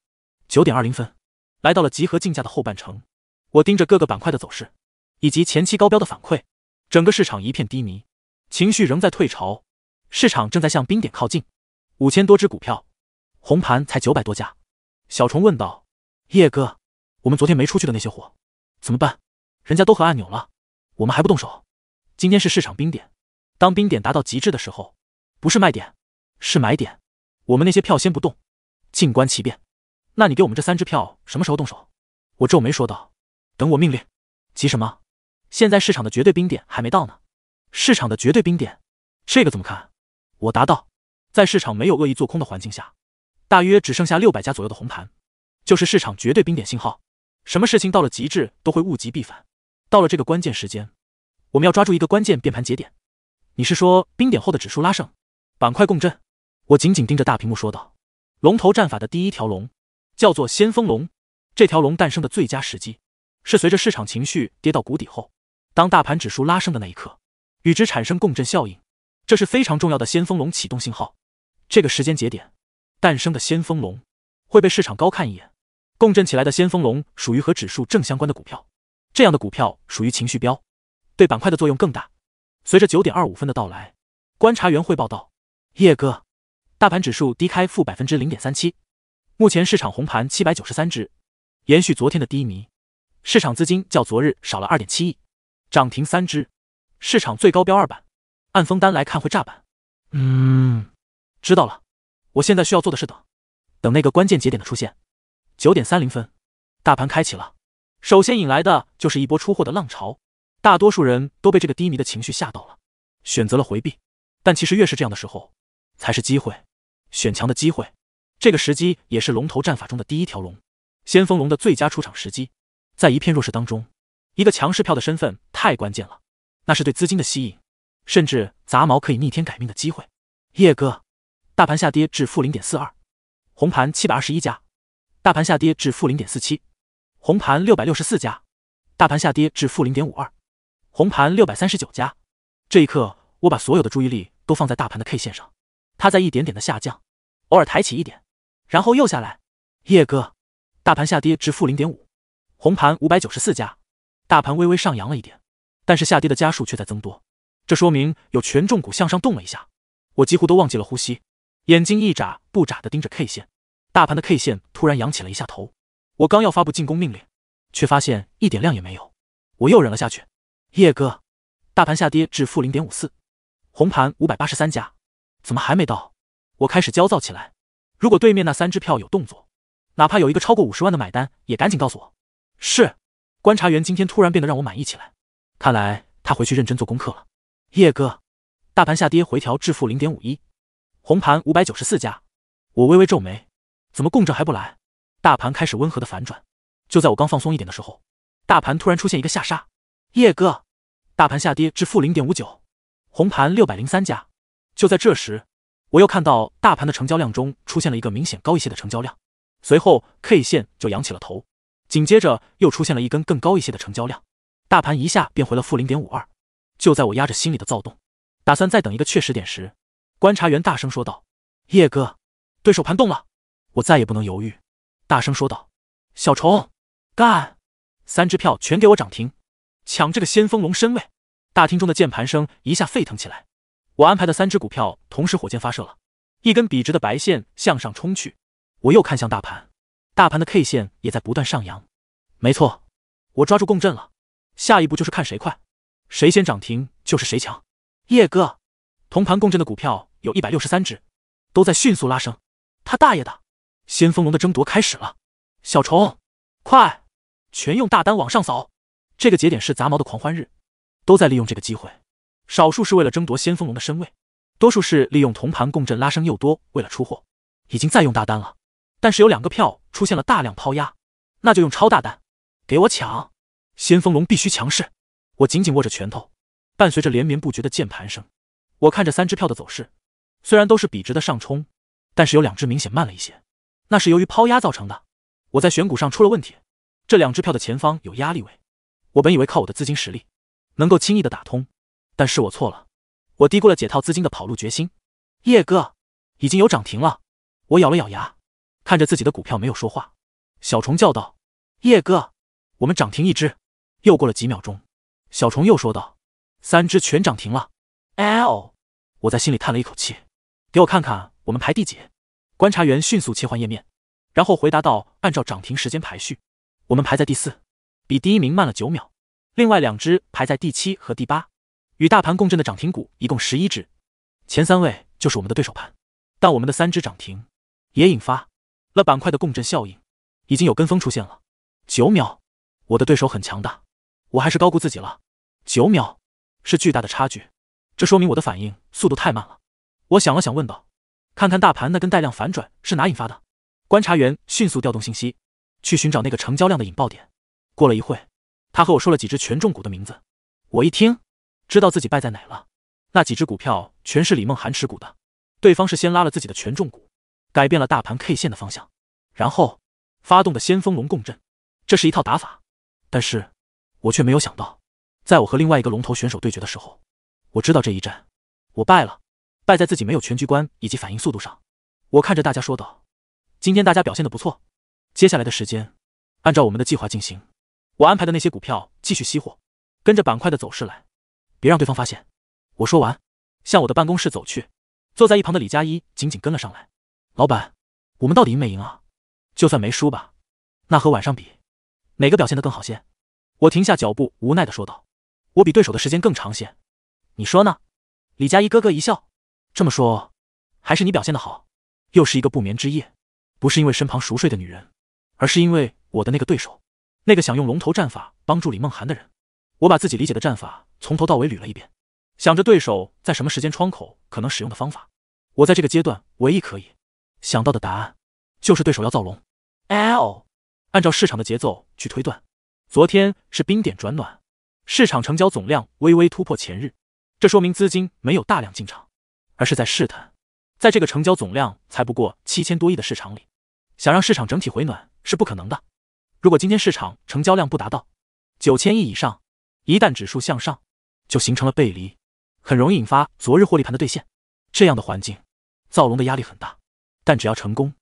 九点二零分。来到了集合竞价的后半程，我盯着各个板块的走势，以及前期高标的反馈。整个市场一片低迷，情绪仍在退潮，市场正在向冰点靠近。五千多只股票，红盘才九百多家。小虫问道：“叶哥，我们昨天没出去的那些货怎么办？人家都和按钮了，我们还不动手？今天是市场冰点，当冰点达到极致的时候，不是卖点，是买点。我们那些票先不动，静观其变。”那你给我们这三支票什么时候动手？我皱眉说道：“等我命令，急什么？现在市场的绝对冰点还没到呢。”市场的绝对冰点，这个怎么看？我答道：“在市场没有恶意做空的环境下，大约只剩下六百家左右的红盘，就是市场绝对冰点信号。什么事情到了极致都会物极必反，到了这个关键时间，我们要抓住一个关键变盘节点。你是说冰点后的指数拉升、板块共振？”我紧紧盯着大屏幕说道：“龙头战法的第一条龙。”叫做先锋龙，这条龙诞生的最佳时机是随着市场情绪跌到谷底后，当大盘指数拉升的那一刻，与之产生共振效应，这是非常重要的先锋龙启动信号。这个时间节点诞生的先锋龙会被市场高看一眼，共振起来的先锋龙属于和指数正相关的股票，这样的股票属于情绪标，对板块的作用更大。随着九点二五分的到来，观察员汇报道：叶哥，大盘指数低开负百分之零点三七。目前市场红盘七百九十三只，延续昨天的低迷，市场资金较昨日少了二点七亿，涨停三只，市场最高标二板，按封单来看会炸板。嗯，知道了，我现在需要做的是等，等那个关键节点的出现。九点三零分，大盘开启了，首先引来的就是一波出货的浪潮，大多数人都被这个低迷的情绪吓到了，选择了回避，但其实越是这样的时候，才是机会，选强的机会。这个时机也是龙头战法中的第一条龙，先锋龙的最佳出场时机，在一片弱势当中，一个强势票的身份太关键了，那是对资金的吸引，甚至杂毛可以逆天改命的机会。叶哥，大盘下跌至负零点四二，红盘七百二十一家；大盘下跌至负零点四七，红盘六百六十四家；大盘下跌至负零点五二，红盘六百三十九家。这一刻，我把所有的注意力都放在大盘的 K 线上，它在一点点的下降，偶尔抬起一点。然后又下来，叶哥，大盘下跌至负零点五，红盘五百九十四家，大盘微微上扬了一点，但是下跌的家数却在增多，这说明有权重股向上动了一下。我几乎都忘记了呼吸，眼睛一眨不眨地盯着 K 线，大盘的 K 线突然扬起了一下头。我刚要发布进攻命令，却发现一点量也没有，我又忍了下去。叶哥，大盘下跌至负零点五四，红盘五百八十三家，怎么还没到？我开始焦躁起来。如果对面那三支票有动作，哪怕有一个超过五十万的买单，也赶紧告诉我。是，观察员今天突然变得让我满意起来，看来他回去认真做功课了。叶哥，大盘下跌回调至负零点五一，红盘五百九十四家。我微微皱眉，怎么共振还不来？大盘开始温和的反转。就在我刚放松一点的时候，大盘突然出现一个下杀。叶哥，大盘下跌至负零点五九，红盘六百零三家。就在这时。我又看到大盘的成交量中出现了一个明显高一些的成交量，随后 K 线就扬起了头，紧接着又出现了一根更高一些的成交量，大盘一下变回了负零点五二。就在我压着心里的躁动，打算再等一个确实点时，观察员大声说道：“叶哥，对手盘动了。”我再也不能犹豫，大声说道：“小虫，干！三支票全给我涨停，抢这个先锋龙身位！”大厅中的键盘声一下沸腾起来。我安排的三只股票同时火箭发射了，一根笔直的白线向上冲去。我又看向大盘，大盘的 K 线也在不断上扬。没错，我抓住共振了。下一步就是看谁快，谁先涨停就是谁强。叶哥，同盘共振的股票有一百六十三只，都在迅速拉升。他大爷的，先锋龙的争夺开始了。小虫，快，全用大单往上扫。这个节点是杂毛的狂欢日，都在利用这个机会。少数是为了争夺先锋龙的身位，多数是利用铜盘共振拉升诱多，为了出货，已经在用大单了。但是有两个票出现了大量抛压，那就用超大单给我抢先锋龙，必须强势！我紧紧握着拳头，伴随着连绵不绝的键盘声，我看着三只票的走势，虽然都是笔直的上冲，但是有两只明显慢了一些，那是由于抛压造成的。我在选股上出了问题，这两只票的前方有压力位，我本以为靠我的资金实力能够轻易的打通。但是我错了，我低估了解套资金的跑路决心。叶哥已经有涨停了，我咬了咬牙，看着自己的股票没有说话。小虫叫道：“叶哥，我们涨停一只。”又过了几秒钟，小虫又说道：“三只全涨停了。”哎我在心里叹了一口气。给我看看我们排第几。观察员迅速切换页面，然后回答道：“按照涨停时间排序，我们排在第四，比第一名慢了九秒。另外两只排在第七和第八。”与大盘共振的涨停股一共十一只，前三位就是我们的对手盘，但我们的三只涨停也引发了板块的共振效应，已经有跟风出现了。九秒，我的对手很强大，我还是高估自己了。九秒，是巨大的差距，这说明我的反应速度太慢了。我想了想，问道：“看看大盘那根带量反转是哪引发的？”观察员迅速调动信息，去寻找那个成交量的引爆点。过了一会，他和我说了几只权重股的名字，我一听。知道自己败在哪了，那几只股票全是李梦涵持股的，对方是先拉了自己的权重股，改变了大盘 K 线的方向，然后发动的先锋龙共振，这是一套打法，但是我却没有想到，在我和另外一个龙头选手对决的时候，我知道这一战我败了，败在自己没有全局观以及反应速度上。我看着大家说道：“今天大家表现的不错，接下来的时间按照我们的计划进行，我安排的那些股票继续吸货，跟着板块的走势来。”别让对方发现。我说完，向我的办公室走去。坐在一旁的李佳一紧紧跟了上来。老板，我们到底赢没赢啊？就算没输吧，那和晚上比，哪个表现的更好些？我停下脚步，无奈的说道：“我比对手的时间更长些。”你说呢？李佳一咯咯一笑：“这么说，还是你表现的好？”又是一个不眠之夜，不是因为身旁熟睡的女人，而是因为我的那个对手，那个想用龙头战法帮助李梦涵的人。我把自己理解的战法从头到尾捋了一遍，想着对手在什么时间窗口可能使用的方法。我在这个阶段唯一可以想到的答案，就是对手要造龙。L，按照市场的节奏去推断，昨天是冰点转暖，市场成交总量微微突破前日，这说明资金没有大量进场，而是在试探。在这个成交总量才不过七千多亿的市场里，想让市场整体回暖是不可能的。如果今天市场成交量不达到九千亿以上，一旦指数向上，就形成了背离，很容易引发昨日获利盘的兑现。这样的环境，造龙的压力很大，但只要成功，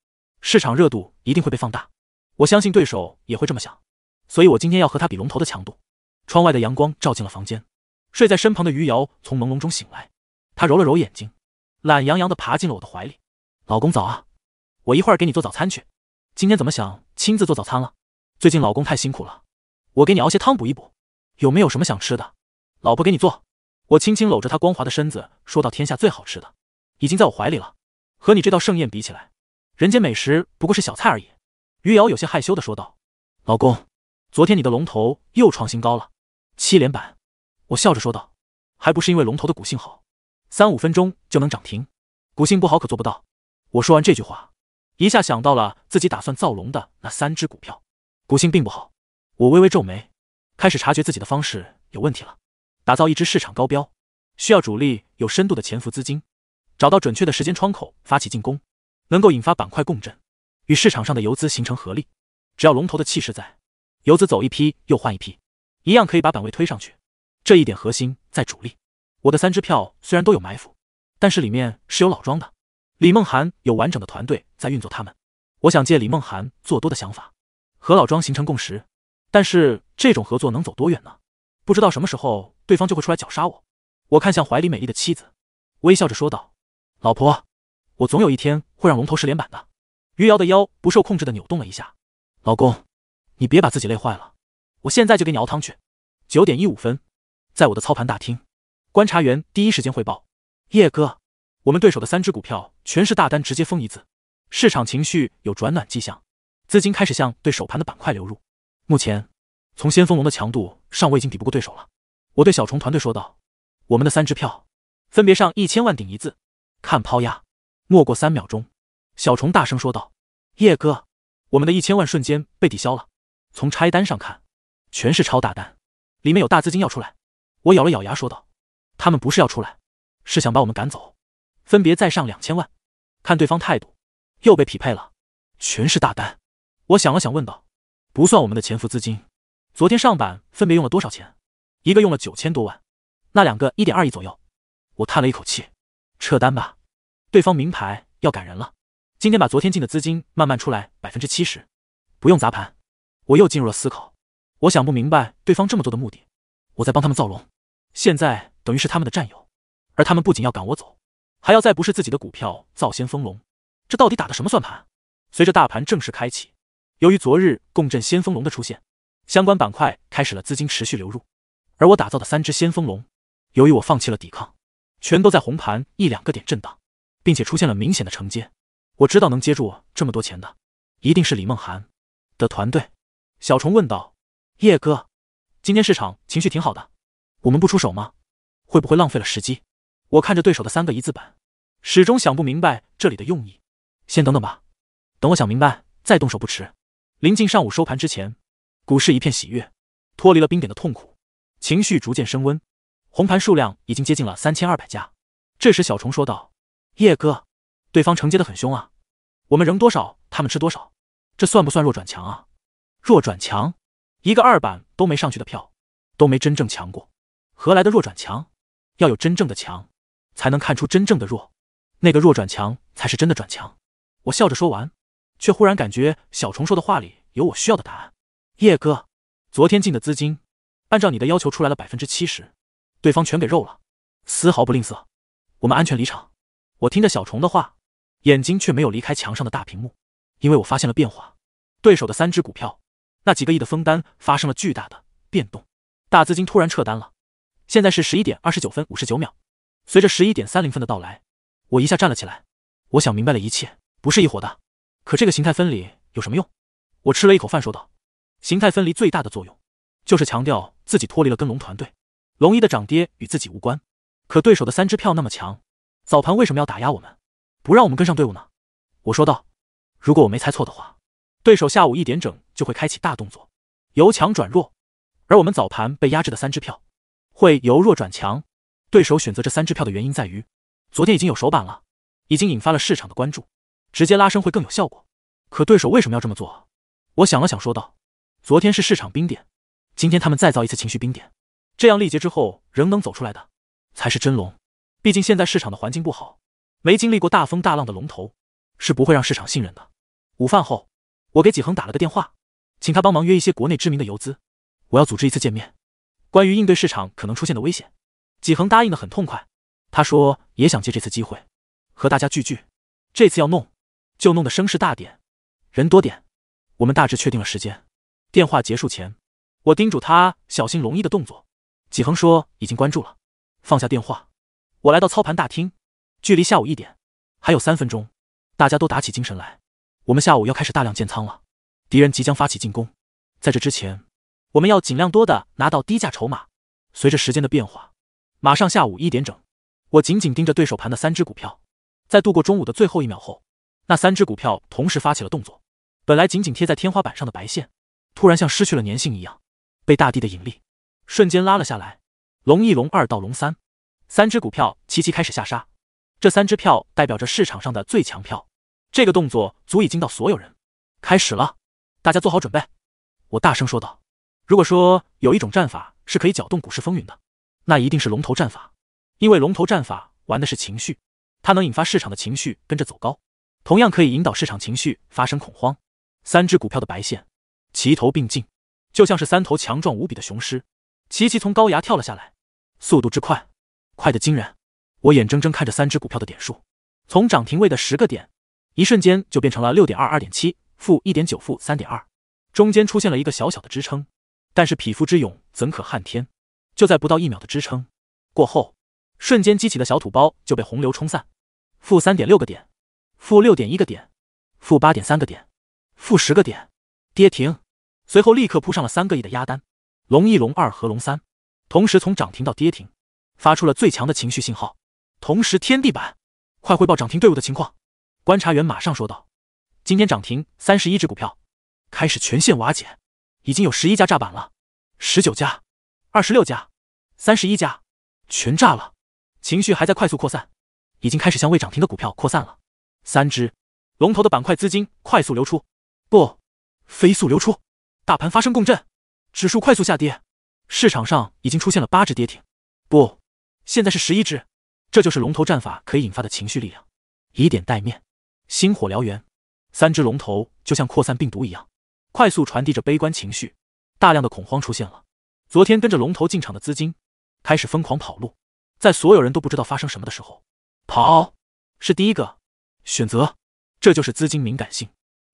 市场热度一定会被放大。我相信对手也会这么想，所以我今天要和他比龙头的强度。窗外的阳光照进了房间，睡在身旁的余姚从朦胧中醒来，她揉了揉眼睛，懒洋洋的爬进了我的怀里。老公早啊，我一会儿给你做早餐去。今天怎么想亲自做早餐了？最近老公太辛苦了，我给你熬些汤补一补。有没有什么想吃的，老婆给你做。我轻轻搂着她光滑的身子，说道：“天下最好吃的，已经在我怀里了。和你这道盛宴比起来，人间美食不过是小菜而已。”余姚有些害羞的说道：“老公，昨天你的龙头又创新高了，七连板。”我笑着说道：“还不是因为龙头的股性好，三五分钟就能涨停。股性不好可做不到。”我说完这句话，一下想到了自己打算造龙的那三只股票，股性并不好。我微微皱眉。开始察觉自己的方式有问题了。打造一支市场高标，需要主力有深度的潜伏资金，找到准确的时间窗口发起进攻，能够引发板块共振，与市场上的游资形成合力。只要龙头的气势在，游资走一批又换一批，一样可以把板位推上去。这一点核心在主力。我的三支票虽然都有埋伏，但是里面是有老庄的。李梦涵有完整的团队在运作他们，我想借李梦涵做多的想法和老庄形成共识。但是这种合作能走多远呢？不知道什么时候对方就会出来绞杀我。我看向怀里美丽的妻子，微笑着说道：“老婆，我总有一天会让龙头是连板的。”余瑶的腰不受控制的扭动了一下。“老公，你别把自己累坏了，我现在就给你熬汤去。”九点一五分，在我的操盘大厅，观察员第一时间汇报：“叶哥，我们对手的三只股票全是大单，直接封一字，市场情绪有转暖迹象，资金开始向对手盘的板块流入。”目前，从先锋龙的强度上，我已经比不过对手了。我对小虫团队说道：“我们的三支票，分别上一千万顶一字，看抛压。”没过三秒钟，小虫大声说道：“叶哥，我们的一千万瞬间被抵消了。从拆单上看，全是超大单，里面有大资金要出来。”我咬了咬牙说道：“他们不是要出来，是想把我们赶走。分别再上两千万，看对方态度。”又被匹配了，全是大单。我想了想问道。不算我们的潜伏资金，昨天上板分别用了多少钱？一个用了九千多万，那两个一点二亿左右。我叹了一口气，撤单吧，对方名牌要赶人了。今天把昨天进的资金慢慢出来百分之七十，不用砸盘。我又进入了思考，我想不明白对方这么做的目的。我在帮他们造龙，现在等于是他们的战友，而他们不仅要赶我走，还要再不是自己的股票造先锋龙，这到底打的什么算盘？随着大盘正式开启。由于昨日共振先锋龙的出现，相关板块开始了资金持续流入，而我打造的三只先锋龙，由于我放弃了抵抗，全都在红盘一两个点震荡，并且出现了明显的承接。我知道能接住我这么多钱的，一定是李梦涵的团队。小虫问道：“叶哥，今天市场情绪挺好的，我们不出手吗？会不会浪费了时机？”我看着对手的三个一字板，始终想不明白这里的用意。先等等吧，等我想明白再动手不迟。临近上午收盘之前，股市一片喜悦，脱离了冰点的痛苦，情绪逐渐升温，红盘数量已经接近了三千二百家。这时，小虫说道：“叶哥，对方承接的很凶啊，我们扔多少，他们吃多少，这算不算弱转强啊？弱转强，一个二板都没上去的票，都没真正强过，何来的弱转强？要有真正的强，才能看出真正的弱，那个弱转强才是真的转强。”我笑着说完。却忽然感觉小虫说的话里有我需要的答案。叶哥，昨天进的资金，按照你的要求出来了百分之七十，对方全给肉了，丝毫不吝啬。我们安全离场。我听着小虫的话，眼睛却没有离开墙上的大屏幕，因为我发现了变化。对手的三只股票，那几个亿的封单发生了巨大的变动，大资金突然撤单了。现在是十一点二十九分五十九秒，随着十一点三零分的到来，我一下站了起来。我想明白了一切，不是一伙的。可这个形态分离有什么用？我吃了一口饭说道：“形态分离最大的作用，就是强调自己脱离了跟龙团队，龙一的涨跌与自己无关。可对手的三支票那么强，早盘为什么要打压我们，不让我们跟上队伍呢？”我说道：“如果我没猜错的话，对手下午一点整就会开启大动作，由强转弱，而我们早盘被压制的三支票会由弱转强。对手选择这三支票的原因在于，昨天已经有首板了，已经引发了市场的关注。”直接拉升会更有效果，可对手为什么要这么做？我想了想，说道：“昨天是市场冰点，今天他们再造一次情绪冰点，这样历劫之后仍能走出来的，才是真龙。毕竟现在市场的环境不好，没经历过大风大浪的龙头，是不会让市场信任的。”午饭后，我给几恒打了个电话，请他帮忙约一些国内知名的游资，我要组织一次见面，关于应对市场可能出现的危险。几恒答应的很痛快，他说也想借这次机会和大家聚聚，这次要弄。就弄得声势大点，人多点。我们大致确定了时间。电话结束前，我叮嘱他小心龙一的动作。几恒说已经关注了。放下电话，我来到操盘大厅。距离下午一点还有三分钟，大家都打起精神来。我们下午要开始大量建仓了。敌人即将发起进攻，在这之前，我们要尽量多的拿到低价筹码。随着时间的变化，马上下午一点整，我紧紧盯着对手盘的三只股票。在度过中午的最后一秒后。那三只股票同时发起了动作，本来紧紧贴在天花板上的白线，突然像失去了粘性一样，被大地的引力瞬间拉了下来。龙一、龙二到龙三，三只股票齐齐开始下杀。这三只票代表着市场上的最强票，这个动作足以惊到所有人。开始了，大家做好准备！我大声说道。如果说有一种战法是可以搅动股市风云的，那一定是龙头战法，因为龙头战法玩的是情绪，它能引发市场的情绪跟着走高。同样可以引导市场情绪发生恐慌。三只股票的白线齐头并进，就像是三头强壮无比的雄狮，齐齐从高崖跳了下来，速度之快，快的惊人。我眼睁睁看着三只股票的点数，从涨停位的十个点，一瞬间就变成了六点二、二点七、负一点九、负三点二。中间出现了一个小小的支撑，但是匹夫之勇怎可撼天？就在不到一秒的支撑过后，瞬间激起的小土包就被洪流冲散，负三点六个点。负六点一个点，负八点三个点，负十个点，跌停。随后立刻铺上了三个亿的压单，龙一、龙二和龙三，同时从涨停到跌停，发出了最强的情绪信号。同时，天地板，快汇报涨停队伍的情况。观察员马上说道：“今天涨停三十一只股票，开始全线瓦解，已经有十一家炸板了，十九家，二十六家，三十一家，全炸了。情绪还在快速扩散，已经开始向未涨停的股票扩散了。”三只龙头的板块资金快速流出，不，飞速流出，大盘发生共振，指数快速下跌，市场上已经出现了八只跌停，不，现在是十一只。这就是龙头战法可以引发的情绪力量，以点带面，星火燎原。三只龙头就像扩散病毒一样，快速传递着悲观情绪，大量的恐慌出现了。昨天跟着龙头进场的资金开始疯狂跑路，在所有人都不知道发生什么的时候，跑是第一个。选择，这就是资金敏感性。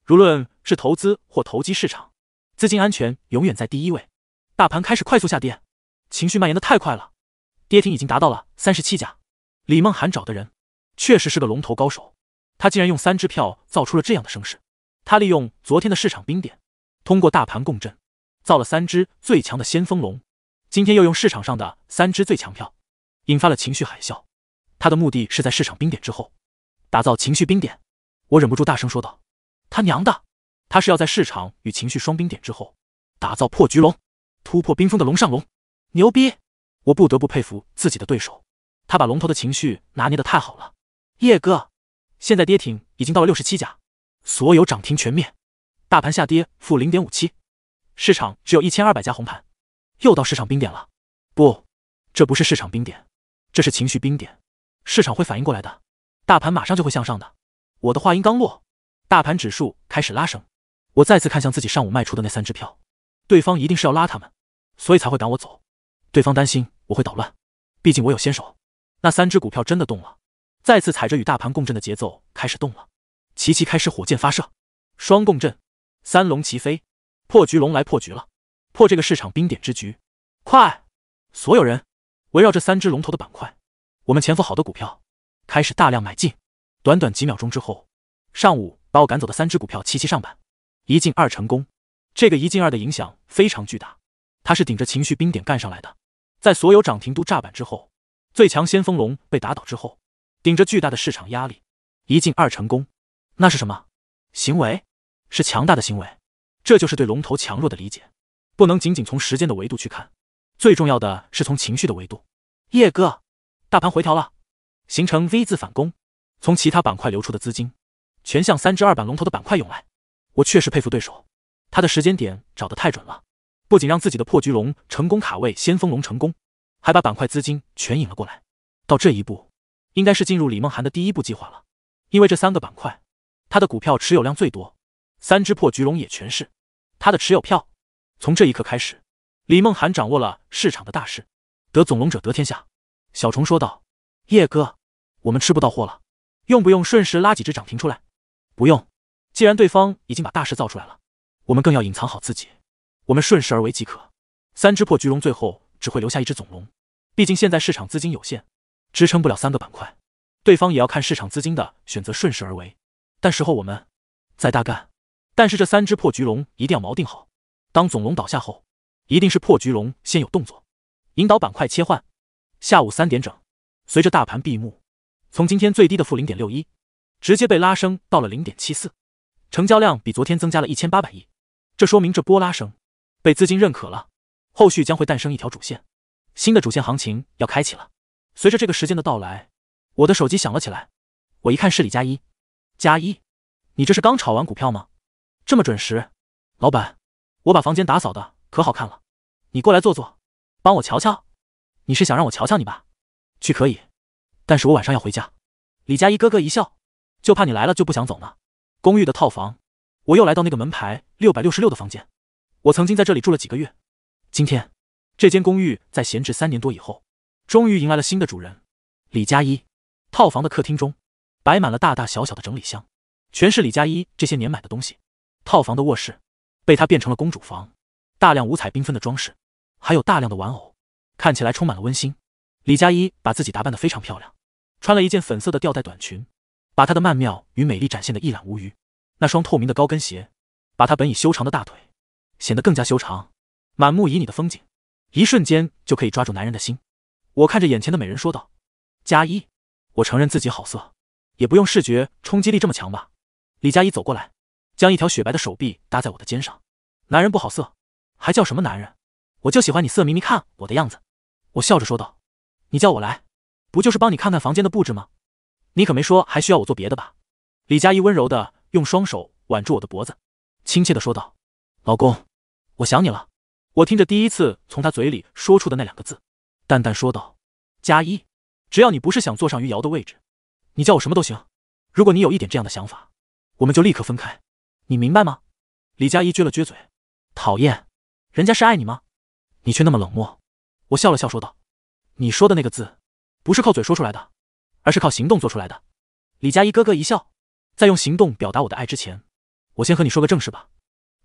无论是投资或投机市场，资金安全永远在第一位。大盘开始快速下跌，情绪蔓延的太快了，跌停已经达到了三十七家。李梦涵找的人确实是个龙头高手，他竟然用三支票造出了这样的声势。他利用昨天的市场冰点，通过大盘共振，造了三只最强的先锋龙。今天又用市场上的三只最强票，引发了情绪海啸。他的目的是在市场冰点之后。打造情绪冰点，我忍不住大声说道：“他娘的，他是要在市场与情绪双冰点之后，打造破局龙，突破冰封的龙上龙，牛逼！”我不得不佩服自己的对手，他把龙头的情绪拿捏的太好了。叶哥，现在跌停已经到了六十七家，所有涨停全面，大盘下跌负零点五七，市场只有一千二百家红盘，又到市场冰点了。不，这不是市场冰点，这是情绪冰点，市场会反应过来的。大盘马上就会向上的。我的话音刚落，大盘指数开始拉升。我再次看向自己上午卖出的那三支票，对方一定是要拉他们，所以才会赶我走。对方担心我会捣乱，毕竟我有先手。那三只股票真的动了，再次踩着与大盘共振的节奏开始动了，齐齐开始火箭发射，双共振，三龙齐飞，破局龙来破局了，破这个市场冰点之局。快，所有人围绕这三只龙头的板块，我们潜伏好的股票。开始大量买进，短短几秒钟之后，上午把我赶走的三只股票齐齐上板，一进二成功。这个一进二的影响非常巨大，他是顶着情绪冰点干上来的。在所有涨停都炸板之后，最强先锋龙被打倒之后，顶着巨大的市场压力，一进二成功，那是什么行为？是强大的行为。这就是对龙头强弱的理解，不能仅仅从时间的维度去看，最重要的是从情绪的维度。叶哥，大盘回调了。形成 V 字反攻，从其他板块流出的资金，全向三只二板龙头的板块涌来。我确实佩服对手，他的时间点找的太准了，不仅让自己的破局龙成功卡位先锋龙成功，还把板块资金全引了过来。到这一步，应该是进入李梦涵的第一步计划了，因为这三个板块，他的股票持有量最多，三只破局龙也全是他的持有票。从这一刻开始，李梦涵掌握了市场的大势，得总龙者得天下。小虫说道：“叶哥。”我们吃不到货了，用不用顺势拉几只涨停出来？不用，既然对方已经把大势造出来了，我们更要隐藏好自己，我们顺势而为即可。三只破局龙最后只会留下一只总龙，毕竟现在市场资金有限，支撑不了三个板块。对方也要看市场资金的选择，顺势而为。但时候我们再大干，但是这三只破局龙一定要锚定好，当总龙倒下后，一定是破局龙先有动作，引导板块切换。下午三点整，随着大盘闭幕。从今天最低的负零点六一，直接被拉升到了零点七四，成交量比昨天增加了一千八百亿，这说明这波拉升被资金认可了，后续将会诞生一条主线，新的主线行情要开启了。随着这个时间的到来，我的手机响了起来，我一看是李佳一，佳一，你这是刚炒完股票吗？这么准时，老板，我把房间打扫的可好看了，你过来坐坐，帮我瞧瞧，你是想让我瞧瞧你吧？去可以。但是我晚上要回家。李佳一咯咯一笑，就怕你来了就不想走呢。公寓的套房，我又来到那个门牌六百六十六的房间。我曾经在这里住了几个月。今天，这间公寓在闲置三年多以后，终于迎来了新的主人——李佳一。套房的客厅中，摆满了大大小小的整理箱，全是李佳一这些年买的东西。套房的卧室，被她变成了公主房，大量五彩缤纷的装饰，还有大量的玩偶，看起来充满了温馨。李佳一把自己打扮得非常漂亮。穿了一件粉色的吊带短裙，把她的曼妙与美丽展现的一览无余。那双透明的高跟鞋，把她本已修长的大腿，显得更加修长。满目旖旎的风景，一瞬间就可以抓住男人的心。我看着眼前的美人说道：“佳一，我承认自己好色，也不用视觉冲击力这么强吧？”李佳一走过来，将一条雪白的手臂搭在我的肩上。男人不好色，还叫什么男人？我就喜欢你色眯眯看我的样子。我笑着说道：“你叫我来。”不就是帮你看看房间的布置吗？你可没说还需要我做别的吧？李佳怡温柔的用双手挽住我的脖子，亲切的说道：“老公，我想你了。”我听着第一次从他嘴里说出的那两个字，淡淡说道：“佳一，只要你不是想坐上余姚的位置，你叫我什么都行。如果你有一点这样的想法，我们就立刻分开，你明白吗？”李佳怡撅了撅嘴，讨厌，人家是爱你吗？你却那么冷漠。我笑了笑说道：“你说的那个字。”不是靠嘴说出来的，而是靠行动做出来的。李佳一咯咯一笑，在用行动表达我的爱之前，我先和你说个正事吧。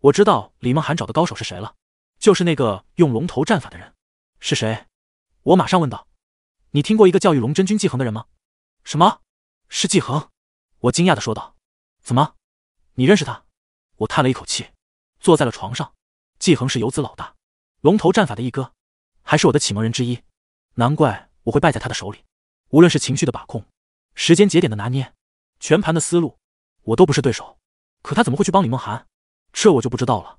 我知道李梦涵找的高手是谁了，就是那个用龙头战法的人。是谁？我马上问道。你听过一个叫玉龙真君季恒的人吗？什么？是季恒？我惊讶的说道。怎么？你认识他？我叹了一口气，坐在了床上。季恒是游子老大，龙头战法的一哥，还是我的启蒙人之一。难怪。我会败在他的手里，无论是情绪的把控，时间节点的拿捏，全盘的思路，我都不是对手。可他怎么会去帮李梦涵？这我就不知道了。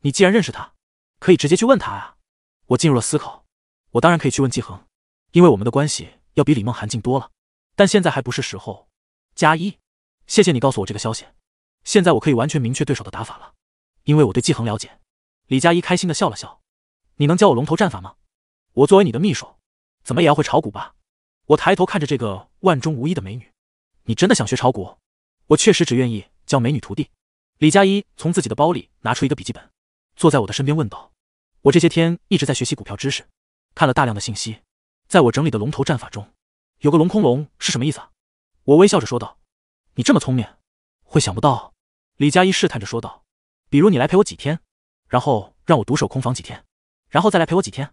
你既然认识他，可以直接去问他啊。我进入了思考，我当然可以去问季恒，因为我们的关系要比李梦涵近多了。但现在还不是时候。佳一，谢谢你告诉我这个消息。现在我可以完全明确对手的打法了，因为我对季恒了解。李佳一开心的笑了笑。你能教我龙头战法吗？我作为你的秘书。怎么也要会炒股吧？我抬头看着这个万中无一的美女，你真的想学炒股？我确实只愿意教美女徒弟。李佳一从自己的包里拿出一个笔记本，坐在我的身边问道：“我这些天一直在学习股票知识，看了大量的信息，在我整理的龙头战法中，有个龙空龙是什么意思啊？”我微笑着说道：“你这么聪明，会想不到？”李佳一试探着说道：“比如你来陪我几天，然后让我独守空房几天，然后再来陪我几天。”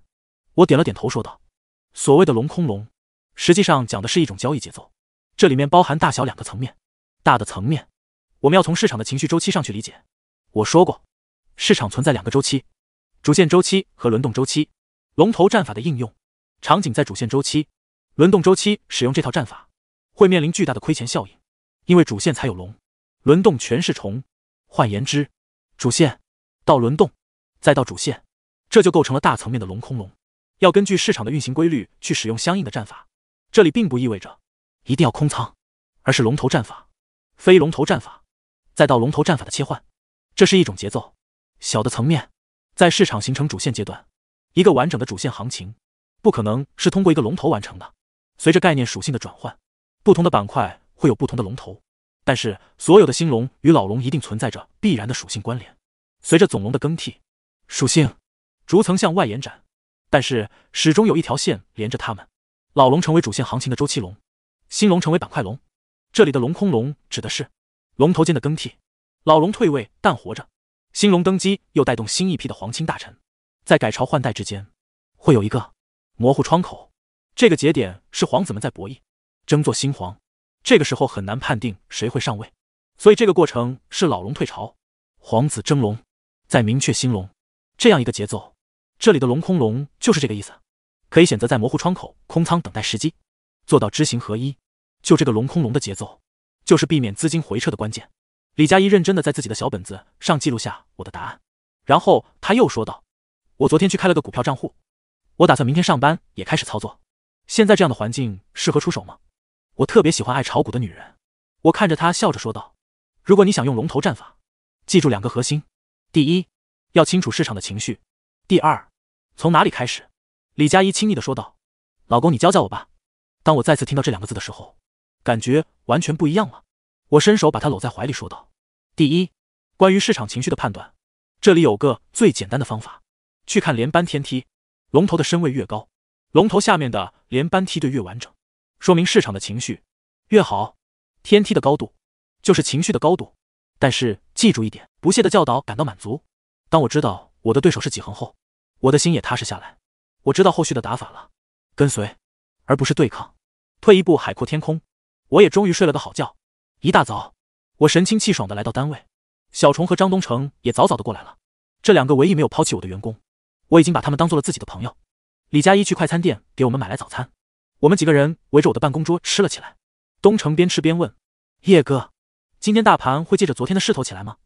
我点了点头说道。所谓的“龙空龙”，实际上讲的是一种交易节奏，这里面包含大小两个层面。大的层面，我们要从市场的情绪周期上去理解。我说过，市场存在两个周期：主线周期和轮动周期。龙头战法的应用场景在主线周期，轮动周期使用这套战法，会面临巨大的亏钱效应，因为主线才有龙，轮动全是虫。换言之，主线到轮动，再到主线，这就构成了大层面的“龙空龙”。要根据市场的运行规律去使用相应的战法，这里并不意味着一定要空仓，而是龙头战法、非龙头战法，再到龙头战法的切换，这是一种节奏。小的层面，在市场形成主线阶段，一个完整的主线行情不可能是通过一个龙头完成的。随着概念属性的转换，不同的板块会有不同的龙头，但是所有的新龙与老龙一定存在着必然的属性关联。随着总龙的更替，属性逐层向外延展。但是始终有一条线连着他们，老龙成为主线行情的周期龙，新龙成为板块龙。这里的“龙空龙”指的是龙头间的更替，老龙退位但活着，新龙登基又带动新一批的皇亲大臣，在改朝换代之间会有一个模糊窗口。这个节点是皇子们在博弈，争做新皇。这个时候很难判定谁会上位，所以这个过程是老龙退朝，皇子争龙，在明确新龙这样一个节奏。这里的龙空龙就是这个意思，可以选择在模糊窗口空仓等待时机，做到知行合一。就这个龙空龙的节奏，就是避免资金回撤的关键。李佳怡认真的在自己的小本子上记录下我的答案，然后他又说道：“我昨天去开了个股票账户，我打算明天上班也开始操作。现在这样的环境适合出手吗？”我特别喜欢爱炒股的女人，我看着她笑着说道：“如果你想用龙头战法，记住两个核心：第一，要清楚市场的情绪。”第二，从哪里开始？李佳怡轻昵的说道：“老公，你教教我吧。”当我再次听到这两个字的时候，感觉完全不一样了。我伸手把她搂在怀里，说道：“第一，关于市场情绪的判断，这里有个最简单的方法，去看连扳天梯。龙头的身位越高，龙头下面的连扳梯队越完整，说明市场的情绪越好。天梯的高度，就是情绪的高度。但是记住一点，不屑的教导感到满足。当我知道。”我的对手是几横后，我的心也踏实下来。我知道后续的打法了，跟随而不是对抗，退一步海阔天空。我也终于睡了个好觉。一大早，我神清气爽的来到单位，小虫和张东城也早早的过来了。这两个唯一没有抛弃我的员工，我已经把他们当做了自己的朋友。李佳一去快餐店给我们买来早餐，我们几个人围着我的办公桌吃了起来。东城边吃边问：“叶哥，今天大盘会借着昨天的势头起来吗？”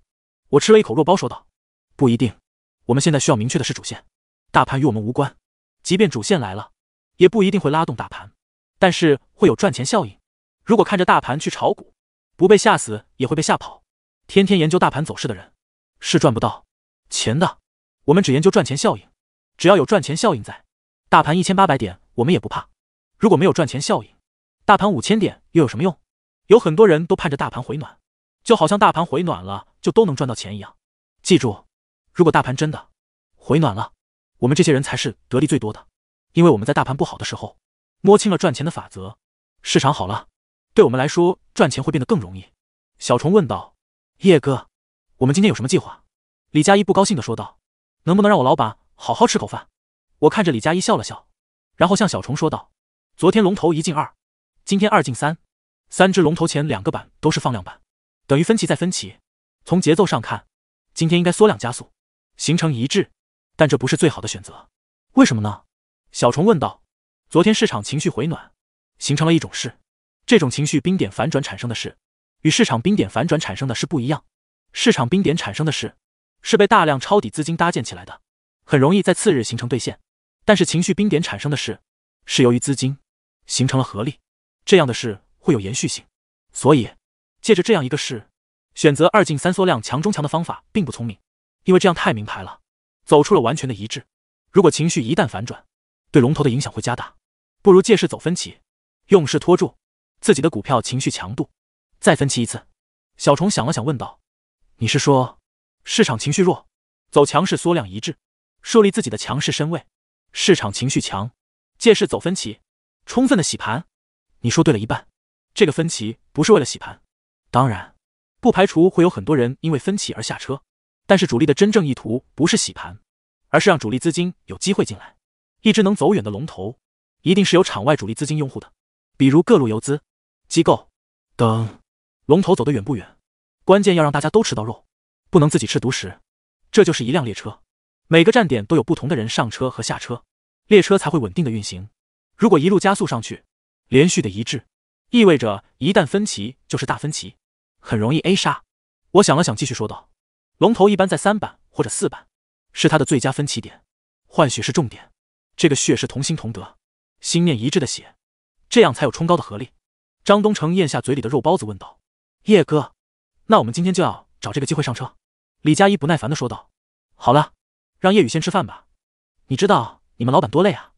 我吃了一口肉包，说道：“不一定。”我们现在需要明确的是主线，大盘与我们无关。即便主线来了，也不一定会拉动大盘，但是会有赚钱效应。如果看着大盘去炒股，不被吓死也会被吓跑。天天研究大盘走势的人，是赚不到钱的。我们只研究赚钱效应，只要有赚钱效应在，大盘一千八百点我们也不怕。如果没有赚钱效应，大盘五千点又有什么用？有很多人都盼着大盘回暖，就好像大盘回暖了就都能赚到钱一样。记住。如果大盘真的回暖了，我们这些人才是得利最多的，因为我们在大盘不好的时候摸清了赚钱的法则。市场好了，对我们来说赚钱会变得更容易。小虫问道：“叶哥，我们今天有什么计划？”李佳一不高兴地说道：“能不能让我老板好好吃口饭？”我看着李佳一笑了笑，然后向小虫说道：“昨天龙头一进二，今天二进三，三只龙头前两个板都是放量板，等于分歧再分歧。从节奏上看，今天应该缩量加速。”形成一致，但这不是最好的选择。为什么呢？小虫问道。昨天市场情绪回暖，形成了一种势，这种情绪冰点反转产生的势，与市场冰点反转产生的是不一样。市场冰点产生的是，是被大量抄底资金搭建起来的，很容易在次日形成兑现。但是情绪冰点产生的是，是由于资金形成了合力，这样的事会有延续性。所以，借着这样一个势，选择二进三缩量强中强的方法，并不聪明。因为这样太明牌了，走出了完全的一致。如果情绪一旦反转，对龙头的影响会加大。不如借势走分歧，用势拖住自己的股票情绪强度，再分歧一次。小虫想了想，问道：“你是说市场情绪弱，走强势缩量一致，树立自己的强势身位；市场情绪强，借势走分歧，充分的洗盘？你说对了一半。这个分歧不是为了洗盘，当然不排除会有很多人因为分歧而下车。”但是主力的真正意图不是洗盘，而是让主力资金有机会进来。一只能走远的龙头，一定是有场外主力资金拥护的，比如各路游资、机构等。龙头走得远不远，关键要让大家都吃到肉，不能自己吃独食。这就是一辆列车，每个站点都有不同的人上车和下车，列车才会稳定的运行。如果一路加速上去，连续的一致，意味着一旦分歧就是大分歧，很容易 A 杀。我想了想，继续说道。龙头一般在三板或者四板，是它的最佳分歧点，换血是重点。这个血是同心同德、心念一致的血，这样才有冲高的合力。张东城咽下嘴里的肉包子，问道：“叶哥，那我们今天就要找这个机会上车？”李佳一不耐烦的说道：“好了，让叶雨先吃饭吧。你知道你们老板多累啊。”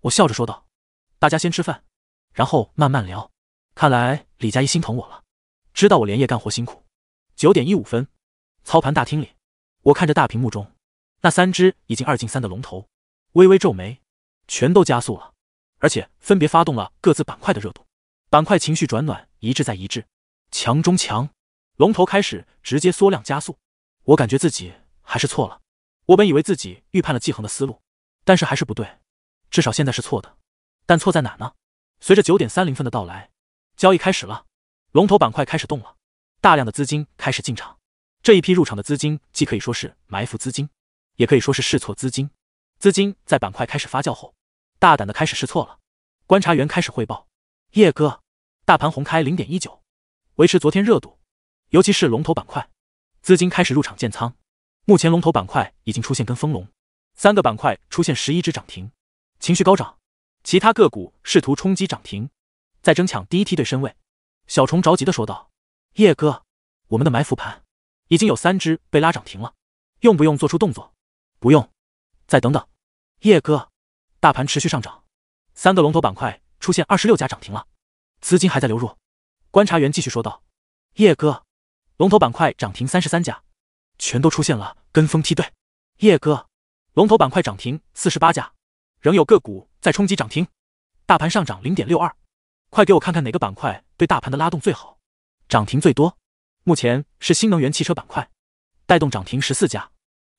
我笑着说道：“大家先吃饭，然后慢慢聊。”看来李佳一心疼我了，知道我连夜干活辛苦。九点一五分。操盘大厅里，我看着大屏幕中那三只已经二进三的龙头，微微皱眉，全都加速了，而且分别发动了各自板块的热度，板块情绪转暖，一致再一致，强中强，龙头开始直接缩量加速，我感觉自己还是错了，我本以为自己预判了季恒的思路，但是还是不对，至少现在是错的，但错在哪呢？随着九点三零分的到来，交易开始了，龙头板块开始动了，大量的资金开始进场。这一批入场的资金既可以说是埋伏资金，也可以说是试错资金。资金在板块开始发酵后，大胆的开始试错了。观察员开始汇报：叶哥，大盘红开零点一九，维持昨天热度，尤其是龙头板块，资金开始入场建仓。目前龙头板块已经出现跟风龙，三个板块出现十一只涨停，情绪高涨，其他个股试图冲击涨停，在争抢第一梯队身位。小虫着急的说道：“叶哥，我们的埋伏盘。”已经有三只被拉涨停了，用不用做出动作？不用，再等等。叶哥，大盘持续上涨，三个龙头板块出现二十六家涨停了，资金还在流入。观察员继续说道：“叶哥，龙头板块涨停三十三家，全都出现了跟风梯队。叶哥，龙头板块涨停四十八家，仍有个股在冲击涨停。大盘上涨零点六二，快给我看看哪个板块对大盘的拉动最好，涨停最多。”目前是新能源汽车板块，带动涨停十四家，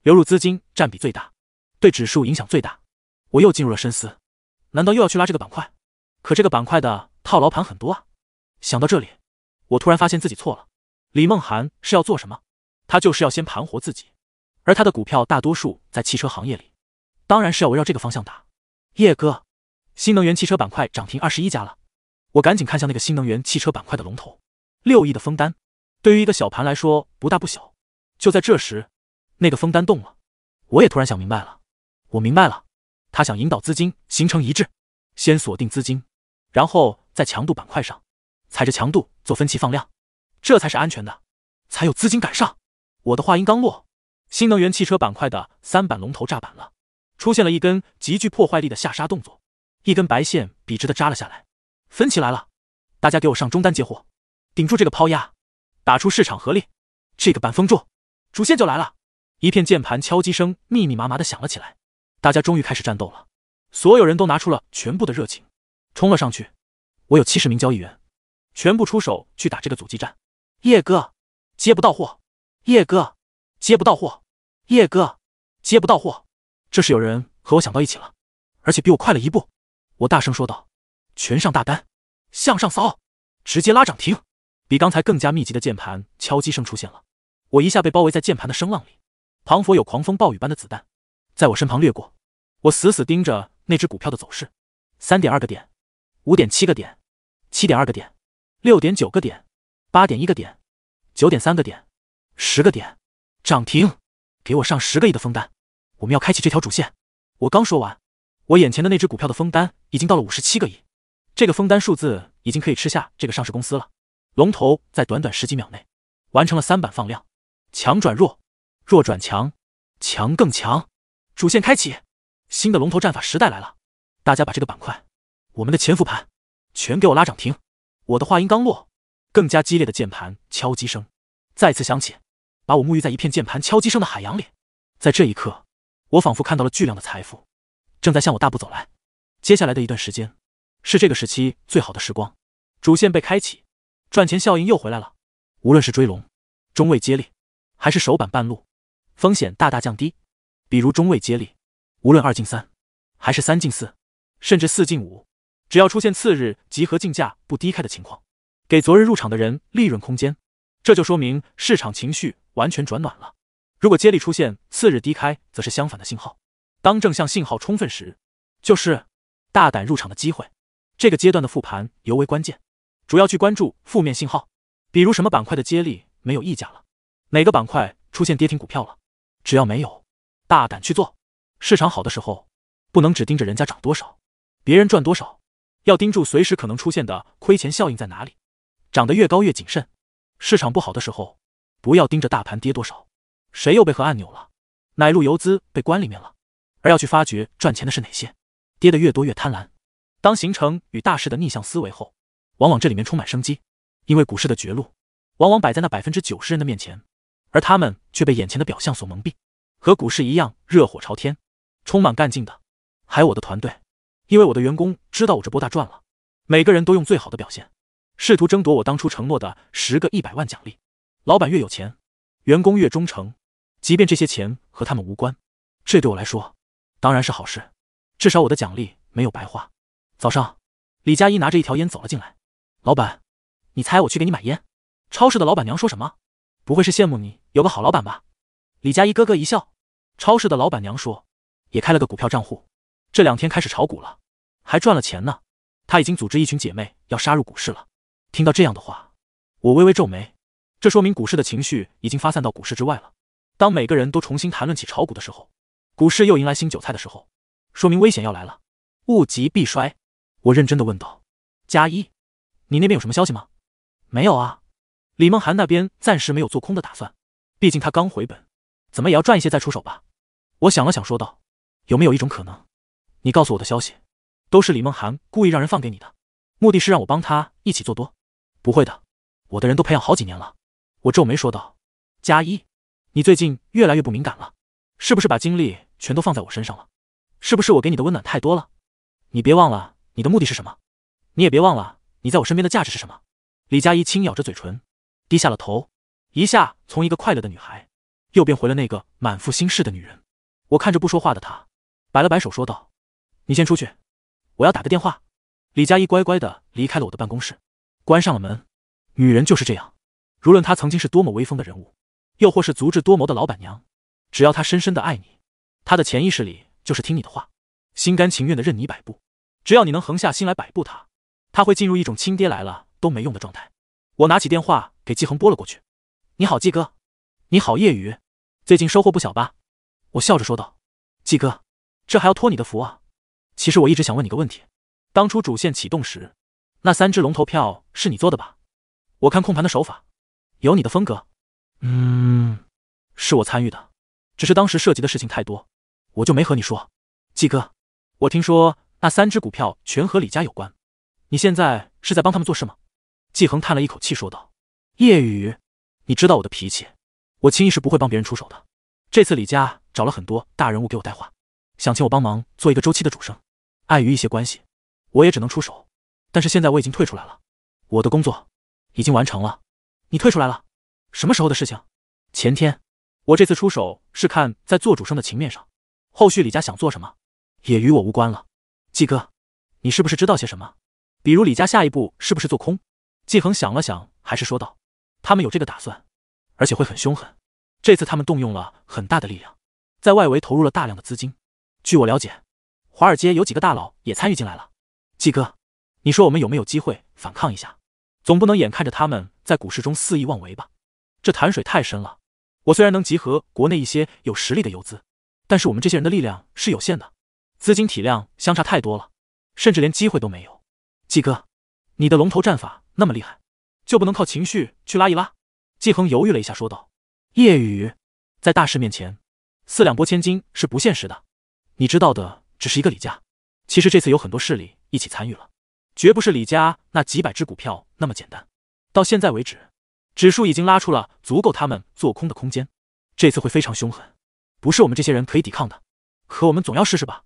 流入资金占比最大，对指数影响最大。我又进入了深思，难道又要去拉这个板块？可这个板块的套牢盘很多啊！想到这里，我突然发现自己错了。李梦涵是要做什么？他就是要先盘活自己，而他的股票大多数在汽车行业里，当然是要围绕这个方向打。叶哥，新能源汽车板块涨停二十一家了，我赶紧看向那个新能源汽车板块的龙头，六亿的封单。对于一个小盘来说，不大不小。就在这时，那个封单动了，我也突然想明白了，我明白了，他想引导资金形成一致，先锁定资金，然后在强度板块上，踩着强度做分歧放量，这才是安全的，才有资金赶上。我的话音刚落，新能源汽车板块的三板龙头炸板了，出现了一根极具破坏力的下杀动作，一根白线笔直的扎了下来，分歧来了，大家给我上中单接货，顶住这个抛压。打出市场合力，这个板封住，主线就来了。一片键盘敲击声密密麻麻的响了起来，大家终于开始战斗了。所有人都拿出了全部的热情，冲了上去。我有七十名交易员，全部出手去打这个阻击战。叶哥，接不到货。叶哥，接不到货。叶哥，接不到货。这是有人和我想到一起了，而且比我快了一步。我大声说道：“全上大单，向上扫，直接拉涨停。”比刚才更加密集的键盘敲击声出现了，我一下被包围在键盘的声浪里。庞佛有狂风暴雨般的子弹，在我身旁掠过。我死死盯着那只股票的走势：三点二个点，五点七个点，七点二个点，六点九个点，八点一个点，九点三个点，十个点涨停。给我上十个亿的封单，我们要开启这条主线。我刚说完，我眼前的那只股票的封单已经到了五十七个亿，这个封单数字已经可以吃下这个上市公司了。龙头在短短十几秒内完成了三板放量，强转弱，弱转强，强更强，主线开启，新的龙头战法时代来了。大家把这个板块，我们的潜伏盘全给我拉涨停。我的话音刚落，更加激烈的键盘敲击声再次响起，把我沐浴在一片键盘敲击声的海洋里。在这一刻，我仿佛看到了巨量的财富正在向我大步走来。接下来的一段时间是这个时期最好的时光，主线被开启。赚钱效应又回来了，无论是追龙、中位接力，还是首板半路，风险大大降低。比如中位接力，无论二进三，还是三进四，甚至四进五，只要出现次日集合竞价不低开的情况，给昨日入场的人利润空间，这就说明市场情绪完全转暖了。如果接力出现次日低开，则是相反的信号。当正向信号充分时，就是大胆入场的机会。这个阶段的复盘尤为关键。主要去关注负面信号，比如什么板块的接力没有溢价了，哪个板块出现跌停股票了，只要没有，大胆去做。市场好的时候，不能只盯着人家涨多少，别人赚多少，要盯住随时可能出现的亏钱效应在哪里。涨得越高越谨慎。市场不好的时候，不要盯着大盘跌多少，谁又被何按钮了，买入游资被关里面了，而要去发掘赚钱的是哪些，跌得越多越贪婪。当形成与大势的逆向思维后。往往这里面充满生机，因为股市的绝路，往往摆在那百分之九十人的面前，而他们却被眼前的表象所蒙蔽。和股市一样热火朝天、充满干劲的，还有我的团队，因为我的员工知道我这波大赚了，每个人都用最好的表现，试图争夺我当初承诺的十个一百万奖励。老板越有钱，员工越忠诚，即便这些钱和他们无关，这对我来说当然是好事，至少我的奖励没有白花。早上，李佳一拿着一条烟走了进来。老板，你猜我去给你买烟，超市的老板娘说什么？不会是羡慕你有个好老板吧？李佳一咯咯一笑。超市的老板娘说，也开了个股票账户，这两天开始炒股了，还赚了钱呢。她已经组织一群姐妹要杀入股市了。听到这样的话，我微微皱眉。这说明股市的情绪已经发散到股市之外了。当每个人都重新谈论起炒股的时候，股市又迎来新韭菜的时候，说明危险要来了。物极必衰。我认真的问道：佳一。你那边有什么消息吗？没有啊，李梦涵那边暂时没有做空的打算，毕竟他刚回本，怎么也要赚一些再出手吧。我想了想，说道：“有没有一种可能，你告诉我的消息，都是李梦涵故意让人放给你的，目的是让我帮他一起做多？不会的，我的人都培养好几年了。”我皱眉说道：“加一，你最近越来越不敏感了，是不是把精力全都放在我身上了？是不是我给你的温暖太多了？你别忘了你的目的是什么，你也别忘了。”你在我身边的价值是什么？李佳怡轻咬着嘴唇，低下了头，一下从一个快乐的女孩，又变回了那个满腹心事的女人。我看着不说话的她，摆了摆手，说道：“你先出去，我要打个电话。”李佳怡乖乖的离开了我的办公室，关上了门。女人就是这样，无论她曾经是多么威风的人物，又或是足智多谋的老板娘，只要她深深的爱你，她的潜意识里就是听你的话，心甘情愿的任你摆布。只要你能横下心来摆布她。他会进入一种亲爹来了都没用的状态。我拿起电话给季恒拨了过去：“你好，季哥，你好，夜雨，最近收获不小吧？”我笑着说道：“季哥，这还要托你的福啊！其实我一直想问你个问题，当初主线启动时，那三只龙头票是你做的吧？我看控盘的手法有你的风格。嗯，是我参与的，只是当时涉及的事情太多，我就没和你说。季哥，我听说那三只股票全和李家有关。”你现在是在帮他们做事吗？季恒叹了一口气说道：“夜雨，你知道我的脾气，我轻易是不会帮别人出手的。这次李家找了很多大人物给我带话，想请我帮忙做一个周期的主生，碍于一些关系，我也只能出手。但是现在我已经退出来了，我的工作已经完成了。你退出来了，什么时候的事情？前天。我这次出手是看在做主生的情面上，后续李家想做什么，也与我无关了。季哥，你是不是知道些什么？”比如李家下一步是不是做空？季恒想了想，还是说道：“他们有这个打算，而且会很凶狠。这次他们动用了很大的力量，在外围投入了大量的资金。据我了解，华尔街有几个大佬也参与进来了。季哥，你说我们有没有机会反抗一下？总不能眼看着他们在股市中肆意妄为吧？这潭水太深了。我虽然能集合国内一些有实力的游资，但是我们这些人的力量是有限的，资金体量相差太多了，甚至连机会都没有。”季哥，你的龙头战法那么厉害，就不能靠情绪去拉一拉？季恒犹豫了一下，说道：“夜雨，在大事面前，四两拨千斤是不现实的。你知道的，只是一个李家。其实这次有很多势力一起参与了，绝不是李家那几百只股票那么简单。到现在为止，指数已经拉出了足够他们做空的空间，这次会非常凶狠，不是我们这些人可以抵抗的。可我们总要试试吧。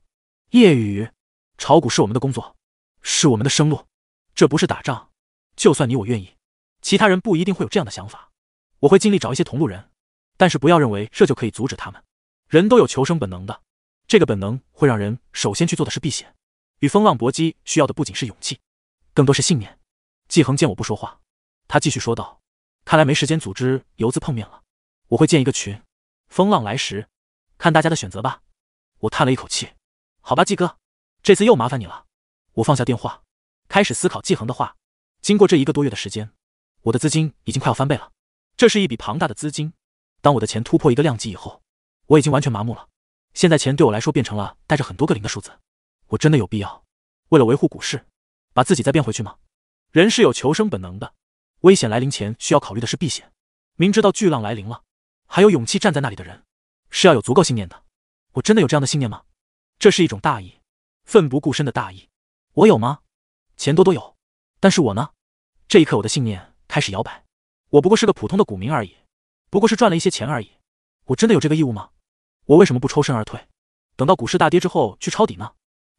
夜雨，炒股是我们的工作。”是我们的生路，这不是打仗。就算你我愿意，其他人不一定会有这样的想法。我会尽力找一些同路人，但是不要认为这就可以阻止他们。人都有求生本能的，这个本能会让人首先去做的是避险。与风浪搏击需要的不仅是勇气，更多是信念。季恒见我不说话，他继续说道：“看来没时间组织游资碰面了，我会建一个群，风浪来时，看大家的选择吧。”我叹了一口气：“好吧，季哥，这次又麻烦你了。”我放下电话，开始思考季恒的话。经过这一个多月的时间，我的资金已经快要翻倍了，这是一笔庞大的资金。当我的钱突破一个量级以后，我已经完全麻木了。现在钱对我来说变成了带着很多个零的数字。我真的有必要为了维护股市，把自己再变回去吗？人是有求生本能的，危险来临前需要考虑的是避险。明知道巨浪来临了，还有勇气站在那里的人，是要有足够信念的。我真的有这样的信念吗？这是一种大义，奋不顾身的大义。我有吗？钱多多有，但是我呢？这一刻，我的信念开始摇摆。我不过是个普通的股民而已，不过是赚了一些钱而已。我真的有这个义务吗？我为什么不抽身而退，等到股市大跌之后去抄底呢？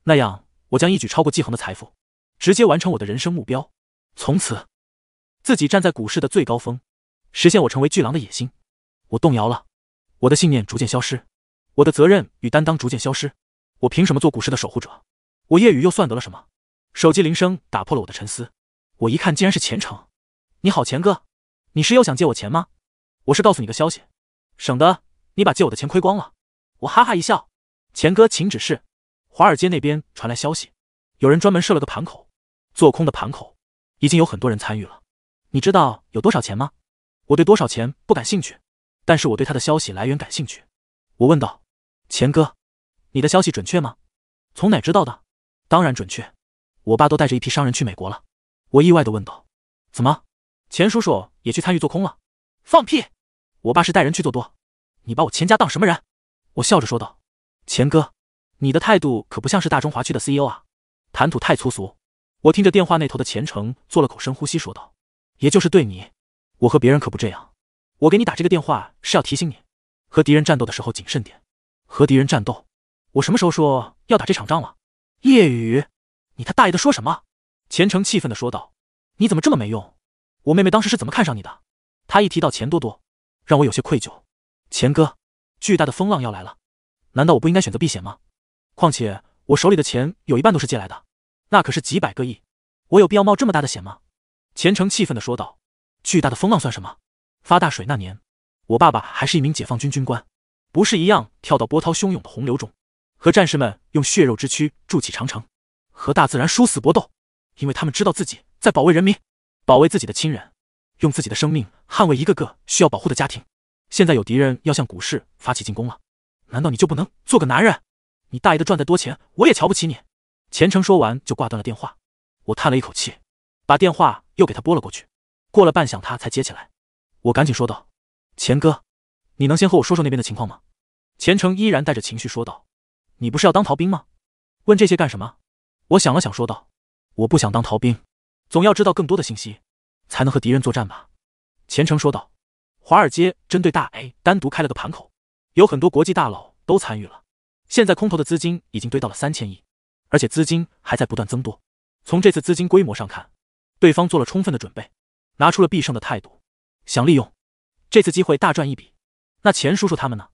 那样，我将一举超过季恒的财富，直接完成我的人生目标，从此自己站在股市的最高峰，实现我成为巨狼的野心。我动摇了，我的信念逐渐消失，我的责任与担当逐渐消失。我凭什么做股市的守护者？我夜雨又算得了什么？手机铃声打破了我的沉思。我一看，竟然是钱程。你好，钱哥，你是又想借我钱吗？我是告诉你个消息，省得你把借我的钱亏光了。我哈哈一笑。钱哥，请指示。华尔街那边传来消息，有人专门设了个盘口，做空的盘口已经有很多人参与了。你知道有多少钱吗？我对多少钱不感兴趣，但是我对他的消息来源感兴趣。我问道：“钱哥，你的消息准确吗？从哪知道的？”当然准确，我爸都带着一批商人去美国了。我意外的问道：“怎么，钱叔叔也去参与做空了？”放屁！我爸是带人去做多。你把我钱家当什么人？我笑着说道：“钱哥，你的态度可不像是大中华区的 CEO 啊，谈吐太粗俗。”我听着电话那头的钱程做了口深呼吸说道：“也就是对你，我和别人可不这样。我给你打这个电话是要提醒你，和敌人战斗的时候谨慎点。和敌人战斗？我什么时候说要打这场仗了？”夜雨，你他大爷的说什么？钱程气愤的说道：“你怎么这么没用？我妹妹当时是怎么看上你的？”他一提到钱多多，让我有些愧疚。钱哥，巨大的风浪要来了，难道我不应该选择避险吗？况且我手里的钱有一半都是借来的，那可是几百个亿，我有必要冒这么大的险吗？”钱程气愤的说道：“巨大的风浪算什么？发大水那年，我爸爸还是一名解放军军官，不是一样跳到波涛汹涌的洪流中？”和战士们用血肉之躯筑起长城，和大自然殊死搏斗，因为他们知道自己在保卫人民，保卫自己的亲人，用自己的生命捍卫一个个需要保护的家庭。现在有敌人要向股市发起进攻了，难道你就不能做个男人？你大爷的赚再多钱，我也瞧不起你。钱程说完就挂断了电话。我叹了一口气，把电话又给他拨了过去。过了半响，他才接起来。我赶紧说道：“钱哥，你能先和我说说那边的情况吗？”钱程依然带着情绪说道。你不是要当逃兵吗？问这些干什么？我想了想，说道：“我不想当逃兵，总要知道更多的信息，才能和敌人作战吧。”钱程说道：“华尔街针对大 A 单独开了个盘口，有很多国际大佬都参与了。现在空投的资金已经堆到了三千亿，而且资金还在不断增多。从这次资金规模上看，对方做了充分的准备，拿出了必胜的态度，想利用这次机会大赚一笔。那钱叔叔他们呢？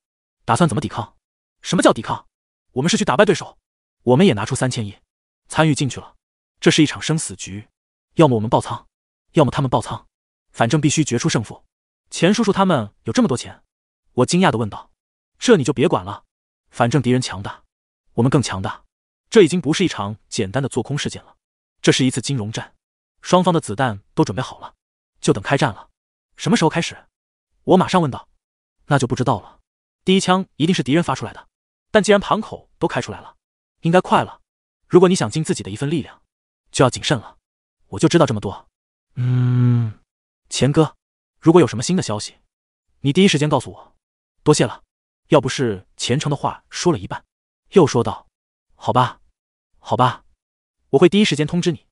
打算怎么抵抗？什么叫抵抗？”我们是去打败对手，我们也拿出三千亿，参与进去了。这是一场生死局，要么我们爆仓，要么他们爆仓，反正必须决出胜负。钱叔叔他们有这么多钱，我惊讶的问道：“这你就别管了，反正敌人强大，我们更强大。这已经不是一场简单的做空事件了，这是一次金融战，双方的子弹都准备好了，就等开战了。什么时候开始？”我马上问道：“那就不知道了，第一枪一定是敌人发出来的。”但既然盘口都开出来了，应该快了。如果你想尽自己的一份力量，就要谨慎了。我就知道这么多。嗯，钱哥，如果有什么新的消息，你第一时间告诉我。多谢了。要不是钱程的话说了一半，又说道：“好吧，好吧，我会第一时间通知你。”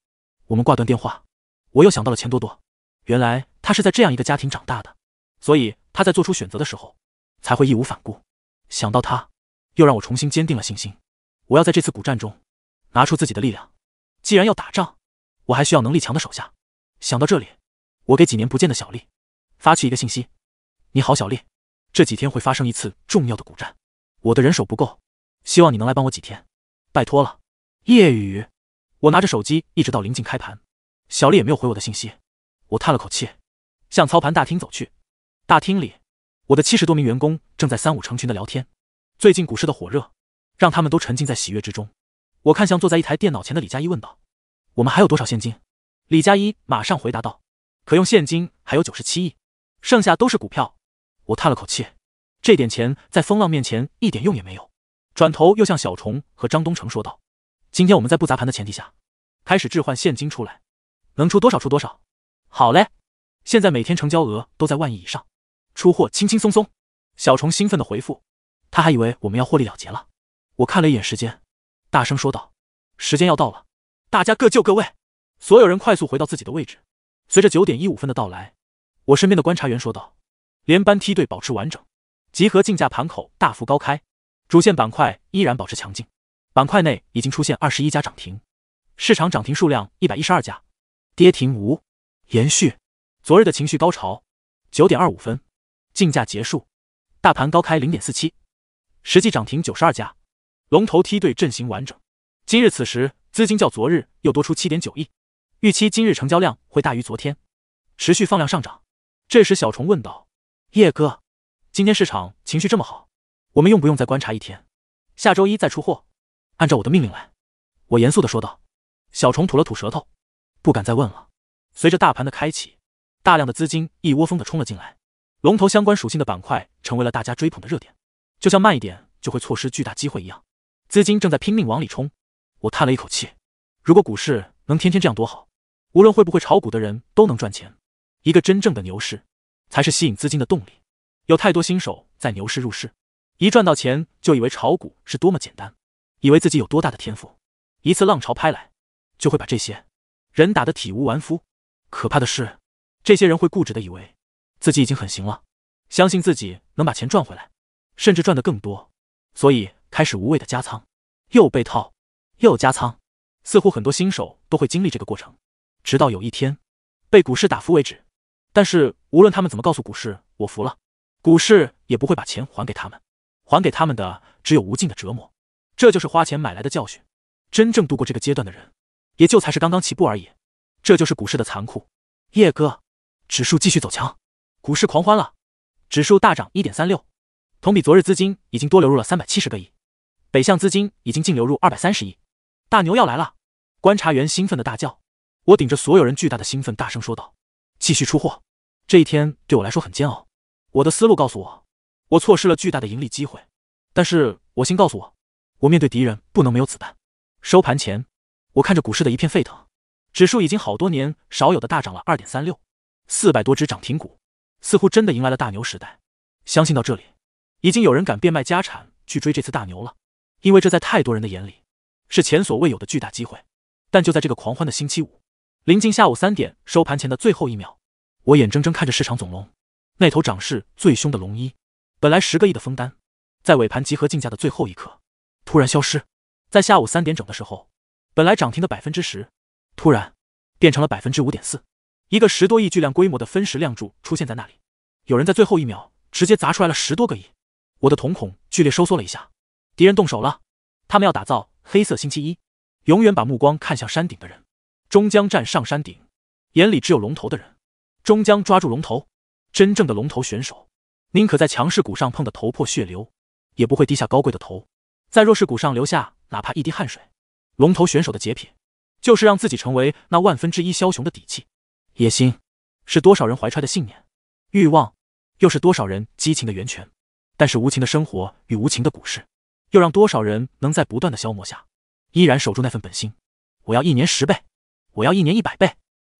我们挂断电话。我又想到了钱多多，原来他是在这样一个家庭长大的，所以他在做出选择的时候才会义无反顾。想到他。又让我重新坚定了信心。我要在这次古战中拿出自己的力量。既然要打仗，我还需要能力强的手下。想到这里，我给几年不见的小丽发去一个信息：“你好，小丽，这几天会发生一次重要的古战，我的人手不够，希望你能来帮我几天，拜托了。”夜雨，我拿着手机一直到临近开盘，小丽也没有回我的信息。我叹了口气，向操盘大厅走去。大厅里，我的七十多名员工正在三五成群的聊天。最近股市的火热，让他们都沉浸在喜悦之中。我看向坐在一台电脑前的李佳一，问道：“我们还有多少现金？”李佳一马上回答道：“可用现金还有九十七亿，剩下都是股票。”我叹了口气，这点钱在风浪面前一点用也没有。转头又向小虫和张东城说道：“今天我们在不砸盘的前提下，开始置换现金出来，能出多少出多少。”好嘞，现在每天成交额都在万亿以上，出货轻轻松松。”小虫兴奋的回复。他还以为我们要获利了结了。我看了一眼时间，大声说道：“时间要到了，大家各就各位。”所有人快速回到自己的位置。随着九点一五分的到来，我身边的观察员说道：“连班梯队保持完整，集合竞价盘口大幅高开，主线板块依然保持强劲，板块内已经出现二十一家涨停，市场涨停数量一百一十二家，跌停无，延续昨日的情绪高潮。九点二五分，竞价结束，大盘高开零点四七。”实际涨停九十二家，龙头梯队阵型完整。今日此时，资金较昨日又多出七点九亿，预期今日成交量会大于昨天，持续放量上涨。这时，小虫问道：“叶哥，今天市场情绪这么好，我们用不用再观察一天，下周一再出货？”按照我的命令来，我严肃的说道。小虫吐了吐舌头，不敢再问了。随着大盘的开启，大量的资金一窝蜂的冲了进来，龙头相关属性的板块成为了大家追捧的热点。就像慢一点就会错失巨大机会一样，资金正在拼命往里冲。我叹了一口气，如果股市能天天这样多好！无论会不会炒股的人都能赚钱。一个真正的牛市，才是吸引资金的动力。有太多新手在牛市入市，一赚到钱就以为炒股是多么简单，以为自己有多大的天赋。一次浪潮拍来，就会把这些人打得体无完肤。可怕的是，这些人会固执的以为自己已经很行了，相信自己能把钱赚回来。甚至赚得更多，所以开始无谓的加仓，又被套，又加仓，似乎很多新手都会经历这个过程，直到有一天被股市打服为止。但是无论他们怎么告诉股市“我服了”，股市也不会把钱还给他们，还给他们的只有无尽的折磨。这就是花钱买来的教训。真正度过这个阶段的人，也就才是刚刚起步而已。这就是股市的残酷。叶哥，指数继续走强，股市狂欢了，指数大涨一点三六。同比昨日资金已经多流入了三百七十个亿，北向资金已经净流入二百三十亿，大牛要来了！观察员兴奋的大叫。我顶着所有人巨大的兴奋，大声说道：“继续出货！”这一天对我来说很煎熬，我的思路告诉我，我错失了巨大的盈利机会。但是我心告诉我，我面对敌人不能没有子弹。收盘前，我看着股市的一片沸腾，指数已经好多年少有的大涨了二点三六，四百多只涨停股，似乎真的迎来了大牛时代。相信到这里。已经有人敢变卖家产去追这次大牛了，因为这在太多人的眼里是前所未有的巨大机会。但就在这个狂欢的星期五，临近下午三点收盘前的最后一秒，我眼睁睁看着市场总龙那头涨势最凶的龙一，本来十个亿的封单，在尾盘集合竞价的最后一刻突然消失。在下午三点整的时候，本来涨停的百分之十，突然变成了百分之五点四，一个十多亿巨量规模的分时量柱出现在那里，有人在最后一秒直接砸出来了十多个亿。我的瞳孔剧烈收缩了一下，敌人动手了，他们要打造黑色星期一，永远把目光看向山顶的人，终将站上山顶；眼里只有龙头的人，终将抓住龙头。真正的龙头选手，宁可在强势股上碰得头破血流，也不会低下高贵的头，在弱势股上留下哪怕一滴汗水。龙头选手的洁癖，就是让自己成为那万分之一枭雄的底气。野心，是多少人怀揣的信念；欲望，又是多少人激情的源泉。但是无情的生活与无情的股市，又让多少人能在不断的消磨下，依然守住那份本心？我要一年十倍，我要一年一百倍，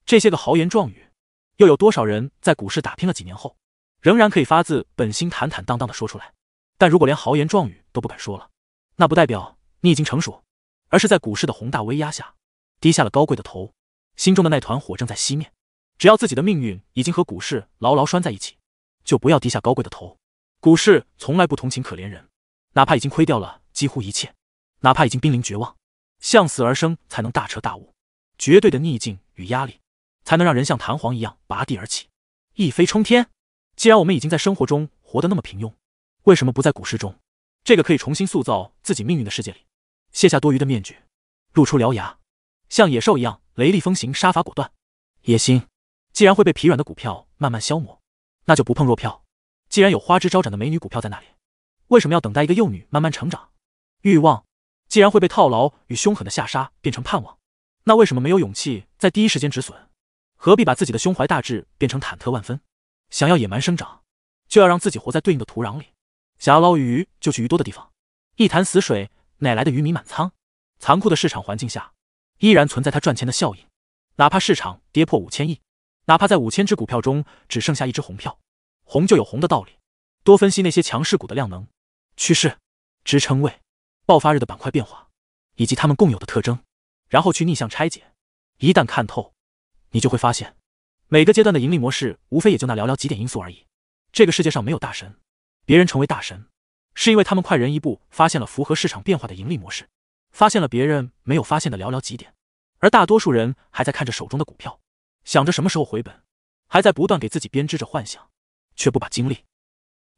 这些个豪言壮语，又有多少人在股市打拼了几年后，仍然可以发自本心、坦坦荡荡的说出来？但如果连豪言壮语都不敢说了，那不代表你已经成熟，而是在股市的宏大威压下低下了高贵的头，心中的那团火正在熄灭。只要自己的命运已经和股市牢牢拴在一起，就不要低下高贵的头。股市从来不同情可怜人，哪怕已经亏掉了几乎一切，哪怕已经濒临绝望，向死而生才能大彻大悟。绝对的逆境与压力，才能让人像弹簧一样拔地而起，一飞冲天。既然我们已经在生活中活得那么平庸，为什么不在股市中，这个可以重新塑造自己命运的世界里，卸下多余的面具，露出獠牙，像野兽一样雷厉风行，杀伐果断？野心既然会被疲软的股票慢慢消磨，那就不碰弱票。既然有花枝招展的美女股票在那里，为什么要等待一个幼女慢慢成长？欲望既然会被套牢与凶狠的下杀变成盼望，那为什么没有勇气在第一时间止损？何必把自己的胸怀大志变成忐忑万分？想要野蛮生长，就要让自己活在对应的土壤里。想要捞鱼，就去鱼多的地方。一潭死水哪来的鱼米满仓？残酷的市场环境下，依然存在它赚钱的效应。哪怕市场跌破五千亿，哪怕在五千只股票中只剩下一只红票。红就有红的道理，多分析那些强势股的量能、趋势、支撑位、爆发日的板块变化，以及它们共有的特征，然后去逆向拆解。一旦看透，你就会发现，每个阶段的盈利模式无非也就那寥寥几点因素而已。这个世界上没有大神，别人成为大神，是因为他们快人一步发现了符合市场变化的盈利模式，发现了别人没有发现的寥寥几点，而大多数人还在看着手中的股票，想着什么时候回本，还在不断给自己编织着幻想。却不把精力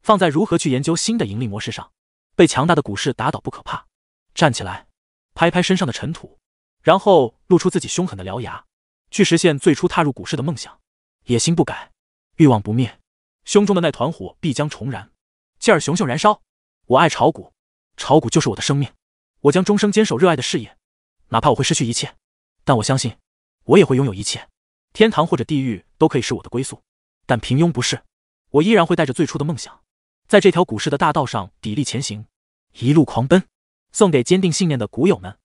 放在如何去研究新的盈利模式上，被强大的股市打倒不可怕，站起来，拍拍身上的尘土，然后露出自己凶狠的獠牙，去实现最初踏入股市的梦想，野心不改，欲望不灭，胸中的那团火必将重燃，继而熊熊燃烧。我爱炒股，炒股就是我的生命，我将终生坚守热爱的事业，哪怕我会失去一切，但我相信，我也会拥有一切。天堂或者地狱都可以是我的归宿，但平庸不是。我依然会带着最初的梦想，在这条股市的大道上砥砺前行，一路狂奔。送给坚定信念的股友们，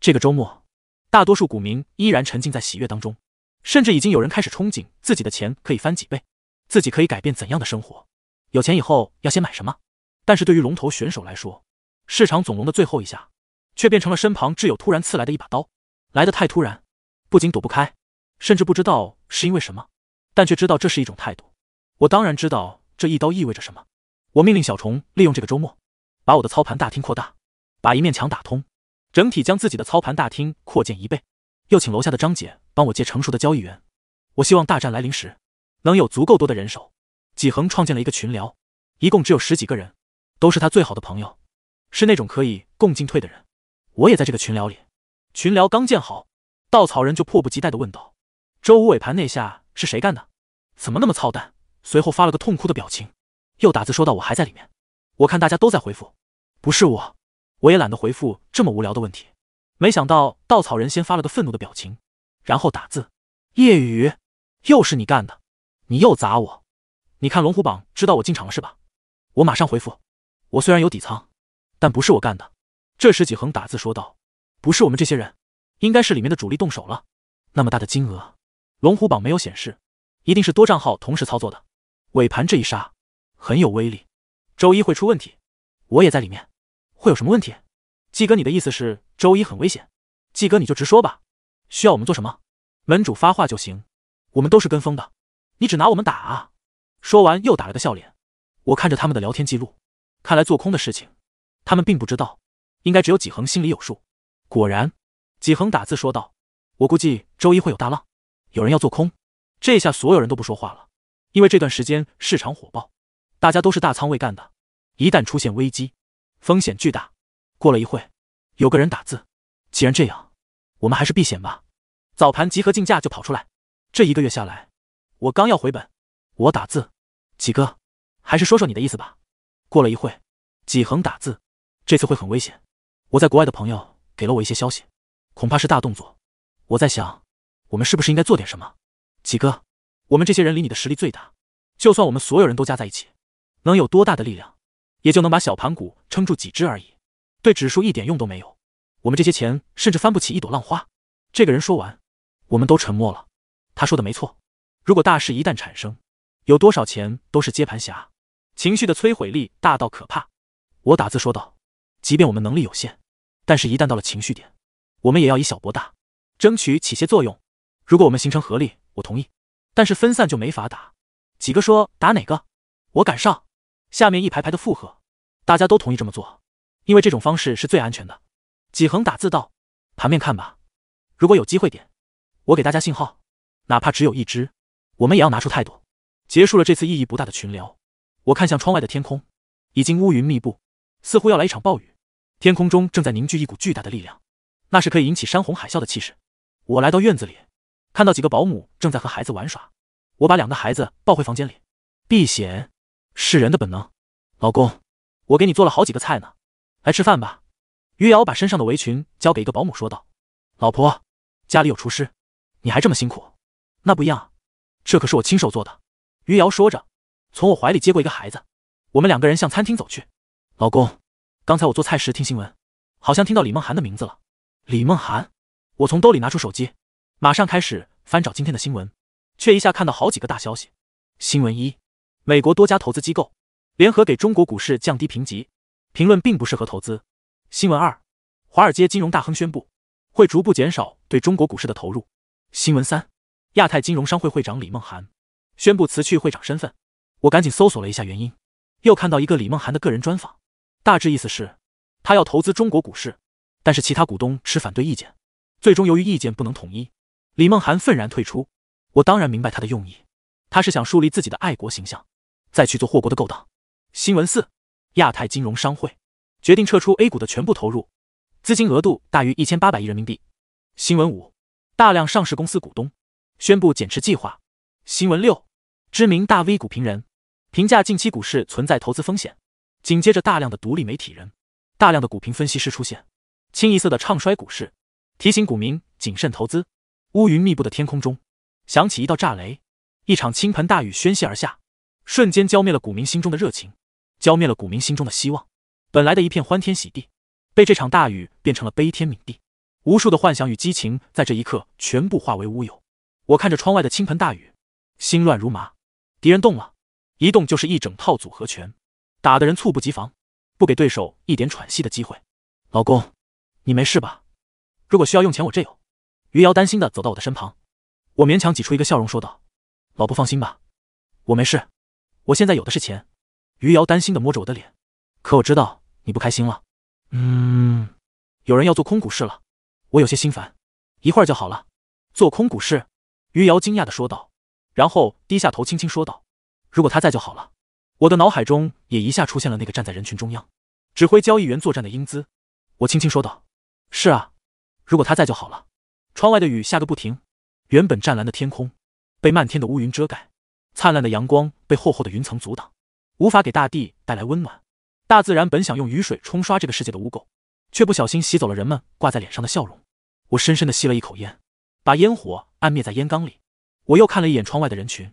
这个周末，大多数股民依然沉浸在喜悦当中，甚至已经有人开始憧憬自己的钱可以翻几倍，自己可以改变怎样的生活。有钱以后要先买什么？但是对于龙头选手来说，市场总龙的最后一下，却变成了身旁挚友突然刺来的一把刀，来得太突然，不仅躲不开，甚至不知道是因为什么，但却知道这是一种态度。我当然知道这一刀意味着什么。我命令小虫利用这个周末，把我的操盘大厅扩大，把一面墙打通，整体将自己的操盘大厅扩建一倍。又请楼下的张姐帮我借成熟的交易员。我希望大战来临时，能有足够多的人手。几恒创建了一个群聊，一共只有十几个人，都是他最好的朋友，是那种可以共进退的人。我也在这个群聊里。群聊刚建好，稻草人就迫不及待地问道：“周五尾盘那下是谁干的？怎么那么操蛋？”随后发了个痛哭的表情，又打字说道：“我还在里面。”我看大家都在回复，不是我，我也懒得回复这么无聊的问题。没想到稻草人先发了个愤怒的表情，然后打字：“夜雨，又是你干的！你又砸我！你看龙虎榜，知道我进场了是吧？”我马上回复：“我虽然有底仓，但不是我干的。”这时几恒打字说道：“不是我们这些人，应该是里面的主力动手了。那么大的金额，龙虎榜没有显示，一定是多账号同时操作的。”尾盘这一杀，很有威力。周一会出问题，我也在里面。会有什么问题？季哥，你的意思是周一很危险？季哥，你就直说吧，需要我们做什么？门主发话就行，我们都是跟风的。你只拿我们打啊！说完又打了个笑脸。我看着他们的聊天记录，看来做空的事情，他们并不知道，应该只有几恒心里有数。果然，几恒打字说道：“我估计周一会有大浪，有人要做空。”这下所有人都不说话了。因为这段时间市场火爆，大家都是大仓位干的，一旦出现危机，风险巨大。过了一会，有个人打字：“既然这样，我们还是避险吧。”早盘集合竞价就跑出来。这一个月下来，我刚要回本，我打字：“几哥，还是说说你的意思吧。”过了一会，几恒打字：“这次会很危险。”我在国外的朋友给了我一些消息，恐怕是大动作。我在想，我们是不是应该做点什么？几哥。我们这些人离你的实力最大，就算我们所有人都加在一起，能有多大的力量，也就能把小盘股撑住几只而已，对指数一点用都没有。我们这些钱甚至翻不起一朵浪花。这个人说完，我们都沉默了。他说的没错，如果大事一旦产生，有多少钱都是接盘侠。情绪的摧毁力大到可怕。我打字说道：“即便我们能力有限，但是，一旦到了情绪点，我们也要以小博大，争取起些作用。如果我们形成合力，我同意。”但是分散就没法打，几个说打哪个，我敢上。下面一排排的附和，大家都同意这么做，因为这种方式是最安全的。几横打字道：“盘面看吧，如果有机会点，我给大家信号，哪怕只有一只，我们也要拿出态度。”结束了这次意义不大的群聊，我看向窗外的天空，已经乌云密布，似乎要来一场暴雨。天空中正在凝聚一股巨大的力量，那是可以引起山洪海啸的气势。我来到院子里。看到几个保姆正在和孩子玩耍，我把两个孩子抱回房间里避险是人的本能。老公，我给你做了好几个菜呢，来吃饭吧。余姚把身上的围裙交给一个保姆，说道：“老婆，家里有厨师，你还这么辛苦？”那不一样，这可是我亲手做的。余姚说着，从我怀里接过一个孩子，我们两个人向餐厅走去。老公，刚才我做菜时听新闻，好像听到李梦涵的名字了。李梦涵，我从兜里拿出手机。马上开始翻找今天的新闻，却一下看到好几个大消息。新闻一，美国多家投资机构联合给中国股市降低评级，评论并不适合投资。新闻二，华尔街金融大亨宣布会逐步减少对中国股市的投入。新闻三，亚太金融商会会长李梦涵宣布辞去会长身份。我赶紧搜索了一下原因，又看到一个李梦涵的个人专访，大致意思是，他要投资中国股市，但是其他股东持反对意见，最终由于意见不能统一。李梦涵愤然退出。我当然明白他的用意，他是想树立自己的爱国形象，再去做祸国的勾当。新闻四：亚太金融商会决定撤出 A 股的全部投入，资金额度大于一千八百亿人民币。新闻五：大量上市公司股东宣布减持计划。新闻六：知名大 V 股评人评价近期股市存在投资风险。紧接着，大量的独立媒体人、大量的股评分析师出现，清一色的唱衰股市，提醒股民谨慎投资。乌云密布的天空中响起一道炸雷，一场倾盆大雨宣泄而下，瞬间浇灭了股民心中的热情，浇灭了股民心中的希望。本来的一片欢天喜地，被这场大雨变成了悲天悯地。无数的幻想与激情在这一刻全部化为乌有。我看着窗外的倾盆大雨，心乱如麻。敌人动了，一动就是一整套组合拳，打的人猝不及防，不给对手一点喘息的机会。老公，你没事吧？如果需要用钱，我这有。余姚担心的走到我的身旁，我勉强挤出一个笑容说道：“老婆，放心吧，我没事。我现在有的是钱。”余姚担心的摸着我的脸，可我知道你不开心了。嗯，有人要做空股市了，我有些心烦，一会儿就好了。做空股市？余姚惊讶的说道，然后低下头轻轻说道：“如果他在就好了。”我的脑海中也一下出现了那个站在人群中央，指挥交易员作战的英姿。我轻轻说道：“是啊，如果他在就好了。”窗外的雨下个不停，原本湛蓝的天空被漫天的乌云遮盖，灿烂的阳光被厚厚的云层阻挡，无法给大地带来温暖。大自然本想用雨水冲刷这个世界的污垢，却不小心洗走了人们挂在脸上的笑容。我深深的吸了一口烟，把烟火按灭在烟缸里。我又看了一眼窗外的人群，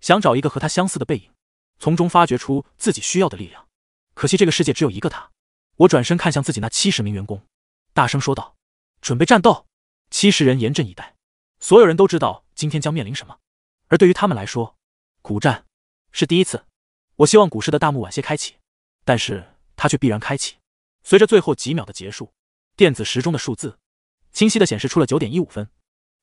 想找一个和他相似的背影，从中发掘出自己需要的力量。可惜这个世界只有一个他。我转身看向自己那七十名员工，大声说道：“准备战斗！”七十人严阵以待，所有人都知道今天将面临什么。而对于他们来说，股战是第一次。我希望股市的大幕晚些开启，但是它却必然开启。随着最后几秒的结束，电子时钟的数字清晰的显示出了九点一五分。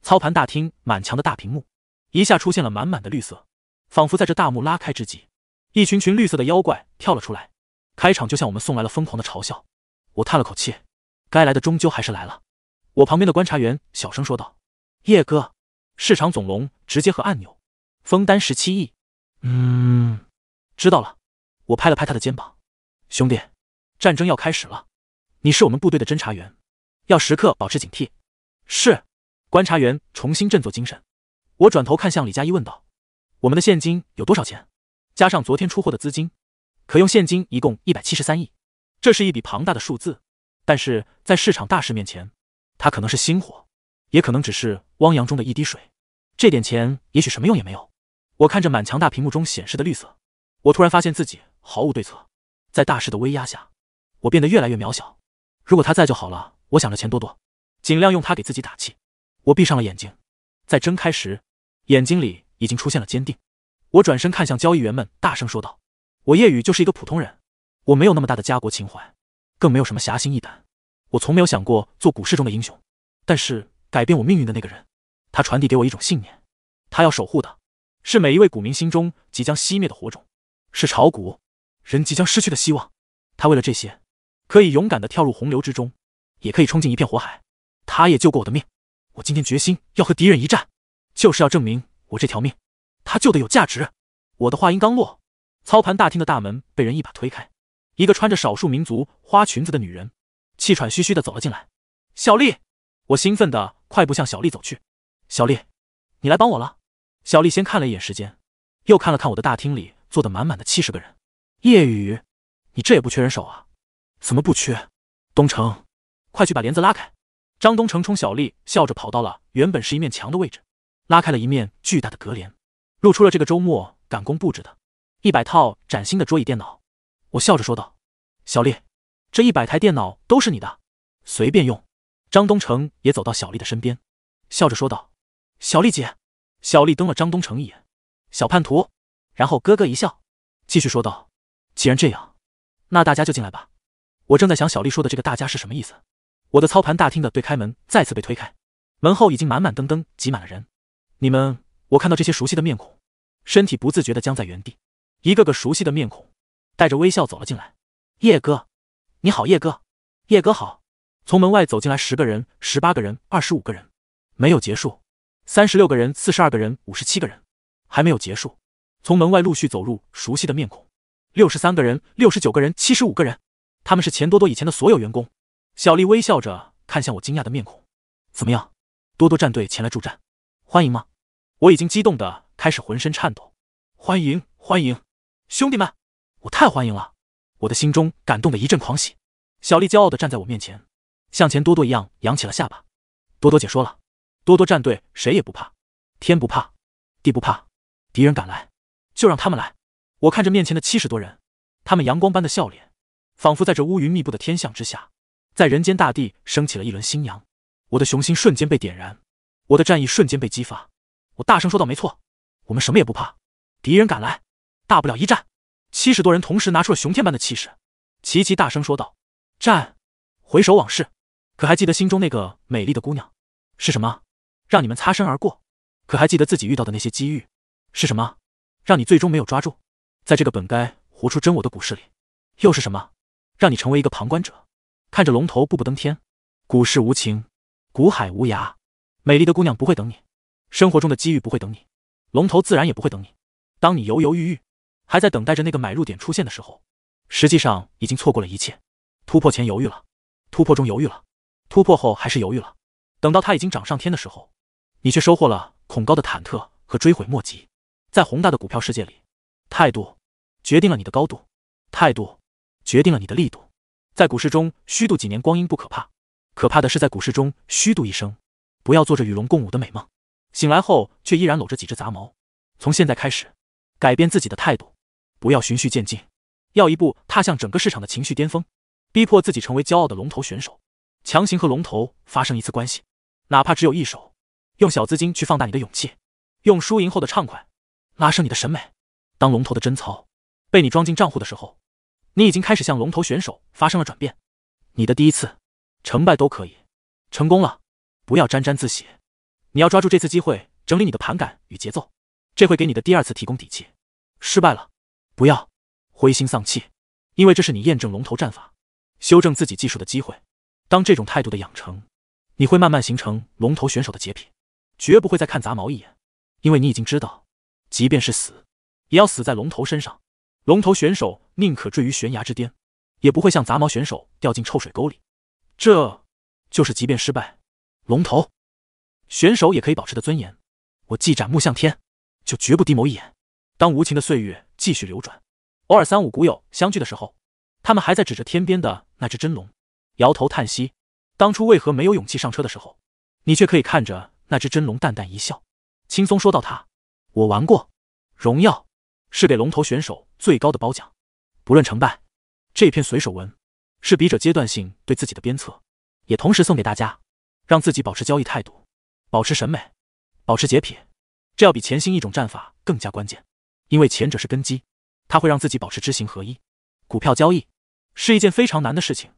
操盘大厅满墙的大屏幕一下出现了满满的绿色，仿佛在这大幕拉开之际，一群群绿色的妖怪跳了出来，开场就向我们送来了疯狂的嘲笑。我叹了口气，该来的终究还是来了。我旁边的观察员小声说道：“叶哥，市场总龙直接和按钮封单十七亿。”嗯，知道了。我拍了拍他的肩膀：“兄弟，战争要开始了，你是我们部队的侦察员，要时刻保持警惕。”是。观察员重新振作精神。我转头看向李佳一问道：“我们的现金有多少钱？加上昨天出货的资金，可用现金一共一百七十三亿。这是一笔庞大的数字，但是在市场大势面前。”他可能是星火，也可能只是汪洋中的一滴水。这点钱也许什么用也没有。我看着满墙大屏幕中显示的绿色，我突然发现自己毫无对策。在大势的威压下，我变得越来越渺小。如果他在就好了。我想着钱多多，尽量用他给自己打气。我闭上了眼睛，在睁开时，眼睛里已经出现了坚定。我转身看向交易员们，大声说道：“我叶雨就是一个普通人，我没有那么大的家国情怀，更没有什么侠心义胆。”我从没有想过做股市中的英雄，但是改变我命运的那个人，他传递给我一种信念：，他要守护的是每一位股民心中即将熄灭的火种，是炒股人即将失去的希望。他为了这些，可以勇敢的跳入洪流之中，也可以冲进一片火海。他也救过我的命。我今天决心要和敌人一战，就是要证明我这条命他救的有价值。我的话音刚落，操盘大厅的大门被人一把推开，一个穿着少数民族花裙子的女人。气喘吁吁的走了进来，小丽，我兴奋的快步向小丽走去。小丽，你来帮我了。小丽先看了一眼时间，又看了看我的大厅里坐的满满的七十个人。夜雨，你这也不缺人手啊？怎么不缺？东城，快去把帘子拉开。张东城冲小丽笑着跑到了原本是一面墙的位置，拉开了一面巨大的隔帘，露出了这个周末赶工布置的一百套崭新的桌椅电脑。我笑着说道：“小丽。”这一百台电脑都是你的，随便用。张东城也走到小丽的身边，笑着说道：“小丽姐。”小丽瞪了张东城一眼，“小叛徒！”然后咯咯一笑，继续说道：“既然这样，那大家就进来吧。”我正在想小丽说的这个“大家”是什么意思。我的操盘大厅的对开门再次被推开，门后已经满满登登挤满了人。你们，我看到这些熟悉的面孔，身体不自觉的僵在原地。一个个熟悉的面孔，带着微笑走了进来。叶哥。你好，叶哥。叶哥好。从门外走进来十个人、十八个人、二十五个人，没有结束。三十六个人、四十二个人、五十七个人，还没有结束。从门外陆续走入熟悉的面孔，六十三个人、六十九个人、七十五个人。他们是钱多多以前的所有员工。小丽微笑着看向我惊讶的面孔，怎么样？多多战队前来助战，欢迎吗？我已经激动的开始浑身颤抖。欢迎，欢迎，兄弟们，我太欢迎了。我的心中感动的一阵狂喜，小丽骄傲的站在我面前，像钱多多一样扬起了下巴。多多姐说了，多多战队谁也不怕，天不怕，地不怕，敌人敢来就让他们来。我看着面前的七十多人，他们阳光般的笑脸，仿佛在这乌云密布的天象之下，在人间大地升起了一轮新阳。我的雄心瞬间被点燃，我的战意瞬间被激发。我大声说道：“没错，我们什么也不怕，敌人敢来，大不了一战。”七十多人同时拿出了雄天般的气势，齐齐大声说道：“战，回首往事，可还记得心中那个美丽的姑娘？是什么让你们擦身而过？可还记得自己遇到的那些机遇？是什么让你最终没有抓住？在这个本该活出真我的股市里，又是什么让你成为一个旁观者？看着龙头步步登天，股市无情，股海无涯，美丽的姑娘不会等你，生活中的机遇不会等你，龙头自然也不会等你。当你犹犹豫豫。”还在等待着那个买入点出现的时候，实际上已经错过了一切。突破前犹豫了，突破中犹豫了，突破后还是犹豫了。等到他已经涨上天的时候，你却收获了恐高的忐忑和追悔莫及。在宏大的股票世界里，态度决定了你的高度，态度决定了你的力度。在股市中虚度几年光阴不可怕，可怕的是在股市中虚度一生。不要做着与龙共舞的美梦，醒来后却依然搂着几只杂毛。从现在开始，改变自己的态度。不要循序渐进，要一步踏向整个市场的情绪巅峰，逼迫自己成为骄傲的龙头选手，强行和龙头发生一次关系，哪怕只有一手，用小资金去放大你的勇气，用输赢后的畅快拉升你的审美。当龙头的贞操被你装进账户的时候，你已经开始向龙头选手发生了转变。你的第一次成败都可以，成功了不要沾沾自喜，你要抓住这次机会整理你的盘感与节奏，这会给你的第二次提供底气。失败了。不要灰心丧气，因为这是你验证龙头战法、修正自己技术的机会。当这种态度的养成，你会慢慢形成龙头选手的洁癖，绝不会再看杂毛一眼。因为你已经知道，即便是死，也要死在龙头身上。龙头选手宁可坠于悬崖之巅，也不会像杂毛选手掉进臭水沟里。这就是即便失败，龙头选手也可以保持的尊严。我既斩木向天，就绝不低眸一眼。当无情的岁月。继续流转，偶尔三五古友相聚的时候，他们还在指着天边的那只真龙，摇头叹息，当初为何没有勇气上车的时候，你却可以看着那只真龙淡淡一笑，轻松说到：“他，我玩过，荣耀是给龙头选手最高的褒奖，不论成败。”这篇随手文是笔者阶段性对自己的鞭策，也同时送给大家，让自己保持交易态度，保持审美，保持洁癖，这要比潜心一种战法更加关键。因为前者是根基，它会让自己保持知行合一。股票交易是一件非常难的事情，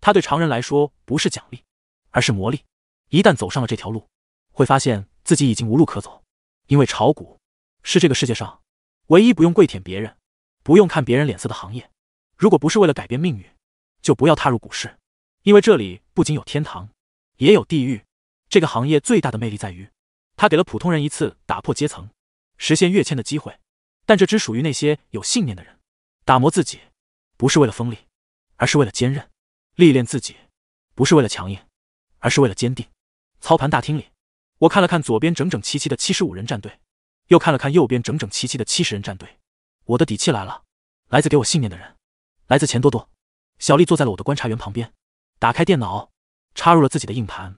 它对常人来说不是奖励，而是磨砺。一旦走上了这条路，会发现自己已经无路可走。因为炒股是这个世界上唯一不用跪舔别人、不用看别人脸色的行业。如果不是为了改变命运，就不要踏入股市，因为这里不仅有天堂，也有地狱。这个行业最大的魅力在于，它给了普通人一次打破阶层、实现跃迁的机会。但这只属于那些有信念的人。打磨自己，不是为了锋利，而是为了坚韧；历练自己，不是为了强硬，而是为了坚定。操盘大厅里，我看了看左边整整齐齐的七十五人战队，又看了看右边整整齐齐的七十人战队。我的底气来了，来自给我信念的人，来自钱多多。小丽坐在了我的观察员旁边，打开电脑，插入了自己的硬盘，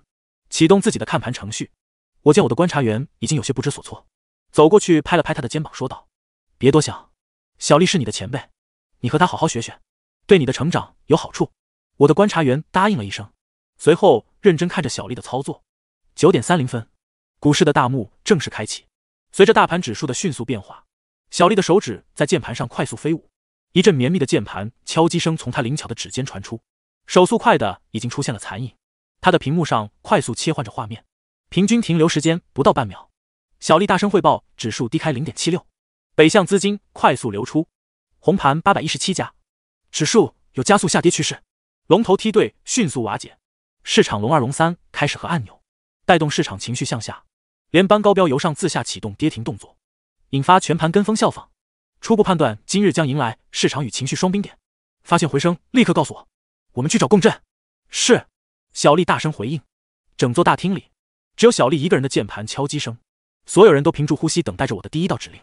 启动自己的看盘程序。我见我的观察员已经有些不知所措，走过去拍了拍他的肩膀，说道。别多想，小丽是你的前辈，你和她好好学学，对你的成长有好处。我的观察员答应了一声，随后认真看着小丽的操作。九点三零分，股市的大幕正式开启。随着大盘指数的迅速变化，小丽的手指在键盘上快速飞舞，一阵绵密的键盘敲击声从她灵巧的指尖传出，手速快的已经出现了残影。她的屏幕上快速切换着画面，平均停留时间不到半秒。小丽大声汇报：指数低开零点七六。北向资金快速流出，红盘八百一十七家，指数有加速下跌趋势，龙头梯队迅速瓦解，市场龙二龙三开始和按钮带动市场情绪向下，连班高标由上自下启动跌停动作，引发全盘跟风效仿。初步判断今日将迎来市场与情绪双冰点，发现回升立刻告诉我，我们去找共振。是小丽大声回应，整座大厅里只有小丽一个人的键盘敲击声，所有人都屏住呼吸等待着我的第一道指令。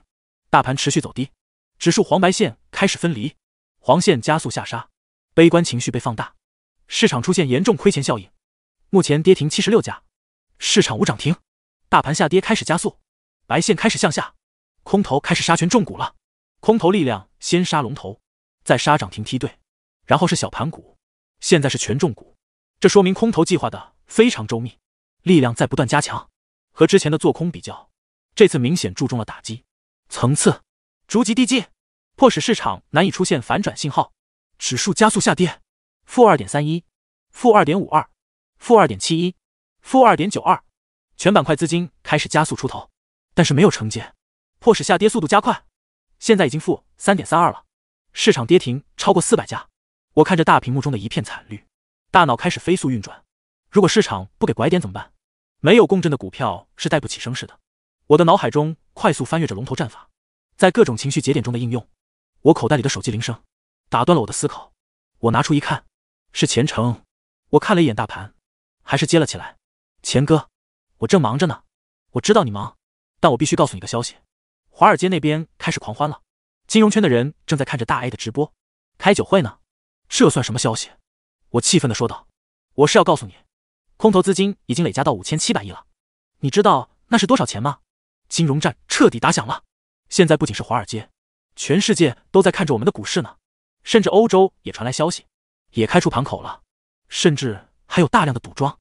大盘持续走低，指数黄白线开始分离，黄线加速下杀，悲观情绪被放大，市场出现严重亏钱效应。目前跌停七十六家，市场无涨停，大盘下跌开始加速，白线开始向下，空头开始杀权重股了。空头力量先杀龙头，再杀涨停梯队，然后是小盘股，现在是权重股。这说明空头计划的非常周密，力量在不断加强。和之前的做空比较，这次明显注重了打击。层次逐级递进，迫使市场难以出现反转信号，指数加速下跌，负二点三一，负二点五二，负二点七一，负二点九二，全板块资金开始加速出逃，但是没有承接，迫使下跌速度加快，现在已经负三点三二了，市场跌停超过四百家，我看着大屏幕中的一片惨绿，大脑开始飞速运转，如果市场不给拐点怎么办？没有共振的股票是带不起升势的，我的脑海中。快速翻阅着龙头战法，在各种情绪节点中的应用。我口袋里的手机铃声打断了我的思考。我拿出一看，是钱程。我看了一眼大盘，还是接了起来。钱哥，我正忙着呢。我知道你忙，但我必须告诉你个消息。华尔街那边开始狂欢了，金融圈的人正在看着大 A 的直播，开酒会呢。这算什么消息？我气愤的说道。我是要告诉你，空头资金已经累加到五千七百亿了。你知道那是多少钱吗？金融战彻底打响了，现在不仅是华尔街，全世界都在看着我们的股市呢，甚至欧洲也传来消息，也开出盘口了，甚至还有大量的赌庄。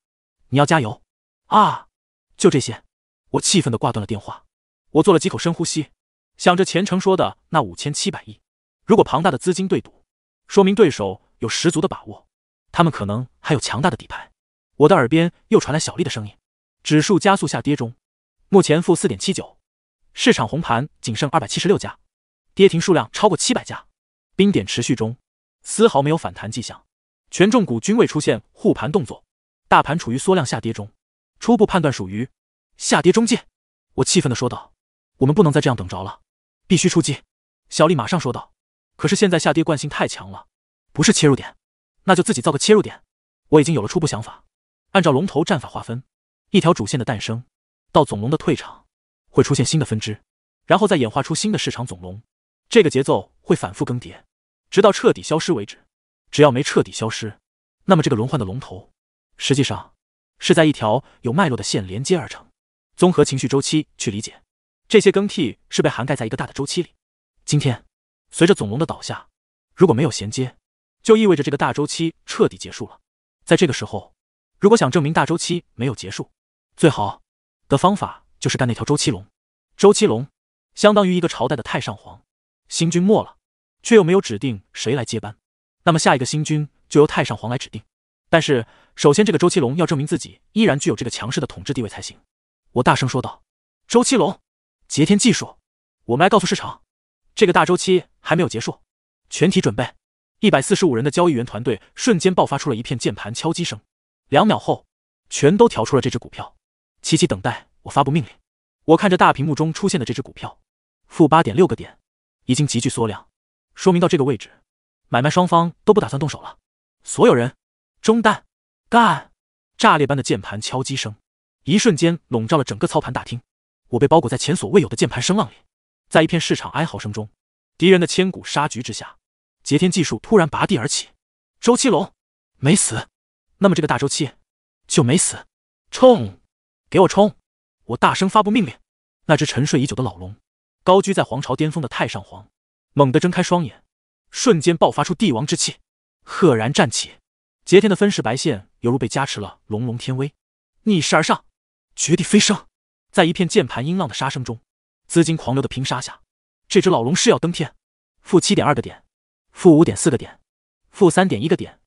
你要加油啊！就这些，我气愤的挂断了电话。我做了几口深呼吸，想着前程说的那五千七百亿，如果庞大的资金对赌，说明对手有十足的把握，他们可能还有强大的底牌。我的耳边又传来小丽的声音：“指数加速下跌中。”目前负四点七九，市场红盘仅剩二百七十六家，跌停数量超过七百家，冰点持续中，丝毫没有反弹迹象，权重股均未出现护盘动作，大盘处于缩量下跌中，初步判断属于下跌中介。我气愤的说道：“我们不能再这样等着了，必须出击。”小丽马上说道：“可是现在下跌惯性太强了，不是切入点，那就自己造个切入点。”我已经有了初步想法，按照龙头战法划分，一条主线的诞生。到总龙的退场，会出现新的分支，然后再演化出新的市场总龙，这个节奏会反复更迭，直到彻底消失为止。只要没彻底消失，那么这个轮换的龙头，实际上是在一条有脉络的线连接而成，综合情绪周期去理解，这些更替是被涵盖在一个大的周期里。今天，随着总龙的倒下，如果没有衔接，就意味着这个大周期彻底结束了。在这个时候，如果想证明大周期没有结束，最好。的方法就是干那条周七龙，周七龙相当于一个朝代的太上皇，新君没了，却又没有指定谁来接班，那么下一个新君就由太上皇来指定。但是首先这个周七龙要证明自己依然具有这个强势的统治地位才行。我大声说道：“周七龙，劫天技术，我们来告诉市场，这个大周期还没有结束。”全体准备，一百四十五人的交易员团队瞬间爆发出了一片键盘敲击声，两秒后，全都调出了这只股票。齐齐等待我发布命令。我看着大屏幕中出现的这只股票，负八点六个点，已经急剧缩量，说明到这个位置，买卖双方都不打算动手了。所有人，中弹，干！炸裂般的键盘敲击声，一瞬间笼罩了整个操盘大厅。我被包裹在前所未有的键盘声浪里，在一片市场哀嚎声中，敌人的千古杀局之下，劫天技术突然拔地而起。周七龙没死，那么这个大周期就没死，冲！给我冲！我大声发布命令。那只沉睡已久的老龙，高居在皇朝巅峰的太上皇，猛地睁开双眼，瞬间爆发出帝王之气，赫然站起。截天的分式白线犹如被加持了龙龙天威，逆势而上，绝地飞升。在一片键盘音浪的杀声中，资金狂流的拼杀下，这只老龙是要登天。负七点二个点，负五点四个点，负三点一个点，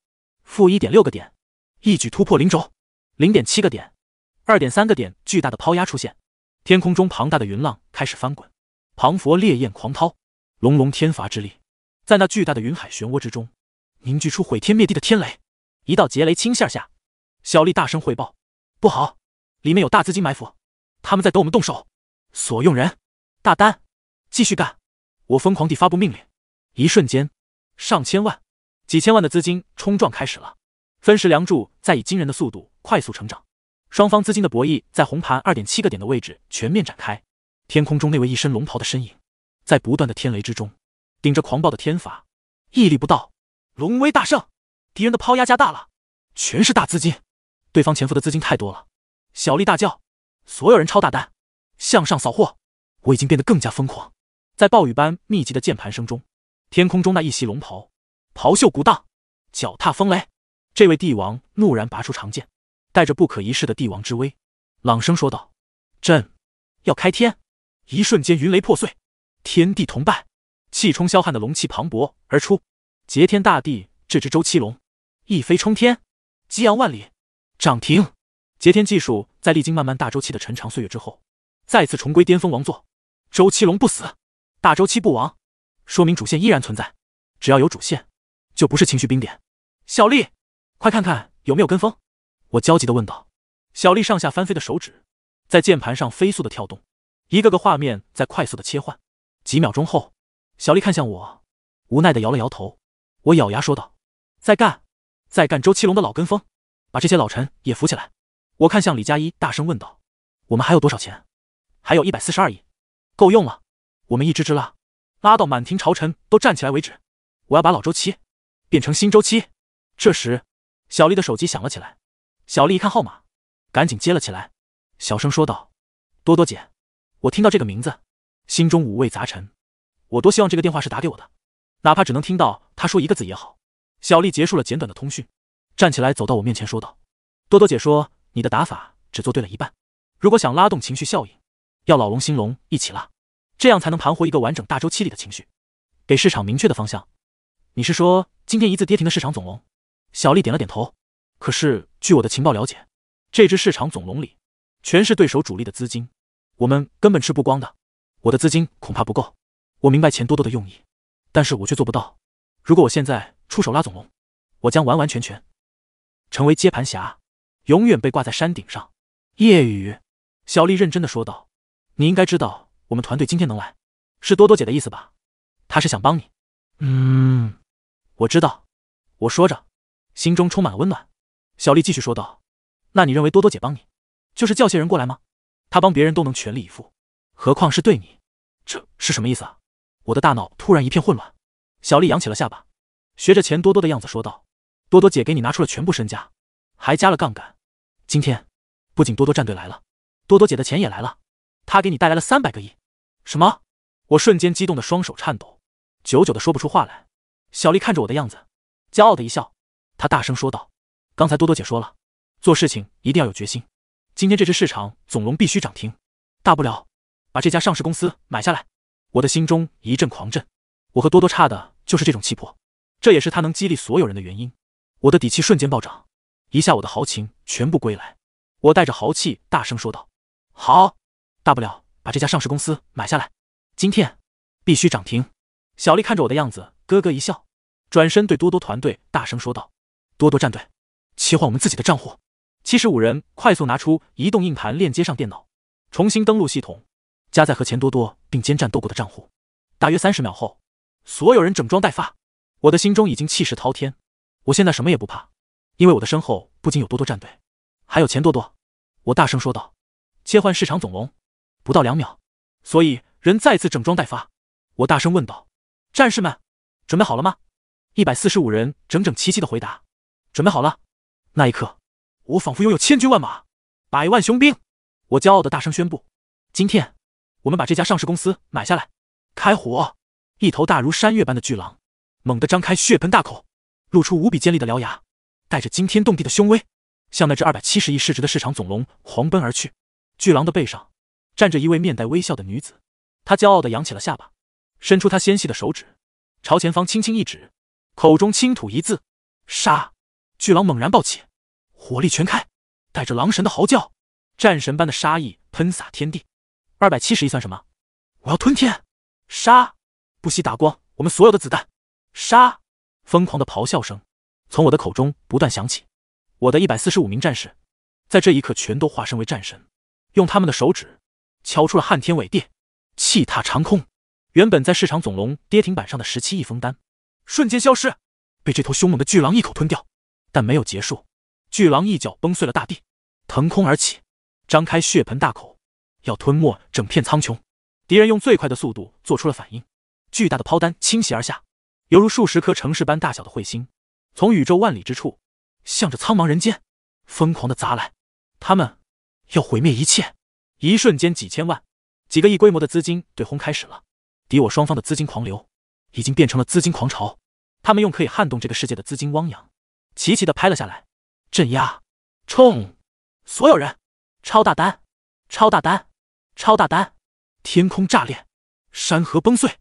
负一点六个点，一举突破零轴，零点七个点。二点三个点，巨大的抛压出现，天空中庞大的云浪开始翻滚，磅礴烈焰狂涛，隆隆天罚之力，在那巨大的云海漩涡之中，凝聚出毁天灭地的天雷。一道劫雷倾泻下，小丽大声汇报：“不好，里面有大资金埋伏，他们在等我们动手。”所用人，大单，继续干！我疯狂地发布命令。一瞬间，上千万、几千万的资金冲撞开始了，分时梁柱在以惊人的速度快速成长。双方资金的博弈在红盘二点七个点的位置全面展开。天空中那位一身龙袍的身影，在不断的天雷之中，顶着狂暴的天罚，屹立不倒。龙威大圣，敌人的抛压加大了，全是大资金，对方潜伏的资金太多了。小丽大叫：“所有人抄大单，向上扫货！”我已经变得更加疯狂，在暴雨般密集的键盘声中，天空中那一袭龙袍，袍袖鼓荡，脚踏风雷。这位帝王怒然拔出长剑。带着不可一世的帝王之威，朗声说道：“朕要开天！”一瞬间，云雷破碎，天地同拜，气冲霄汉的龙气磅礴而出。劫天大地，这只周七龙一飞冲天，激扬万里，涨停。劫天技术在历经漫漫大周期的沉长岁月之后，再次重归巅峰王座。周七龙不死，大周期不亡，说明主线依然存在。只要有主线，就不是情绪冰点。小丽，快看看有没有跟风。我焦急的问道：“小丽，上下翻飞的手指在键盘上飞速的跳动，一个个画面在快速的切换。几秒钟后，小丽看向我，无奈的摇了摇头。我咬牙说道：‘再干，再干！周七龙的老跟风，把这些老臣也扶起来。’我看向李佳，一大声问道：‘我们还有多少钱？还有一百四十二亿，够用了。我们一支支拉，拉到满庭朝臣都站起来为止。我要把老周期变成新周期。’这时，小丽的手机响了起来。”小丽一看号码，赶紧接了起来，小声说道：“多多姐，我听到这个名字，心中五味杂陈。我多希望这个电话是打给我的，哪怕只能听到他说一个字也好。”小丽结束了简短的通讯，站起来走到我面前说道：“多多姐说，你的打法只做对了一半。如果想拉动情绪效应，要老龙新龙一起拉，这样才能盘活一个完整大周期里的情绪，给市场明确的方向。你是说今天一字跌停的市场总龙？”小丽点了点头。可是，据我的情报了解，这只市场总龙里全是对手主力的资金，我们根本吃不光的。我的资金恐怕不够，我明白钱多多的用意，但是我却做不到。如果我现在出手拉总龙，我将完完全全成为接盘侠，永远被挂在山顶上。夜雨，小丽认真的说道：“你应该知道，我们团队今天能来，是多多姐的意思吧？她是想帮你。”嗯，我知道。我说着，心中充满了温暖。小丽继续说道：“那你认为多多姐帮你，就是叫些人过来吗？她帮别人都能全力以赴，何况是对你？这是什么意思啊？”我的大脑突然一片混乱。小丽扬起了下巴，学着钱多多的样子说道：“多多姐给你拿出了全部身家，还加了杠杆。今天，不仅多多战队来了，多多姐的钱也来了。她给你带来了三百个亿。”什么？我瞬间激动的双手颤抖，久久的说不出话来。小丽看着我的样子，骄傲的一笑，她大声说道。刚才多多姐说了，做事情一定要有决心。今天这只市场总龙必须涨停，大不了把这家上市公司买下来。我的心中一阵狂震，我和多多差的就是这种气魄，这也是他能激励所有人的原因。我的底气瞬间暴涨，一下我的豪情全部归来。我带着豪气大声说道：“好，大不了把这家上市公司买下来，今天必须涨停。”小丽看着我的样子，咯咯一笑，转身对多多团队大声说道：“多多战队。”切换我们自己的账户，七十五人快速拿出移动硬盘，链接上电脑，重新登录系统，加载和钱多多并肩战斗过的账户。大约三十秒后，所有人整装待发。我的心中已经气势滔天，我现在什么也不怕，因为我的身后不仅有多多战队，还有钱多多。我大声说道：“切换市场总龙，不到两秒，所以人再次整装待发。”我大声问道：“战士们，准备好了吗？”一百四十五人整整齐齐的回答：“准备好了。”那一刻，我仿佛拥有千军万马、百万雄兵。我骄傲的大声宣布：“今天，我们把这家上市公司买下来！”开火！一头大如山岳般的巨狼猛地张开血盆大口，露出无比尖利的獠牙，带着惊天动地的凶威，向那只二百七十亿市值的市场总龙狂奔而去。巨狼的背上站着一位面带微笑的女子，她骄傲的扬起了下巴，伸出她纤细的手指，朝前方轻轻一指，口中轻吐一字：“杀。”巨狼猛然暴起，火力全开，带着狼神的嚎叫，战神般的杀意喷洒天地。二百七十亿算什么？我要吞天！杀！不惜打光我们所有的子弹！杀！疯狂的咆哮声从我的口中不断响起。我的一百四十五名战士在这一刻全都化身为战神，用他们的手指敲出了撼天伟地，气踏长空。原本在市场总龙跌停板上的十七亿封单瞬间消失，被这头凶猛的巨狼一口吞掉。但没有结束，巨狼一脚崩碎了大地，腾空而起，张开血盆大口，要吞没整片苍穹。敌人用最快的速度做出了反应，巨大的抛弹倾袭而下，犹如数十颗城市般大小的彗星，从宇宙万里之处，向着苍茫人间疯狂的砸来。他们要毁灭一切。一瞬间，几千万、几个亿规模的资金对轰开始了，敌我双方的资金狂流已经变成了资金狂潮。他们用可以撼动这个世界的资金汪洋。齐齐的拍了下来，镇压，冲！所有人，超大单，超大单，超大单！天空炸裂，山河崩碎，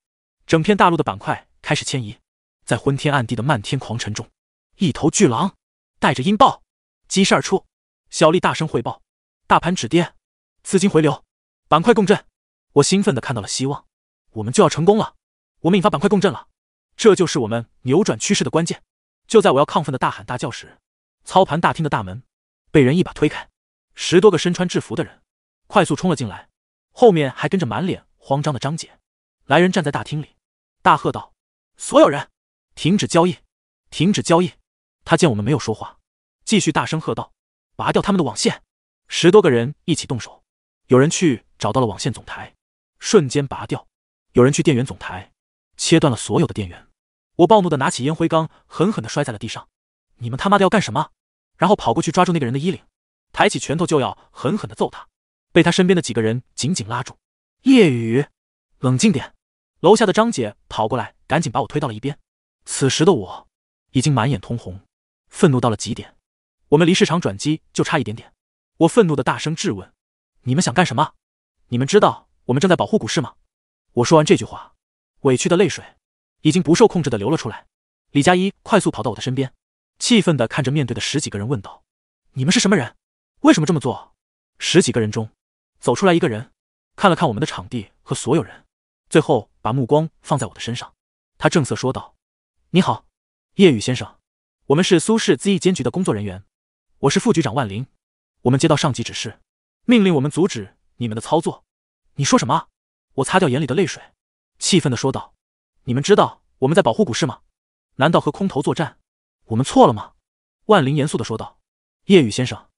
整片大陆的板块开始迁移。在昏天暗地的漫天狂尘中，一头巨狼带着音爆疾射而出。小丽大声汇报：大盘止跌，资金回流，板块共振。我兴奋的看到了希望，我们就要成功了！我们引发板块共振了，这就是我们扭转趋势的关键。就在我要亢奋的大喊大叫时，操盘大厅的大门被人一把推开，十多个身穿制服的人快速冲了进来，后面还跟着满脸慌张的张姐。来人站在大厅里，大喝道：“所有人，停止交易，停止交易！”他见我们没有说话，继续大声喝道：“拔掉他们的网线！”十多个人一起动手，有人去找到了网线总台，瞬间拔掉；有人去电源总台，切断了所有的电源。我暴怒的拿起烟灰缸，狠狠的摔在了地上。你们他妈的要干什么？然后跑过去抓住那个人的衣领，抬起拳头就要狠狠的揍他，被他身边的几个人紧紧拉住。夜雨，冷静点！楼下的张姐跑过来，赶紧把我推到了一边。此时的我已经满眼通红，愤怒到了极点。我们离市场转机就差一点点，我愤怒的大声质问：你们想干什么？你们知道我们正在保护股市吗？我说完这句话，委屈的泪水。已经不受控制的流了出来，李佳一快速跑到我的身边，气愤的看着面对的十几个人问道：“你们是什么人？为什么这么做？”十几个人中走出来一个人，看了看我们的场地和所有人，最后把目光放在我的身上。他正色说道：“你好，叶雨先生，我们是苏氏资易监局的工作人员，我是副局长万林。我们接到上级指示，命令我们阻止你们的操作。你说什么？”我擦掉眼里的泪水，气愤的说道。你们知道我们在保护股市吗？难道和空头作战，我们错了吗？万灵严肃的说道：“夜雨先生，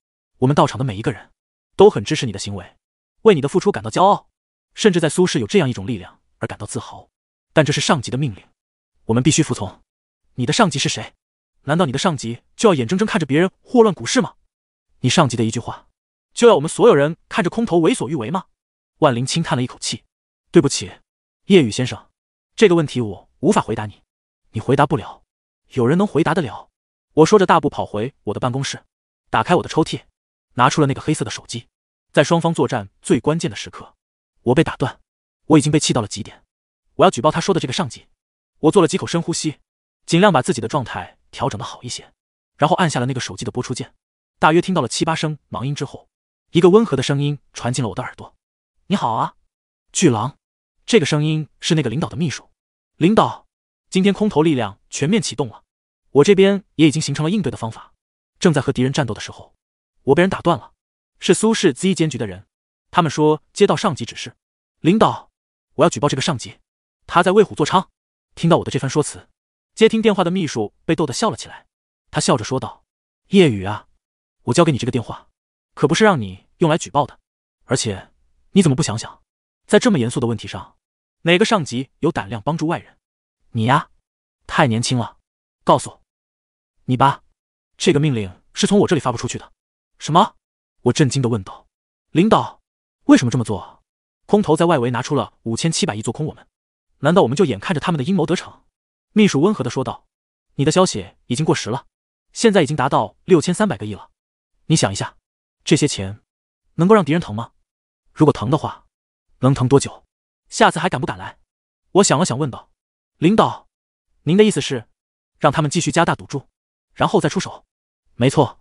我们到场的每一个人都很支持你的行为，为你的付出感到骄傲，甚至在苏轼有这样一种力量而感到自豪。但这是上级的命令，我们必须服从。你的上级是谁？难道你的上级就要眼睁睁看着别人祸乱股市吗？你上级的一句话，就要我们所有人看着空头为所欲为吗？”万灵轻叹了一口气：“对不起，夜雨先生。”这个问题我无法回答你，你回答不了，有人能回答得了。我说着大步跑回我的办公室，打开我的抽屉，拿出了那个黑色的手机。在双方作战最关键的时刻，我被打断，我已经被气到了极点，我要举报他说的这个上级。我做了几口深呼吸，尽量把自己的状态调整的好一些，然后按下了那个手机的播出键。大约听到了七八声忙音之后，一个温和的声音传进了我的耳朵：“你好啊，巨狼。”这个声音是那个领导的秘书。领导，今天空投力量全面启动了，我这边也已经形成了应对的方法。正在和敌人战斗的时候，我被人打断了，是苏氏 Z 监局的人，他们说接到上级指示。领导，我要举报这个上级，他在为虎作伥。听到我的这番说辞，接听电话的秘书被逗得笑了起来，他笑着说道：“夜雨啊，我交给你这个电话，可不是让你用来举报的，而且你怎么不想想，在这么严肃的问题上？”哪个上级有胆量帮助外人？你呀，太年轻了。告诉你吧，这个命令是从我这里发不出去的。什么？我震惊的问道：“领导，为什么这么做？”空头在外围拿出了五千七百亿做空我们，难道我们就眼看着他们的阴谋得逞？秘书温和的说道：“你的消息已经过时了，现在已经达到六千三百个亿了。你想一下，这些钱能够让敌人疼吗？如果疼的话，能疼多久？”下次还敢不敢来？我想了想，问道：“领导，您的意思是让他们继续加大赌注，然后再出手？”“没错，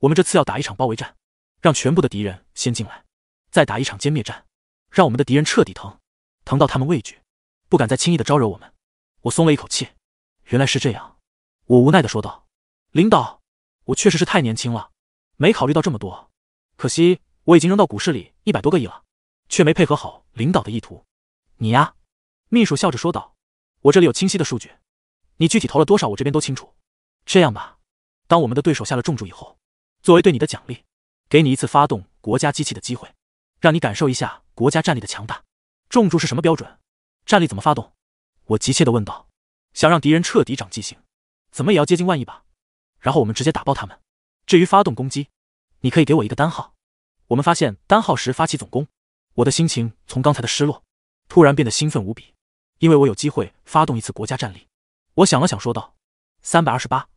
我们这次要打一场包围战，让全部的敌人先进来，再打一场歼灭战，让我们的敌人彻底疼，疼到他们畏惧，不敢再轻易的招惹我们。”我松了一口气：“原来是这样。”我无奈的说道：“领导，我确实是太年轻了，没考虑到这么多。可惜我已经扔到股市里一百多个亿了，却没配合好领导的意图。”你呀，秘书笑着说道：“我这里有清晰的数据，你具体投了多少，我这边都清楚。这样吧，当我们的对手下了重注以后，作为对你的奖励，给你一次发动国家机器的机会，让你感受一下国家战力的强大。重注是什么标准？战力怎么发动？”我急切的问道：“想让敌人彻底长记性，怎么也要接近万亿吧？然后我们直接打爆他们。至于发动攻击，你可以给我一个单号，我们发现单号时发起总攻。”我的心情从刚才的失落。突然变得兴奋无比，因为我有机会发动一次国家战力。我想了想，说道：“三百二十八，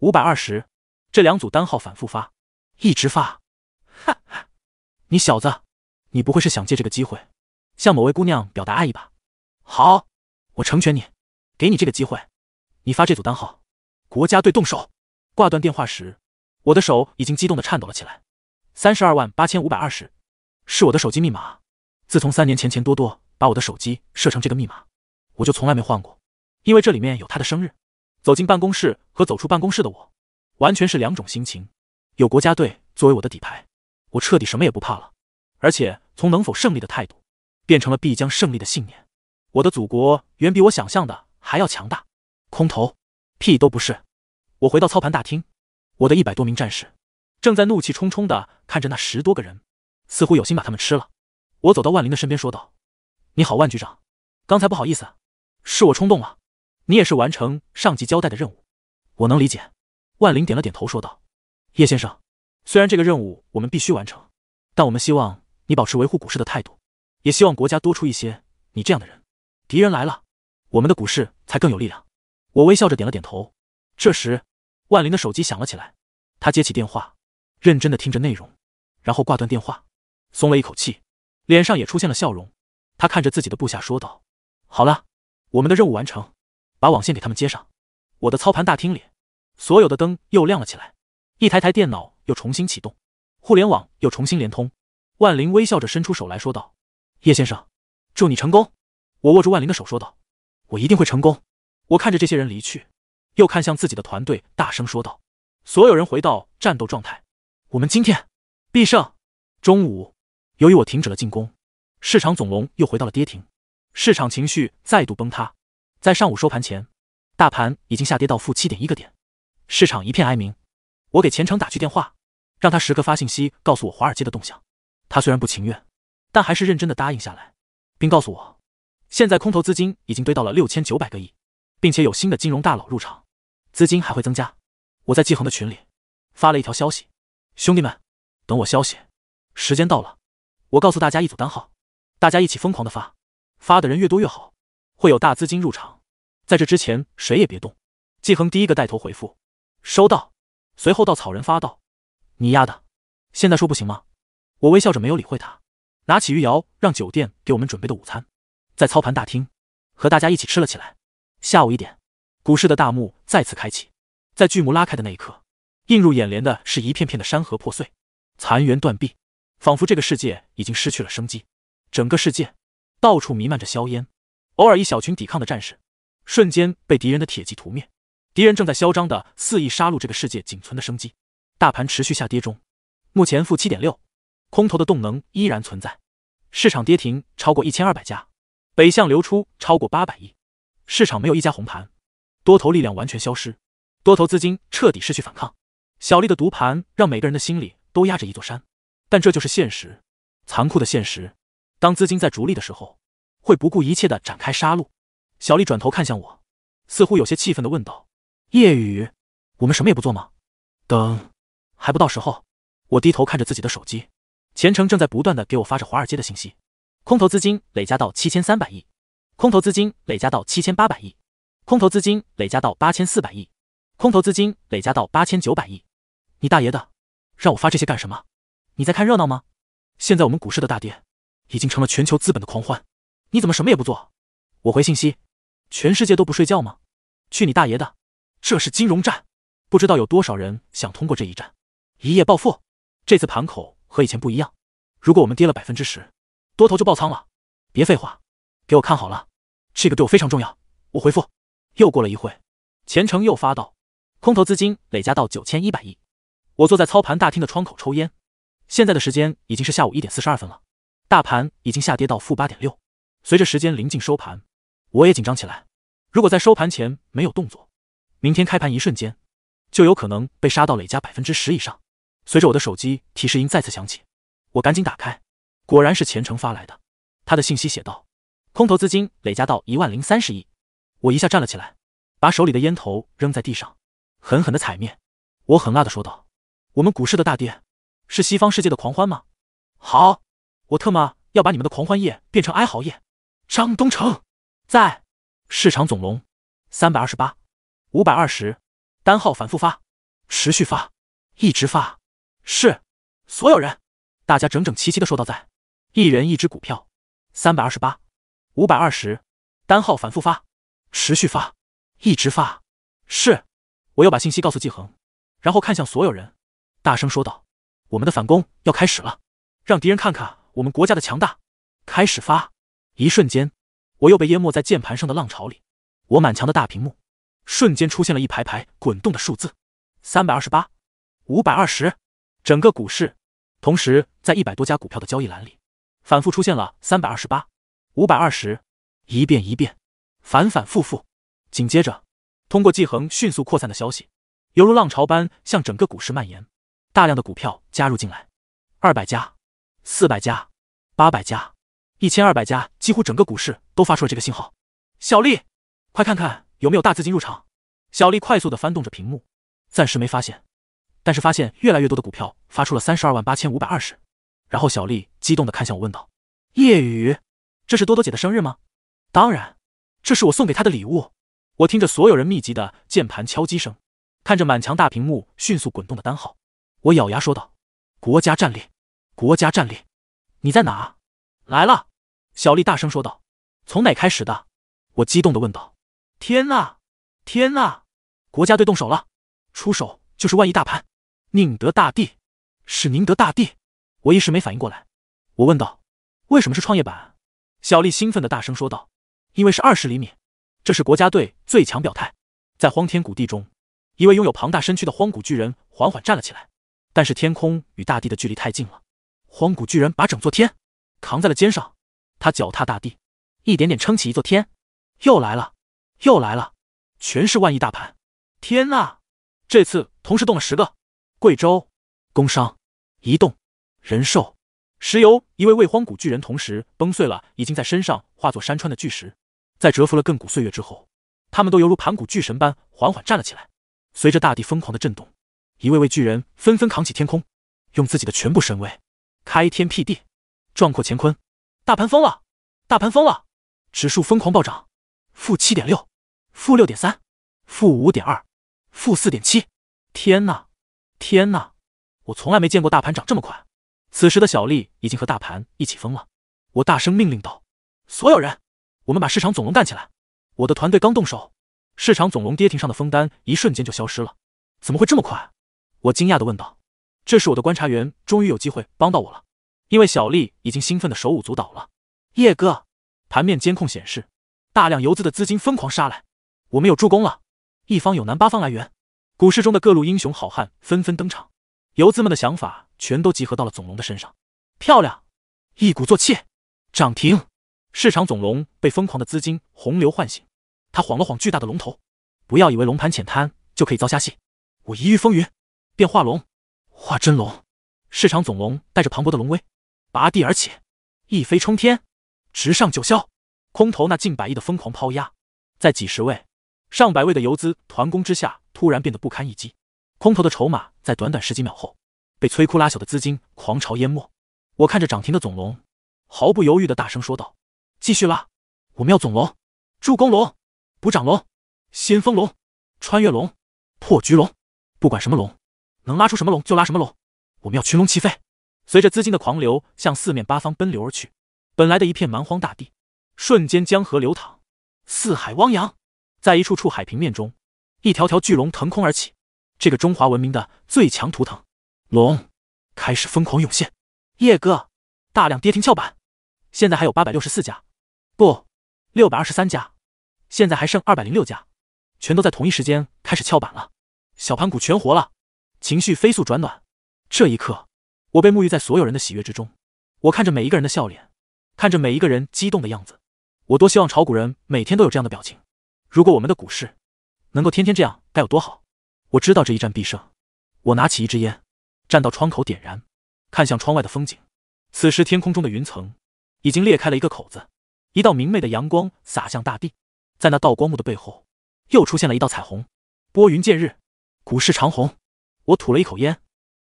五百二十，这两组单号反复发，一直发。”哈哈，你小子，你不会是想借这个机会向某位姑娘表达爱意吧？好，我成全你，给你这个机会。你发这组单号，国家队动手。挂断电话时，我的手已经激动的颤抖了起来。三十二万八千五百二十，是我的手机密码。自从三年前钱多多。把我的手机设成这个密码，我就从来没换过，因为这里面有他的生日。走进办公室和走出办公室的我，完全是两种心情。有国家队作为我的底牌，我彻底什么也不怕了，而且从能否胜利的态度，变成了必将胜利的信念。我的祖国远比我想象的还要强大。空投，屁都不是。我回到操盘大厅，我的一百多名战士，正在怒气冲冲的看着那十多个人，似乎有心把他们吃了。我走到万林的身边，说道。你好，万局长，刚才不好意思，是我冲动了。你也是完成上级交代的任务，我能理解。万林点了点头，说道：“叶先生，虽然这个任务我们必须完成，但我们希望你保持维护股市的态度，也希望国家多出一些你这样的人。敌人来了，我们的股市才更有力量。”我微笑着点了点头。这时，万林的手机响了起来，他接起电话，认真的听着内容，然后挂断电话，松了一口气，脸上也出现了笑容。他看着自己的部下说道：“好了，我们的任务完成，把网线给他们接上。”我的操盘大厅里，所有的灯又亮了起来，一台台电脑又重新启动，互联网又重新连通。万灵微笑着伸出手来说道：“叶先生，祝你成功。”我握住万灵的手说道：“我一定会成功。”我看着这些人离去，又看向自己的团队，大声说道：“所有人回到战斗状态，我们今天必胜！”中午，由于我停止了进攻。市场总龙又回到了跌停，市场情绪再度崩塌。在上午收盘前，大盘已经下跌到负七点一个点，市场一片哀鸣。我给钱程打去电话，让他时刻发信息告诉我华尔街的动向。他虽然不情愿，但还是认真的答应下来，并告诉我，现在空头资金已经堆到了六千九百个亿，并且有新的金融大佬入场，资金还会增加。我在季恒的群里发了一条消息：“兄弟们，等我消息。时间到了，我告诉大家一组单号。”大家一起疯狂的发，发的人越多越好，会有大资金入场。在这之前，谁也别动。季恒第一个带头回复，收到。随后，稻草人发道：“你丫的，现在说不行吗？”我微笑着没有理会他，拿起玉瑶让酒店给我们准备的午餐，在操盘大厅和大家一起吃了起来。下午一点，股市的大幕再次开启。在巨幕拉开的那一刻，映入眼帘的是一片片的山河破碎，残垣断壁，仿佛这个世界已经失去了生机。整个世界，到处弥漫着硝烟，偶尔一小群抵抗的战士，瞬间被敌人的铁骑屠灭。敌人正在嚣张的肆意杀戮这个世界仅存的生机。大盘持续下跌中，目前负七点六，空头的动能依然存在。市场跌停超过一千二百家，北向流出超过八百亿，市场没有一家红盘，多头力量完全消失，多头资金彻底失去反抗。小丽的毒盘让每个人的心里都压着一座山，但这就是现实，残酷的现实。当资金在逐利的时候，会不顾一切的展开杀戮。小丽转头看向我，似乎有些气愤的问道：“夜雨，我们什么也不做吗？等，还不到时候。”我低头看着自己的手机，钱程正在不断的给我发着华尔街的信息。空投资金累加到七千三百亿，空投资金累加到七千八百亿，空投资金累加到八千四百亿，空投资金累加到八千九百亿。你大爷的，让我发这些干什么？你在看热闹吗？现在我们股市的大跌。已经成了全球资本的狂欢，你怎么什么也不做？我回信息，全世界都不睡觉吗？去你大爷的！这是金融战，不知道有多少人想通过这一战一夜暴富。这次盘口和以前不一样，如果我们跌了百分之十，多头就爆仓了。别废话，给我看好了，这个对我非常重要。我回复。又过了一会，钱程又发道，空头资金累加到九千一百亿。我坐在操盘大厅的窗口抽烟，现在的时间已经是下午一点四十二分了。大盘已经下跌到负八点六，随着时间临近收盘，我也紧张起来。如果在收盘前没有动作，明天开盘一瞬间，就有可能被杀到累加百分之十以上。随着我的手机提示音再次响起，我赶紧打开，果然是钱程发来的。他的信息写道：“空头资金累加到一万零三十亿。”我一下站了起来，把手里的烟头扔在地上，狠狠的踩灭。我狠辣的说道：“我们股市的大跌，是西方世界的狂欢吗？”好。我特么要把你们的狂欢夜变成哀嚎夜！张东城，在市场总龙三百二十八五百二十，单号反复发，持续发，一直发。是所有人，大家整整齐齐的说道：“在一人一只股票，三百二十八五百二十，单号反复发，持续发，一直发。”是，我又把信息告诉季恒，然后看向所有人，大声说道：“我们的反攻要开始了，让敌人看看。”我们国家的强大开始发，一瞬间，我又被淹没在键盘上的浪潮里。我满墙的大屏幕瞬间出现了一排排滚动的数字：三百二十八、五百二十。整个股市同时在一百多家股票的交易栏里反复出现了三百二十八、五百二十，一遍一遍，反反复复。紧接着，通过季恒迅速扩散的消息，犹如浪潮般向整个股市蔓延，大量的股票加入进来，二百家。四百家，八百家，一千二百家，几乎整个股市都发出了这个信号。小丽，快看看有没有大资金入场。小丽快速的翻动着屏幕，暂时没发现，但是发现越来越多的股票发出了三十二万八千五百二十。然后小丽激动的看向我问道：“夜雨，这是多多姐的生日吗？”“当然，这是我送给她的礼物。”我听着所有人密集的键盘敲击声，看着满墙大屏幕迅速滚动的单号，我咬牙说道：“国家战略。”国家战力，你在哪？来了！小丽大声说道。从哪开始的？我激动的问道。天呐，天呐，国家队动手了！出手就是万亿大盘，宁德大地是宁德大地。我一时没反应过来，我问道：为什么是创业板？小丽兴奋的大声说道：因为是二十厘米。这是国家队最强表态。在荒天谷地中，一位拥有庞大身躯的荒古巨人缓缓站了起来，但是天空与大地的距离太近了。荒古巨人把整座天扛在了肩上，他脚踏大地，一点点撑起一座天。又来了，又来了，全是万亿大盘！天呐，这次同时动了十个：贵州、工商、移动、人寿、石油。一位位荒古巨人同时崩碎了已经在身上化作山川的巨石，在蛰伏了亘古岁月之后，他们都犹如盘古巨神般缓缓站了起来。随着大地疯狂的震动，一位位巨人纷纷扛起天空，用自己的全部神威。开天辟地，壮阔乾坤，大盘疯了！大盘疯了！指数疯狂暴涨，负七点六，负六点三，负五点二，负四点七！天呐，天呐，我从来没见过大盘涨这么快！此时的小丽已经和大盘一起疯了，我大声命令道：“所有人，我们把市场总龙干起来！”我的团队刚动手，市场总龙跌停上的封单一瞬间就消失了，怎么会这么快？我惊讶的问道。这是我的观察员，终于有机会帮到我了。因为小丽已经兴奋的手舞足蹈了。叶哥，盘面监控显示，大量游资的资金疯狂杀来，我们有助攻了。一方有南八方来援，股市中的各路英雄好汉纷纷登场。游资们的想法全都集合到了总龙的身上。漂亮，一鼓作气涨停。市场总龙被疯狂的资金洪流唤醒，他晃了晃巨大的龙头。不要以为龙盘浅滩就可以遭虾戏，我一遇风云便化龙。化真龙，市场总龙带着磅礴的龙威，拔地而起，一飞冲天，直上九霄。空投那近百亿的疯狂抛压，在几十位、上百位的游资团攻之下，突然变得不堪一击。空投的筹码在短短十几秒后，被摧枯拉朽的资金狂潮淹没。我看着涨停的总龙，毫不犹豫地大声说道：“继续拉！我们要总龙、助攻龙、补涨龙、先锋龙、穿越龙、破局龙，不管什么龙。”能拉出什么龙就拉什么龙，我们要群龙齐飞。随着资金的狂流向四面八方奔流而去，本来的一片蛮荒大地，瞬间江河流淌，四海汪洋。在一处处海平面中，一条条巨龙腾空而起。这个中华文明的最强图腾——龙，开始疯狂涌现。叶哥，大量跌停翘板，现在还有八百六十四家，不，六百二十三家，现在还剩二百零六家，全都在同一时间开始翘板了。小盘股全活了。情绪飞速转暖，这一刻，我被沐浴在所有人的喜悦之中。我看着每一个人的笑脸，看着每一个人激动的样子，我多希望炒股人每天都有这样的表情。如果我们的股市能够天天这样，该有多好！我知道这一战必胜。我拿起一支烟，站到窗口点燃，看向窗外的风景。此时天空中的云层已经裂开了一个口子，一道明媚的阳光洒向大地。在那道光幕的背后，又出现了一道彩虹。拨云见日，股市长虹。我吐了一口烟，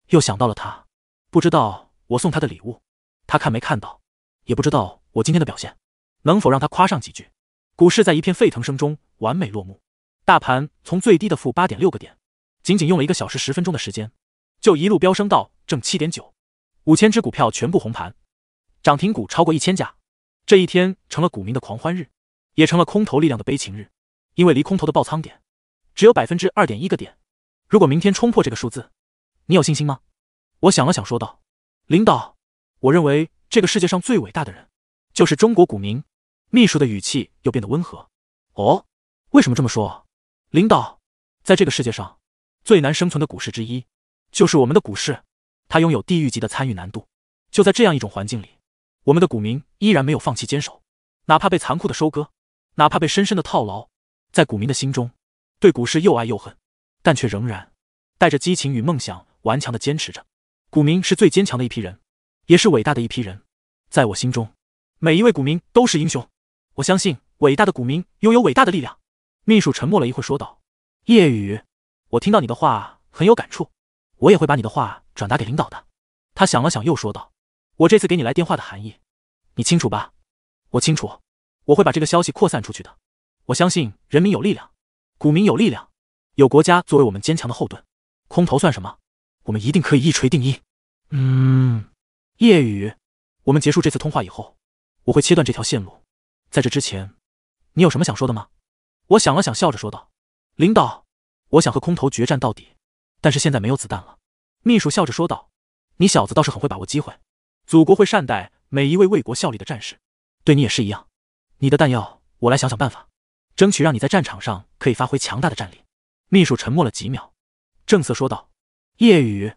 又想到了他。不知道我送他的礼物，他看没看到？也不知道我今天的表现，能否让他夸上几句？股市在一片沸腾声中完美落幕，大盘从最低的负八点六个点，仅仅用了一个小时十分钟的时间，就一路飙升到正七点九，五千只股票全部红盘，涨停股超过一千家。这一天成了股民的狂欢日，也成了空头力量的悲情日，因为离空头的爆仓点，只有百分之二点一个点。如果明天冲破这个数字，你有信心吗？我想了想，说道：“领导，我认为这个世界上最伟大的人，就是中国股民。”秘书的语气又变得温和：“哦，为什么这么说，领导？在这个世界上，最难生存的股市之一，就是我们的股市。它拥有地狱级的参与难度。就在这样一种环境里，我们的股民依然没有放弃坚守，哪怕被残酷的收割，哪怕被深深的套牢。在股民的心中，对股市又爱又恨。”但却仍然带着激情与梦想，顽强的坚持着。股民是最坚强的一批人，也是伟大的一批人。在我心中，每一位股民都是英雄。我相信，伟大的股民拥有伟大的力量。秘书沉默了一会，说道：“夜雨，我听到你的话很有感触，我也会把你的话转达给领导的。”他想了想，又说道：“我这次给你来电话的含义，你清楚吧？我清楚，我会把这个消息扩散出去的。我相信，人民有力量，股民有力量。”有国家作为我们坚强的后盾，空投算什么？我们一定可以一锤定音。嗯，夜雨，我们结束这次通话以后，我会切断这条线路。在这之前，你有什么想说的吗？我想了想，笑着说道：“领导，我想和空投决战到底，但是现在没有子弹了。”秘书笑着说道：“你小子倒是很会把握机会。祖国会善待每一位为国效力的战士，对你也是一样。你的弹药，我来想想办法，争取让你在战场上可以发挥强大的战力。”秘书沉默了几秒，正色说道：“夜雨，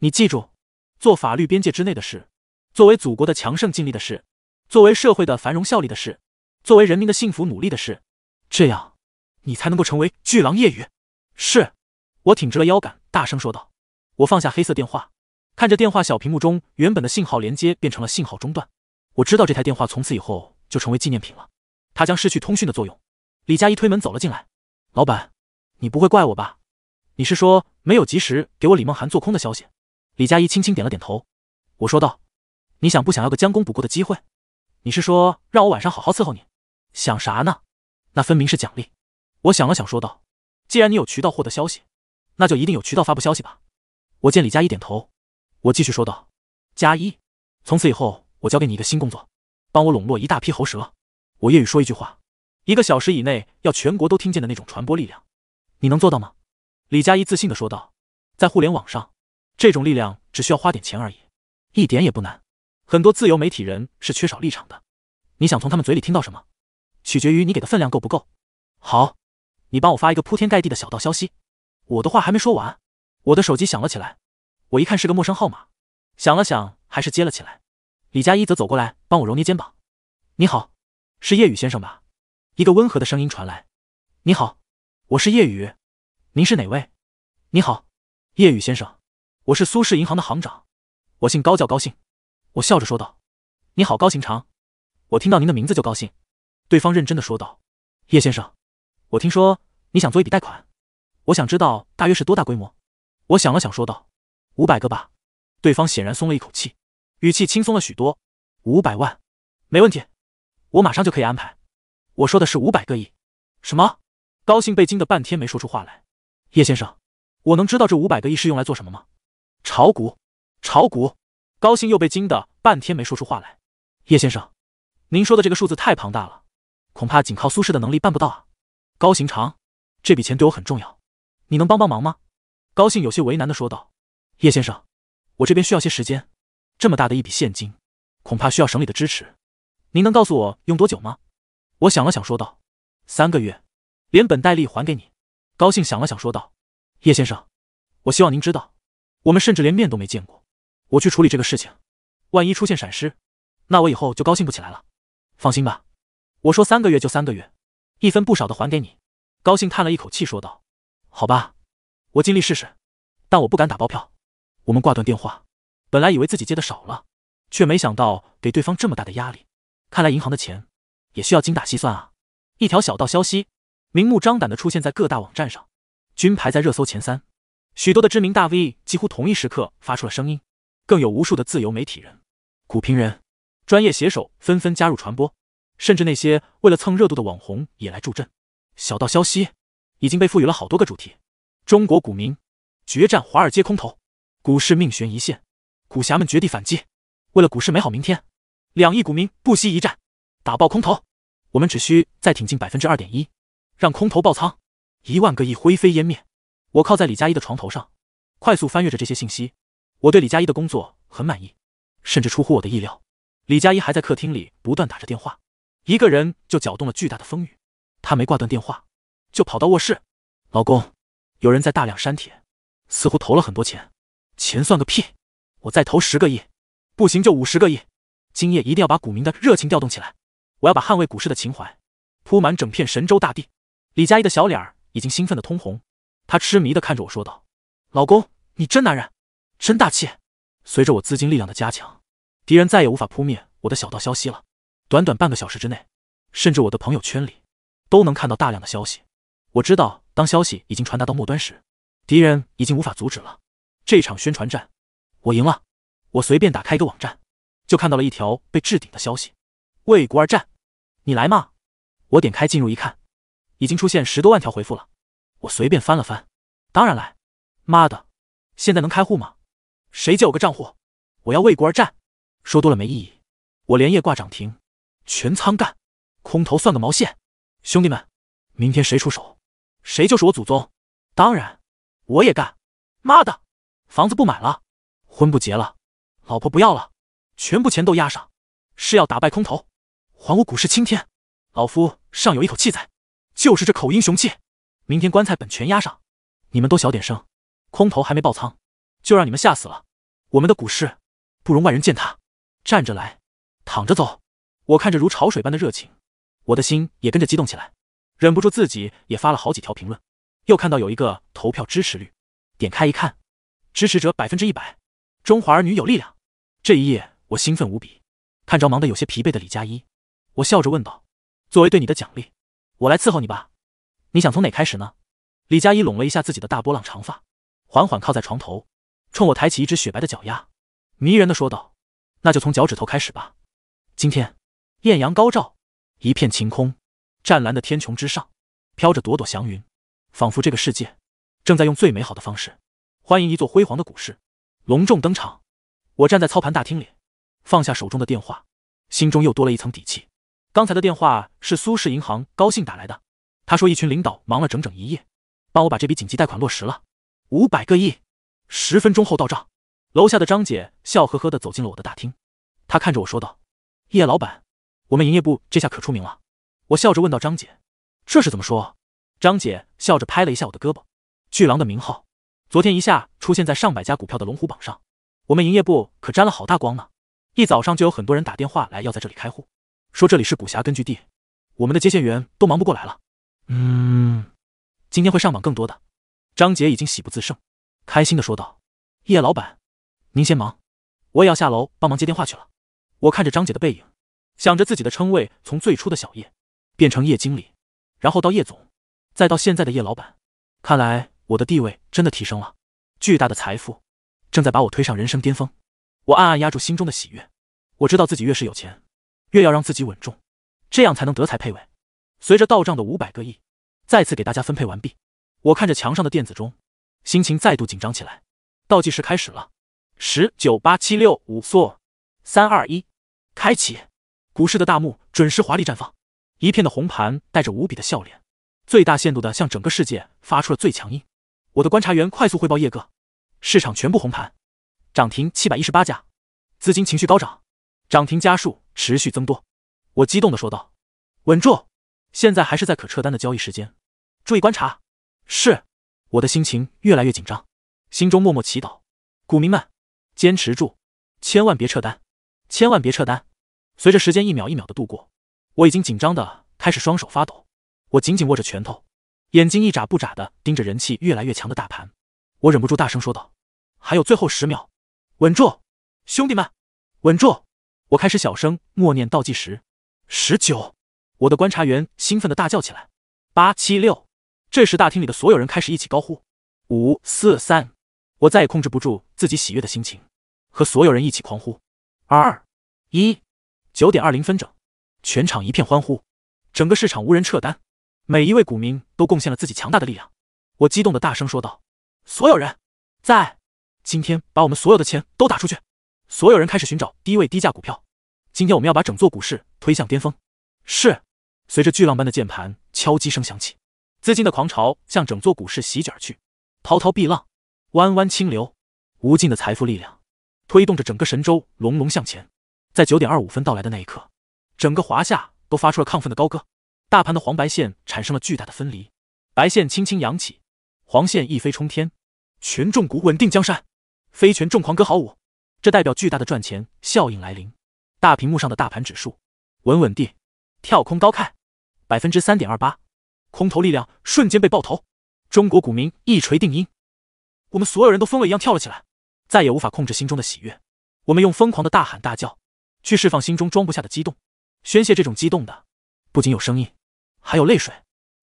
你记住，做法律边界之内的事，作为祖国的强盛尽力的事，作为社会的繁荣效力的事，作为人民的幸福努力的事，这样你才能够成为巨狼夜雨。”“是。”我挺直了腰杆，大声说道。我放下黑色电话，看着电话小屏幕中原本的信号连接变成了信号中断。我知道这台电话从此以后就成为纪念品了，它将失去通讯的作用。李佳一推门走了进来，老板。你不会怪我吧？你是说没有及时给我李梦涵做空的消息？李佳怡轻轻点了点头。我说道：“你想不想要个将功补过的机会？你是说让我晚上好好伺候你？想啥呢？那分明是奖励。”我想了想，说道：“既然你有渠道获得消息，那就一定有渠道发布消息吧。”我见李佳怡点头，我继续说道：“佳怡，从此以后我交给你一个新工作，帮我笼络一大批喉舌。我夜语说一句话，一个小时以内要全国都听见的那种传播力量。”你能做到吗？李佳一自信的说道。在互联网上，这种力量只需要花点钱而已，一点也不难。很多自由媒体人是缺少立场的，你想从他们嘴里听到什么，取决于你给的分量够不够。好，你帮我发一个铺天盖地的小道消息。我的话还没说完，我的手机响了起来。我一看是个陌生号码，想了想还是接了起来。李佳一则走过来帮我揉捏肩膀。你好，是叶雨先生吧？一个温和的声音传来。你好。我是叶雨，您是哪位？你好，叶雨先生，我是苏氏银行的行长，我姓高，叫高兴。我笑着说道：“你好，高行长，我听到您的名字就高兴。”对方认真的说道：“叶先生，我听说你想做一笔贷款，我想知道大约是多大规模。”我想了想说道：“五百个吧。”对方显然松了一口气，语气轻松了许多：“五百万，没问题，我马上就可以安排。”我说的是五百个亿，什么？高兴被惊得半天没说出话来。叶先生，我能知道这五百个亿是用来做什么吗？炒股？炒股？高兴又被惊得半天没说出话来。叶先生，您说的这个数字太庞大了，恐怕仅靠苏氏的能力办不到啊。高行长，这笔钱对我很重要，你能帮帮忙吗？高兴有些为难的说道。叶先生，我这边需要些时间，这么大的一笔现金，恐怕需要省里的支持。您能告诉我用多久吗？我想了想，说道：三个月。连本带利还给你，高兴想了想说道：“叶先生，我希望您知道，我们甚至连面都没见过。我去处理这个事情，万一出现闪失，那我以后就高兴不起来了。放心吧，我说三个月就三个月，一分不少的还给你。”高兴叹了一口气说道：“好吧，我尽力试试，但我不敢打包票。”我们挂断电话。本来以为自己接的少了，却没想到给对方这么大的压力。看来银行的钱也需要精打细算啊！一条小道消息。明目张胆的出现在各大网站上，均排在热搜前三。许多的知名大 V 几乎同一时刻发出了声音，更有无数的自由媒体人、股评人、专业写手纷纷加入传播，甚至那些为了蹭热度的网红也来助阵。小道消息已经被赋予了好多个主题：中国股民决战华尔街空头，股市命悬一线；股侠们绝地反击，为了股市美好明天，两亿股民不惜一战，打爆空头。我们只需再挺进百分之二点一。让空头爆仓，一万个亿灰飞烟灭。我靠在李佳一的床头上，快速翻阅着这些信息。我对李佳一的工作很满意，甚至出乎我的意料。李佳一还在客厅里不断打着电话，一个人就搅动了巨大的风雨。他没挂断电话，就跑到卧室。老公，有人在大量删帖，似乎投了很多钱。钱算个屁！我再投十个亿，不行就五十个亿。今夜一定要把股民的热情调动起来，我要把捍卫股市的情怀铺满整片神州大地。李佳怡的小脸儿已经兴奋的通红，她痴迷的看着我说道：“老公，你真男人，真大气。”随着我资金力量的加强，敌人再也无法扑灭我的小道消息了。短短半个小时之内，甚至我的朋友圈里，都能看到大量的消息。我知道，当消息已经传达到末端时，敌人已经无法阻止了。这场宣传战，我赢了。我随便打开一个网站，就看到了一条被置顶的消息：“为国而战，你来吗？”我点开进入一看。已经出现十多万条回复了，我随便翻了翻。当然来，妈的，现在能开户吗？谁借我个账户？我要为国而战。说多了没意义，我连夜挂涨停，全仓干，空头算个毛线！兄弟们，明天谁出手，谁就是我祖宗。当然，我也干。妈的，房子不买了，婚不结了，老婆不要了，全部钱都押上，是要打败空头，还我股市青天。老夫尚有一口气在。就是这口音雄气，明天棺材本全押上，你们都小点声，空头还没爆仓，就让你们吓死了。我们的股市不容外人践踏，站着来，躺着走。我看着如潮水般的热情，我的心也跟着激动起来，忍不住自己也发了好几条评论。又看到有一个投票支持率，点开一看，支持者百分之一百，中华儿女有力量。这一夜我兴奋无比，看着忙得有些疲惫的李佳一，我笑着问道：“作为对你的奖励。”我来伺候你吧，你想从哪开始呢？李佳怡拢了一下自己的大波浪长发，缓缓靠在床头，冲我抬起一只雪白的脚丫，迷人的说道：“那就从脚趾头开始吧。”今天，艳阳高照，一片晴空，湛蓝的天穹之上飘着朵朵祥云，仿佛这个世界正在用最美好的方式，欢迎一座辉煌的股市隆重登场。我站在操盘大厅里，放下手中的电话，心中又多了一层底气。刚才的电话是苏氏银行高兴打来的，他说一群领导忙了整整一夜，帮我把这笔紧急贷款落实了，五百个亿，十分钟后到账。楼下的张姐笑呵呵的走进了我的大厅，她看着我说道：“叶老板，我们营业部这下可出名了。”我笑着问道：“张姐，这是怎么说？”张姐笑着拍了一下我的胳膊：“巨狼的名号，昨天一下出现在上百家股票的龙虎榜上，我们营业部可沾了好大光呢。一早上就有很多人打电话来要在这里开户。”说这里是古峡根据地，我们的接线员都忙不过来了。嗯，今天会上榜更多的。张杰已经喜不自胜，开心的说道：“叶老板，您先忙，我也要下楼帮忙接电话去了。”我看着张姐的背影，想着自己的称谓从最初的小叶变成叶经理，然后到叶总，再到现在的叶老板，看来我的地位真的提升了。巨大的财富正在把我推上人生巅峰。我暗暗压住心中的喜悦，我知道自己越是有钱。越要让自己稳重，这样才能德才配位。随着到账的五百个亿，再次给大家分配完毕。我看着墙上的电子钟，心情再度紧张起来。倒计时开始了，十九八七六五四三二一，开启！股市的大幕准时华丽绽放，一片的红盘带着无比的笑脸，最大限度的向整个世界发出了最强音。我的观察员快速汇报叶哥，市场全部红盘，涨停七百一十八家，资金情绪高涨，涨停家数。持续增多，我激动的说道：“稳住，现在还是在可撤单的交易时间，注意观察。”是，我的心情越来越紧张，心中默默祈祷：股民们，坚持住，千万别撤单，千万别撤单。随着时间一秒一秒的度过，我已经紧张的开始双手发抖，我紧紧握着拳头，眼睛一眨不眨的盯着人气越来越强的大盘，我忍不住大声说道：“还有最后十秒，稳住，兄弟们，稳住！”我开始小声默念倒计时，十九。我的观察员兴奋地大叫起来，八七六。这时，大厅里的所有人开始一起高呼，五四三。我再也控制不住自己喜悦的心情，和所有人一起狂呼，二一九点二零分整。全场一片欢呼，整个市场无人撤单，每一位股民都贡献了自己强大的力量。我激动地大声说道：“所有人，在今天把我们所有的钱都打出去！”所有人开始寻找低位低价股票。今天我们要把整座股市推向巅峰。是。随着巨浪般的键盘敲击声响起，资金的狂潮向整座股市席卷而去，滔滔碧浪，弯弯清流，无尽的财富力量推动着整个神州隆隆向前。在九点二五分到来的那一刻，整个华夏都发出了亢奋的高歌。大盘的黄白线产生了巨大的分离，白线轻轻扬起，黄线一飞冲天。权重股稳定江山，非权重狂歌豪舞。这代表巨大的赚钱效应来临，大屏幕上的大盘指数稳稳地跳空高开，百分之三点二八，空头力量瞬间被爆头，中国股民一锤定音，我们所有人都疯了一样跳了起来，再也无法控制心中的喜悦，我们用疯狂的大喊大叫去释放心中装不下的激动，宣泄这种激动的不仅有声音，还有泪水，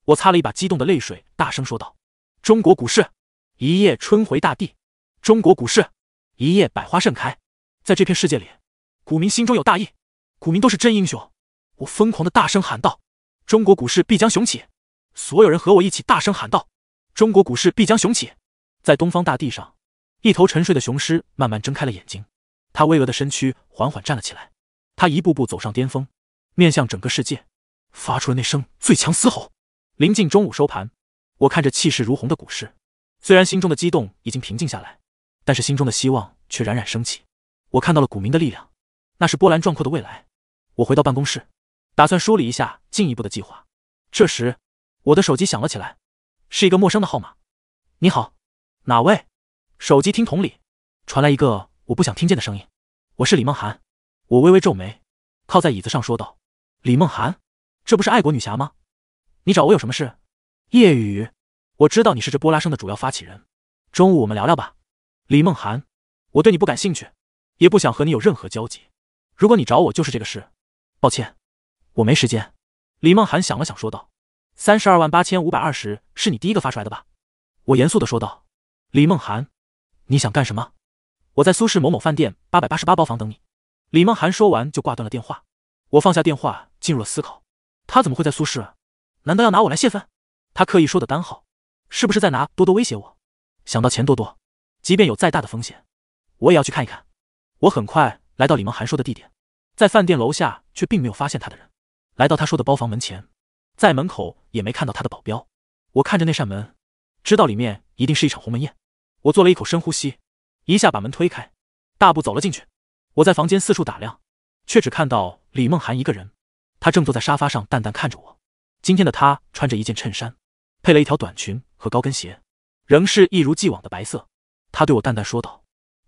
我擦了一把激动的泪水，大声说道：“中国股市一夜春回大地，中国股市。”一夜百花盛开，在这片世界里，股民心中有大义，股民都是真英雄。我疯狂的大声喊道：“中国股市必将雄起！”所有人和我一起大声喊道：“中国股市必将雄起！”在东方大地上，一头沉睡的雄狮慢慢睁开了眼睛，他巍峨的身躯缓缓站了起来，他一步步走上巅峰，面向整个世界，发出了那声最强嘶吼。临近中午收盘，我看着气势如虹的股市，虽然心中的激动已经平静下来。但是心中的希望却冉冉升起，我看到了股民的力量，那是波澜壮阔的未来。我回到办公室，打算梳理一下进一步的计划。这时，我的手机响了起来，是一个陌生的号码。你好，哪位？手机听筒里传来一个我不想听见的声音。我是李梦涵。我微微皱眉，靠在椅子上说道：“李梦涵，这不是爱国女侠吗？你找我有什么事？”夜雨，我知道你是这波拉声的主要发起人，中午我们聊聊吧。李梦涵，我对你不感兴趣，也不想和你有任何交集。如果你找我就是这个事，抱歉，我没时间。李梦涵想了想，说道：“三十二万八千五百二十，是你第一个发出来的吧？”我严肃的说道：“李梦涵，你想干什么？我在苏氏某某饭店八百八十八包房等你。”李梦涵说完就挂断了电话。我放下电话，进入了思考：他怎么会在苏氏？难道要拿我来泄愤？他刻意说的单号，是不是在拿多多威胁我？想到钱多多。即便有再大的风险，我也要去看一看。我很快来到李梦涵说的地点，在饭店楼下却并没有发现他的人。来到他说的包房门前，在门口也没看到他的保镖。我看着那扇门，知道里面一定是一场鸿门宴。我做了一口深呼吸，一下把门推开，大步走了进去。我在房间四处打量，却只看到李梦涵一个人。他正坐在沙发上，淡淡看着我。今天的他穿着一件衬衫，配了一条短裙和高跟鞋，仍是一如既往的白色。他对我淡淡说道：“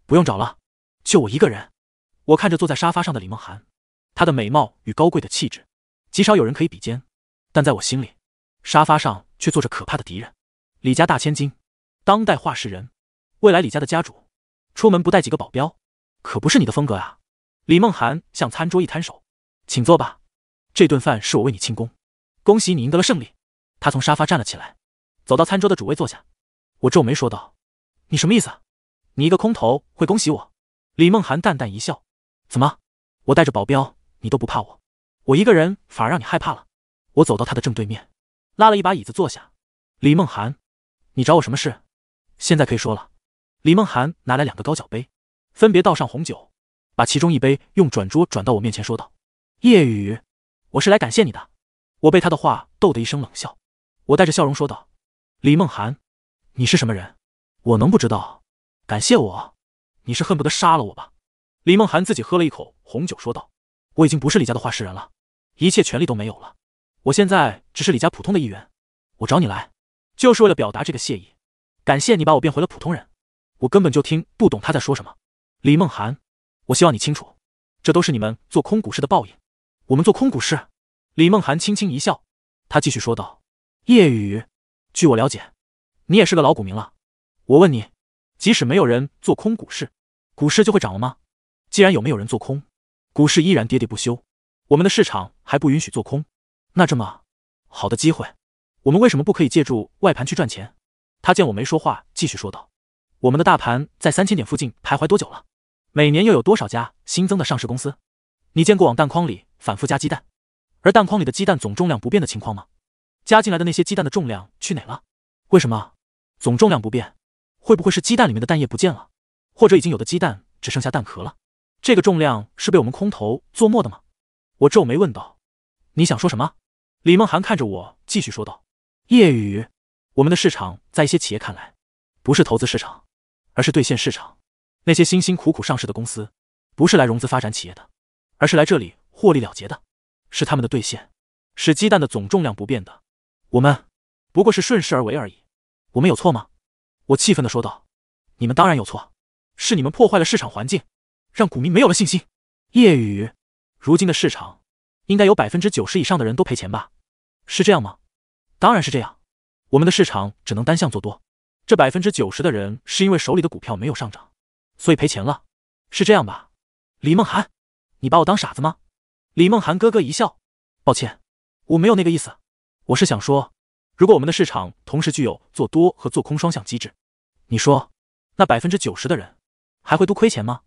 不用找了，就我一个人。”我看着坐在沙发上的李梦涵，她的美貌与高贵的气质，极少有人可以比肩。但在我心里，沙发上却坐着可怕的敌人——李家大千金，当代画事人，未来李家的家主。出门不带几个保镖，可不是你的风格啊！李梦涵向餐桌一摊手：“请坐吧，这顿饭是我为你庆功，恭喜你赢得了胜利。”他从沙发站了起来，走到餐桌的主位坐下。我皱眉说道。你什么意思？你一个空头会恭喜我？李梦涵淡淡一笑：“怎么？我带着保镖，你都不怕我？我一个人反而让你害怕了？”我走到他的正对面，拉了一把椅子坐下。李梦涵，你找我什么事？现在可以说了。李梦涵拿来两个高脚杯，分别倒上红酒，把其中一杯用转桌转到我面前，说道：“夜雨，我是来感谢你的。”我被他的话逗得一声冷笑，我带着笑容说道：“李梦涵，你是什么人？”我能不知道？感谢我？你是恨不得杀了我吧？李梦涵自己喝了一口红酒，说道：“我已经不是李家的画事人了，一切权利都没有了。我现在只是李家普通的一员。我找你来，就是为了表达这个谢意，感谢你把我变回了普通人。我根本就听不懂他在说什么。”李梦涵，我希望你清楚，这都是你们做空股市的报应。我们做空股市？李梦涵轻轻一笑，他继续说道：“夜雨，据我了解，你也是个老股民了。”我问你，即使没有人做空股市，股市就会涨了吗？既然有没有人做空，股市依然跌跌不休，我们的市场还不允许做空，那这么好的机会，我们为什么不可以借助外盘去赚钱？他见我没说话，继续说道：“我们的大盘在三千点附近徘徊多久了？每年又有多少家新增的上市公司？你见过往蛋筐里反复加鸡蛋，而蛋筐里的鸡蛋总重量不变的情况吗？加进来的那些鸡蛋的重量去哪了？为什么总重量不变？”会不会是鸡蛋里面的蛋液不见了，或者已经有的鸡蛋只剩下蛋壳了？这个重量是被我们空投做墨的吗？我皱眉问道。你想说什么？李梦涵看着我，继续说道：“夜雨，我们的市场在一些企业看来，不是投资市场，而是兑现市场。那些辛辛苦苦上市的公司，不是来融资发展企业的，而是来这里获利了结的。是他们的兑现，使鸡蛋的总重量不变的。我们不过是顺势而为而已。我们有错吗？”我气愤地说道：“你们当然有错，是你们破坏了市场环境，让股民没有了信心。夜雨，如今的市场，应该有百分之九十以上的人都赔钱吧？是这样吗？当然是这样。我们的市场只能单向做多，这百分之九十的人是因为手里的股票没有上涨，所以赔钱了，是这样吧？李梦涵，你把我当傻子吗？”李梦涵咯咯一笑：“抱歉，我没有那个意思，我是想说。”如果我们的市场同时具有做多和做空双向机制，你说，那百分之九十的人还会都亏钱吗？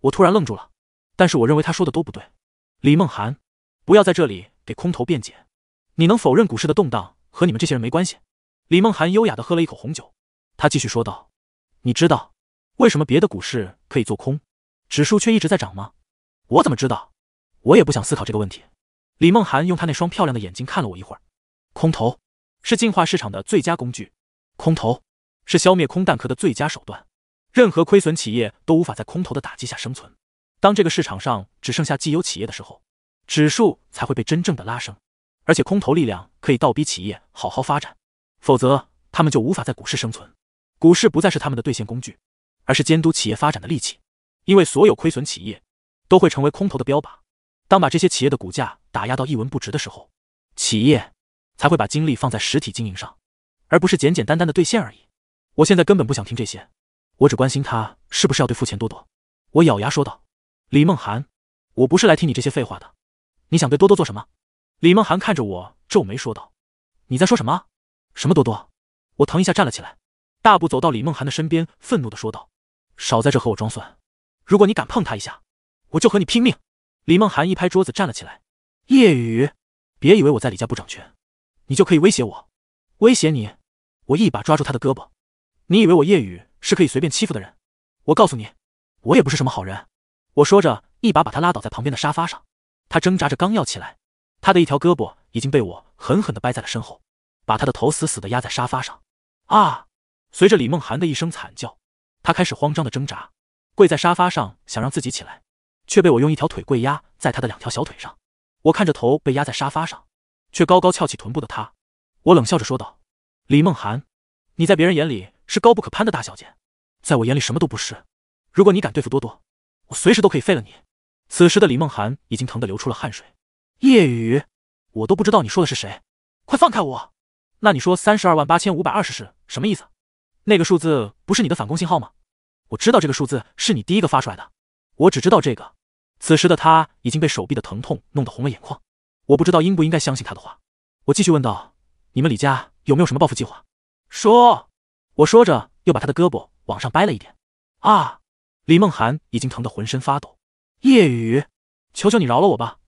我突然愣住了，但是我认为他说的都不对。李梦涵，不要在这里给空头辩解，你能否认股市的动荡和你们这些人没关系？李梦涵优雅的喝了一口红酒，他继续说道：“你知道为什么别的股市可以做空，指数却一直在涨吗？”我怎么知道？我也不想思考这个问题。李梦涵用她那双漂亮的眼睛看了我一会儿，空头。是净化市场的最佳工具，空投是消灭空弹壳的最佳手段。任何亏损企业都无法在空投的打击下生存。当这个市场上只剩下绩优企业的时候，指数才会被真正的拉升。而且，空投力量可以倒逼企业好好发展，否则他们就无法在股市生存。股市不再是他们的兑现工具，而是监督企业发展的利器。因为所有亏损企业都会成为空头的标靶。当把这些企业的股价打压到一文不值的时候，企业。才会把精力放在实体经营上，而不是简简单单的兑现而已。我现在根本不想听这些，我只关心他是不是要对付钱多多。我咬牙说道：“李梦涵，我不是来听你这些废话的。你想对多多做什么？”李梦涵看着我皱眉说道：“你在说什么？什么多多？”我腾一下站了起来，大步走到李梦涵的身边，愤怒的说道：“少在这和我装蒜！如果你敢碰他一下，我就和你拼命！”李梦涵一拍桌子站了起来：“叶雨，别以为我在李家不掌权。”你就可以威胁我，威胁你！我一把抓住他的胳膊，你以为我叶雨是可以随便欺负的人？我告诉你，我也不是什么好人！我说着，一把把他拉倒在旁边的沙发上。他挣扎着刚要起来，他的一条胳膊已经被我狠狠的掰在了身后，把他的头死死的压在沙发上。啊！随着李梦涵的一声惨叫，他开始慌张的挣扎，跪在沙发上想让自己起来，却被我用一条腿跪压在他的两条小腿上。我看着头被压在沙发上。却高高翘起臀部的她。我冷笑着说道：“李梦涵，你在别人眼里是高不可攀的大小姐，在我眼里什么都不是。如果你敢对付多多，我随时都可以废了你。”此时的李梦涵已经疼得流出了汗水。夜雨，我都不知道你说的是谁，快放开我！那你说三十二万八千五百二十是什么意思？那个数字不是你的反攻信号吗？我知道这个数字是你第一个发出来的，我只知道这个。此时的他已经被手臂的疼痛弄得红了眼眶。我不知道应不应该相信他的话。我继续问道：“你们李家有没有什么报复计划？”说，我说着又把他的胳膊往上掰了一点。啊！李梦涵已经疼得浑身发抖。夜雨，求求你饶了我吧！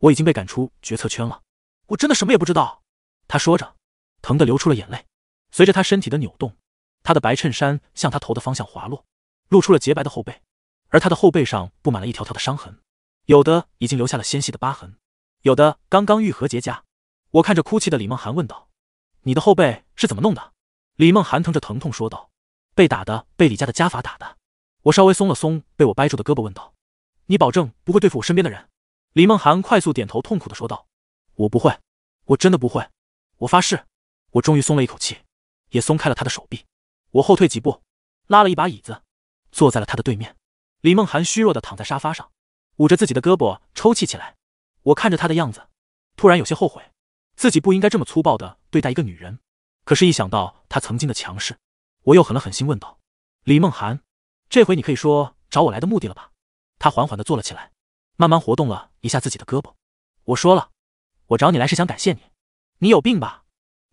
我已经被赶出决策圈了。我真的什么也不知道。他说着，疼得流出了眼泪。随着他身体的扭动，他的白衬衫向他头的方向滑落，露出了洁白的后背，而他的后背上布满了一条条的伤痕，有的已经留下了纤细的疤痕。有的刚刚愈合结痂，我看着哭泣的李梦涵问道：“你的后背是怎么弄的？”李梦涵疼着疼痛说道：“被打的，被李家的家法打的。”我稍微松了松被我掰住的胳膊，问道：“你保证不会对付我身边的人？”李梦涵快速点头，痛苦的说道：“我不会，我真的不会，我发誓。”我终于松了一口气，也松开了他的手臂。我后退几步，拉了一把椅子，坐在了他的对面。李梦涵虚弱的躺在沙发上，捂着自己的胳膊抽泣起来。我看着她的样子，突然有些后悔，自己不应该这么粗暴的对待一个女人。可是，一想到她曾经的强势，我又狠了狠心，问道：“李梦涵，这回你可以说找我来的目的了吧？”她缓缓的坐了起来，慢慢活动了一下自己的胳膊。我说了，我找你来是想感谢你。你有病吧？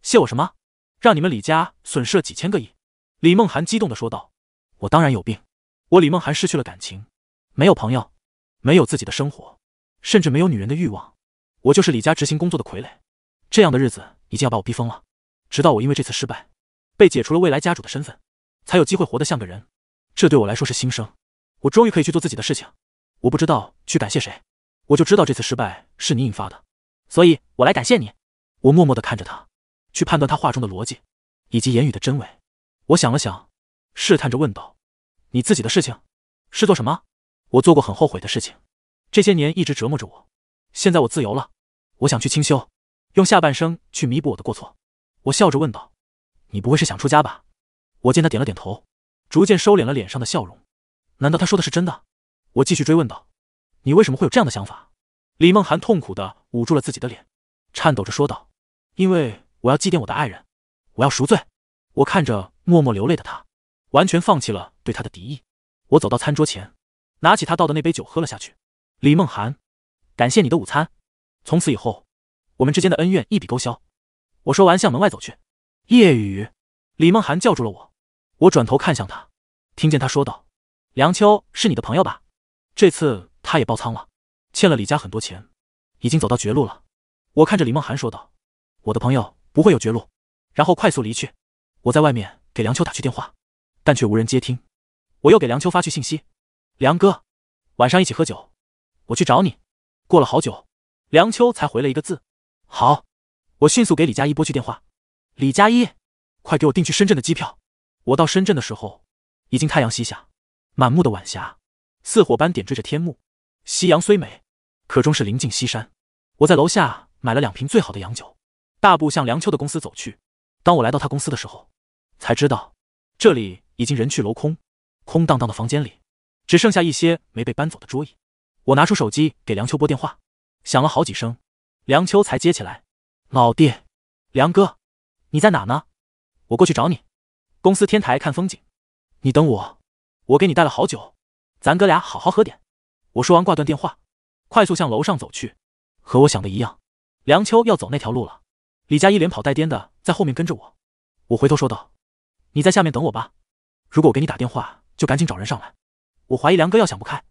谢我什么？让你们李家损失了几千个亿？李梦涵激动的说道：“我当然有病，我李梦涵失去了感情，没有朋友，没有自己的生活。”甚至没有女人的欲望，我就是李家执行工作的傀儡。这样的日子已经要把我逼疯了。直到我因为这次失败，被解除了未来家主的身份，才有机会活得像个人。这对我来说是新生，我终于可以去做自己的事情。我不知道去感谢谁，我就知道这次失败是你引发的，所以我来感谢你。我默默的看着他，去判断他话中的逻辑以及言语的真伪。我想了想，试探着问道：“你自己的事情是做什么？”我做过很后悔的事情。这些年一直折磨着我，现在我自由了，我想去清修，用下半生去弥补我的过错。我笑着问道：“你不会是想出家吧？”我见他点了点头，逐渐收敛了脸上的笑容。难道他说的是真的？我继续追问道：“你为什么会有这样的想法？”李梦涵痛苦的捂住了自己的脸，颤抖着说道：“因为我要祭奠我的爱人，我要赎罪。”我看着默默流泪的他，完全放弃了对他的敌意。我走到餐桌前，拿起他倒的那杯酒喝了下去。李梦涵，感谢你的午餐。从此以后，我们之间的恩怨一笔勾销。我说完，向门外走去。夜雨，李梦涵叫住了我。我转头看向他，听见他说道：“梁秋是你的朋友吧？这次他也爆仓了，欠了李家很多钱，已经走到绝路了。”我看着李梦涵说道：“我的朋友不会有绝路。”然后快速离去。我在外面给梁秋打去电话，但却无人接听。我又给梁秋发去信息：“梁哥，晚上一起喝酒。”我去找你。过了好久，梁秋才回了一个字：“好。”我迅速给李佳一拨去电话：“李佳一，快给我订去深圳的机票。我到深圳的时候，已经太阳西下，满目的晚霞似火般点缀着天幕。夕阳虽美，可终是临近西山。我在楼下买了两瓶最好的洋酒，大步向梁秋的公司走去。当我来到他公司的时候，才知道这里已经人去楼空，空荡荡的房间里只剩下一些没被搬走的桌椅。”我拿出手机给梁秋拨电话，响了好几声，梁秋才接起来。老弟，梁哥，你在哪呢？我过去找你，公司天台看风景，你等我，我给你带了好酒，咱哥俩好好喝点。我说完挂断电话，快速向楼上走去。和我想的一样，梁秋要走那条路了。李佳一连跑带颠的在后面跟着我，我回头说道：“你在下面等我吧，如果我给你打电话，就赶紧找人上来。我怀疑梁哥要想不开。”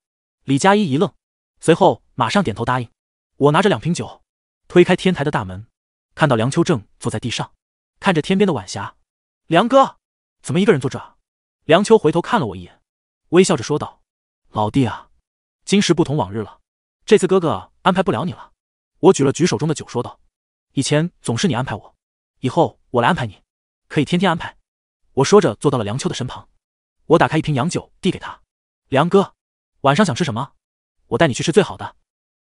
李佳一一愣。随后马上点头答应。我拿着两瓶酒，推开天台的大门，看到梁秋正坐在地上，看着天边的晚霞。梁哥，怎么一个人坐这？梁秋回头看了我一眼，微笑着说道：“老弟啊，今时不同往日了，这次哥哥安排不了你了。”我举了举手中的酒，说道：“以前总是你安排我，以后我来安排你，可以天天安排。”我说着坐到了梁秋的身旁。我打开一瓶洋酒递给他：“梁哥，晚上想吃什么？”我带你去吃最好的。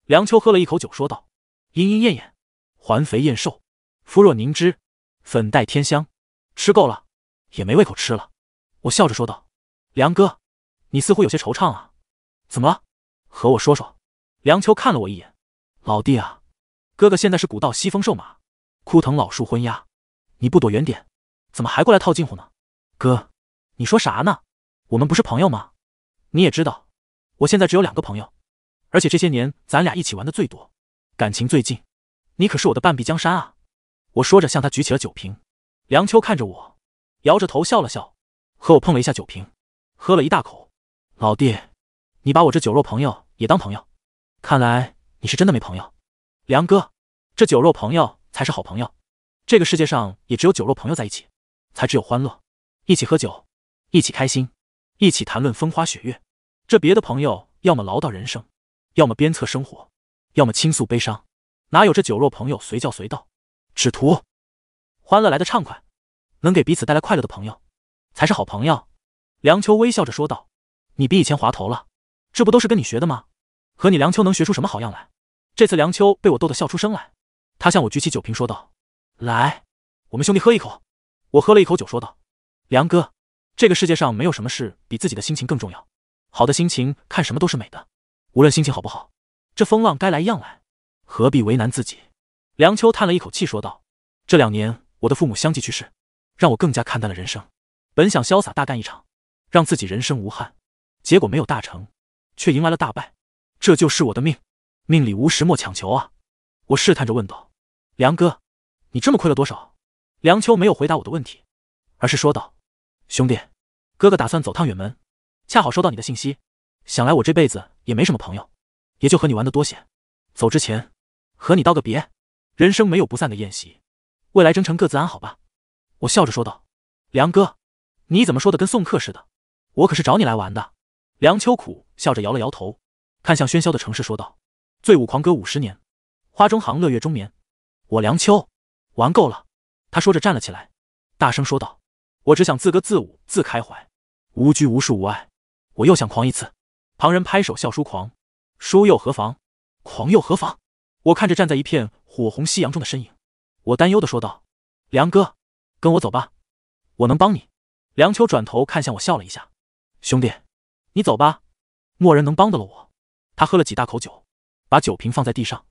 梁秋喝了一口酒，说道：“莺莺燕燕，环肥燕瘦，肤若凝脂，粉黛天香。”吃够了，也没胃口吃了。我笑着说道：“梁哥，你似乎有些惆怅啊？怎么了？和我说说。”梁秋看了我一眼：“老弟啊，哥哥现在是古道西风瘦马，枯藤老树昏鸦，你不躲远点，怎么还过来套近乎呢？哥，你说啥呢？我们不是朋友吗？你也知道，我现在只有两个朋友。”而且这些年咱俩一起玩的最多，感情最近，你可是我的半壁江山啊！我说着向他举起了酒瓶。梁秋看着我，摇着头笑了笑，和我碰了一下酒瓶，喝了一大口。老弟，你把我这酒肉朋友也当朋友？看来你是真的没朋友。梁哥，这酒肉朋友才是好朋友。这个世界上也只有酒肉朋友在一起，才只有欢乐，一起喝酒，一起开心，一起谈论风花雪月。这别的朋友要么唠叨人生。要么鞭策生活，要么倾诉悲伤，哪有这酒肉朋友随叫随到？只图欢乐来的畅快，能给彼此带来快乐的朋友，才是好朋友。”梁秋微笑着说道，“你比以前滑头了，这不都是跟你学的吗？和你梁秋能学出什么好样来？”这次梁秋被我逗得笑出声来，他向我举起酒瓶说道：“来，我们兄弟喝一口。”我喝了一口酒，说道：“梁哥，这个世界上没有什么事比自己的心情更重要，好的心情看什么都是美的。”无论心情好不好，这风浪该来一样来，何必为难自己？梁秋叹了一口气说道：“这两年我的父母相继去世，让我更加看淡了人生。本想潇洒大干一场，让自己人生无憾，结果没有大成，却迎来了大败。这就是我的命，命里无时莫强求啊！”我试探着问道：“梁哥，你这么亏了多少？”梁秋没有回答我的问题，而是说道：“兄弟，哥哥打算走趟远门，恰好收到你的信息。”想来我这辈子也没什么朋友，也就和你玩的多些。走之前和你道个别，人生没有不散的宴席，未来征程各自安好吧。我笑着说道：“梁哥，你怎么说的跟送客似的？我可是找你来玩的。”梁秋苦笑着摇了摇头，看向喧嚣的城市，说道：“醉舞狂歌五十年，花中行乐月中眠。我梁秋玩够了。”他说着站了起来，大声说道：“我只想自歌自舞自开怀，无拘无束无碍。我又想狂一次。”旁人拍手笑书狂，书又何妨，狂又何妨？我看着站在一片火红夕阳中的身影，我担忧的说道：“梁哥，跟我走吧，我能帮你。”梁秋转头看向我，笑了一下：“兄弟，你走吧，没人能帮得了我。”他喝了几大口酒，把酒瓶放在地上，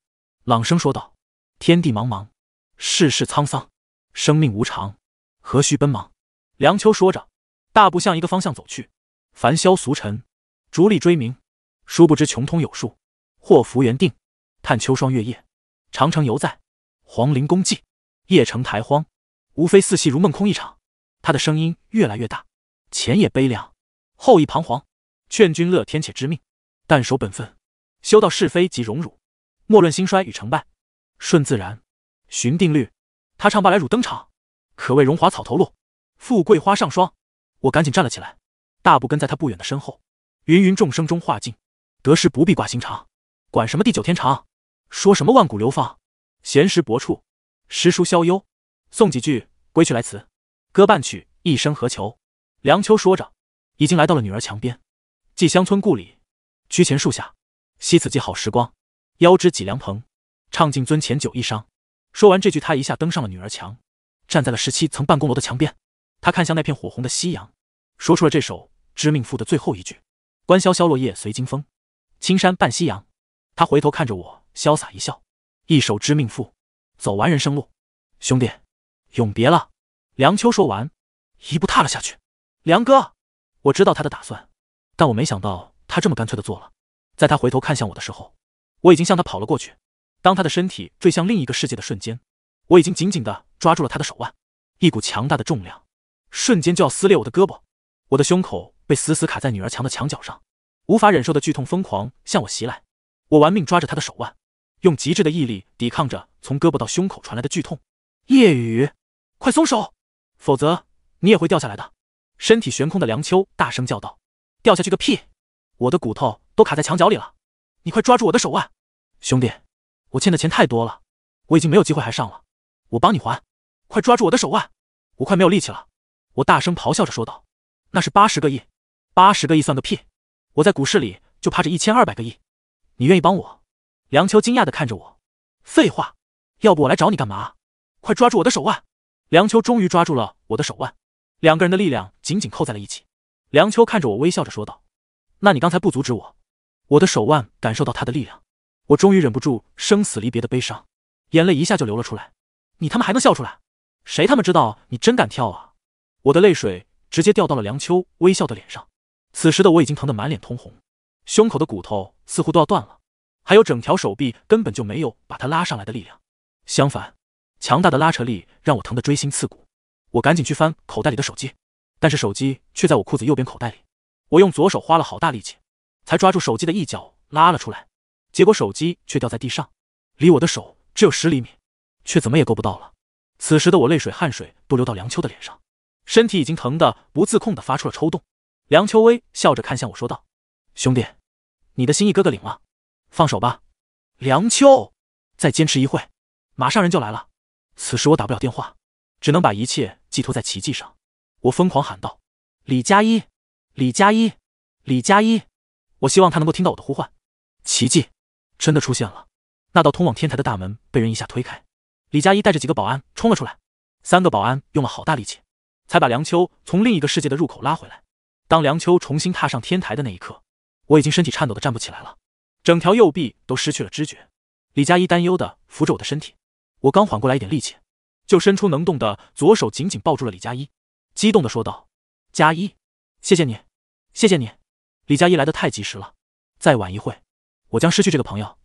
朗声说道：“天地茫茫，世事沧桑，生命无常，何须奔忙？”梁秋说着，大步向一个方向走去。凡嚣俗尘。逐利追名，殊不知穷通有数，祸福原定。叹秋霜月夜，长城犹在，黄陵宫寂，邺城台荒，无非四戏如梦空一场。他的声音越来越大，前也悲凉，后亦彷徨。劝君乐天且知命，但守本分，修道是非及荣辱，莫论兴衰与成败，顺自然，循定律。他唱罢来，汝登场，可谓荣华草头落，富贵花上霜。我赶紧站了起来，大步跟在他不远的身后。芸芸众生中化尽得失，不必挂心肠，管什么地久天长，说什么万古流芳，闲时薄处，诗书消忧，送几句归去来辞，歌半曲一生何求。梁秋说着，已经来到了女儿墙边。寄乡村故里，居前树下，惜此际好时光，腰肢几凉蓬，唱尽樽前酒一觞。说完这句，他一下登上了女儿墙，站在了十七层办公楼的墙边。他看向那片火红的夕阳，说出了这首《知命赋》的最后一句。关萧萧落叶随金风，青山伴夕阳。他回头看着我，潇洒一笑，一手知命负，走完人生路，兄弟，永别了。梁秋说完，一步踏了下去。梁哥，我知道他的打算，但我没想到他这么干脆的做了。在他回头看向我的时候，我已经向他跑了过去。当他的身体坠向另一个世界的瞬间，我已经紧紧的抓住了他的手腕，一股强大的重量，瞬间就要撕裂我的胳膊，我的胸口。被死死卡在女儿墙的墙角上，无法忍受的剧痛疯狂向我袭来。我玩命抓着她的手腕，用极致的毅力抵抗着从胳膊到胸口传来的剧痛。夜雨，快松手，否则你也会掉下来的！身体悬空的梁秋大声叫道：“掉下去个屁！我的骨头都卡在墙角里了，你快抓住我的手腕，兄弟，我欠的钱太多了，我已经没有机会还上了，我帮你还，快抓住我的手腕，我快没有力气了！”我大声咆哮着说道：“那是八十个亿。”八十个亿算个屁，我在股市里就趴着一千二百个亿。你愿意帮我？梁秋惊讶的看着我。废话，要不我来找你干嘛？快抓住我的手腕！梁秋终于抓住了我的手腕，两个人的力量紧紧扣在了一起。梁秋看着我，微笑着说道：“那你刚才不阻止我？”我的手腕感受到他的力量，我终于忍不住生死离别的悲伤，眼泪一下就流了出来。你他妈还能笑出来？谁他妈知道你真敢跳啊！我的泪水直接掉到了梁秋微笑的脸上。此时的我已经疼得满脸通红，胸口的骨头似乎都要断了，还有整条手臂根本就没有把他拉上来的力量，相反，强大的拉扯力让我疼得锥心刺骨。我赶紧去翻口袋里的手机，但是手机却在我裤子右边口袋里。我用左手花了好大力气，才抓住手机的一角拉了出来，结果手机却掉在地上，离我的手只有十厘米，却怎么也够不到了。此时的我泪水汗水都流到梁秋的脸上，身体已经疼得不自控的发出了抽动。梁秋薇笑着看向我说道：“兄弟，你的心意哥哥领了，放手吧。”梁秋，再坚持一会，马上人就来了。此时我打不了电话，只能把一切寄托在奇迹上。我疯狂喊道：“李佳一，李佳一，李佳一！我希望他能够听到我的呼唤。”奇迹真的出现了，那道通往天台的大门被人一下推开，李佳一带着几个保安冲了出来。三个保安用了好大力气，才把梁秋从另一个世界的入口拉回来。当梁秋重新踏上天台的那一刻，我已经身体颤抖的站不起来了，整条右臂都失去了知觉。李佳一担忧的扶着我的身体，我刚缓过来一点力气，就伸出能动的左手紧紧抱住了李佳一，激动的说道：“佳一，谢谢你，谢谢你！”李佳一来的太及时了，再晚一会，我将失去这个朋友。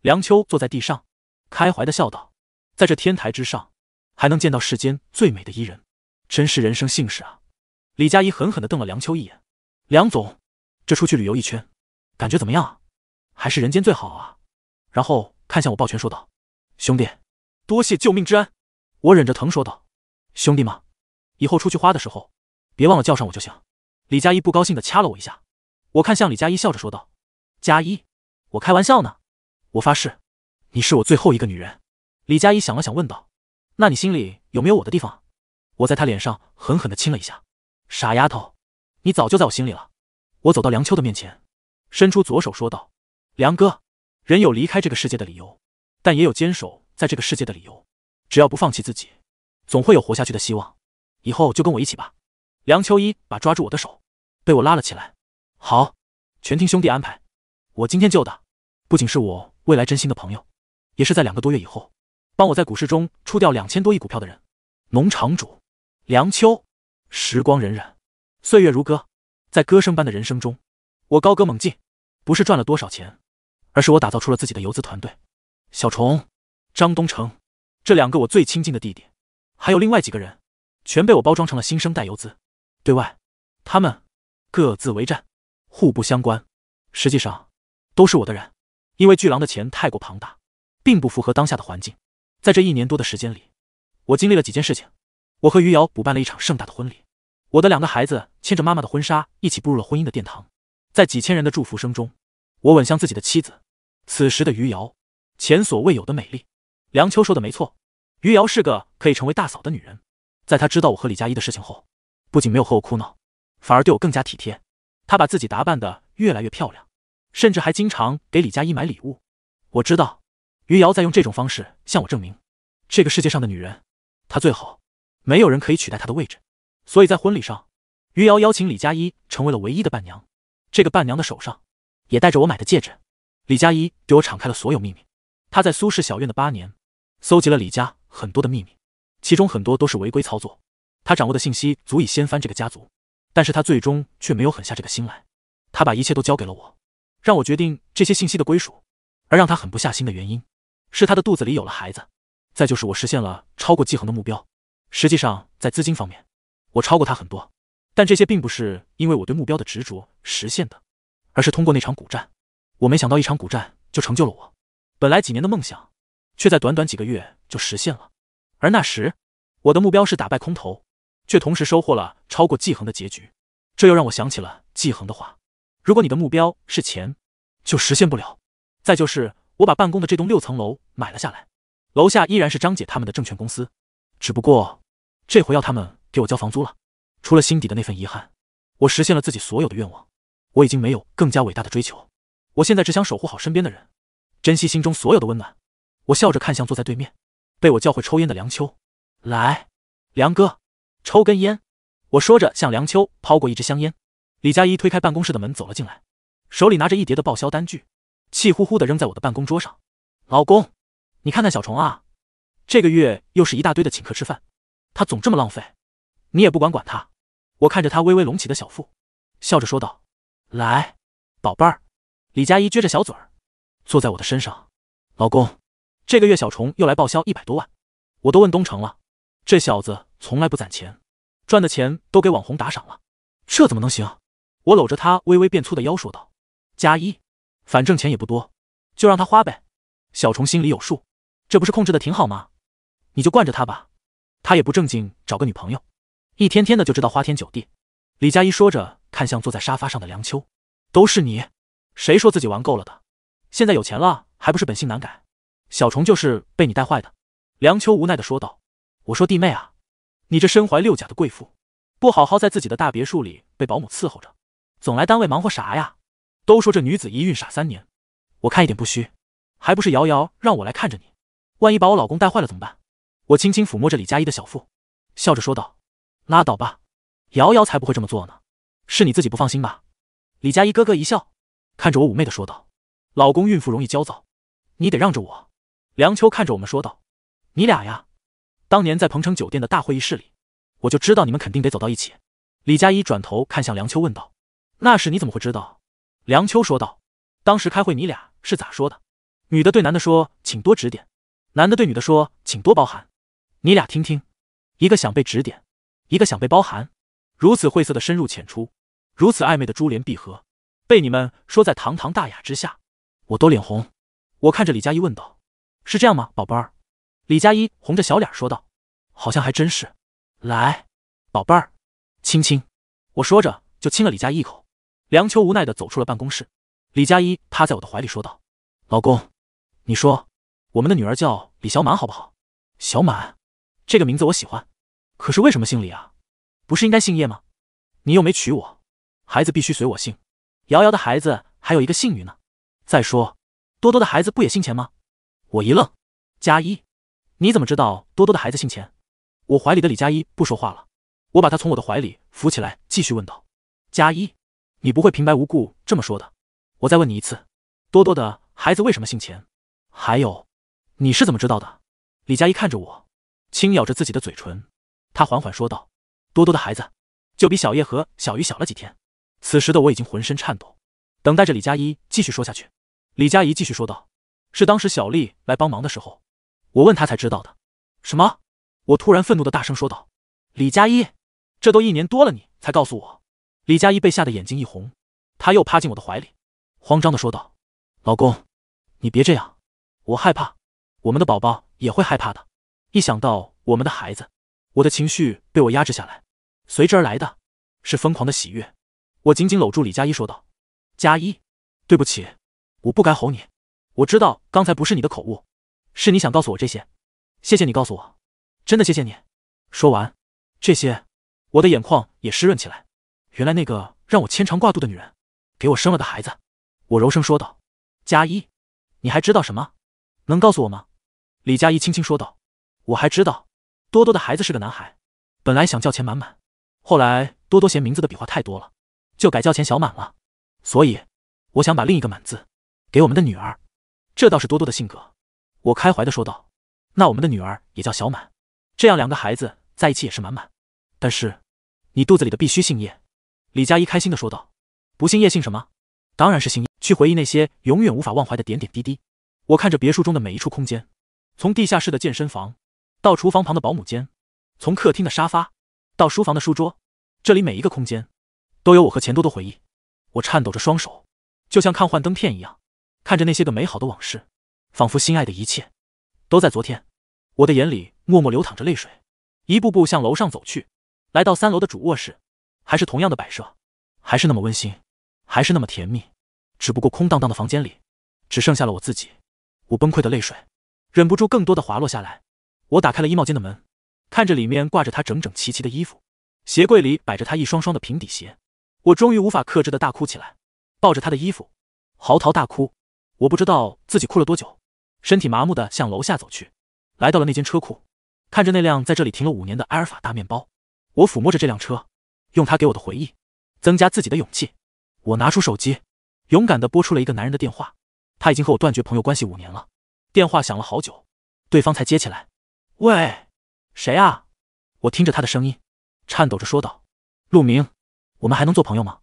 梁秋坐在地上，开怀的笑道：“在这天台之上，还能见到世间最美的伊人，真是人生幸事啊！”李佳怡狠狠地瞪了梁秋一眼，梁总，这出去旅游一圈，感觉怎么样啊？还是人间最好啊？然后看向我抱拳说道：“兄弟，多谢救命之恩。”我忍着疼说道：“兄弟嘛，以后出去花的时候，别忘了叫上我就行。”李佳怡不高兴的掐了我一下，我看向李佳怡笑着说道：“佳怡，我开玩笑呢，我发誓，你是我最后一个女人。”李佳怡想了想问道：“那你心里有没有我的地方？”我在他脸上狠狠的亲了一下。傻丫头，你早就在我心里了。我走到梁秋的面前，伸出左手说道：“梁哥，人有离开这个世界的理由，但也有坚守在这个世界的理由。只要不放弃自己，总会有活下去的希望。以后就跟我一起吧。”梁秋一把抓住我的手，被我拉了起来。好，全听兄弟安排。我今天救的，不仅是我未来真心的朋友，也是在两个多月以后，帮我在股市中出掉两千多亿股票的人——农场主梁秋。时光荏苒，岁月如歌，在歌声般的人生中，我高歌猛进。不是赚了多少钱，而是我打造出了自己的游资团队。小虫、张东城这两个我最亲近的弟弟，还有另外几个人，全被我包装成了新生代游资。对外，他们各自为战，互不相关；实际上，都是我的人。因为巨狼的钱太过庞大，并不符合当下的环境。在这一年多的时间里，我经历了几件事情。我和余姚补办了一场盛大的婚礼。我的两个孩子牵着妈妈的婚纱一起步入了婚姻的殿堂，在几千人的祝福声中，我吻向自己的妻子。此时的余姚，前所未有的美丽。梁秋说的没错，余姚是个可以成为大嫂的女人。在她知道我和李佳一的事情后，不仅没有和我哭闹，反而对我更加体贴。她把自己打扮的越来越漂亮，甚至还经常给李佳一买礼物。我知道，余姚在用这种方式向我证明，这个世界上的女人，她最好，没有人可以取代她的位置。所以在婚礼上，余姚邀请李佳一成为了唯一的伴娘。这个伴娘的手上也戴着我买的戒指。李佳一对我敞开了所有秘密。她在苏氏小院的八年，搜集了李家很多的秘密，其中很多都是违规操作。他掌握的信息足以掀翻这个家族，但是他最终却没有狠下这个心来。他把一切都交给了我，让我决定这些信息的归属。而让他狠不下心的原因，是他的肚子里有了孩子。再就是我实现了超过季恒的目标。实际上，在资金方面。我超过他很多，但这些并不是因为我对目标的执着实现的，而是通过那场古战。我没想到一场古战就成就了我，本来几年的梦想，却在短短几个月就实现了。而那时，我的目标是打败空投，却同时收获了超过季恒的结局。这又让我想起了季恒的话：“如果你的目标是钱，就实现不了。”再就是我把办公的这栋六层楼买了下来，楼下依然是张姐他们的证券公司，只不过这回要他们。给我交房租了，除了心底的那份遗憾，我实现了自己所有的愿望。我已经没有更加伟大的追求，我现在只想守护好身边的人，珍惜心中所有的温暖。我笑着看向坐在对面、被我教会抽烟的梁秋，来，梁哥，抽根烟。我说着向梁秋抛过一支香烟。李佳一推开办公室的门走了进来，手里拿着一叠的报销单据，气呼呼的扔在我的办公桌上。老公，你看看小虫啊，这个月又是一大堆的请客吃饭，他总这么浪费。你也不管管他，我看着他微微隆起的小腹，笑着说道：“来，宝贝儿。”李佳一撅着小嘴儿，坐在我的身上。老公，这个月小虫又来报销一百多万，我都问东城了，这小子从来不攒钱，赚的钱都给网红打赏了，这怎么能行？我搂着他微微变粗的腰说道：“佳一，反正钱也不多，就让他花呗。”小虫心里有数，这不是控制的挺好吗？你就惯着他吧，他也不正经，找个女朋友。一天天的就知道花天酒地，李佳怡说着看向坐在沙发上的梁秋，都是你，谁说自己玩够了的？现在有钱了，还不是本性难改？小虫就是被你带坏的。梁秋无奈的说道：“我说弟妹啊，你这身怀六甲的贵妇，不好好在自己的大别墅里被保姆伺候着，总来单位忙活啥呀？都说这女子一孕傻三年，我看一点不虚，还不是瑶瑶让我来看着你，万一把我老公带坏了怎么办？”我轻轻抚摸着李佳怡的小腹，笑着说道。拉倒吧，瑶瑶才不会这么做呢。是你自己不放心吧？李佳怡咯咯一笑，看着我妩媚的说道：“老公，孕妇容易焦躁，你得让着我。”梁秋看着我们说道：“你俩呀，当年在鹏城酒店的大会议室里，我就知道你们肯定得走到一起。”李佳怡转头看向梁秋问道：“那时你怎么会知道？”梁秋说道：“当时开会你俩是咋说的？女的对男的说，请多指点；男的对女的说，请多包涵。你俩听听，一个想被指点。”一个想被包含，如此晦涩的深入浅出，如此暧昧的珠联璧合，被你们说在堂堂大雅之下，我都脸红。我看着李佳一问道：“是这样吗，宝贝儿？”李佳一红着小脸说道：“好像还真是。”来，宝贝儿，亲亲。我说着就亲了李佳一口。梁秋无奈的走出了办公室，李佳一趴在我的怀里说道：“老公，你说我们的女儿叫李小满好不好？小满这个名字我喜欢。”可是为什么姓李啊？不是应该姓叶吗？你又没娶我，孩子必须随我姓。瑶瑶的孩子还有一个姓于呢。再说多多的孩子不也姓钱吗？我一愣，佳一，你怎么知道多多的孩子姓钱？我怀里的李佳一不说话了，我把他从我的怀里扶起来，继续问道：佳一，你不会平白无故这么说的。我再问你一次，多多的孩子为什么姓钱？还有，你是怎么知道的？李佳一看着我，轻咬着自己的嘴唇。他缓缓说道：“多多的孩子，就比小叶和小鱼小了几天。”此时的我已经浑身颤抖，等待着李佳怡继续说下去。李佳怡继续说道：“是当时小丽来帮忙的时候，我问她才知道的。”什么？我突然愤怒的大声说道：“李佳怡，这都一年多了，你才告诉我！”李佳怡被吓得眼睛一红，她又趴进我的怀里，慌张的说道：“老公，你别这样，我害怕，我们的宝宝也会害怕的。一想到我们的孩子……”我的情绪被我压制下来，随之而来的，是疯狂的喜悦。我紧紧搂住李佳一，说道：“佳一，对不起，我不该吼你。我知道刚才不是你的口误，是你想告诉我这些。谢谢你告诉我，真的谢谢你。”说完，这些，我的眼眶也湿润起来。原来那个让我牵肠挂肚的女人，给我生了个孩子。我柔声说道：“佳一，你还知道什么？能告诉我吗？”李佳一轻轻说道：“我还知道。”多多的孩子是个男孩，本来想叫钱满满，后来多多嫌名字的笔画太多了，就改叫钱小满了。所以我想把另一个满字给我们的女儿，这倒是多多的性格。我开怀的说道。那我们的女儿也叫小满，这样两个孩子在一起也是满满。但是你肚子里的必须姓叶。李佳怡开心的说道。不姓叶姓什么？当然是姓。叶。去回忆那些永远无法忘怀的点点滴滴。我看着别墅中的每一处空间，从地下室的健身房。到厨房旁的保姆间，从客厅的沙发，到书房的书桌，这里每一个空间，都有我和钱多多回忆。我颤抖着双手，就像看幻灯片一样，看着那些个美好的往事，仿佛心爱的一切，都在昨天。我的眼里默默流淌着泪水，一步步向楼上走去，来到三楼的主卧室，还是同样的摆设，还是那么温馨，还是那么甜蜜，只不过空荡荡的房间里，只剩下了我自己。我崩溃的泪水，忍不住更多的滑落下来。我打开了衣帽间的门，看着里面挂着他整整齐齐的衣服，鞋柜里摆着他一双双的平底鞋，我终于无法克制的大哭起来，抱着他的衣服，嚎啕大哭。我不知道自己哭了多久，身体麻木的向楼下走去，来到了那间车库，看着那辆在这里停了五年的埃尔法大面包，我抚摸着这辆车，用它给我的回忆，增加自己的勇气。我拿出手机，勇敢的拨出了一个男人的电话，他已经和我断绝朋友关系五年了。电话响了好久，对方才接起来。喂，谁啊？我听着他的声音，颤抖着说道：“陆明，我们还能做朋友吗？”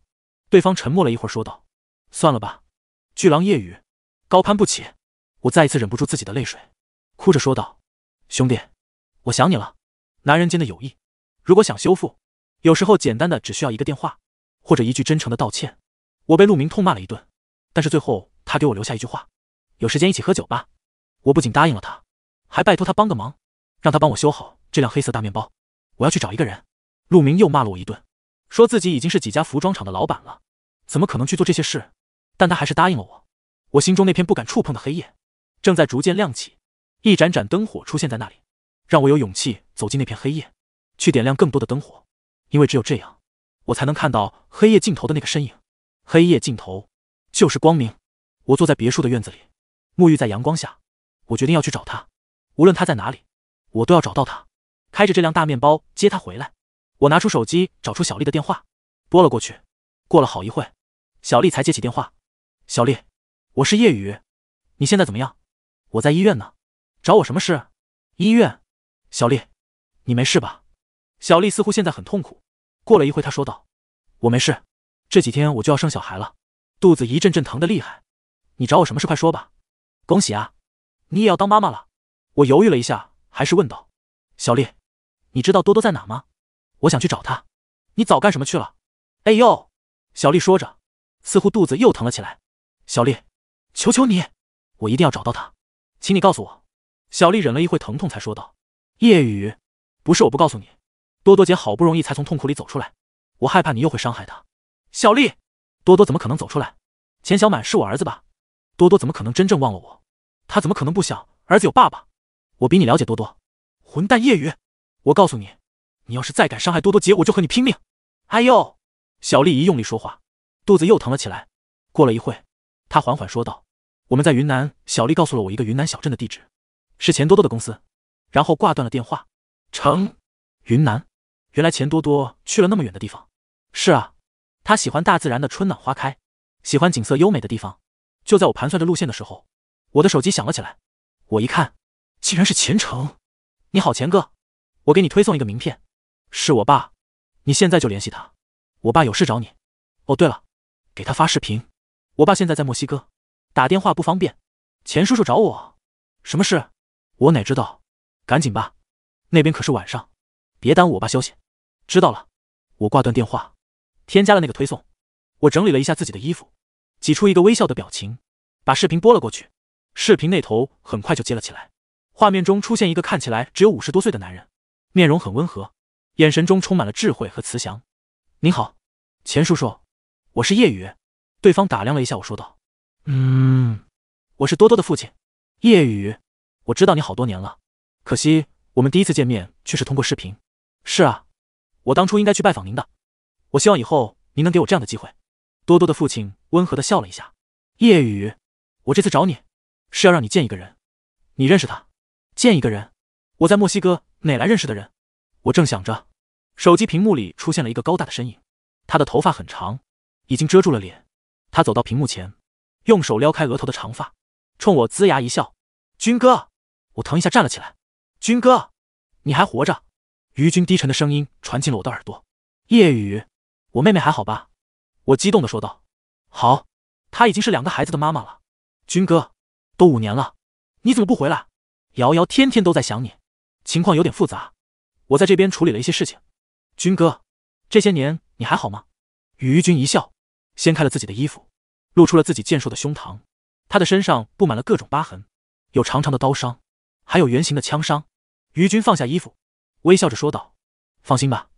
对方沉默了一会儿，说道：“算了吧，巨狼夜雨，高攀不起。”我再一次忍不住自己的泪水，哭着说道：“兄弟，我想你了。”男人间的友谊，如果想修复，有时候简单的只需要一个电话，或者一句真诚的道歉。我被陆明痛骂了一顿，但是最后他给我留下一句话：“有时间一起喝酒吧。”我不仅答应了他，还拜托他帮个忙。让他帮我修好这辆黑色大面包，我要去找一个人。陆明又骂了我一顿，说自己已经是几家服装厂的老板了，怎么可能去做这些事？但他还是答应了我。我心中那片不敢触碰的黑夜，正在逐渐亮起，一盏盏灯火出现在那里，让我有勇气走进那片黑夜，去点亮更多的灯火。因为只有这样，我才能看到黑夜尽头的那个身影。黑夜尽头就是光明。我坐在别墅的院子里，沐浴在阳光下，我决定要去找他，无论他在哪里。我都要找到他，开着这辆大面包接他回来。我拿出手机找出小丽的电话，拨了过去。过了好一会小丽才接起电话。小丽，我是叶雨，你现在怎么样？我在医院呢，找我什么事？医院，小丽，你没事吧？小丽似乎现在很痛苦。过了一会她说道：“我没事，这几天我就要生小孩了，肚子一阵阵疼的厉害。你找我什么事？快说吧。”恭喜啊，你也要当妈妈了。我犹豫了一下。还是问道：“小丽，你知道多多在哪吗？我想去找他。你早干什么去了？”哎呦，小丽说着，似乎肚子又疼了起来。小丽，求求你，我一定要找到他，请你告诉我。小丽忍了一会疼痛，才说道：“夜雨，不是我不告诉你，多多姐好不容易才从痛苦里走出来，我害怕你又会伤害她。”小丽，多多怎么可能走出来？钱小满是我儿子吧？多多怎么可能真正忘了我？他怎么可能不想儿子有爸爸？我比你了解多多，混蛋夜雨！我告诉你，你要是再敢伤害多多姐，我就和你拼命！哎呦，小丽一用力说话，肚子又疼了起来。过了一会，她缓缓说道：“我们在云南。”小丽告诉了我一个云南小镇的地址，是钱多多的公司。然后挂断了电话。成，云南。原来钱多多去了那么远的地方。是啊，他喜欢大自然的春暖花开，喜欢景色优美的地方。就在我盘算着路线的时候，我的手机响了起来。我一看。竟然是钱程，你好，钱哥，我给你推送一个名片，是我爸，你现在就联系他，我爸有事找你。哦，对了，给他发视频，我爸现在在墨西哥，打电话不方便。钱叔叔找我，什么事？我哪知道，赶紧吧，那边可是晚上，别耽误我爸休息。知道了，我挂断电话，添加了那个推送。我整理了一下自己的衣服，挤出一个微笑的表情，把视频拨了过去。视频那头很快就接了起来。画面中出现一个看起来只有五十多岁的男人，面容很温和，眼神中充满了智慧和慈祥。您好，钱叔叔，我是叶雨。对方打量了一下我说道：“嗯，我是多多的父亲，叶雨，我知道你好多年了，可惜我们第一次见面却是通过视频。是啊，我当初应该去拜访您的，我希望以后您能给我这样的机会。”多多的父亲温和的笑了一下：“叶雨，我这次找你，是要让你见一个人，你认识他？”见一个人，我在墨西哥哪来认识的人？我正想着，手机屏幕里出现了一个高大的身影，他的头发很长，已经遮住了脸。他走到屏幕前，用手撩开额头的长发，冲我龇牙一笑：“军哥！”我腾一下站了起来：“军哥，你还活着？”于军低沉的声音传进了我的耳朵：“夜雨，我妹妹还好吧？”我激动的说道：“好，她已经是两个孩子的妈妈了。”军哥，都五年了，你怎么不回来？瑶瑶天天都在想你，情况有点复杂，我在这边处理了一些事情。军哥，这些年你还好吗？于军一笑，掀开了自己的衣服，露出了自己健硕的胸膛。他的身上布满了各种疤痕，有长长的刀伤，还有圆形的枪伤。于军放下衣服，微笑着说道：“放心吧，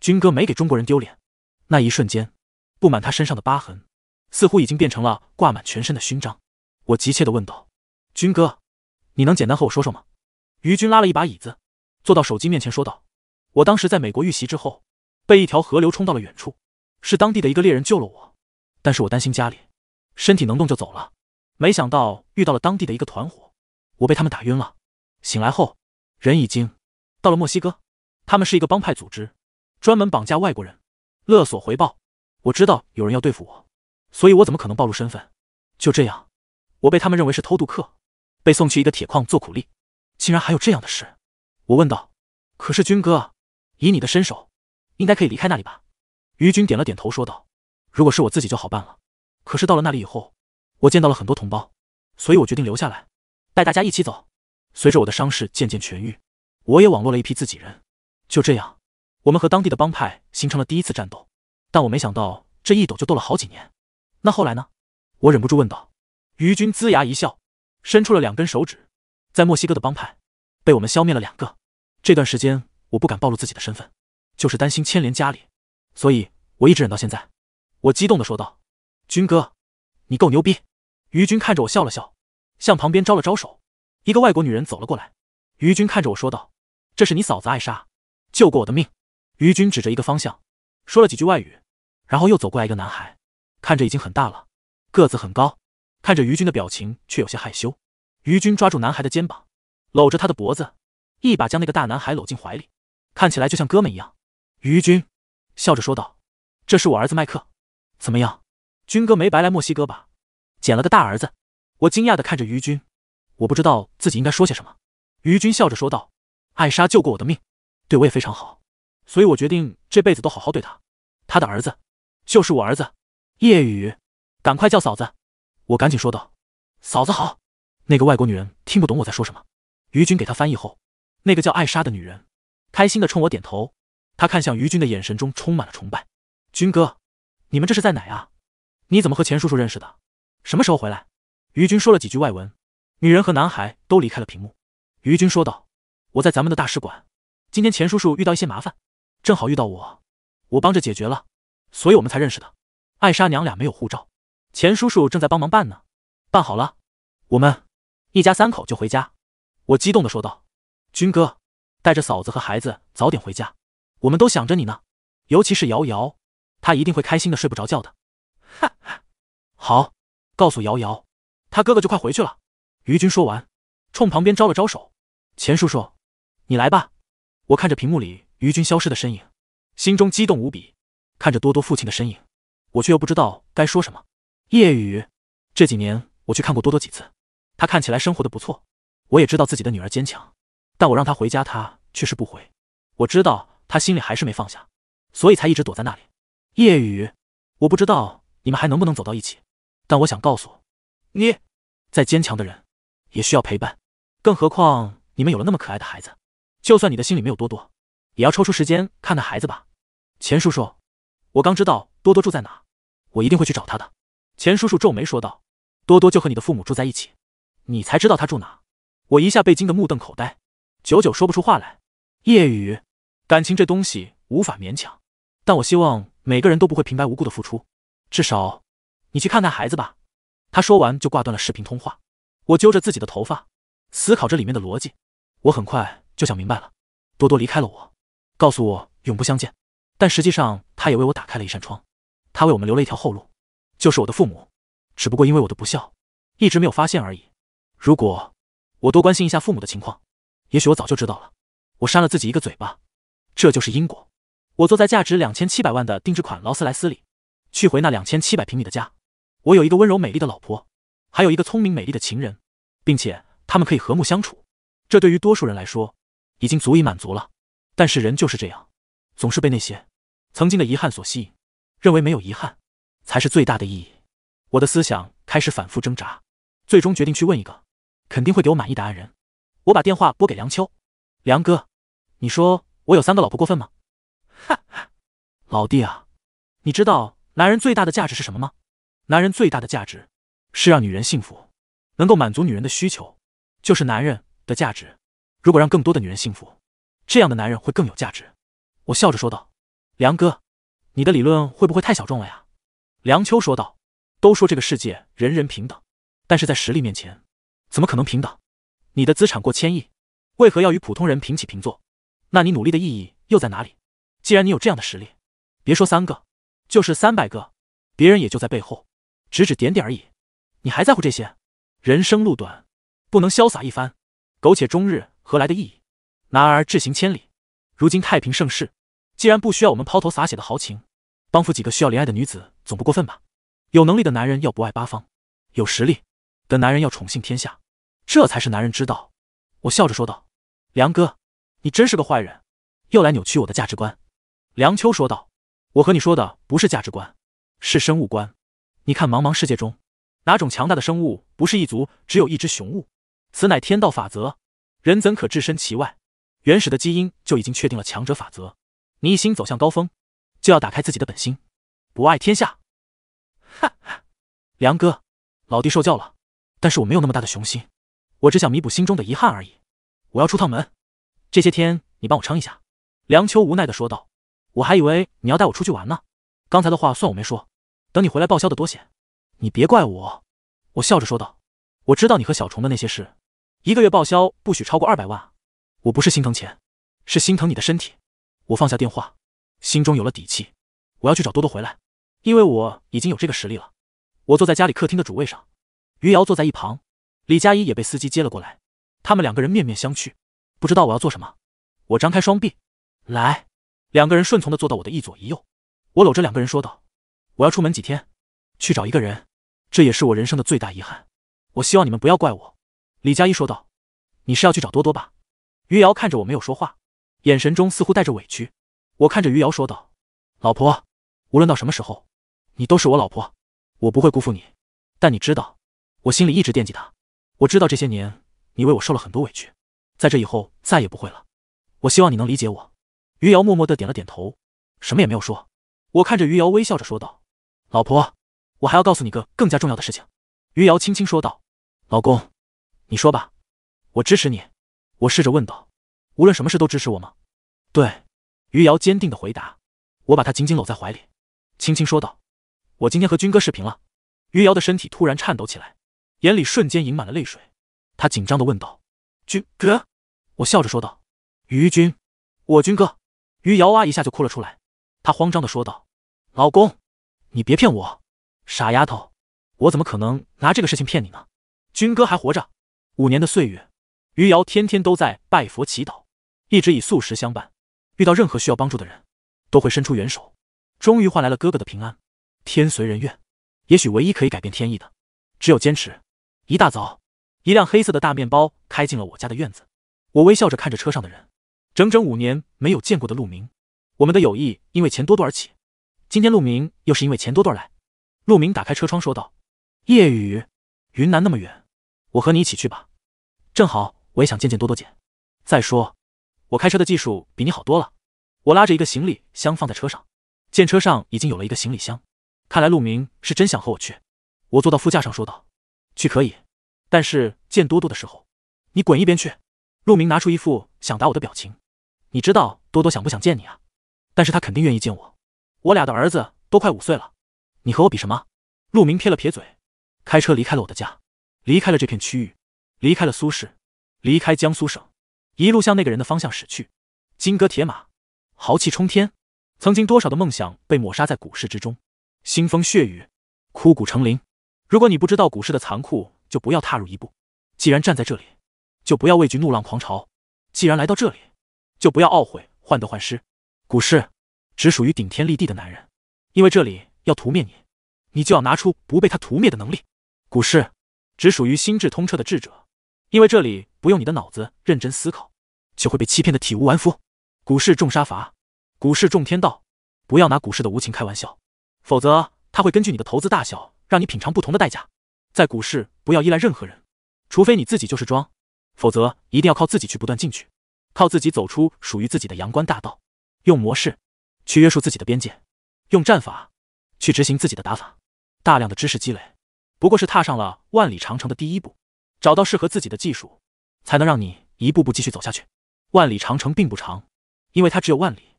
军哥没给中国人丢脸。”那一瞬间，布满他身上的疤痕，似乎已经变成了挂满全身的勋章。我急切的问道：“军哥。”你能简单和我说说吗？于军拉了一把椅子，坐到手机面前，说道：“我当时在美国遇袭之后，被一条河流冲到了远处，是当地的一个猎人救了我。但是我担心家里，身体能动就走了。没想到遇到了当地的一个团伙，我被他们打晕了。醒来后，人已经到了墨西哥。他们是一个帮派组织，专门绑架外国人，勒索回报。我知道有人要对付我，所以我怎么可能暴露身份？就这样，我被他们认为是偷渡客。”被送去一个铁矿做苦力，竟然还有这样的事！我问道。可是军哥，以你的身手，应该可以离开那里吧？于军点了点头说道：“如果是我自己就好办了，可是到了那里以后，我见到了很多同胞，所以我决定留下来，带大家一起走。随着我的伤势渐渐痊愈，我也网络了一批自己人。就这样，我们和当地的帮派形成了第一次战斗。但我没想到这一斗就斗了好几年。那后来呢？”我忍不住问道。于军龇牙一笑。伸出了两根手指，在墨西哥的帮派，被我们消灭了两个。这段时间我不敢暴露自己的身份，就是担心牵连家里，所以我一直忍到现在。我激动地说道：“军哥，你够牛逼！”于军看着我笑了笑，向旁边招了招手。一个外国女人走了过来，于军看着我说道：“这是你嫂子艾莎，救过我的命。”于军指着一个方向，说了几句外语，然后又走过来一个男孩，看着已经很大了，个子很高。看着于军的表情，却有些害羞。于军抓住男孩的肩膀，搂着他的脖子，一把将那个大男孩搂进怀里，看起来就像哥们一样。于军笑着说道：“这是我儿子麦克，怎么样，军哥没白来墨西哥吧？捡了个大儿子。”我惊讶的看着于军，我不知道自己应该说些什么。于军笑着说道：“艾莎救过我的命，对我也非常好，所以我决定这辈子都好好对她。他的儿子，就是我儿子夜雨，赶快叫嫂子。”我赶紧说道：“嫂子好。”那个外国女人听不懂我在说什么，于军给她翻译后，那个叫艾莎的女人开心的冲我点头。她看向于军的眼神中充满了崇拜。军哥，你们这是在哪啊？你怎么和钱叔叔认识的？什么时候回来？于军说了几句外文，女人和男孩都离开了屏幕。于军说道：“我在咱们的大使馆，今天钱叔叔遇到一些麻烦，正好遇到我，我帮着解决了，所以我们才认识的。”艾莎娘俩没有护照。钱叔叔正在帮忙办呢，办好了，我们一家三口就回家。我激动的说道：“军哥，带着嫂子和孩子早点回家，我们都想着你呢，尤其是瑶瑶，她一定会开心的睡不着觉的。”哈哈，好，告诉瑶瑶，他哥哥就快回去了。于军说完，冲旁边招了招手：“钱叔叔，你来吧。”我看着屏幕里于军消失的身影，心中激动无比。看着多多父亲的身影，我却又不知道该说什么。夜雨，这几年我去看过多多几次，她看起来生活的不错。我也知道自己的女儿坚强，但我让她回家，她却是不回。我知道她心里还是没放下，所以才一直躲在那里。夜雨，我不知道你们还能不能走到一起，但我想告诉，你，再坚强的人，也需要陪伴。更何况你们有了那么可爱的孩子，就算你的心里没有多多，也要抽出时间看看孩子吧。钱叔叔，我刚知道多多住在哪，我一定会去找他的。钱叔叔皱眉说道：“多多就和你的父母住在一起，你才知道他住哪。”我一下被惊得目瞪口呆，久久说不出话来。夜雨，感情这东西无法勉强，但我希望每个人都不会平白无故的付出。至少，你去看看孩子吧。”他说完就挂断了视频通话。我揪着自己的头发，思考着里面的逻辑。我很快就想明白了：多多离开了我，告诉我永不相见，但实际上他也为我打开了一扇窗，他为我们留了一条后路。就是我的父母，只不过因为我的不孝，一直没有发现而已。如果我多关心一下父母的情况，也许我早就知道了。我扇了自己一个嘴巴，这就是因果。我坐在价值两千七百万的定制款劳斯莱斯里，去回那两千七百平米的家。我有一个温柔美丽的老婆，还有一个聪明美丽的情人，并且他们可以和睦相处。这对于多数人来说，已经足以满足了。但是人就是这样，总是被那些曾经的遗憾所吸引，认为没有遗憾。才是最大的意义。我的思想开始反复挣扎，最终决定去问一个肯定会给我满意答案人。我把电话拨给梁秋，梁哥，你说我有三个老婆过分吗？哈哈，老弟啊，你知道男人最大的价值是什么吗？男人最大的价值是让女人幸福，能够满足女人的需求，就是男人的价值。如果让更多的女人幸福，这样的男人会更有价值。我笑着说道：“梁哥，你的理论会不会太小众了呀？”梁秋说道：“都说这个世界人人平等，但是在实力面前，怎么可能平等？你的资产过千亿，为何要与普通人平起平坐？那你努力的意义又在哪里？既然你有这样的实力，别说三个，就是三百个，别人也就在背后指指点点而已。你还在乎这些？人生路短，不能潇洒一番，苟且终日，何来的意义？男儿志行千里，如今太平盛世，既然不需要我们抛头洒血的豪情。”帮扶几个需要怜爱的女子总不过分吧？有能力的男人要不爱八方，有实力的男人要宠幸天下，这才是男人之道。我笑着说道：“梁哥，你真是个坏人，又来扭曲我的价值观。”梁秋说道：“我和你说的不是价值观，是生物观。你看茫茫世界中，哪种强大的生物不是一族只有一只雄物？此乃天道法则，人怎可置身其外？原始的基因就已经确定了强者法则，你一心走向高峰。”就要打开自己的本心，博爱天下。哈哈，梁哥，老弟受教了。但是我没有那么大的雄心，我只想弥补心中的遗憾而已。我要出趟门，这些天你帮我撑一下。”梁秋无奈的说道，“我还以为你要带我出去玩呢。刚才的话算我没说，等你回来报销的多些，你别怪我。”我笑着说道，“我知道你和小虫的那些事，一个月报销不许超过二百万我不是心疼钱，是心疼你的身体。”我放下电话。心中有了底气，我要去找多多回来，因为我已经有这个实力了。我坐在家里客厅的主位上，余姚坐在一旁，李佳怡也被司机接了过来。他们两个人面面相觑，不知道我要做什么。我张开双臂，来，两个人顺从的坐到我的一左一右。我搂着两个人说道：“我要出门几天，去找一个人，这也是我人生的最大遗憾。我希望你们不要怪我。”李佳怡说道：“你是要去找多多吧？”余姚看着我没有说话，眼神中似乎带着委屈。我看着余姚说道：“老婆，无论到什么时候，你都是我老婆，我不会辜负你。但你知道，我心里一直惦记她。我知道这些年你为我受了很多委屈，在这以后再也不会了。我希望你能理解我。”余姚默默的点了点头，什么也没有说。我看着余姚微笑着说道：“老婆，我还要告诉你个更加重要的事情。”余姚轻轻说道：“老公，你说吧，我支持你。”我试着问道：“无论什么事都支持我吗？”对。余姚坚定的回答：“我把他紧紧搂在怀里，轻轻说道：‘我今天和军哥视频了。’”余姚的身体突然颤抖起来，眼里瞬间盈满了泪水。他紧张的问道：“军哥？”我笑着说道：“余军，我军哥。”余姚哇一下就哭了出来，他慌张的说道：“老公，你别骗我，傻丫头，我怎么可能拿这个事情骗你呢？军哥还活着。五年的岁月，余姚天天都在拜佛祈祷，一直以素食相伴。”遇到任何需要帮助的人，都会伸出援手。终于换来了哥哥的平安，天随人愿。也许唯一可以改变天意的，只有坚持。一大早，一辆黑色的大面包开进了我家的院子。我微笑着看着车上的人，整整五年没有见过的陆明。我们的友谊因为钱多多而起，今天陆明又是因为钱多多来。陆明打开车窗说道：“夜雨，云南那么远，我和你一起去吧，正好我也想见见多多姐。再说……”我开车的技术比你好多了。我拉着一个行李箱放在车上，见车上已经有了一个行李箱，看来陆明是真想和我去。我坐到副驾上说道：“去可以，但是见多多的时候，你滚一边去。”陆明拿出一副想打我的表情。你知道多多想不想见你啊？但是他肯定愿意见我。我俩的儿子都快五岁了，你和我比什么？陆明撇了撇嘴，开车离开了我的家，离开了这片区域，离开了苏氏，离开江苏省。一路向那个人的方向驶去，金戈铁马，豪气冲天。曾经多少的梦想被抹杀在股市之中，腥风血雨，枯骨成林。如果你不知道股市的残酷，就不要踏入一步。既然站在这里，就不要畏惧怒浪狂潮；既然来到这里，就不要懊悔患得患失。股市只属于顶天立地的男人，因为这里要屠灭你，你就要拿出不被他屠灭的能力。股市只属于心智通彻的智者。因为这里不用你的脑子认真思考，就会被欺骗的体无完肤。股市重杀罚，股市重天道，不要拿股市的无情开玩笑，否则他会根据你的投资大小让你品尝不同的代价。在股市不要依赖任何人，除非你自己就是庄，否则一定要靠自己去不断进取，靠自己走出属于自己的阳关大道。用模式去约束自己的边界，用战法去执行自己的打法。大量的知识积累，不过是踏上了万里长城的第一步。找到适合自己的技术，才能让你一步步继续走下去。万里长城并不长，因为它只有万里。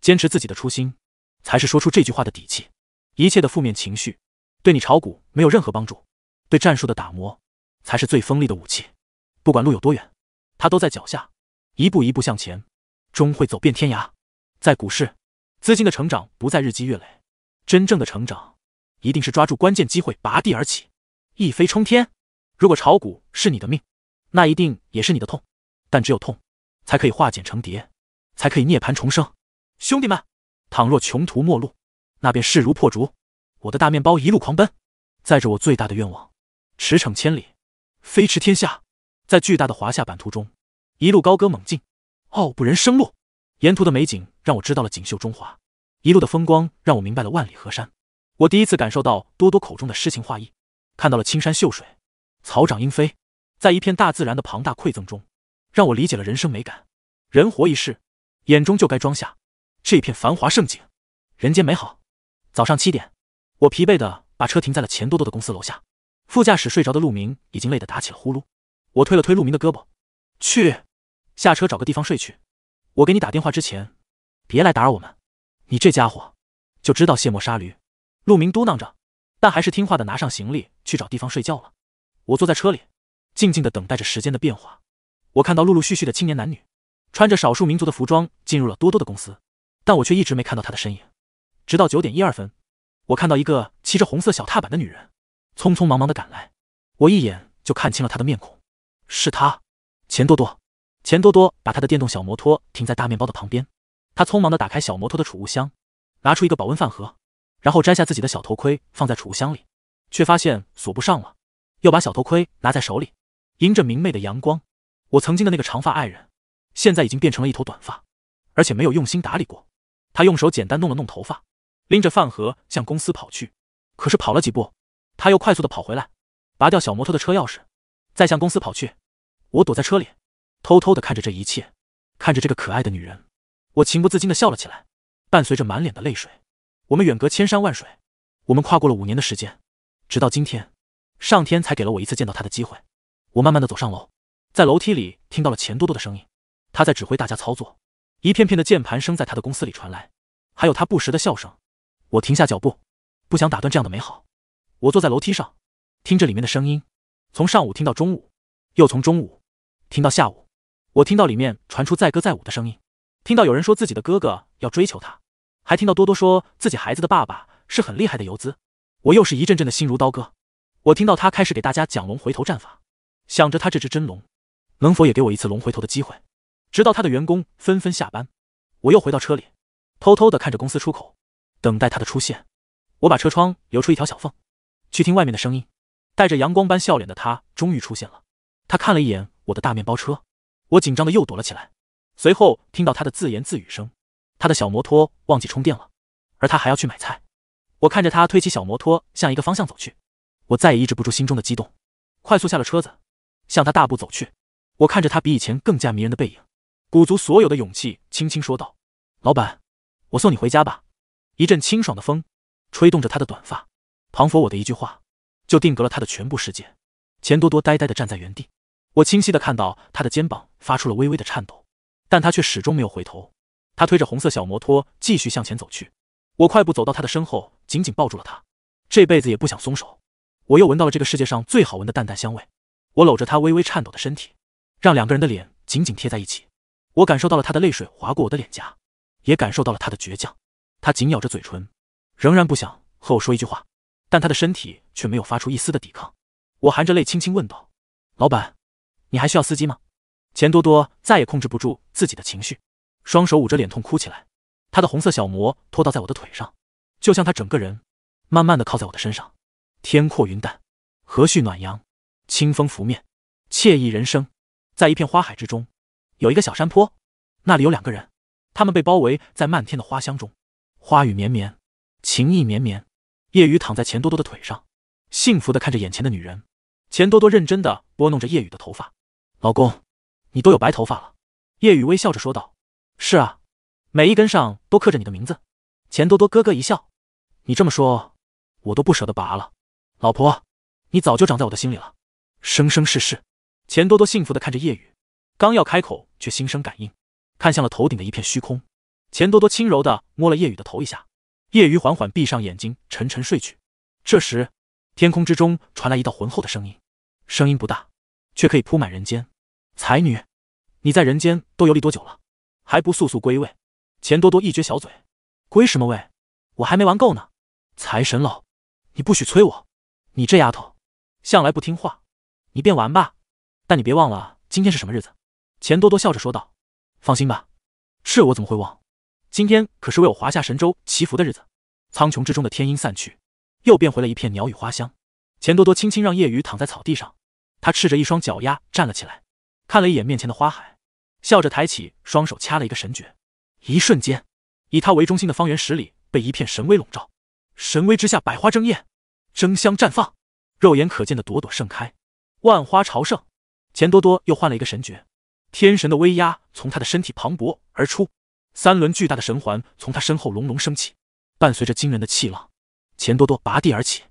坚持自己的初心，才是说出这句话的底气。一切的负面情绪，对你炒股没有任何帮助。对战术的打磨，才是最锋利的武器。不管路有多远，它都在脚下，一步一步向前，终会走遍天涯。在股市，资金的成长不再日积月累，真正的成长，一定是抓住关键机会，拔地而起，一飞冲天。如果炒股是你的命，那一定也是你的痛。但只有痛，才可以化茧成蝶，才可以涅槃重生。兄弟们，倘若穷途末路，那便势如破竹。我的大面包一路狂奔，载着我最大的愿望，驰骋千里，飞驰天下。在巨大的华夏版图中，一路高歌猛进，傲步人生路。沿途的美景让我知道了锦绣中华，一路的风光让我明白了万里河山。我第一次感受到多多口中的诗情画意，看到了青山秀水。草长莺飞，在一片大自然的庞大馈赠中，让我理解了人生美感。人活一世，眼中就该装下这片繁华盛景，人间美好。早上七点，我疲惫的把车停在了钱多多的公司楼下，副驾驶睡着的陆明已经累得打起了呼噜。我推了推陆明的胳膊，去，下车找个地方睡去。我给你打电话之前，别来打扰我们。你这家伙就知道卸磨杀驴。陆明嘟囔着，但还是听话的拿上行李去找地方睡觉了。我坐在车里，静静的等待着时间的变化。我看到陆陆续续的青年男女，穿着少数民族的服装进入了多多的公司，但我却一直没看到他的身影。直到九点一二分，我看到一个骑着红色小踏板的女人，匆匆忙忙的赶来。我一眼就看清了她的面孔，是他，钱多多。钱多多把他的电动小摩托停在大面包的旁边，他匆忙的打开小摩托的储物箱，拿出一个保温饭盒，然后摘下自己的小头盔放在储物箱里，却发现锁不上了。又把小头盔拿在手里，迎着明媚的阳光，我曾经的那个长发爱人，现在已经变成了一头短发，而且没有用心打理过。他用手简单弄了弄头发，拎着饭盒向公司跑去。可是跑了几步，他又快速的跑回来，拔掉小摩托的车钥匙，再向公司跑去。我躲在车里，偷偷的看着这一切，看着这个可爱的女人，我情不自禁的笑了起来，伴随着满脸的泪水。我们远隔千山万水，我们跨过了五年的时间，直到今天。上天才给了我一次见到他的机会，我慢慢的走上楼，在楼梯里听到了钱多多的声音，他在指挥大家操作，一片片的键盘声在他的公司里传来，还有他不时的笑声。我停下脚步，不想打断这样的美好。我坐在楼梯上，听着里面的声音，从上午听到中午，又从中午听到下午。我听到里面传出载歌载舞的声音，听到有人说自己的哥哥要追求她，还听到多多说自己孩子的爸爸是很厉害的游资。我又是一阵阵的心如刀割。我听到他开始给大家讲龙回头战法，想着他这只真龙，能否也给我一次龙回头的机会？直到他的员工纷纷下班，我又回到车里，偷偷的看着公司出口，等待他的出现。我把车窗留出一条小缝，去听外面的声音。带着阳光般笑脸的他终于出现了。他看了一眼我的大面包车，我紧张的又躲了起来。随后听到他的自言自语声：“他的小摩托忘记充电了，而他还要去买菜。”我看着他推起小摩托向一个方向走去。我再也抑制不住心中的激动，快速下了车子，向他大步走去。我看着他比以前更加迷人的背影，鼓足所有的勇气，轻轻说道：“老板，我送你回家吧。”一阵清爽的风，吹动着他的短发。庞佛我的一句话，就定格了他的全部世界。钱多多呆呆的站在原地，我清晰的看到他的肩膀发出了微微的颤抖，但他却始终没有回头。他推着红色小摩托继续向前走去。我快步走到他的身后，紧紧抱住了他，这辈子也不想松手。我又闻到了这个世界上最好闻的淡淡香味，我搂着他微微颤抖的身体，让两个人的脸紧紧贴在一起。我感受到了他的泪水划过我的脸颊，也感受到了他的倔强。他紧咬着嘴唇，仍然不想和我说一句话，但他的身体却没有发出一丝的抵抗。我含着泪轻轻问道：“老板，你还需要司机吗？”钱多多再也控制不住自己的情绪，双手捂着脸痛哭起来。他的红色小魔拖倒在我的腿上，就像他整个人慢慢的靠在我的身上。天阔云淡，和煦暖阳，清风拂面，惬意人生。在一片花海之中，有一个小山坡，那里有两个人，他们被包围在漫天的花香中，花雨绵绵，情意绵绵。叶雨躺在钱多多的腿上，幸福的看着眼前的女人。钱多多认真的拨弄着叶雨的头发：“老公，你都有白头发了。”叶雨微笑着说道：“是啊，每一根上都刻着你的名字。”钱多多咯咯一笑：“你这么说，我都不舍得拔了。”老婆，你早就长在我的心里了，生生世世。钱多多幸福的看着叶雨，刚要开口，却心生感应，看向了头顶的一片虚空。钱多多轻柔的摸了叶雨的头一下，叶雨缓缓闭上眼睛，沉沉睡去。这时，天空之中传来一道浑厚的声音，声音不大，却可以铺满人间。才女，你在人间都游历多久了？还不速速归位？钱多多一撅小嘴，归什么位？我还没玩够呢！财神老，你不许催我。你这丫头，向来不听话，你便玩吧，但你别忘了今天是什么日子。钱多多笑着说道：“放心吧，这我怎么会忘？今天可是为我华夏神州祈福的日子。”苍穹之中的天阴散去，又变回了一片鸟语花香。钱多多轻轻让夜雨躺在草地上，他赤着一双脚丫站了起来，看了一眼面前的花海，笑着抬起双手掐了一个神诀。一瞬间，以他为中心的方圆十里被一片神威笼罩，神威之下百花争艳。争相绽放，肉眼可见的朵朵盛开，万花朝圣。钱多多又换了一个神诀，天神的威压从他的身体磅礴而出，三轮巨大的神环从他身后隆隆升起，伴随着惊人的气浪，钱多多拔地而起，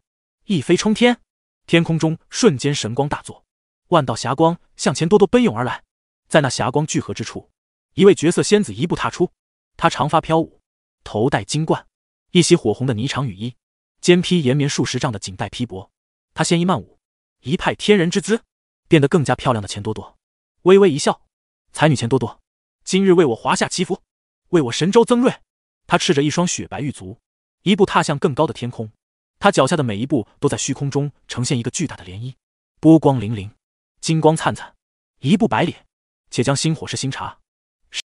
一飞冲天。天空中瞬间神光大作，万道霞光向钱多多奔涌而来。在那霞光聚合之处，一位绝色仙子一步踏出，她长发飘舞，头戴金冠，一袭火红的霓裳羽衣。肩披延绵数十丈的锦带披帛，她纤衣曼舞，一派天人之姿，变得更加漂亮的钱多多微微一笑，才女钱多多今日为我华夏祈福，为我神州增瑞。她赤着一双雪白玉足，一步踏向更高的天空，她脚下的每一步都在虚空中呈现一个巨大的涟漪，波光粼粼，金光灿灿，一步百里，且将星火是星茶。